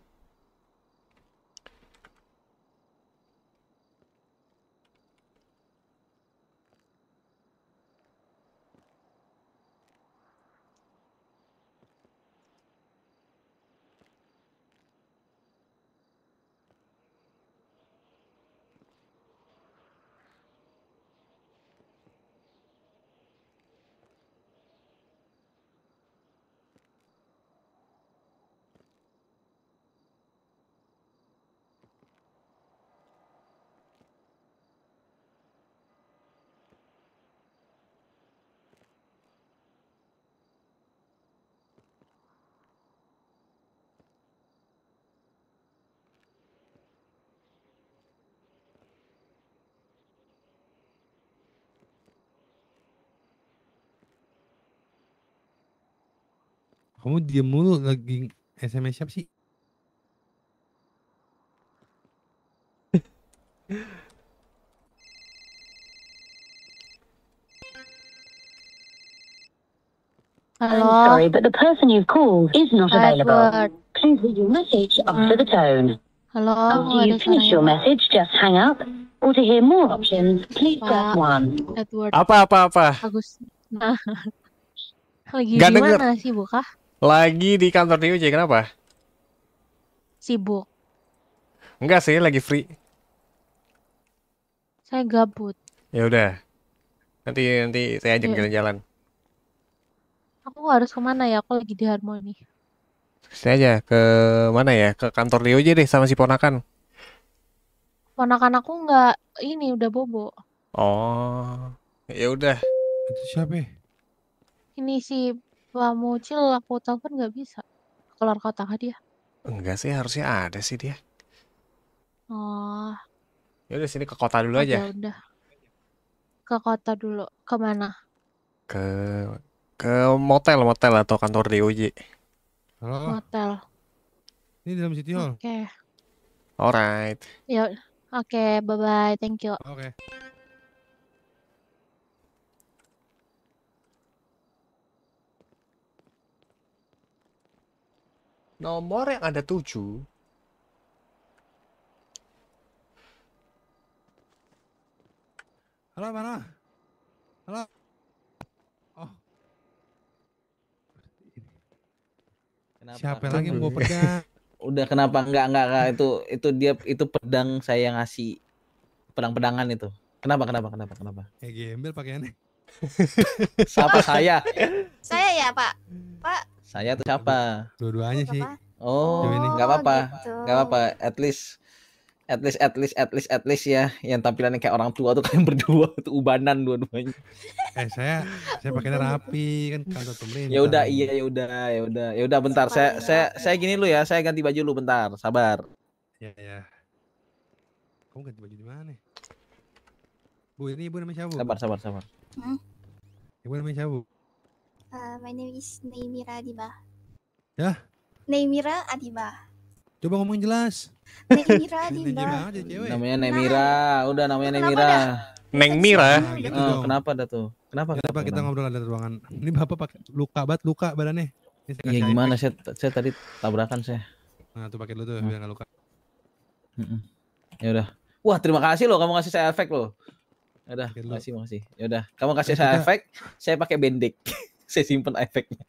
Kamu diem mulu lagi SMS siapa sih? Halo. I'm sorry, but the person you've called is not available. Please leave your message after the tone. Hello. After you finish your message, just hang up. Or to hear more options, please press one. Edward. Apa apa apa? Agus. Nah. Lagi Gak di mana sih, Bokah? Lagi di kantor UJ, kenapa? Sibuk. Enggak sih, lagi free. Saya gabut. Ya udah. Nanti nanti saya ajak iya. jalan-jalan. Aku harus kemana ya? Aku lagi di Harmoni. saya aja ke mana ya? Ke kantor UJ deh sama si ponakan. Ponakan aku enggak ini udah bobo. Oh, ya udah. Itu siapa? Ya? Ini si Wah, Mucil aku telepon nggak bisa. Keluar kota kah dia? Enggak sih, harusnya ada sih dia. Oh. Ya udah sini ke kota dulu oh, aja. Ya udah. Ke kota dulu. Kemana? Ke ke motel, motel atau kantor DOJ. Halo. Motel. Ini dalam City Oke. Okay. Alright. Ya, oke, okay, bye bye. Thank you. Oke. Okay. nomor yang ada tujuh Halo, mana? Halo. Oh. Kenapa? Siapa lagi mau pedang? Udah kenapa enggak enggak enggak itu itu dia itu pedang saya ngasih pedang-pedangan itu. Kenapa kenapa kenapa kenapa? Eh gembel pakaiannya. Siapa saya? Saya ya, Pak. Pak, saya atau siapa? Dua-duanya sih. Oh, nggak apa-apa. Oh, gitu. Nggak apa-apa. At least at least at least at least at least ya yang tampilannya kayak orang tua tuh kalian berdua tuh ubanan dua-duanya. Eh saya saya pakainya rapi kan kantor pemerintah. Ya udah kan. iya ya udah ya udah ya udah bentar saya saya saya gini lu ya saya ganti baju lu bentar sabar. Ya ya. Kamu ganti baju di mana? Bu ini ibu namanya siapa? Sabar sabar sabar. Hmm? Ibu namanya siapa? Eh, my name is Naimira Adiba. Ya? Naimira Adiba. Coba ngomong jelas. Naimira Adiba. namanya Naimira. Udah namanya Naimira. Neng Mira. Nah, gitu oh, kenapa ada tuh? Kenapa? Kenapa, kita kenapa? ngobrol ada ruangan? Ini bapak pakai luka bat luka badannya. Iya gimana? Saya, saya tadi tabrakan saya. Nah tuh pakai dulu tuh nah. biar nggak luka. Ya udah. Wah terima kasih loh kamu kasih saya efek loh. Ya udah, kasih makasih. Ya udah, kamu kasih saya efek, saya pakai Bendik. saya simpen efeknya.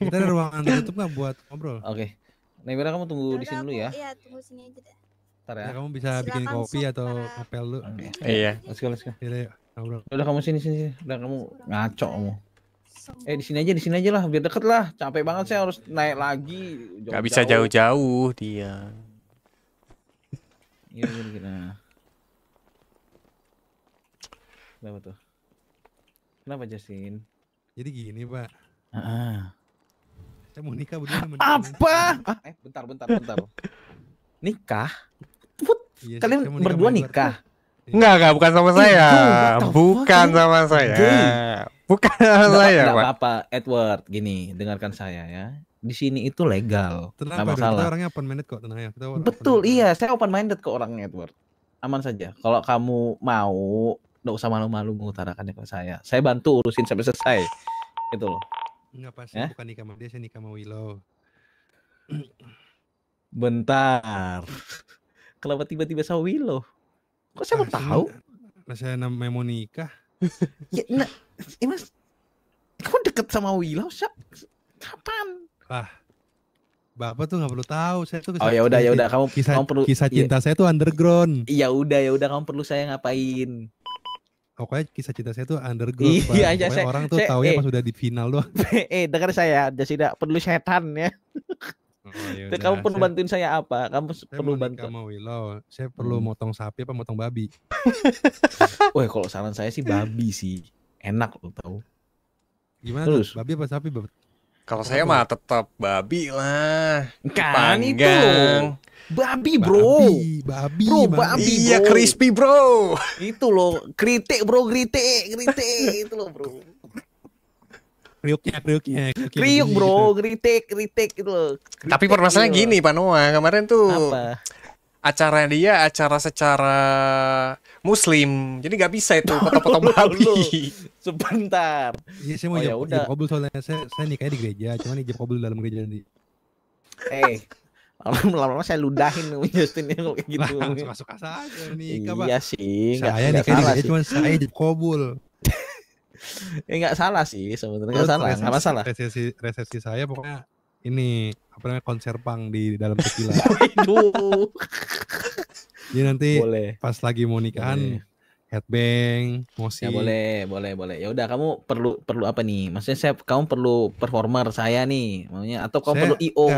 Kita ada ruangan tertutup nggak buat ngobrol? Oke. Okay. Mira kamu tunggu Yaudah, di sini dulu ya. Iya, tunggu sini aja deh. Ntar ya. ya. kamu bisa Silakan bikin kopi atau ngapel dulu. Okay. Iya. iya. Let's go, let's go. Yaudah, ngobrol. Ya udah kamu sini sini. Udah kamu ngaco kamu. Eh di sini aja, di sini aja lah, biar deket lah. Capek banget saya harus naik lagi. Jauh Gak bisa jauh-jauh dia. Iya, gimana? Kenapa tuh? Kenapa jasin jadi gini pak. Ah. Saya mau nikah berdua Apa? eh bentar bentar bentar. nikah? Put, iya, kalian nikah berdua nikah? Iya. Enggak enggak bukan sama saya. bukan sama saya. Bukan sama saya. Enggak apa-apa Edward gini dengarkan saya ya. Di sini itu legal. Tenang, Pak, kita orangnya open minded kok, tenang ya. Kita Betul, iya, saya open minded ke orangnya Edward. Aman saja. Kalau kamu mau nggak usah malu-malu mengutarakannya ke saya. Saya bantu urusin sampai selesai. Gitu loh. Enggak pas, ya? bukan nikah sama dia, saya nikah sama Willow. Bentar. Kenapa tiba-tiba sama Willow? Kok saya mau tahu? Mas Saya namanya mau nikah. ya, nah, ya mas, kamu deket sama Willow siap? Kapan? Ah, Bapak tuh nggak perlu tahu. Saya tuh oh, kisah, Oh ya udah ya udah kamu kisah, kamu perlu kisah iya. cinta ya, saya tuh underground. Iya udah ya udah kamu perlu saya ngapain? pokoknya kisah cinta saya tuh underground. Iya, iya saya, orang tuh tau ya eh, pas udah di final loh. Eh, dengar saya, ada tidak perlu setan ya. Oh, yaudah, kamu perlu bantuin saya apa? Kamu saya perlu bantu. Kamu Willow, saya perlu hmm. motong sapi apa motong babi? Woi, kalau saran saya sih babi sih. Enak lo tau. Gimana Terus? babi apa sapi? Kalau saya mah tetap babi lah. Kan Panggang. itu Babi bro, babi, bro, babi, iya, bro. iya crispy bro. Itu loh, kritik bro, kritik, kritik itu loh bro. Kriuknya, kriuknya, kriuk iya. bro, kritik, kritik gitu loh. Kritik, Tapi permasalahan gini Pak Noah, kemarin tuh Apa? acara dia acara secara muslim jadi nggak bisa itu potong-potong babi sebentar iya saya mau oh, ya udah soalnya saya saya nikahnya di gereja cuman ijab kabul dalam gereja nanti eh hey, lama-lama saya ludahin nih Justin yang kayak gitu. Nah, langsung masuk kasar aja nih. Iya sih. Saya nih kayaknya cuma saya di kobul. ya nggak salah sih sebenarnya nggak salah nggak masalah Resesi resesi saya pokoknya ini apa namanya konser pang di dalam tequila jadi nanti boleh. pas lagi mau nikahan boleh. headbang mosi ya, boleh boleh boleh ya udah kamu perlu perlu apa nih maksudnya saya kamu perlu performer saya nih maunya atau kamu saya, perlu io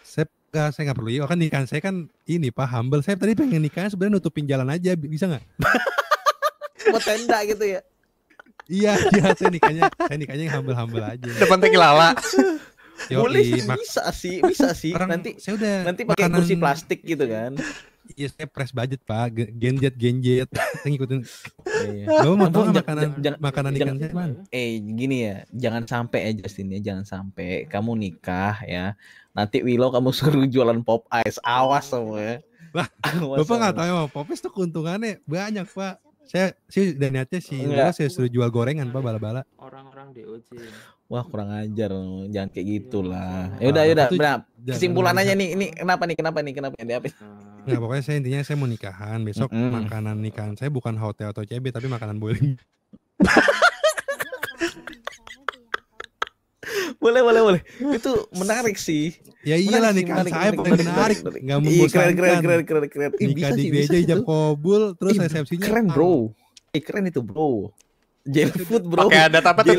saya Enggak, saya nggak perlu ya. Kan nikahan saya kan ini Pak humble. Saya tadi pengen nikahnya sebenarnya nutupin jalan aja, bisa nggak? Mau tenda gitu ya? iya, iya. Saya nikahnya, saya nikahnya yang humble-humble aja. Depan lala. Yoi, Boleh bisa sih, bisa sih. Orang, nanti saya udah nanti pakai makanan... kursi plastik gitu kan iya saya press budget pak genjet genjet saya ngikutin iya. iya. mau makanan makanan ikan eh gini ya jangan sampai ya Justin ya jangan sampai kamu nikah ya nanti Wilo kamu suruh jualan pop ice awas semua ya. lah bapak nggak tahu ya pop ice tuh keuntungannya banyak pak saya sih dan niatnya si saya suruh jual gorengan pak bala-bala orang-orang uji wah kurang ajar jangan kayak iya, gitulah iya, iya. ya udah nah, ya udah berapa kesimpulannya nih ini kenapa nih kenapa nih kenapa ada Nah, pokoknya saya intinya saya mau nikahan besok mm -hmm. makanan nikahan saya bukan hotel atau CB tapi makanan bowling boleh boleh boleh itu menarik sih ya iyalah nih saya menarik, menarik, menarik. nggak membosankan keren keren keren keren keren nikah di gereja jam kobul terus resepsinya keren bro eh, keren itu bro Jail food bro. Pakai ada apa tuh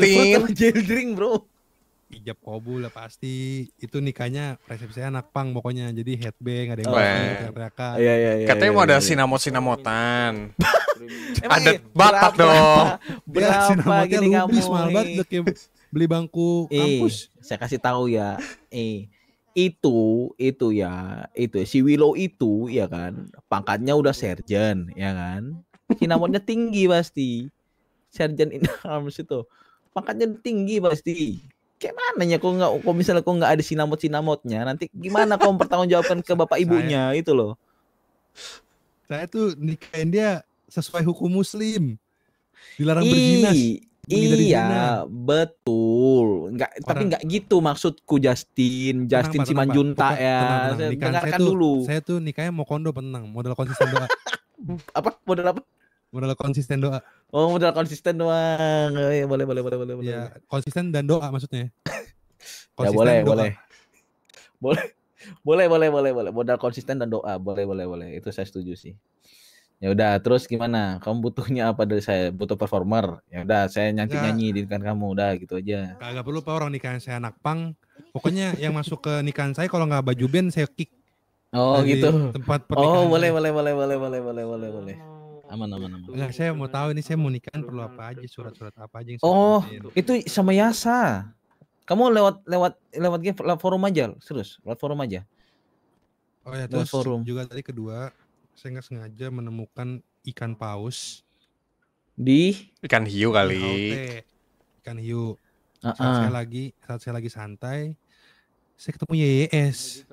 Jail drink bro. Ijab kobul lah pasti. Itu nikahnya resepsi anak pang pokoknya. Jadi headbang ada yang oh, Iya, iya, iya, Katanya iya, mau ada iya, iya. sinamot-sinamotan. ada Batak dong. Berapa, gini kamu? Mahal banget ya. eh, beli bangku kampus. Eh, saya kasih tahu ya. Eh, itu itu ya itu si Willow itu ya kan pangkatnya udah sergeant ya kan sinamotnya tinggi pasti Sergeant in Arms itu. Pangkatnya tinggi pasti. Kayak ya kok nggak kok misalnya kok nggak ada sinamot-sinamotnya nanti gimana kau mempertanggungjawabkan ke bapak ibunya saya, itu loh. Saya tuh nikahin dia sesuai hukum muslim. Dilarang I, Iya, betul. Enggak tapi nggak gitu maksudku Justin, Justin tenang, Simanjunta ya. Tenang, Dengarkan dulu. Saya tuh nikahnya mau kondo tenang, modal konsisten apa modal apa? modal konsisten doa oh modal konsisten doang oh, iya, boleh boleh boleh boleh ya, konsisten dan doa maksudnya konsisten ya boleh doa. boleh boleh boleh boleh boleh boleh modal konsisten dan doa boleh boleh boleh itu saya setuju sih ya udah terus gimana kamu butuhnya apa dari saya butuh performer ya udah saya nyanyi nyanyi di nikahan kamu udah gitu aja kagak perlu pak orang nikahan saya anak pang pokoknya yang masuk ke nikahan saya kalau nggak baju band saya kick oh gitu tempat pernikahan oh boleh boleh boleh boleh boleh boleh boleh boleh aman aman aman. Enggak, saya mau tahu ini saya mau nikah perlu apa aja, surat-surat apa aja yang saya Oh, itu sama Yasa. Kamu lewat lewat lewat game lewat forum aja, terus lewat forum aja. Oh ya, terus forum. juga tadi kedua, saya nggak sengaja menemukan ikan paus di ikan hiu kali. Ikan hiu. Uh -uh. Saat saya lagi saat saya lagi santai, saya ketemu YES.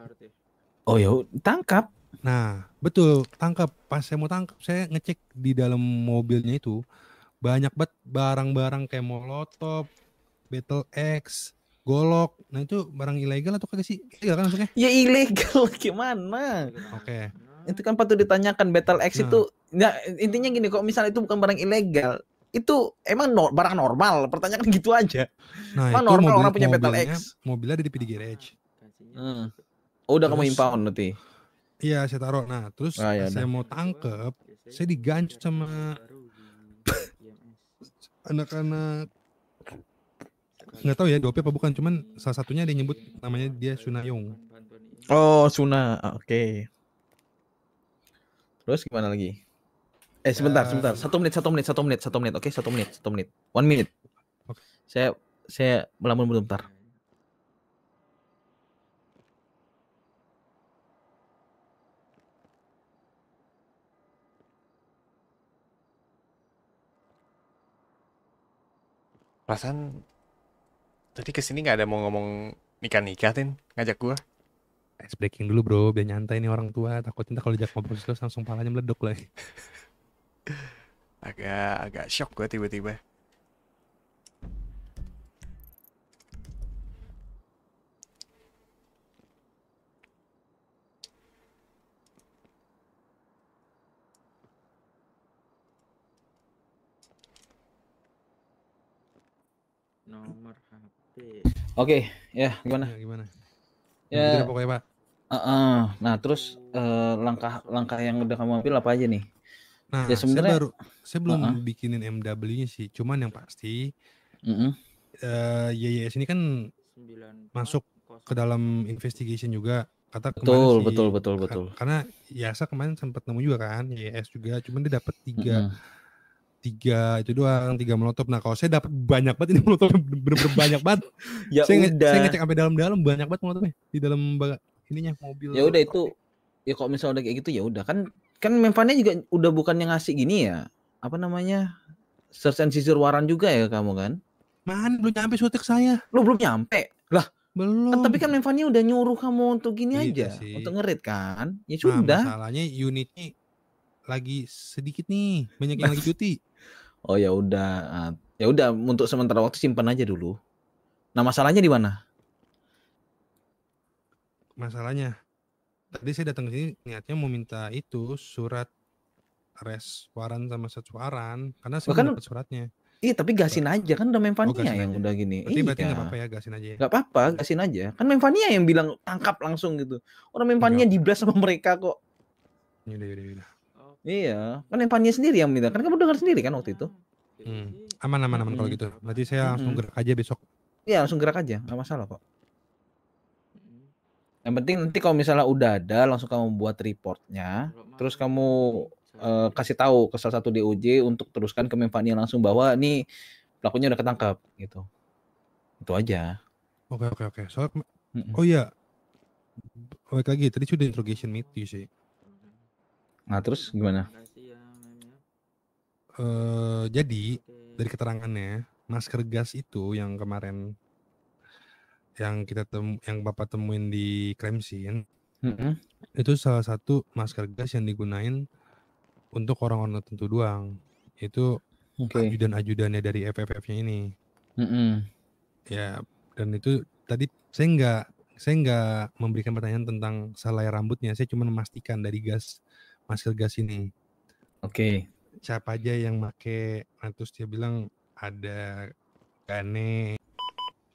Oh ya, tangkap. Nah, betul, tangkap. Pas saya mau tangkap, saya ngecek di dalam mobilnya itu banyak banget barang-barang kayak molotov, battle x, golok. Nah, itu barang ilegal atau kagak sih? Ilegal kan maksudnya? Ya ilegal gimana? Oke. Okay. Itu kan patut ditanyakan battle x nah. itu ya intinya gini kok misalnya itu bukan barang ilegal, itu emang no, barang normal pertanyaan kan gitu aja nah, emang normal mobil, orang punya battle X mobilnya ada di PD garage nah, hmm. oh udah Terus, kamu impound nanti Iya, saya taruh. Nah, terus ah, ya, saya nah. mau tangkep, saya digancut sama anak-anak nggak tahu ya dope apa bukan cuman salah satunya dia nyebut namanya dia Sunayong oh Suna ah, oke okay. terus gimana lagi eh sebentar uh, sebentar satu menit satu menit satu menit satu menit oke okay, satu menit satu menit one minute okay. saya saya melamun belum bentar Perasaan tadi kesini nggak ada mau ngomong nikah-nikah, Tin. Ngajak gua. Ice breaking dulu bro, biar nyantai nih orang tua. Takutin kalau diajak ngobrol terus langsung palanya meleduk lagi. agak agak shock gua tiba-tiba. Oke, okay, ya gimana? Ya, gimana? Ya, gimana pokoknya pak. Uh, uh, nah terus langkah eh, langkah langkah yang udah kamu ambil apa aja nih? Nah, ya sebenernya... saya baru saya belum uh -uh. bikinin MW-nya sih, cuman yang pasti uh -uh. Uh, eh, YYS ini kan 94. masuk ke dalam investigation juga kata betul sih, betul betul betul karena Yasa kemarin sempat nemu juga kan YS juga cuman dia dapat tiga Uh -uh tiga itu doang tiga melotop nah kalau saya dapat banyak banget ini melotop bener-bener banyak banget ya saya, udah. Nge saya ngecek sampai dalam-dalam banyak banget melotopnya di dalam ininya mobil ya udah itu ya kalau misalnya udah kayak gitu ya udah kan kan memfannya juga udah bukan yang ngasih gini ya apa namanya search and seizure waran juga ya kamu kan man belum nyampe sutek saya lo belum nyampe lah belum. Kan, tapi kan memfannya udah nyuruh kamu untuk gini gitu aja, sih. untuk ngerit kan? Ya nah, sudah. Nah, masalahnya unitnya lagi sedikit nih, banyak yang lagi cuti. Oh ya udah, eh, ya udah untuk sementara waktu simpan aja dulu. Nah masalahnya di mana? Masalahnya tadi saya datang ke sini niatnya mau minta itu surat res waran sama surat waran karena saya oh, Bahkan, dapat suratnya. Iya tapi gasin aja kan udah memfania oh, yang aja. udah gini. Berarti, iya. berarti apa-apa ya gasin aja ya? Gak apa-apa gasin aja. Kan memfania yang bilang tangkap langsung gitu. Orang di dibelas sama mereka kok. Yaudah, yaudah, yaudah. Iya, kan Evannya sendiri yang minta. Kan kamu dengar sendiri kan waktu itu. Hmm. Aman aman aman hmm. kalau gitu. Berarti saya langsung hmm. gerak aja besok. Iya, langsung gerak aja. nggak masalah kok. Yang penting nanti kalau misalnya udah ada langsung kamu buat reportnya, terus kamu uh, kasih tahu ke salah satu DOJ untuk teruskan ke Menfani langsung bahwa ini pelakunya udah ketangkap gitu. Itu aja. Oke oke oke. Soal, mm -mm. oh iya. Balik lagi tadi sudah interrogation meet you sih. Nah, terus gimana? Uh, jadi dari keterangannya masker gas itu yang kemarin yang kita tem yang bapak temuin di crime scene mm -hmm. itu salah satu masker gas yang digunain untuk orang-orang tertentu doang itu okay. ajudan-ajudannya dari FFF-nya ini mm -hmm. ya dan itu tadi saya nggak saya nggak memberikan pertanyaan tentang selai rambutnya saya cuma memastikan dari gas masker gas ini. Oke. Okay. Siapa aja yang make? Nah terus dia bilang ada Gane.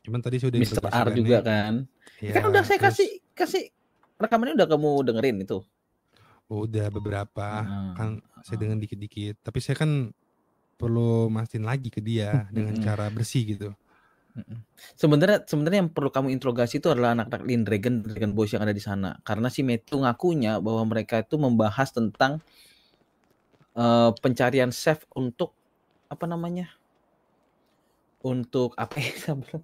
Cuman tadi sudah Mister R Gane. juga kan. Ya, kan udah saya terus, kasih kasih rekamannya udah kamu dengerin itu. Udah beberapa hmm. kan saya dengar dikit-dikit. Tapi saya kan perlu mastiin lagi ke dia hmm, dengan hmm. cara bersih gitu. Sebenarnya sebenarnya yang perlu kamu interogasi itu adalah anak-anak Lin Dragon Boys yang ada di sana karena si Metu ngakunya bahwa mereka itu membahas tentang uh, pencarian chef untuk apa namanya? Untuk apa ya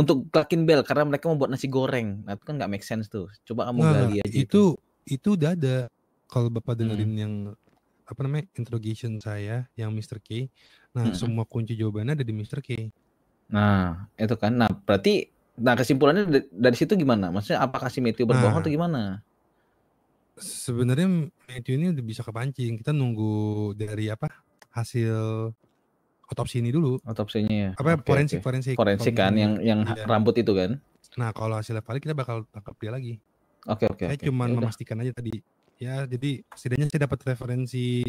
Untuk Clarkin Bell karena mereka membuat nasi goreng. Nah, itu kan nggak make sense tuh. Coba kamu nah, gali aja itu. Itu, itu udah ada kalau Bapak dengerin hmm. yang apa namanya interrogation saya yang Mr. K. Nah, hmm. semua kunci jawabannya ada di Mr. K. Nah, itu kan. Nah, berarti nah kesimpulannya dari, situ gimana? Maksudnya apakah si Matthew berbohong nah, atau gimana? Sebenarnya Matthew ini udah bisa kepancing. Kita nunggu dari apa? Hasil otopsi ini dulu. Otopsinya ya. Apa okay, forensik, okay. forensik. Forensik kan yang yang ya. rambut itu kan. Nah, kalau hasilnya valid kita bakal tangkap dia lagi. Oke, okay, oke. Okay, saya okay. cuman ya memastikan aja tadi. Ya, jadi setidaknya saya dapat referensi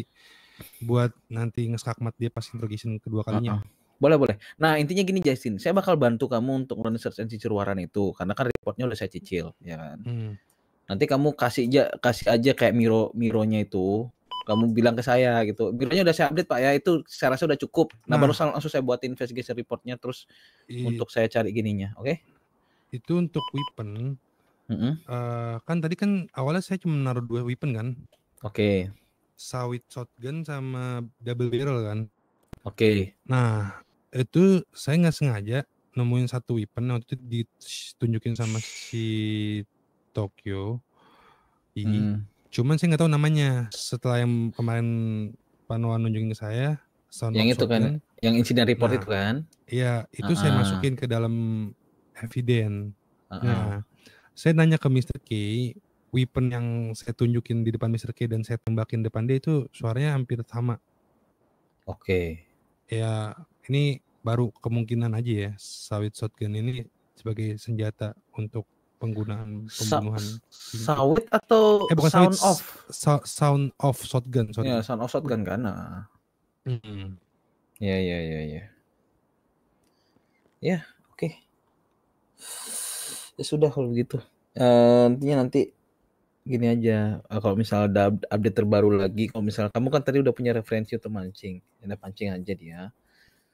buat nanti ngeskakmat dia pas interrogation kedua kalinya. Uh -uh. Boleh, boleh. Nah, intinya gini Jason, saya bakal bantu kamu untuk research and cicil waran itu karena kan reportnya udah saya cicil, ya kan. Hmm. Nanti kamu kasih aja kasih aja kayak miro mironya itu, kamu bilang ke saya gitu. Mironya udah saya update Pak ya, itu saya rasa udah cukup. Nah, nah baru langsung saya buat investigation reportnya terus i- untuk saya cari gininya, oke? Okay? Itu untuk weapon. Mm -hmm. uh, kan tadi kan awalnya saya cuma naruh dua weapon kan. Oke. Okay. Sawit shotgun sama double barrel kan. Oke. Okay. Nah, itu saya nggak sengaja nemuin satu weapon waktu itu ditunjukin sama si Tokyo ini hmm. cuman saya nggak tahu namanya setelah yang kemarin Panuan nunjukin ke saya sound yang itu kan yang insiden report nah, itu kan iya itu uh -uh. saya masukin ke dalam evidence uh -uh. nah saya nanya ke Mr. K weapon yang saya tunjukin di depan Mr. K dan saya tembakin depan dia itu suaranya hampir sama oke okay. ya ini baru kemungkinan aja ya sawit shotgun ini sebagai senjata untuk penggunaan pembunuhan Sa sawit atau eh, bukan sound sawit, off sa sound of shotgun sorry. ya sound of shotgun kan nah. ya ya ya ya ya oke ya sudah kalau begitu uh, nantinya nanti gini aja uh, kalau misal ada update terbaru lagi kalau misal kamu kan tadi udah punya referensi untuk mancing ada pancing aja dia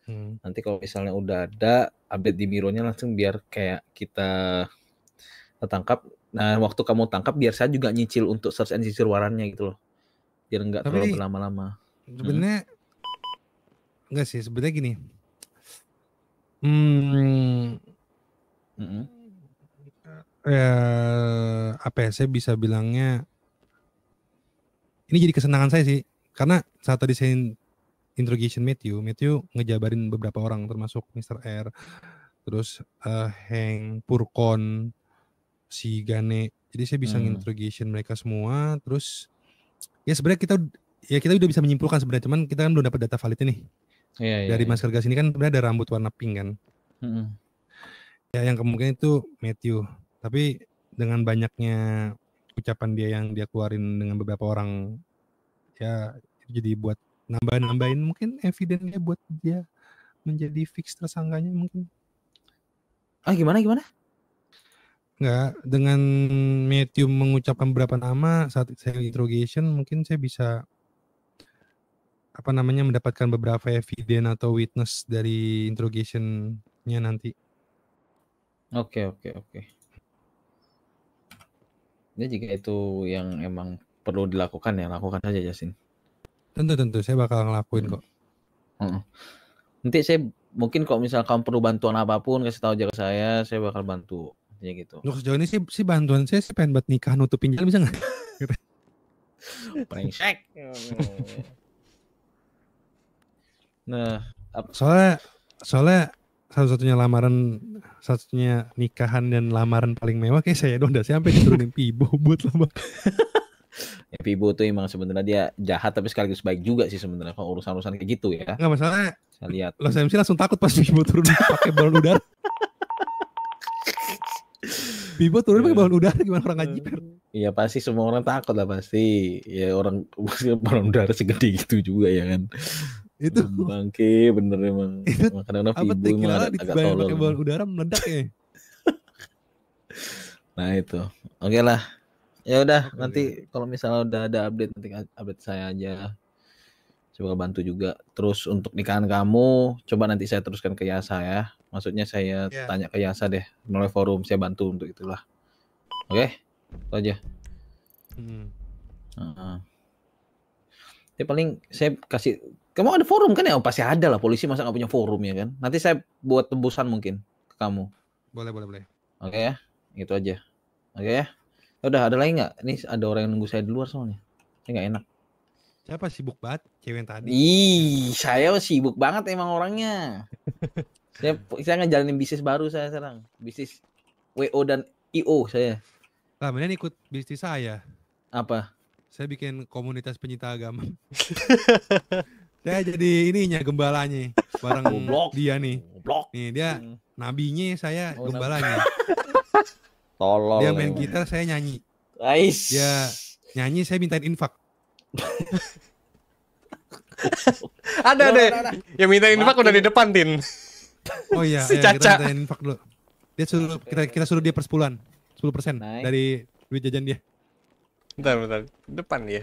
Hmm. Nanti kalau misalnya udah ada update di mironya langsung biar kayak kita tertangkap. Nah, waktu kamu tangkap biar saya juga nyicil untuk search and seizure warannya gitu loh. Biar nggak terlalu berlama-lama. Sebenarnya hmm? enggak sih, sebenarnya gini. Hmm. -hmm. Ya, apa ya saya bisa bilangnya ini jadi kesenangan saya sih karena saat tadi saya interrogation Matthew, Matthew ngejabarin beberapa orang termasuk Mr. R, terus uh, eh, Heng, Purkon, si Gane. Jadi saya bisa hmm. interrogation mereka semua. Terus ya sebenarnya kita ya kita udah bisa menyimpulkan sebenarnya, cuman kita kan belum dapat data valid nih. Iya, iya, Dari iya. Mas gas ini kan sebenarnya ada rambut warna pink kan. hmm Ya yang kemungkinan itu Matthew. Tapi dengan banyaknya ucapan dia yang dia keluarin dengan beberapa orang ya jadi buat nambah-nambahin mungkin evidennya buat dia menjadi fix tersangkanya mungkin. Ah gimana gimana? Enggak, dengan medium mengucapkan beberapa nama saat saya interrogation mungkin saya bisa apa namanya mendapatkan beberapa eviden atau witness dari interrogationnya nanti. Oke oke oke. ini jika itu yang emang perlu dilakukan ya lakukan saja Jasin. Tentu tentu saya bakal ngelakuin kok. Hmm. Nanti saya mungkin kok misal kamu perlu bantuan apapun kasih tahu aja ke saya, saya bakal bantu. Ya gitu. Untuk sejauh ini sih, si bantuan saya sih pengen buat nikah nutupin jalan bisa nggak? Brengsek. nah, ap- soalnya soalnya satu-satunya lamaran satunya nikahan dan lamaran paling mewah kayak saya dong udah sampai diturunin pibo buat lamaran ya Pibo tuh emang sebenarnya dia jahat tapi sekaligus baik juga sih sebenarnya kalau urusan-urusan kayak gitu ya. Enggak masalah. Saya lihat. Los MC langsung takut pas Pibo turun pakai balon udara. Pibo turun pakai balon udara gimana orang ngaji Iya pasti semua orang takut lah pasti. Ya orang balon udara segede gitu juga ya kan. Itu bangke bener emang. Itu, Makanya Pibo emang agak tolol. Pakai balon udara meledak ya. nah itu. Oke okay lah Ya udah, okay. nanti kalau misalnya udah ada update nanti update saya aja. Coba bantu juga. Terus untuk nikahan kamu, coba nanti saya teruskan ke Yasa ya. Maksudnya saya yeah. tanya ke Yasa deh melalui forum, saya bantu untuk itulah. Oke, okay? itu aja. Hmm. Uh -huh. Ya, paling saya kasih kamu ada forum kan ya? Oh, pasti ada lah polisi masa nggak punya forum ya kan? Nanti saya buat tembusan mungkin ke kamu. Boleh, boleh, boleh. Oke okay, ya, gitu aja. Oke okay, ya. Udah ada lagi nggak? Ini ada orang yang nunggu saya di luar soalnya. Saya nggak enak. Siapa sibuk banget cewek yang tadi? Ih, saya sibuk banget emang orangnya. saya saya ngejalanin bisnis baru saya sekarang. Bisnis WO dan IO saya. Lah, nih ikut bisnis saya. Apa? Saya bikin komunitas penyita agama. saya jadi ininya gembalanya bareng Blok. dia nih. Blok. Nih dia hmm. nabinya saya oh, gembalanya. Nabi. Tolol. Dia main gitar, saya nyanyi. Ais. Dia ya, nyanyi, saya mintain infak. ada deh. Yang minta infak udah di depan, Tin. Oh iya, si ya, kita mintain infak dulu. Dia suruh kita kita suruh dia persepuluhan. sepuluh persen dari duit jajan dia. Bentar, bentar. Depan dia.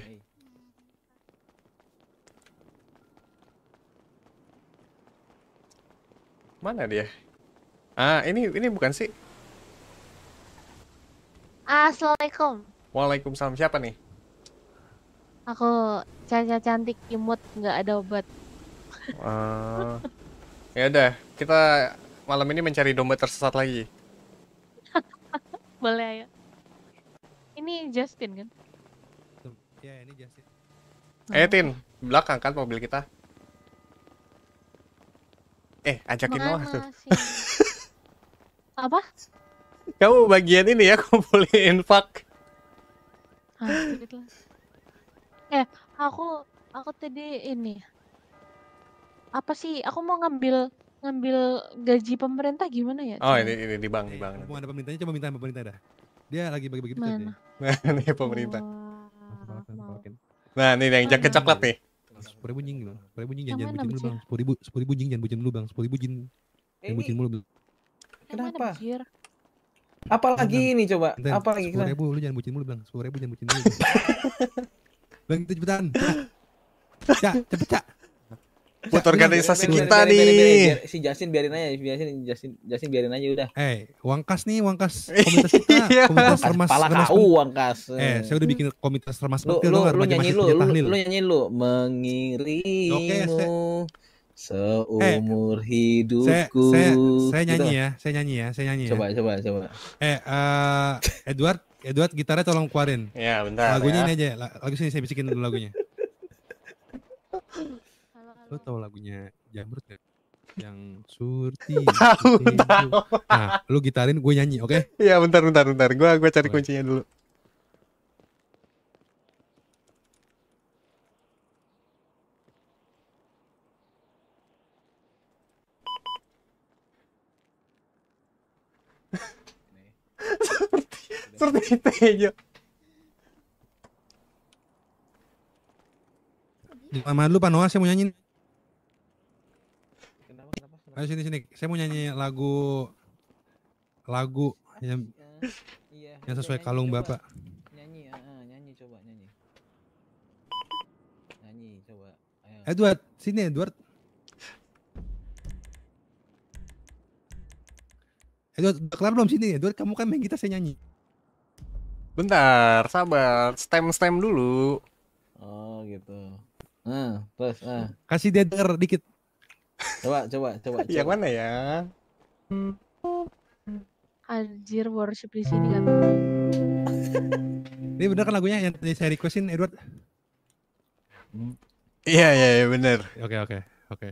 Mana dia? Ah, ini ini bukan sih. Assalamualaikum. Waalaikumsalam. Siapa nih? Aku Caca cantik imut nggak ada obat. Uh, ya udah, kita malam ini mencari domba tersesat lagi. Boleh ayo. Ini Justin kan? Ya, ini Justin. Eh, Tin, belakang kan mobil kita. Eh, ajakin Noah tuh. Apa? Kamu bagian ini ya kumpulin infak. Ah, eh, aku aku tadi ini apa sih? Aku mau ngambil ngambil gaji pemerintah gimana ya? Oh, ini ini di bank, di bank. Eh, mau ada pemerintahnya coba minta sama pemerintah dah. Dia lagi bagi-bagi duit nih. Nah, pemerintah. Nah, ini yang jaket coklat nih. Sepuluh ribu jing, sepuluh ribu jing jangan bucin dulu bang. Sepuluh ribu, sepuluh ribu jing jangan bucin dulu bang. Sepuluh ribu jing, jangan bucin dulu. Kenapa? Apalagi ini coba. Bentar, Apalagi kita. Sepuluh ribu lu jangan bucin mulu bang. Sepuluh ribu jangan bucin mulu. bang itu cepetan. Ya cepet cak. Putarkan organisasi kita nih. Biarin, biarin, biarin, si Jasin biarin aja, si Jasin Jasin Jasin biarin aja udah. Eh, hey, uangkas nih, uangkas komunitas kita, iya. komunitas remas. Pala remas kau uangkas. Eh, saya udah bikin komunitas remas lu, lu, lu, nyanyi lu, lu, lu nyanyi lu mengirimu. Oke, okay, Eh, Seumur eh, hidupku. Saya, saya, gitu saya nyanyi gitu. ya, saya nyanyi ya, saya nyanyi coba, ya. Coba, coba, Eh, uh, Edward, Edward gitarnya tolong keluarin. Ya, bentar. Lagunya ya. ini aja, lagu sini saya bisikin dulu lagunya. Lo tau lagunya Jamrut ya? Yang surti. Tahu, tahu. Nah, lu gitarin, gue nyanyi, oke? Okay? Iya, bentar, bentar, bentar. Gue gue cari kuncinya dulu. Seperti itu aja. Lama lupa Noah, saya mau nyanyi. Ayo sini sini, saya mau nyanyi lagu lagu yang iya, yang sesuai kalung coba. Bapak. Nyanyi uh, nyanyi coba nyanyi. Nyanyi coba. Ayo. Edward, sini Edward. Edward, kelar belum sini Edward? Kamu kan main gitar saya nyanyi. Bentar, sabar. Stem-stem dulu. Oh, gitu. Nah, terus nah. Kasih dia dikit. Coba, coba, coba. coba. Yang mana ya? Anjir, worship di sini kan. Ini bener kan lagunya yang tadi saya requestin Edward? Iya, iya, iya bener. Oke, okay, oke, okay,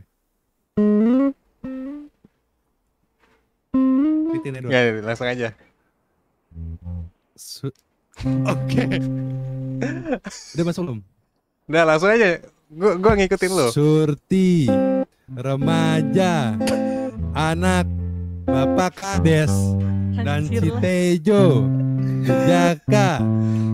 oke. Okay. Titin Edward. langsung aja. Oke. Okay. Udah masuk belum? Udah langsung aja. Gue gua ngikutin lo. Surti, remaja, anak, bapak kades, dan si Tejo, Jaka,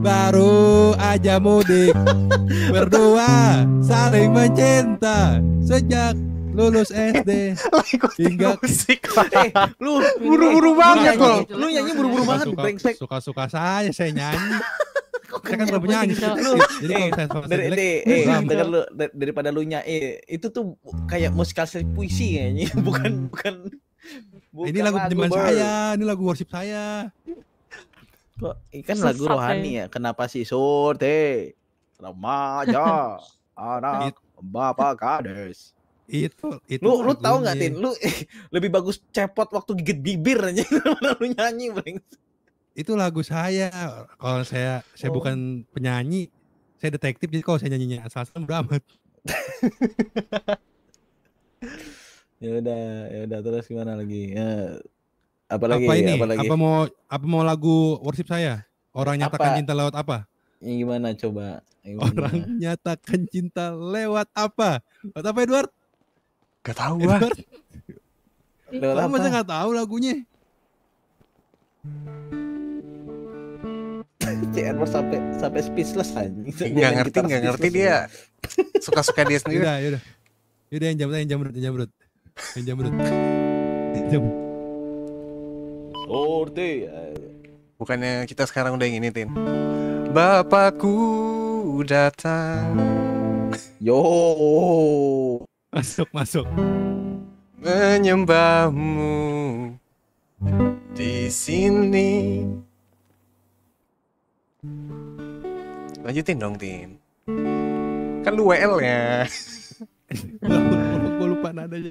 baru aja mudik, berdua saling mencinta sejak lulus SD hingga musik eh, lu buru-buru eh, banget lo gitu. lu nyanyi buru-buru banget brengsek suka-suka saya saya nyanyi saya kan belum nyanyi jadi kalau eh dengar lu eh, daripada lu nyanyi eh, itu tuh kayak musikal puisi nyanyi, bukan hmm. bukan ini lagu zaman saya ini lagu worship saya kok ikan lagu rohani ya kenapa sih surte remaja anak gitu. bapak kades itu itu. Lu lu tahu nggak Tin? Lu lebih bagus cepot waktu gigit bibir aja lu nyanyi, Bang. Itu lagu saya. Kalau saya saya oh. bukan penyanyi, saya detektif jadi kalau saya nyanyinya asal-asalan beramat. ya udah, ya udah terus gimana lagi? Ya, lagi apa ini? lagi? Apa mau apa mau lagu worship saya? Orang nyatakan apa? cinta lewat apa? Yang gimana coba? Ya, gimana? Orang nyatakan cinta lewat apa? Lewat apa Edward? Gak tahu gua. Kamu masa gak tahu lagunya? CR sampai sampai speechless kan? Gak ngerti, gak ngerti dia. Suka-suka dia sendiri. Yaudah, yaudah. Yaudah yang jamrut, yang jamrut, yang jamrut. Yang jamrut. Yang jamrut. Orde, Bukannya kita sekarang udah yang ini, Tin. Bapakku datang. Yo. Masuk, masuk. Menyembahmu di sini. Lanjutin dong, Tim. Kan lu WL ya. Gue lupa nadanya.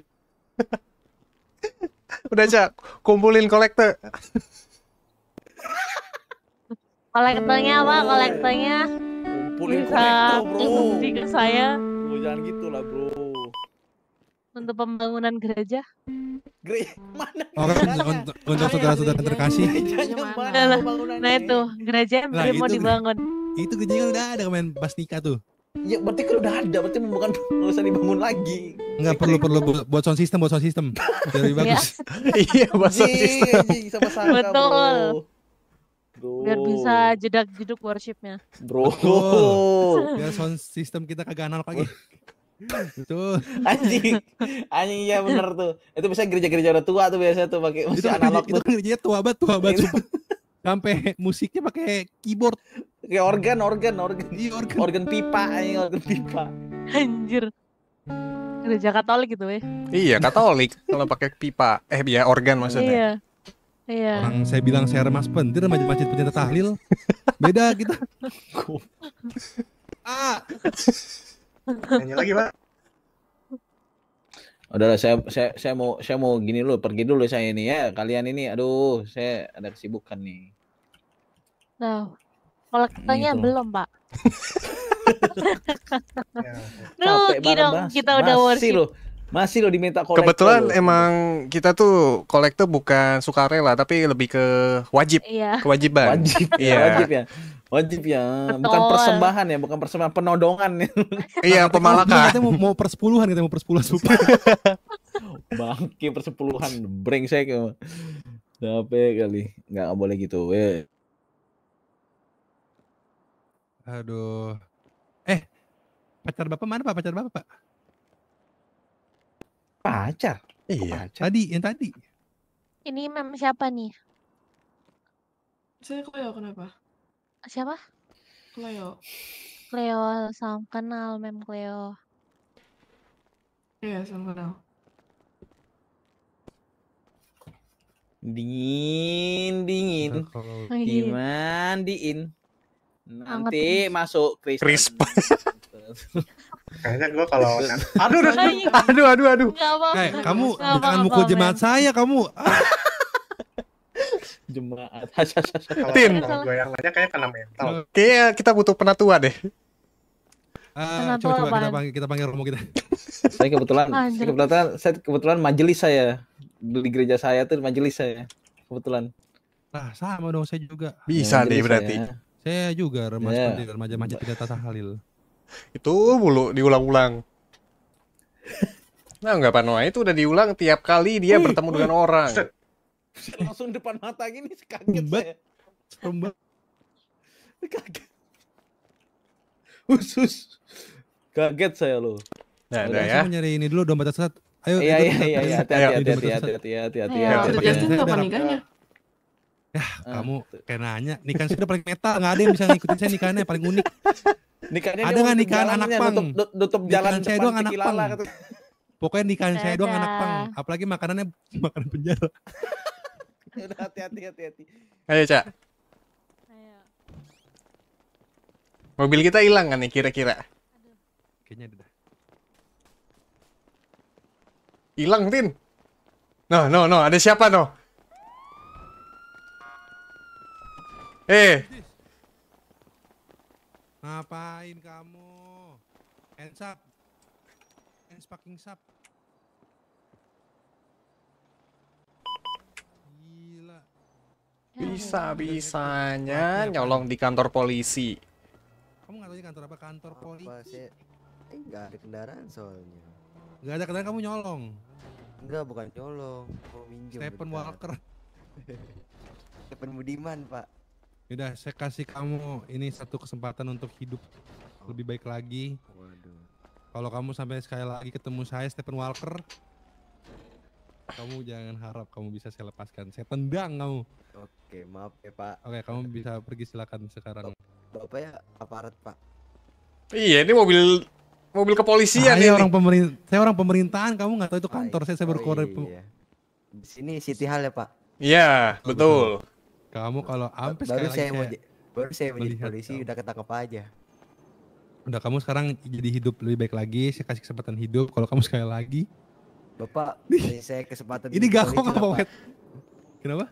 Udah, Cak. Kumpulin kolektor. kolektornya apa? Kolektornya? Kumpulin kolektor, bro. Bisa ke saya. Lu jangan gitu lah, bro untuk pembangunan gereja? Gereja mana? Oh, kan untuk, untuk untuk saudara-saudara terkasih. Gerejanya mana? Nah, nah itu gereja yang nah, mau itu, dibangun. Itu gereja kan udah ada kemarin pas nikah tuh. Ya berarti kalau udah ada berarti bukan nggak usah dibangun lagi. Enggak perlu perlu buat sound system buat sound system. Jadi iya. bagus. iya buat sound system. Betul. Bro. Biar bisa jedak jeduk worshipnya. Bro. Bro. Biar sound system kita kagak analog lagi. Betul. Anjing. Anjing ya benar tuh. Itu bisa gereja-gereja udah tua tuh biasanya tuh pakai musik itu, analog itu, tuh. Itu gerejanya tua banget, tua banget Sampai musiknya pakai keyboard. Kayak organ, organ, organ. Iya, organ. Organ pipa anjing, organ pipa. Anjir. Gereja Katolik gitu ya. Iya, Katolik kalau pakai pipa. Eh, ya organ maksudnya. Iya. Iya. Orang saya bilang saya remas pentir masjid pencinta tahlil. Beda kita. ah nyanyi lagi, Pak. Udahlah, saya saya saya mau saya mau gini dulu, pergi dulu saya ini ya. Kalian ini aduh, saya ada kesibukan nih. Nah, kalau katanya gitu. belum, Pak. lu ya. dong, kita udah worship. Loh. Masih lo diminta kolektor. Kebetulan loh. emang kita tuh kolektor bukan sukarela tapi lebih ke wajib. Iya. Kewajiban. Wajib. Iya. wajib ya. Wajib ya. Betul. Bukan persembahan ya, bukan persembahan penodongan. ya iya, pemalakan. kita mau, mau persepuluhan, kita mau persepuluhan super. Bangke persepuluhan, brengsek. Ya. Capek kali. Nggak boleh gitu. Eh. Aduh. Eh, pacar bapak mana pak? Pacar bapak pak? Pacar? Iya. Pacar. Tadi, yang tadi. Ini mem siapa nih? Saya kok ya kenapa? Siapa? Cleo. Cleo, salam kenal Mem Cleo. Iya, salam kenal. Dingin, dingin. Oh, iya. Dimandiin. Nanti masuk Kristen. Crisp. Kayaknya gua kalau aduh, aduh, aduh, aduh, aduh. Hey, kamu jangan mukul jemaat saya kamu. Jemaat. Tin. Goyangannya kayak kena mental. Hmm. kita butuh penatua deh. Ah, coba coba kita panggil, kita panggil romo kita. saya kebetulan, saya kebetulan, saya kebetulan majelis saya di gereja saya tuh majelis saya kebetulan. Nah sama dong saya juga. Bisa deh berarti. Saya. juga remaja iya. yeah. seperti remaja macet tidak tata halil. Itu mulu diulang-ulang. Nah, enggak Panoa itu udah diulang tiap kali dia bertemu dengan orang langsung depan mata gini kaget mbak, saya. Serem banget. Kaget. Khusus. Kaget saya loh. Nah, nah, ya. nyari ini dulu dompet sesat. Ayo, iya, iya, iya, iya, hati-hati, hati-hati, iya, hati-hati, hati-hati. Ya, kapan nikahnya? Ya, kamu kayak nanya, nikahan sudah paling meta, nggak ada yang bisa ngikutin saya nikahnya paling unik. Nikahnya ada nggak nikahan anak pang? Nutup, jalan saya doang anak pang. Pokoknya nikahan saya doang anak pang, apalagi makanannya makanan penjara. Udah hati-hati hati-hati. Ayo, Cak. Ayo. Mobil kita hilang kan nih kira-kira? Kayaknya udah. Hilang, Tin. No, no, no, ada siapa no? Eh. Hey. Ngapain kamu? Hands up. Hands fucking up. Bisa-bisanya iya, iya, iya. nyolong di kantor polisi. Kamu nggak tahu di kantor apa? Kantor polisi. Enggak eh, ada kendaraan soalnya. Enggak ada kendaraan kamu nyolong. Enggak, bukan nyolong. minjem. Stephen Walker. Stephen Budiman, Pak. Yaudah, saya kasih kamu ini satu kesempatan untuk hidup lebih baik lagi. Waduh. Kalau kamu sampai sekali lagi ketemu saya Stephen Walker, kamu jangan harap kamu bisa saya lepaskan. Saya tendang kamu. Oke, maaf ya Pak. Oke, kamu bisa pergi silakan sekarang. Bapak ya aparat Pak. Iya, ini mobil mobil kepolisian nih. ini. orang pemerintah. Saya orang pemerintahan, kamu nggak tahu itu kantor saya. Saya baru oh, iya. Di sini City Hall ya Pak. Iya, betul. Kamu kalau ampe baru saya, mau baru saya menjadi polisi kamu. udah ketangkep aja. Udah kamu sekarang jadi hidup lebih baik lagi. Saya kasih kesempatan hidup. Kalau kamu sekali lagi Bapak, beri saya kesempatan Ini gak apa Wet? Kenapa?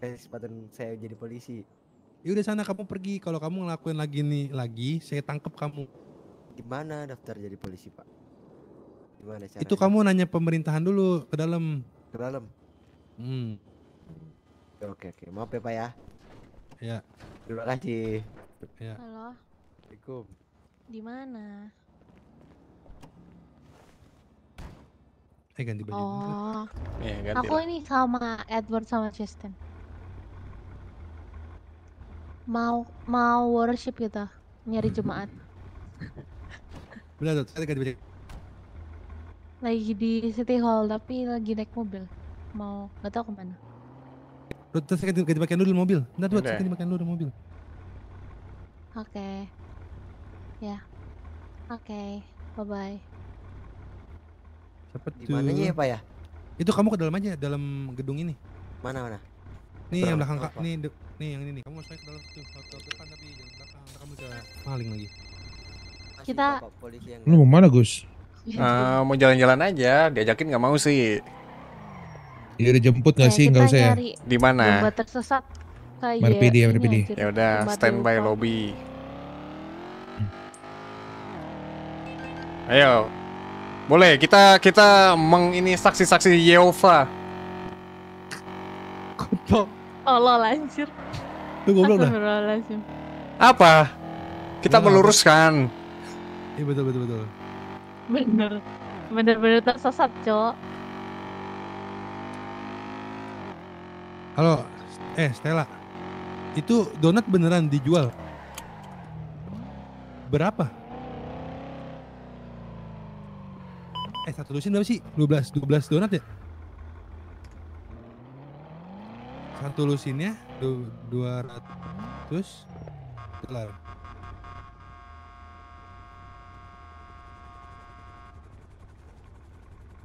Kesempatan saya jadi polisi. Ya udah sana kamu pergi. Kalau kamu ngelakuin lagi nih lagi, saya tangkap kamu. Gimana daftar jadi polisi, Pak? Gimana caranya? Itu kamu nanya pemerintahan dulu ke dalam. Ke dalam. Hmm. Oke, oke. Maaf ya, Pak ya. Ya. Terima kasih. Ya. Halo. Assalamualaikum. Di mana? Eh ganti baju Oh. Ya, ganti Aku lah. ini sama Edward sama Justin. Mau mau worship gitu, nyari hmm. jemaat. Benar tuh, saya ganti baju. Lagi di City Hall tapi lagi naik mobil. Mau nggak tahu kemana. Lu terus saya ganti, ganti pakaian dulu mobil. Bentar buat saya ganti pakaian dulu mobil. Oke. Okay. Ya. Yeah. Oke. Okay. Bye bye. Di mana ya Pak ya? Itu kamu ke dalam aja, dalam gedung ini. Mana mana? Nih Berang, yang belakang kak, nih nih yang ini nih. Kamu saya ke dalam tuh, ke depan tapi yang belakang kamu jalan paling lagi. Kita. Lu mau mana Gus? Uh, mau jalan-jalan aja, diajakin nggak mau sih. Iya udah jemput nggak ya, sih? Nggak usah ya. Di mana? Lomba tersesat. Kayak ya, ya udah, standby lobby. Ayo, boleh, kita kita meng ini saksi-saksi Yehova. Allah lanjir. Lu goblok dah. Apa? Kita Bener. meluruskan. Iya betul betul betul. Bener. Bener-bener tersesat, Cok. Halo, eh Stella. Itu donat beneran dijual? Berapa? Eh satu lusin berapa sih? 12 12 donat ya? Satu lusinnya 200 dolar.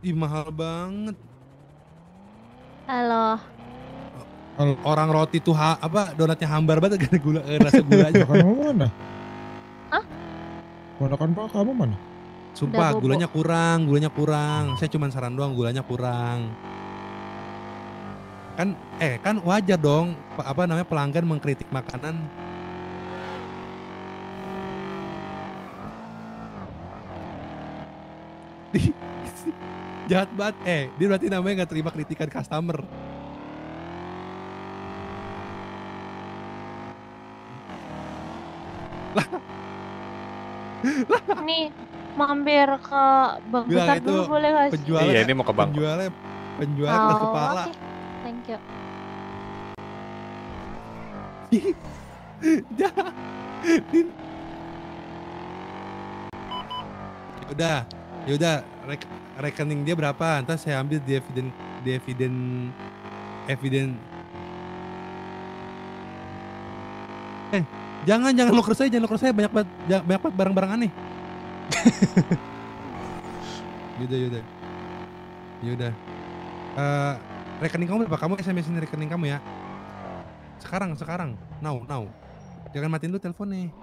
Ih mahal banget. Halo. Orang roti tuh ha, apa donatnya hambar banget gara gula eh, rasa gula aja. Kamu mana? Hah? Ponakan pak kamu mana? Sumpah gulanya kurang, gulanya kurang. Saya cuma saran doang gulanya kurang. Kan eh kan wajar dong apa namanya pelanggan mengkritik makanan jahat banget eh dia berarti namanya nggak terima kritikan customer lah nih mampir ke Bang Bilang dulu boleh gak sih? Penjualnya, iya, ini mau ke Bang. Penjualnya, penjualnya oh, kepala. Okay. Thank you. udah, ya udah Rek rekening dia berapa? Ntar saya ambil dividen dividen eviden Eh, jangan jangan loker saya, jangan loker saya banyak banget banyak banget barang-barang aneh. Yuda, Yuda, Yuda. Uh, eh, rekening kamu berapa? Kamu SMS-in rekening kamu ya. Sekarang, sekarang. Now, now. Jangan matiin dulu telepon teleponnya.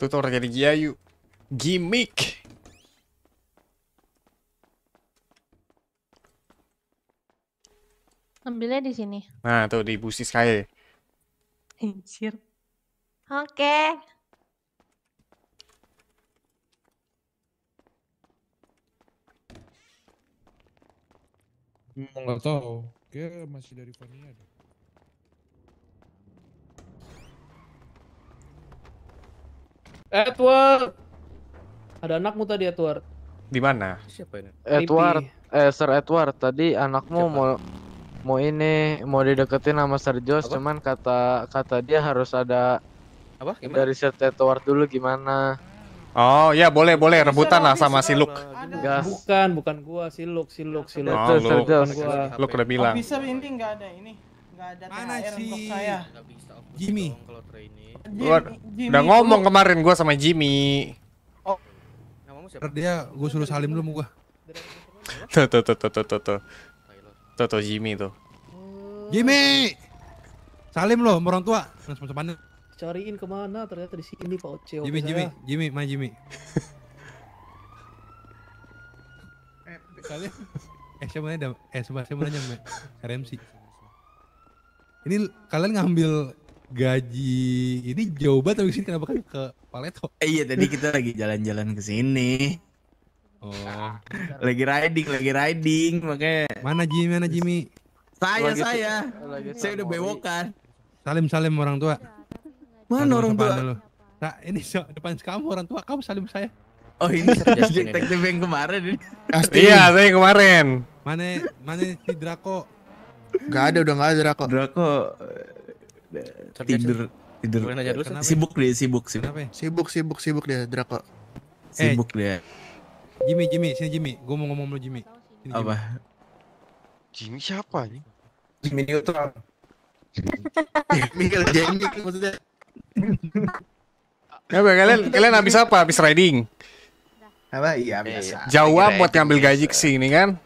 Tutor dari Giayu. Gimmick. Ambilnya di sini. Nah, tuh di busi sekali. Anjir. Oke. Enggak hmm, tahu. Oke, masih dari Fania deh. Edward. Ada anakmu tadi Edward. Di mana? Siapa ini? Edward, eh Sir Edward, tadi anakmu Siapa? mau mau ini mau dideketin sama Sergio cuman kata kata dia harus ada apa gimana? dari set Edward dulu gimana Oh ya boleh boleh rebutan lah sama si Luke. Gas. Bukan bukan gua si Luke si Luke si Luke. Oh, Luke. Luke. gua. Luke udah oh, bilang. Oh, bisa ini nggak ada ini nggak ada Mana THR si... saya. Jimmy. Gua udah ngomong kemarin gua sama Jimmy. Oh. Dia gua suruh salim dulu gua. Tuh tuh tuh tuh tuh tuh. Tuh tuh Jimmy tuh. Jimmy. Salim loh, orang tua. Cariin kemana? Ternyata di sini Pak Oceo. Jimmy, Jimmy, Jimmy, main Jimmy. eh, kalian Eh, siapa nanya? Eh, siapa siapa nanya, RMC. Ini kalian ngambil gaji ini jauh banget sih sini kenapa kan ke Paleto? Eh, iya tadi kita lagi jalan-jalan ke sini. Oh. lagi riding, lagi riding makanya. Mana Jimmy, mana Jimmy? Saya, lagi, saya. Lagi saya udah bewokan. Salim salim orang tua. Mana orang tua? Lu. Nah, ini so, depan kamu orang tua kamu salim saya. Oh ini detektif yang kemarin Iya, saya yang kemarin. Mana mana si Draco? Gak ada udah gak ada Draco. Draco tidur tidur. Sibuk dia, sibuk sibuk. Sibuk sibuk sibuk dia Draco. Eh, sibuk eh, dia. Jimmy, Jimmy, sini Jimmy. Gua mau ngomong sama Jimmy. Sini, Apa? Jimmy, Jimmy siapa ini? Jimmy Neutron. Jimmy kalau Jimmy maksudnya. Ya, kalian kalian habis apa? Habis riding. Apa? Iya, eh, biasa. Jawa buat ngambil gaji ke sini kan?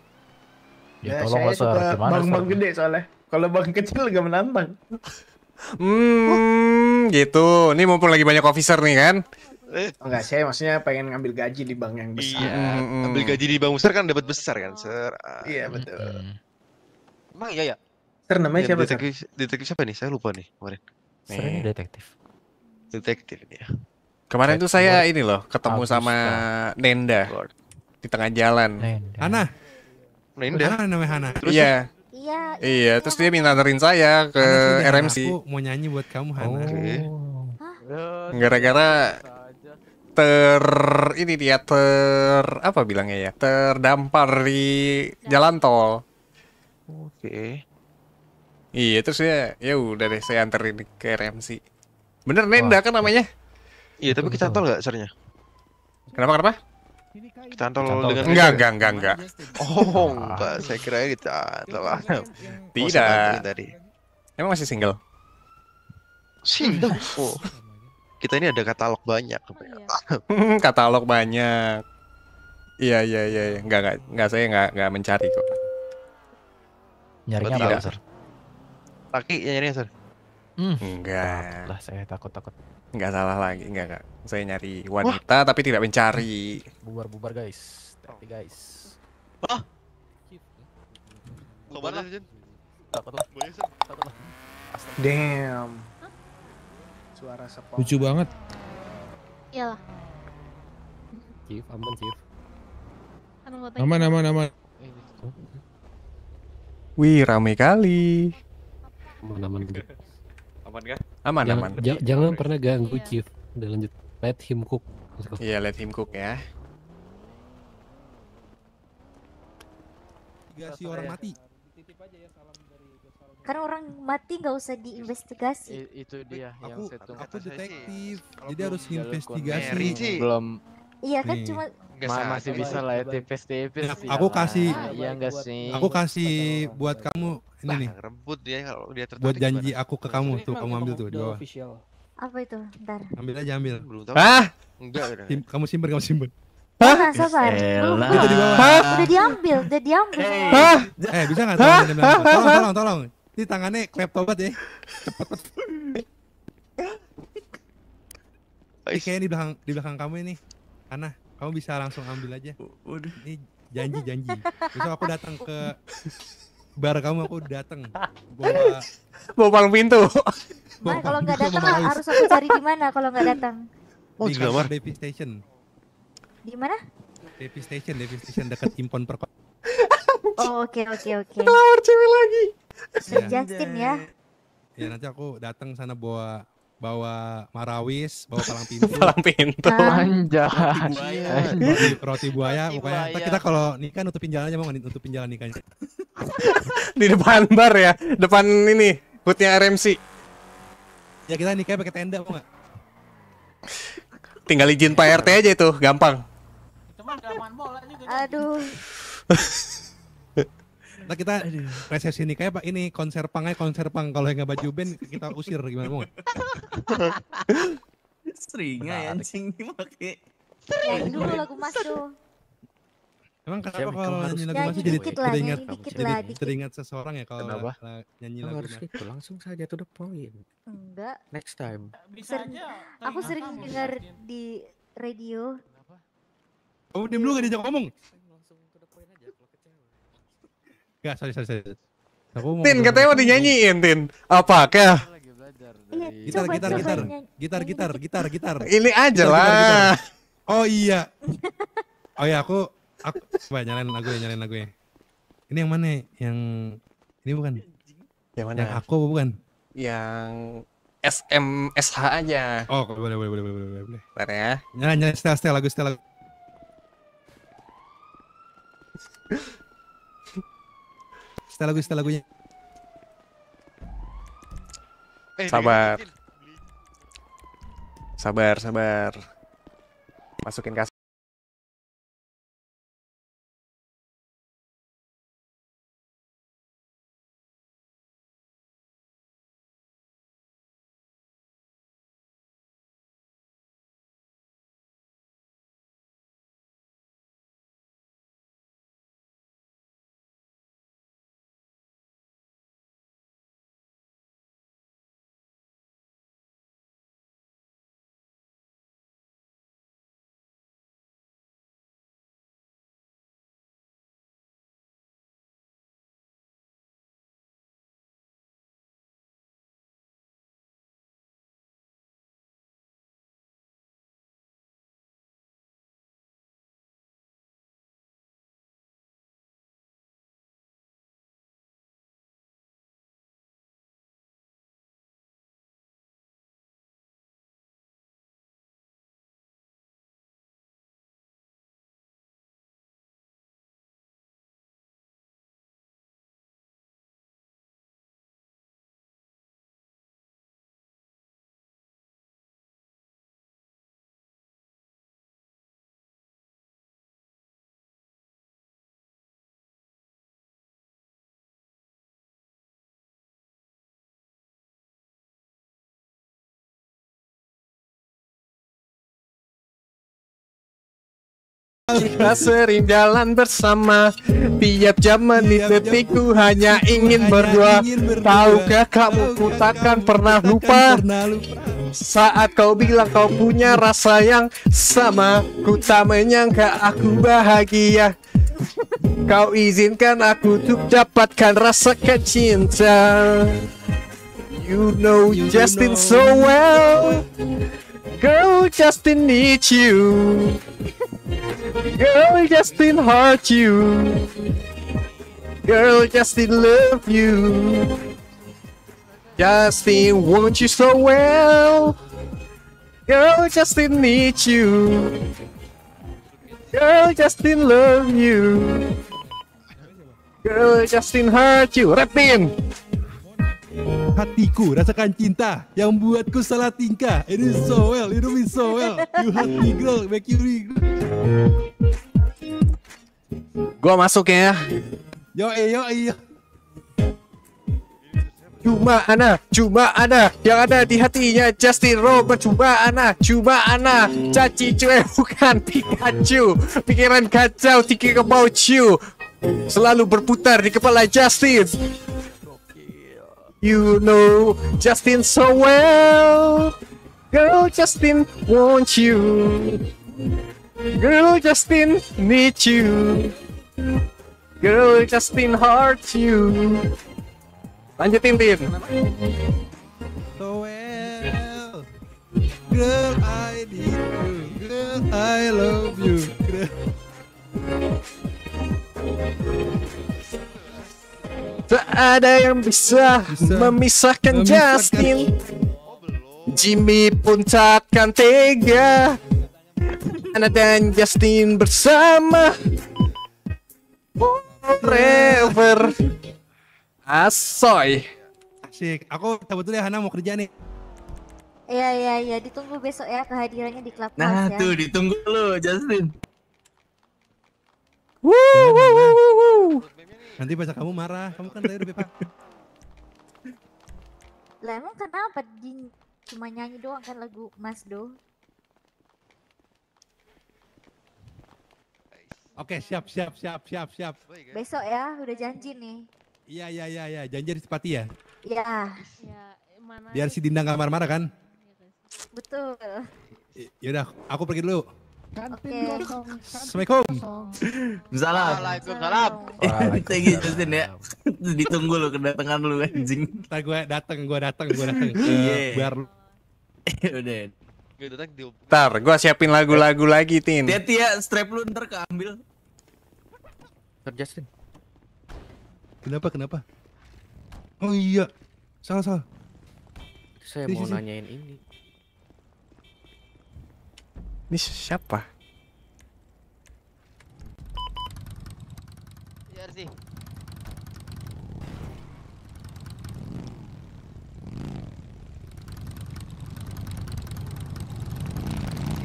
Ya, nah, tolong saya suka bang-bang gede soalnya. Kalau bang kecil gak menantang. Hmm, gitu. Ini mumpung lagi banyak officer nih kan. Eh. Oh, enggak, saya maksudnya pengen ngambil gaji di bank yang iya, besar. Iya, mm. ambil gaji di bank besar kan dapat besar kan, Sir. Ah. Iya, betul. Mm. Emang iya ya? Sir namanya ya, siapa? Detektif, sir? detektif siapa nih? Saya lupa nih kemarin. Sir detektif. Detektif dia. Kemarin Red tuh saya ini loh, ketemu August sama kan. Nenda Lord. di tengah jalan. Nenda. Hana. Nenda. Hana namanya Hana. Terus iya. iya. Iya. Iya, terus dia minta anterin saya ke Hana, RMC. Aku mau nyanyi buat kamu, Hana. Oh. Gara-gara ter ini dia ter apa bilangnya ya terdampar di ya. jalan tol. Oke. Iya terus ya ya udah deh saya anterin ke RMC. Bener Nenda kan namanya? Iya tapi kita tol nggak sernya? Kenapa kenapa? Kita tol dengan enggak enggak enggak enggak. Oh enggak saya kira kita tol. Tidak. Emang masih single? Single. Oh kita ini ada katalog banyak. Oh, iya. Hmm, katalog banyak. Iya, iya iya iya, nggak nggak nggak saya nggak nggak mencari kok. nyari apa, Sir? Laki nyarinya, Sir. Hmm. Enggak. Lah saya takut-takut. nggak salah lagi, nggak, enggak. Saya nyari wanita Wah. tapi tidak mencari. Bubar-bubar, guys. Tapi guys. ah aja, Takut lah. Takut lah. Damn. Suara sepong. Lucu banget. Iyalah. Chief, aman Chief. Aman, aman, aman. Wih, rame kali. Aman, aman. Aman kan? Aman, jangan, aman. jangan pernah ganggu yeah. Chief. Udah lanjut. Let him cook. Iya, yeah, let him cook ya. Tiga si orang mati. Karena orang mati nggak usah diinvestigasi. I, itu dia aku, saya tunggu. Aku detektif, jadi harus investigasi. Belum. Iya kan cuma Ma masih bisa lah ya tipis tipis iya, Aku kasih iya enggak sih. Aku kasih buat kamu ini nah, nih. Rebut dia kalau dia tertarik. Buat janji aku ke kamu tuh kan kamu ambil tuh di bawah. Apa itu? Ntar. Ambil aja ambil. Hah? Enggak Kamu simpen kamu simpen. Hah? sabar. Itu di Udah diambil, udah diambil. Hah? Eh, bisa enggak? Tolong, tolong, tolong. Ini tangannya klep banget ya. Cepet. Ini kayaknya di belakang di belakang kamu ini. Ana, kamu bisa langsung ambil aja. Waduh. Ini janji-janji. Besok aku datang ke bar kamu aku datang bawa bawa palang pintu. Nah, kalau nggak datang harus aku cari di mana kalau nggak datang? Oh, di kamar Devi Station. Di mana? Devi Station, Devi Station dekat Impon Perkotaan. Oh, oke oke oke. keluar cewek lagi. Iya. Justin ya. Ya nanti aku datang sana bawa bawa marawis, bawa palang pintu. palang pintu. Anjay. Roti, roti buaya, roti buaya. Pokoknya kita kalau nikah nutupin jalannya mau nutupin jalan nikahnya. Di depan bar ya, depan ini hutnya RMC. Ya kita nikah pakai tenda mau nggak? Tinggal izin Pak RT aja itu, gampang. main bola juga. Aduh. Nah kita resesi ini kayak pak ini konser pangai konser pang kalau yang nggak baju band kita usir gimana mau? Seringnya ya, anjing pakai. Sering dulu lagu mas tuh. Emang kenapa kalau nyanyi lagu masih jadi teringat teringat seseorang ya kalau kenapa? nyanyi lagu harus itu langsung saja tuh the point. Enggak. Next time. Bisa aja. Aku sering dengar di radio. Kamu diam dulu gak diajak ngomong. Gak, sorry, sorry, sorry. Aku mau Tin, katanya mau dinyanyiin, Tin. Apa? Kayak iya, gitar, gitar, gitar, gitar, gitar, gitar, gitar. Ini aja lah. Oh iya. Oh iya, aku, aku coba nyalain ya, nyalain ya Ini yang mana? Yang ini bukan? Yang mana? Yang aku bukan? Yang SM SH aja. Oh, boleh boleh boleh boleh boleh boleh. Bentar ya. Nyalain nyalain setel setel lagu setel lagu setel lagu setel lagunya eh, sabar sabar sabar masukin kasih kita sering jalan bersama Tiap jam menit detikku hanya ingin berdua Tahukah kamu ku takkan pernah lupa saat kau bilang kau punya rasa yang sama Ku tak menyangka aku bahagia Kau izinkan aku untuk dapatkan rasa kecinta You know Justin so well Girl, Justin needs you. Girl, Justin hurt you. Girl, Justin love you. Justin wants you so well. Girl, Justin needs you. Girl, Justin love you. Girl, Justin hurt you. Rap in. Hatiku rasakan cinta yang buatku salah tingkah. It is so well, it is so well. You hurt me girl, make you regret. Gua masuk ya. Yo eh, yo eh, yo. Cuma ana, cuma ana yang ada di hatinya Justin Robert cuma ana, cuma ana caci cuek bukan Pikachu. Pikiran kacau, thinking about you selalu berputar di kepala Justin. You know Justin so well. Girl, Justin, want you. Girl, Justin, need you. Girl, Justin, heart you. Lanjutin, Tin. So well. Girl, I need you. Girl, I love you. Girl. Tak ada yang bisa, memisahkan, Justin. Jimmy pun takkan tega. Ana dan Justin bersama forever. Asoy. Asik. Aku cabut dulu ya Hana mau kerja nih. Iya iya iya ditunggu besok ya kehadirannya di Clubhouse nah, ya. Nah tuh ditunggu lu Justin. Woo, woo, woo, woo. Nanti pacar kamu marah. Kamu kan tadi udah Lah emang kenapa Jin cuma nyanyi doang kan lagu Mas Do? Oke, okay, siap, siap, siap, siap, siap. Besok ya, udah janji nih. Iya, iya, iya, iya. Janji di Sepati ya? Iya. Ya, Biar si Dinda gak marah-marah kan? Betul. Yaudah, aku pergi dulu. Kantin okay. kosong. Assalamualaikum. Salam. Waalaikumsalam. Tinggi Justin ya. Ditunggu lo kedatangan lu anjing. Entar gue datang, gue datang, gue datang. Iya. Eh, biar Udah. Gue datang di Ntar gue siapin lagu-lagu lagi, Tin. Hati ya, strap lu ntar keambil. Ntar Justin. Kenapa? Kenapa? Oh iya. Salah, salah. Saya iya, mau iya, iya. nanyain ini. Ini siapa? Biar iya,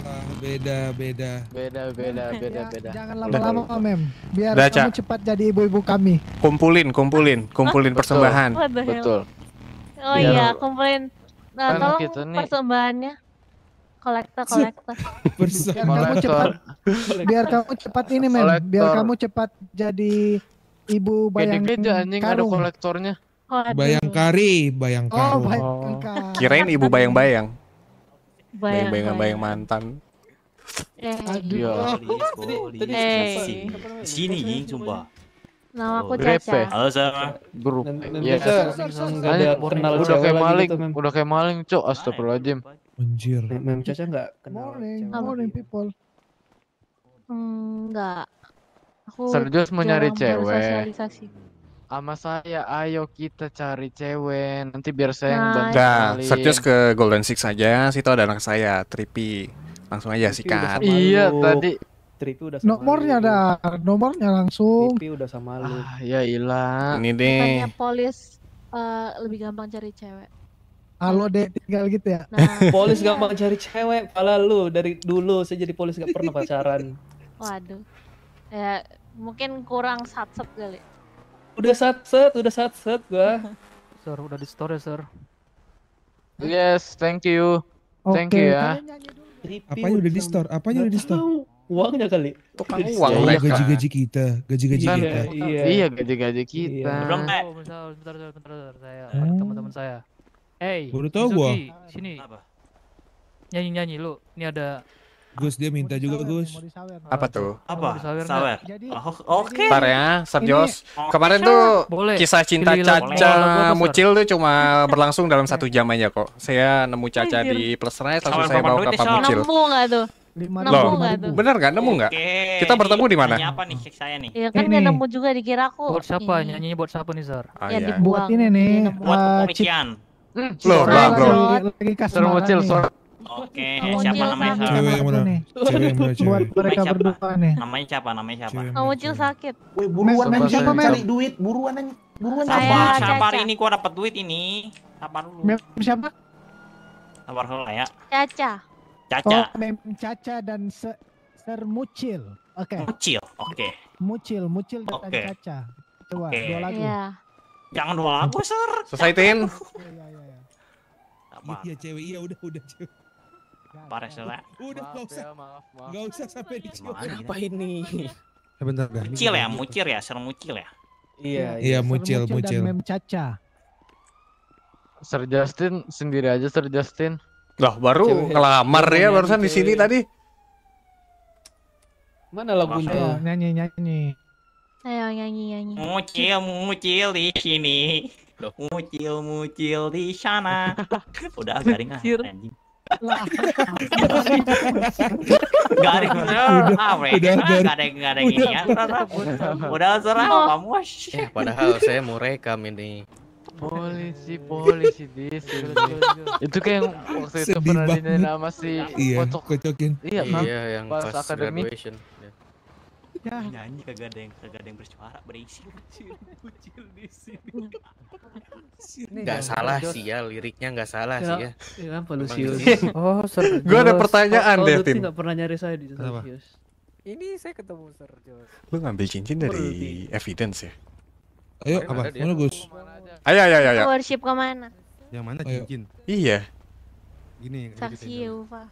ah, beda beda beda beda beda ya, beda jangan lama-lama Pak mem biar Udah, kamu cepat jadi ibu-ibu kami kumpulin kumpulin kumpulin persembahan betul, betul. oh iya, iya. kumpulin nah, kan tolong persembahannya kolektor kolektor biar kamu cepat biar kamu cepat ini men biar kamu cepat jadi ibu bayang aja ya, anjing ada kolektornya bayang kari bayang kari oh. oh. kirain ibu bayang-bayang bayang-bayang bayang mantan Eh, Aduh. Iya. Eh. Sini sini sumpah. Nama aku Caca. Eh. Halo sama. Grup. Iya, enggak kenal udah kayak gitu maling, kan. udah kayak maling, Cok. Astagfirullahalazim. Anjir. Mem Caca enggak kenal. Morning, cewek morning ya? people. Enggak. Aku Serius mau nyari cewek. Sama saya, ayo kita cari cewek. Nanti biar saya yang nah, bantu. Enggak, Serius ke Golden Six aja. Situ ada anak saya, Tripi. Langsung aja sih sikat. Iya, lu. tadi Tripi udah sama Nomornya ada, nomornya langsung. Tripi udah sama lu. Ah, ya ilah. Ini deh. polis uh, lebih gampang cari cewek halo deh tinggal gitu ya nah, polis gak mau cari cewek pala lu dari dulu saya jadi polis gak pernah pacaran waduh ya mungkin kurang satset kali udah satset udah satset gua sir udah di store ya sir yes thank you okay. thank you ya yang udah di store Apa yang udah di store uangnya kali tukang uang iya, mereka gaji-gaji kita gaji-gaji iya, kita iya. iya, gaji-gaji kita iya. bentar bentar bentar, bentar saya teman-teman saya Eh, baru tau gua. Sini. Apa? Nyanyi-nyanyi lu. Ini ada Gus dia minta juga Gus. Apa tuh? Apa? Sawer. sawer. Oh, Oke. Ntar ya, Sergios. Kemarin tuh boleh. kisah cinta Caca Mucil tuh cuma berlangsung dalam satu jam aja kok. Saya nemu Caca di Plus Rice langsung saya bawa ke Pak Mucil. Nemu nggak tuh? Lima Loh, tuh? gak? Nemu gak? Kita bertemu di mana? Siapa nih cek saya nih? Iya kan gak nemu juga dikira aku. Buat siapa? Nyanyinya buat siapa nih Zar? Ah, ya, ya. Buat ini nih. Buat uh, Loh, bro, bro. Lagi Oke, siapa namanya? Cewek yang mana? Cewek yang mana? Buat mereka berdua nih. Namanya siapa? Namanya siapa? Kamu sakit. Woi, buruan nanya siapa cari duit, buruan nanya. Buruan sabar, sabar ini gua dapat duit ini. Sabar dulu. Mem siapa? Sabar dulu ya. Caca. Caca. Oh, mem Caca dan se Ser Mucil. Oke. Okay. Mucil. Oke. Okay. Mucil, Mucil dan okay. Caca. Dua, okay. dua lagu. Yeah. Jangan doa aku, Sir. Selesai, Tin. Iya, cewek. Iya, udah, udah, cewek. Pares lah. Ya. Udah, nggak usah. Ya, maaf, maaf. Nggak usah sampai di dicium. Apa ini? Sebentar, dah. Mucil ya, mucil ya, Sir mucil ya. Iya, iya, iya, mucil, mucil. Dan mem caca. Sir Justin sendiri aja Sir Justin. Lah baru ngelamar ya barusan di sini tadi. Mana lagunya? Nyanyi nyanyi. Ayo nyanyi nyanyi. Mucil mucil di sini. Loh, mucil mucil di sana. Udah garing ah anjing. garing ah mereka ah, ah, gak ada ini ya. Udah serah oh. kamu. Ah, eh, padahal saya mau rekam ini. Polisi, polisi di Itu kayak yang waktu itu pernah dinilai nama si iya, Kocok. Iya, iya, yang pas, akademi. graduation ya. nyanyi kagak ada yang kagak ada yang bersuara berisi kecil kecil di sini nggak salah sih ya liriknya nggak salah ya, sih ya ya polusius gitu oh Sir gue ada pertanyaan oh, tim oh, nggak pernah nyari saya di sana ini saya ketemu Sir lu ngambil cincin dari evidence ya ayo apa mana Gus ayo ayo ayo worship kemana yang mana cincin iya gini saksi Yova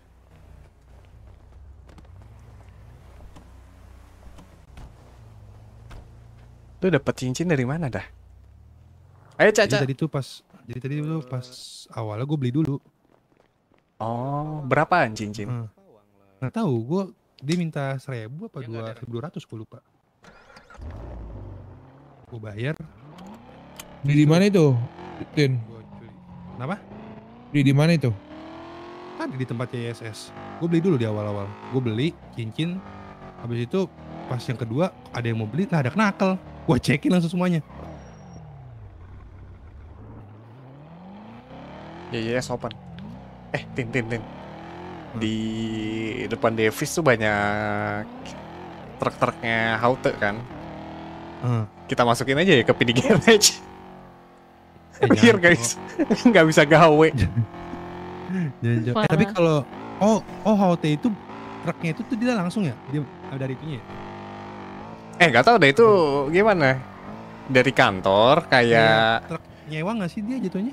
Lu dapat cincin dari mana dah? Ayo Caca. Jadi tadi tuh pas jadi tadi tuh pas awalnya gue beli dulu. Oh, berapaan cincin? Hmm. Nah, tahu gue dia minta seribu apa dua ribu dua ratus gue lupa. Gue bayar. Beli di mana itu? Tin. Kenapa? Beli di mana itu? Tadi kan di tempat YSS. Gue beli dulu di awal-awal. Gue beli cincin. Habis itu pas yang kedua ada yang mau beli, nah ada knakel gue cekin langsung semuanya. Ya ya sopan. Eh, tin tin tin. Hmm. Di depan Davis tuh banyak truk-truknya haute kan. Hmm. Kita masukin aja ya ke PD Garage. Eh, Biar guys nggak bisa gawe. eh, tapi kalau oh oh haute itu truknya itu tuh dia langsung ya? Dia dari itunya ya? Eh gak tau deh itu gimana? Dari kantor kayak. Truk nyewa gak sih dia jatuhnya?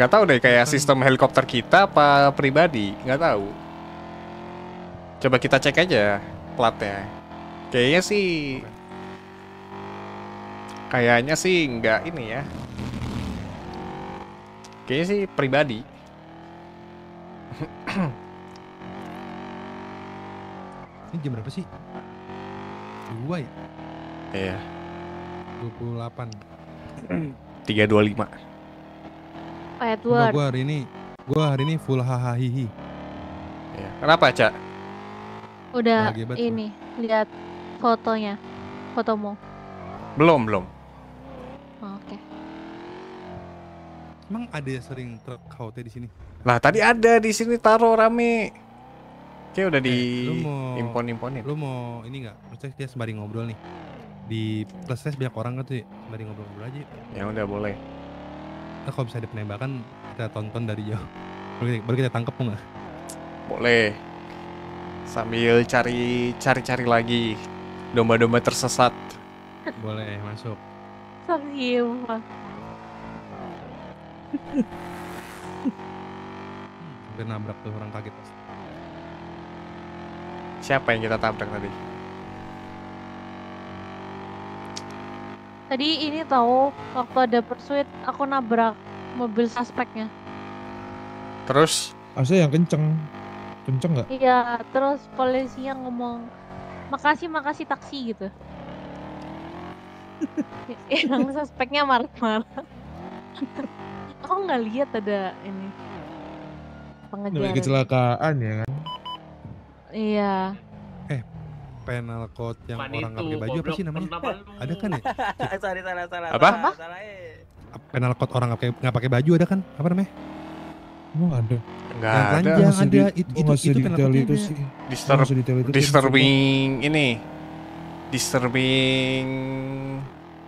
Gak tau deh kayak sistem helikopter kita apa pribadi Gak tau Coba kita cek aja platnya. Kayaknya sih. Kayaknya sih nggak ini ya. Kayaknya sih pribadi. Ini jam berapa sih? Dua ya? Iya. 28. 325. Oh, Edward. Gue hari ini gue hari ini full hahaha. Iya. Kenapa, Cak? Udah Bahagibat ini lihat fotonya. Fotomu. Belum, belum. Oh, oke. Emang ada yang sering truk haute di sini? Lah, tadi ada di sini taruh rame. oke udah eh, di impon-imponin. Lu mau ini enggak? Maksudnya dia sembari ngobrol nih di plus banyak orang gitu tuh mari ngobrol-ngobrol aja ya udah boleh nah, kalau bisa ada penembakan kita tonton dari jauh baru kita, baru kita tangkep nggak boleh sambil cari cari cari lagi domba-domba tersesat boleh masuk Serius. Hampir nabrak tuh orang kaget Siapa yang kita tabrak tadi? Tadi ini tahu waktu ada pursuit aku nabrak mobil suspeknya. Terus? Harusnya yang kenceng. Kenceng nggak? Iya, terus polisinya ngomong makasih makasih taksi gitu. yang suspeknya marah-marah. aku nggak lihat ada ini pengejaran. kecelakaan ya kan? Iya panel coat yang orang nggak pakai baju apa sih namanya? Ada kan ya? Eh, sorry, salah, salah. Apa? Salah, salah, eh. Panel coat orang nggak pakai nggak pakai baju ada kan? Apa namanya? Emang oh, ada. Enggak nah, ada. Panjang ada. Di, itu itu itu detail itu sih. Disturb, itu disturbing ini. Disturbing.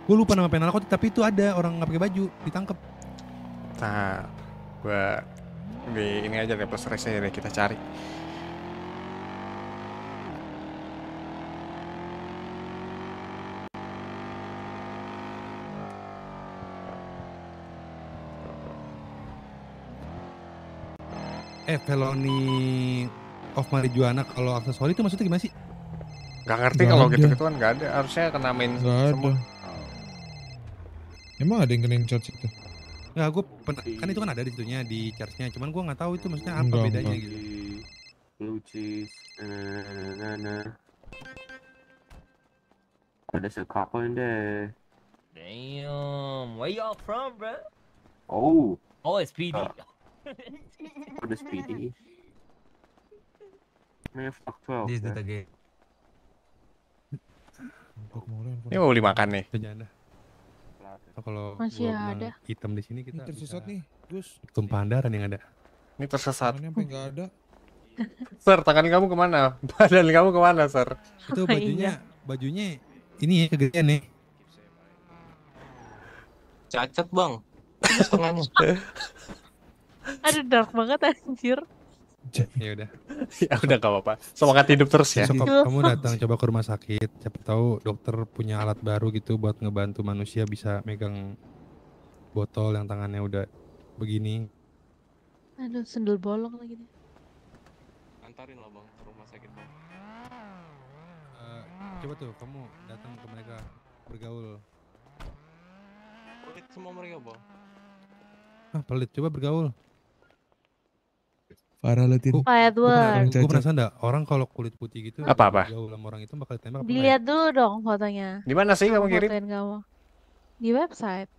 Gue lupa nama penal kok, tapi itu ada orang nggak pakai baju ditangkep. Nah, gue ini aja deh plus aja ya, deh kita cari. eh Peloni of marijuana kalau aksesoris itu maksudnya gimana sih? Gak ngerti kalau gitu kan gak ada. Harusnya kena main gak semua. Ada. Oh. Emang ada yang kenain charge itu? Nah, gue pernah kan itu kan ada di situnya di charge-nya. Cuman gue nggak tahu itu maksudnya apa enggak, bedanya enggak. gitu. Blue cheese, nah, nah, nah. Ada there's in deh. Damn, where y'all from, bro? Oh. Oh, it's PD. Uh. Ah. For the speedy. Man, fuck 12. Ini mau beli makan nih. Kalau masih ada hitam di sini kita ini tersesat nih, Gus. Tumpahan darah yang ada. Ini tersesat. Ini sampai enggak ada. Sir, tangan kamu kemana? Badan kamu kemana, Sir? Itu bajunya, iya. bajunya ini ya kegedean nih. Cacat, Bang. Setengahnya. Aduh dark banget anjir. Ya udah. ya udah gak apa-apa. Semangat hidup terus ya. Besok kamu gitu. datang coba ke rumah sakit, siapa tahu dokter punya alat baru gitu buat ngebantu manusia bisa megang botol yang tangannya udah begini. Aduh, sendul bolong lagi deh. Antarin lah bang ke rumah sakit bang. Uh, coba tuh kamu datang ke mereka bergaul. Pelit semua mereka bang. Ah pelit, coba bergaul. Farah Latin. Edward. Gue penasaran enggak orang kalau kulit putih gitu apa apa? Jauh sama orang itu bakal ditembak. Dilihat ya? dulu dong fotonya. Di mana sih kamu kirim? Kamu. Di website.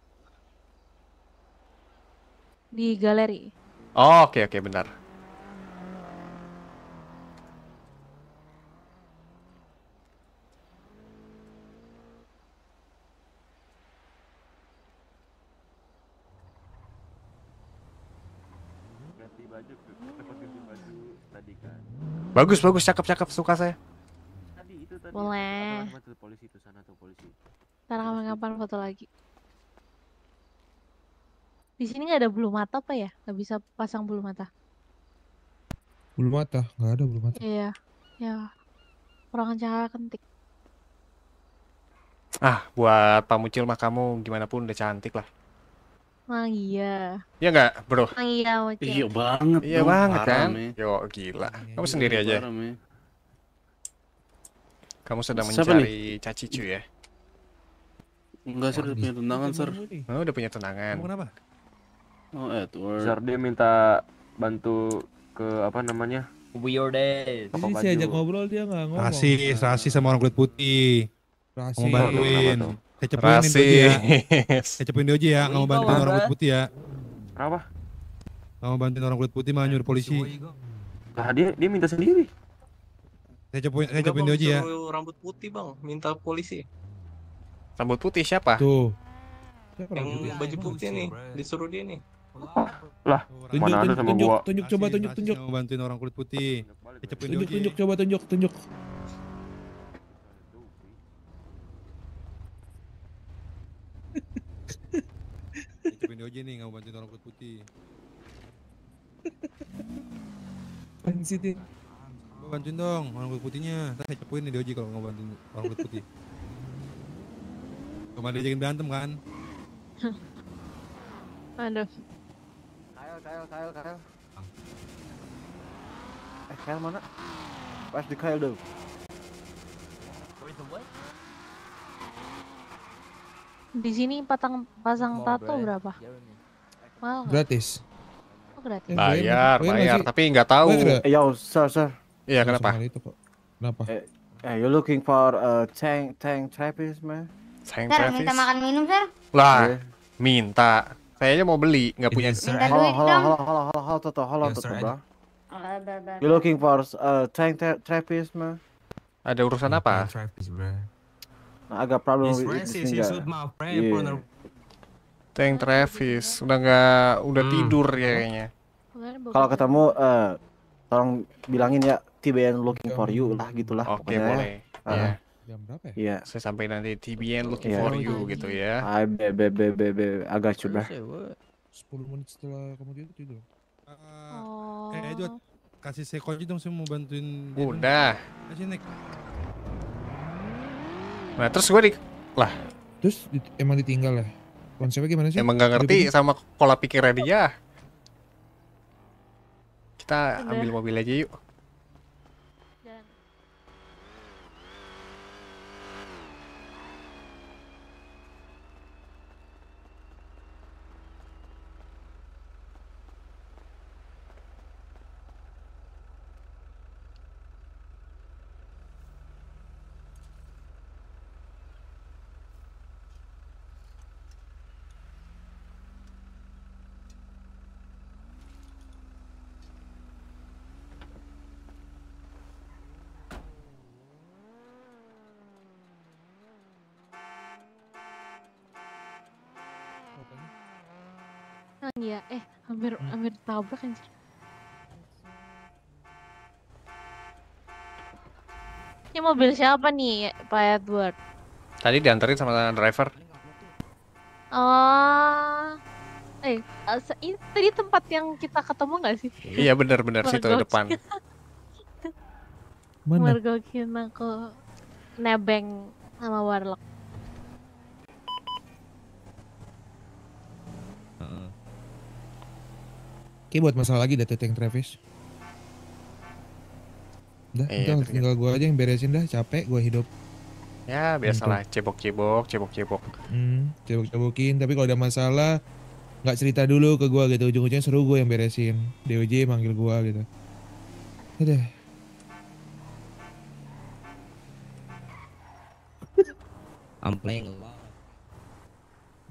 Di galeri. Oh, oke okay, oke okay, benar. Bagus, bagus, cakep, cakep, suka saya. Tadi itu tadi. Boleh. tuh, polisi itu sana tuh polisi. Ntar kapan-kapan foto lagi. Di sini nggak ada bulu mata apa ya? Nggak bisa pasang bulu mata. Bulu mata? Nggak ada bulu mata. Iya, ya. Orang Jawa kentik. Ah, buat Pak Mucil mah kamu gimana pun udah cantik lah. Magia. Oh, iya enggak iya bro? Oh, iya, wajah. Iya banget. Iya banget kan? Ya Yo gila. Iya, Kamu sendiri aja. Kamu sedang mencari caci cu ya? Enggak, sir, punya tunangan, sir. Oh, udah punya tunangan. kenapa? Oh, Edward. Sir, dia minta bantu ke apa namanya? dead. Ini sih ajak ngobrol dia nggak ngomong. Rasis, rasis sama orang kulit putih. Rasis. Mau Ya. Kecepuin Doji ya. Kecepuin aja ya, nggak mau bantuin orang kulit putih ya. Kenapa? Nggak mau bantuin orang kulit putih malah nyuruh polisi. Lah dia dia minta sendiri. Saya cepuin, saya cepuin Doji ya. Rambut putih bang, minta polisi. Rambut putih siapa? Tuh. yang baju putih nih, disuruh dia nih. Lah, tunjuk, tunjuk, tunjuk, Tunjuk coba tunjuk tunjuk. Mau bantuin orang kulit putih. Tunjuk tunjuk coba tunjuk. tunjuk. Ditipin di OJ nih, nggak mau bantuin orang kulit putih. Apaan sih, Din? bantuin dong orang kulit putihnya. Ntar saya cepuin nih di kalau nggak bantuin orang kulit putih. ada jadi berantem kan? Aduh. Kail, kail, kail, kail. Eh, kail mana? Pas di kail dong. Di sini patang pasang Mau tato berapa? Mahal Gratis. Oh, gratis. Bayar, bayar, bayar tapi nggak tahu. Ya, sir, sir. Iya, kenapa? Kenapa? Eh, eh you looking for a uh, tank tank trapeze, man? Tank sir, minta makan minum, sir? Lah, yeah. minta. kayaknya mau beli, nggak punya. Iya, minta duit halo, Halo, halo, halo, halo, halo, halo, halo, halo, You looking for a uh, tank trapeze, man? Ada urusan apa? bro. I got problem with this finger. Yeah. Thank Travis udah nggak udah hmm. tidur ya kayaknya. Kalau ketemu uh, tolong bilangin ya TBN looking for you lah gitulah Oke, okay, ya. boleh. Uh, yeah. Iya. Jam berapa ya? Iya. Saya sampai nanti TBN looking yeah. for you gitu ya. I be be be be, be. agak coba. Ya, 10 menit setelah kemudian itu tidur. Uh, oh. Eh, Edward, kasih saya kunci dong saya mau bantuin. Udah. Kasih nih. Nah terus gue di lah. Terus emang ditinggal ya Konsepnya gimana sih? Emang gak ngerti sama pola pikirnya dia. Kita ambil mobil aja yuk. ketabrak anjir ini mobil siapa nih Pak Edward tadi diantarin sama driver oh eh, eh ini tadi tempat yang kita ketemu nggak sih iya benar-benar situ depan Mana? aku nebeng sama Warlock Oke buat masalah lagi data tank Travis. Dah eh, iya, tinggal, tinggal gue aja yang beresin dah, capek gue hidup. Ya, biasalah cebok-cebok, cebok-cebok. Hmm, cebok-cebokin, tapi kalau ada masalah nggak cerita dulu ke gue gitu, ujung-ujungnya seru gue yang beresin. DOJ manggil gue gitu. Udah. Ya I'm playing a lot.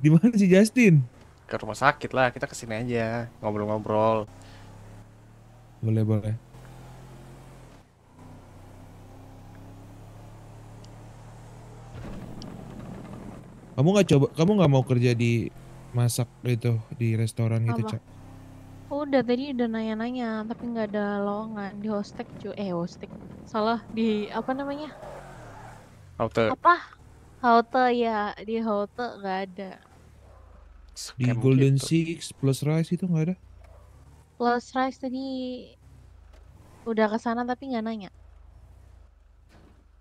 Di mana si Justin? ke rumah sakit lah kita kesini aja ngobrol-ngobrol boleh boleh kamu nggak coba kamu nggak mau kerja di masak itu di restoran gitu cak oh, udah tadi udah nanya-nanya tapi nggak ada lowongan di hostek cuy eh hostek salah di apa namanya halte apa halte ya di halte nggak ada di Golden gitu. Six plus rise itu nggak ada? Plus rise tadi udah ke sana tapi nggak nanya.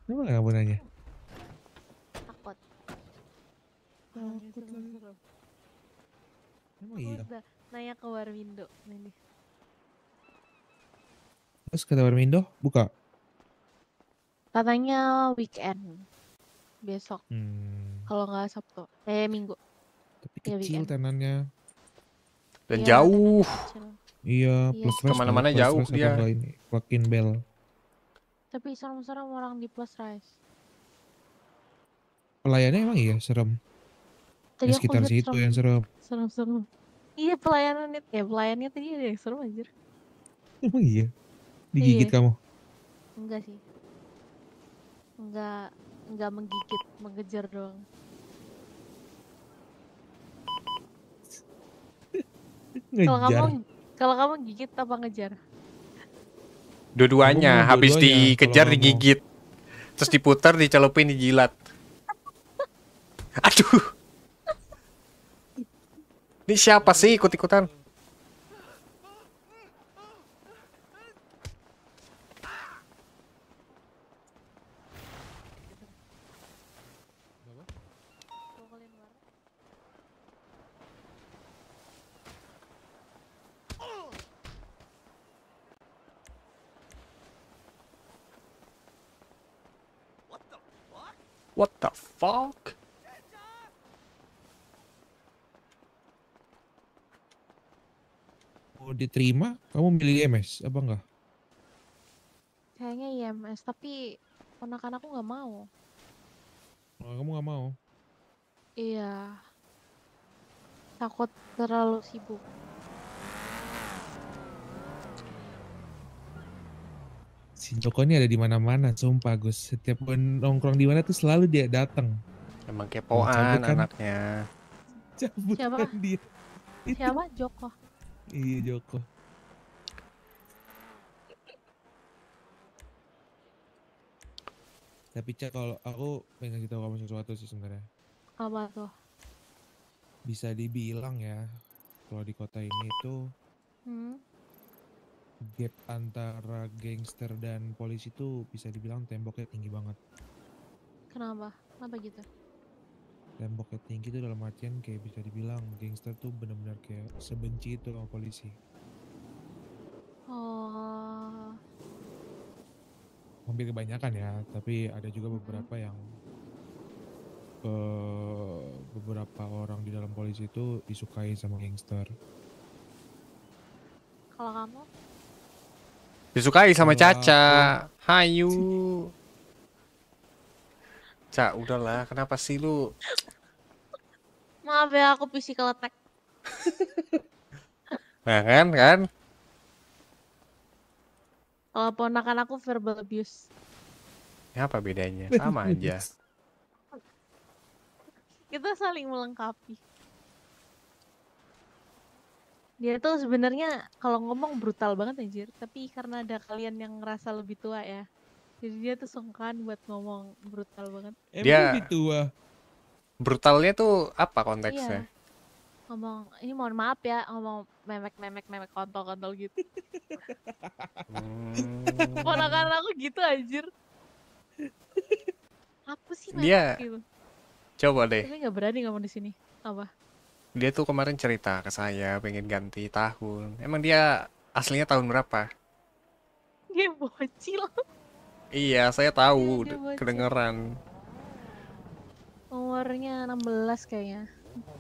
Kenapa nggak mau nanya? Takut. Takut Emang iya. Nanya ke Warmindo ini. Terus kata Warmindo buka? Katanya weekend besok. Hmm. Kalau nggak Sabtu, eh Minggu. Tapi iya, kecil tenannya. Dan ya, jauh. Iya, iya, plus iya. Kemana-mana jauh dia. Lain, wakin Bell. Tapi serem-serem orang di plus rise. Pelayannya emang iya serem. Tadi sekitar situ serem. yang serem. Serem-serem. Iya pelayanannya, ya pelayannya tadi ada yang serem anjir. Emang iya? Digigit iya. kamu? Enggak sih. Enggak, enggak menggigit, mengejar doang. Kalau kamu kalau kamu gigit apa ngejar? Dua-duanya, dua habis dikejar digigit. Mau. Terus diputar, dicelupin, dijilat. Aduh. Ini siapa sih ikut-ikutan? What the fuck? Oh, diterima, kamu milih e ms apa enggak? Kayaknya IMS, e tapi ponakan aku nggak mau. Oh, kamu nggak mau? Iya. Takut terlalu sibuk. si Joko ini ada di mana-mana, sumpah Gus. Setiap gue nongkrong di mana tuh selalu dia datang. Emang kepoan kan, anaknya. Cabut Siapa? Kan dia. Siapa? Joko. iya, Joko. Tapi cak kalau aku pengen kita ngomong kamu sesuatu sih sebenarnya. Apa tuh? Bisa dibilang ya, kalau di kota ini tuh hmm? gap antara gangster dan polisi itu bisa dibilang temboknya tinggi banget. Kenapa? Kenapa gitu? Temboknya tinggi itu dalam artian kayak bisa dibilang gangster tuh benar-benar kayak sebenci itu sama polisi. Oh. Hampir kebanyakan ya, tapi ada juga beberapa hmm. yang be eh, beberapa orang di dalam polisi itu disukai sama gangster. Kalau kamu? Disukai sama Wah. Caca. Hayu. Cak, udahlah. Kenapa sih lu? Maaf ya, aku physical attack. nah kan, kan? Kalau ponakan aku verbal abuse. Ya, apa bedanya? Sama aja. Kita saling melengkapi dia tuh sebenarnya kalau ngomong brutal banget anjir tapi karena ada kalian yang ngerasa lebih tua ya jadi dia tuh sungkan buat ngomong brutal banget dia lebih tua brutalnya tuh apa konteksnya iya. ngomong ini mohon maaf ya ngomong memek memek memek kontol kontol gitu hmm. ponakan aku gitu anjir apa sih dia gitu? coba deh tapi nggak berani ngomong di sini apa dia tuh kemarin cerita ke saya pengen ganti tahun. Emang dia aslinya tahun berapa? Dia bocil. Iya, saya tahu, iya, dia, kedengeran. Umurnya 16 kayaknya.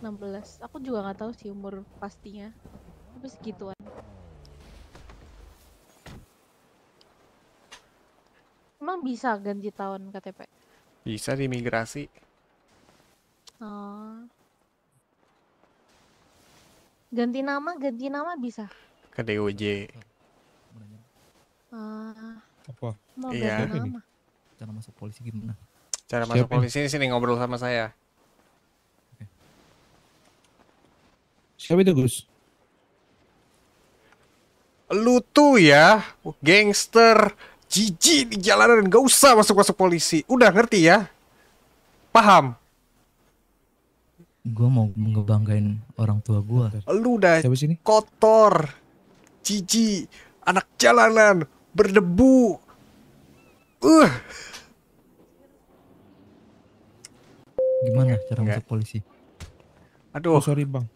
16. Aku juga nggak tahu sih umur pastinya. Tapi segituan. Emang bisa ganti tahun KTP? Bisa di migrasi. Oh. Ganti nama, ganti nama bisa. Ke DOJ. Uh, ah, Apa? Mau iya. ganti nama. Cara masuk polisi gimana? Cara masuk ini? polisi sini ngobrol sama saya. Siapa itu Gus? Lu tuh ya, gangster, jijik di jalanan, gak usah masuk-masuk polisi. Udah ngerti ya? Paham? gue mau ngebanggain orang tua gue lu udah Siapa sini? kotor cici anak jalanan berdebu uh gimana cara masuk polisi aduh oh, sorry bang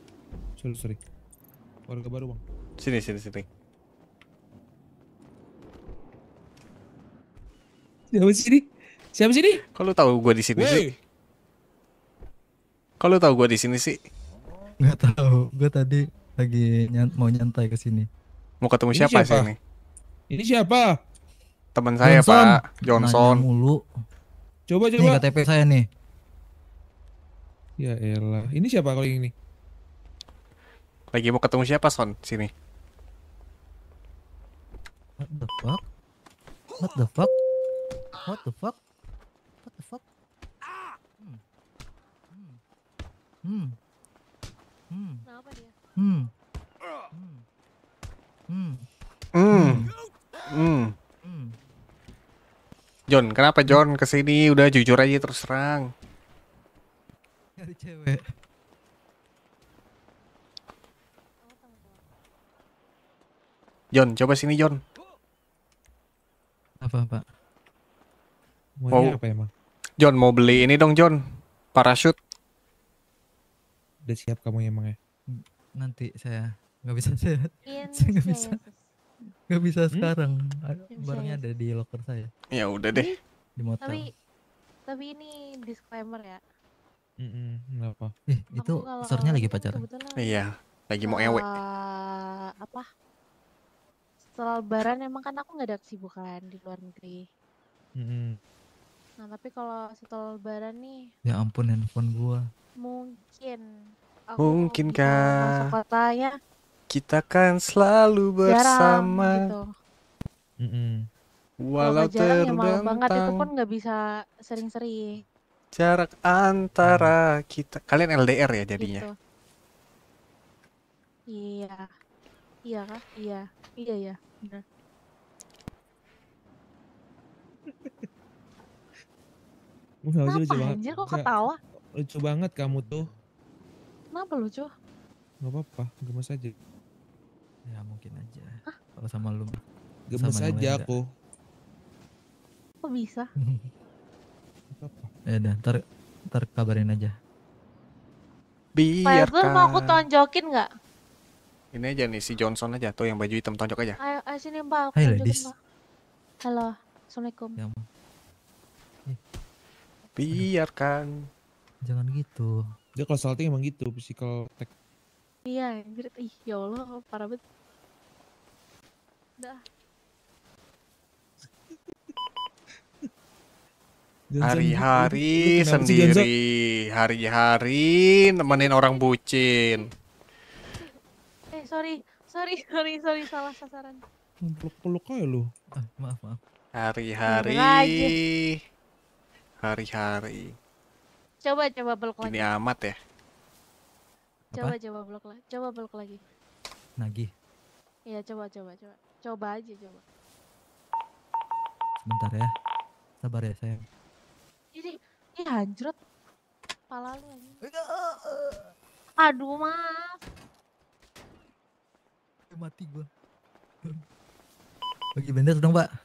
sorry sorry warga baru bang sini sini sini siapa sini siapa sini kalau tahu gue di sini sih kalau tau gue di sini sih? Gak tau. Gue tadi lagi nyant mau nyantai ke sini. Mau ketemu ini siapa, siapa sih ini? Ini siapa? Teman saya Johnson. Pak Johnson. Nanya mulu. Coba coba. Ini KTP saya nih. Ya elah. Ini siapa kalau ini? Lagi mau ketemu siapa Son? Sini. What the fuck? What the fuck? What the fuck? Hmm. Hmm. Kenapa dia? Hmm. Hmm. Hmm. Hmm. Hmm. John, kenapa John kesini? Udah jujur aja terus terang. Cari cewek. John, coba sini John. Apa pak? Mau apa emang? John mau beli ini dong John, parasut udah siap kamu emang ya, ya nanti saya nggak bisa saya iya, nggak bisa nggak hmm? bisa sekarang barangnya ada di locker saya ya udah deh iya. di motor tapi tapi ini disclaimer ya mm -mm, kenapa eh, itu sornya lagi pacaran iya lagi mau uh, ewe apa setelah lebaran emang kan aku nggak ada kesibukan di luar negeri mm Nah, tapi kalau setelah lebaran nih. Ya ampun handphone gua. Mungkin. Aku Mungkinkah? Masuk kotanya. Kita kan selalu bersama. Gitu. Jarang, gitu. Ya mm -mm. Walau terbentang. banget itu pun gak bisa sering-sering. Jarak antara hmm. kita. Kalian LDR ya jadinya. Gitu. Iya. Iya kah? Iya. Iya ya. Benar. Muka Kenapa lucu banget. anjir kok ketawa? Lucu banget kamu tuh. Kenapa lucu? Gak apa-apa, gemes aja. Ya mungkin aja. Hah? Kalau sama lu. Gemes sama aja aku. Kok bisa? apa Ya udah, ntar, ntar kabarin aja. Biar kan mau aku tonjokin gak? Ini aja nih si Johnson aja tuh yang baju hitam tonjok aja. Ayo, ayo sini Mbak, aku Hai, Halo, Assalamualaikum. Ya, biarkan jangan gitu dia kalau salting emang gitu physical attack iya anjir ih ya Allah oh, parah banget dah Hari-hari gitu, gitu, gitu, sendiri, hari-hari nemenin orang bucin. Eh sorry, sorry, sorry, sorry salah sasaran. Peluk-peluk aja lu. Ah, maaf, maaf. Hari-hari hari-hari. Coba coba blok lagi. Ini amat ya. Coba coba blok lagi. Coba blok lagi. Nagih. Iya, coba coba coba. Coba aja coba. Sebentar ya. Sabar ya, sayang. Ini ini hancur Kepala lu ini. Aduh, maaf. Mati gua. Bagi bandar dong, Pak.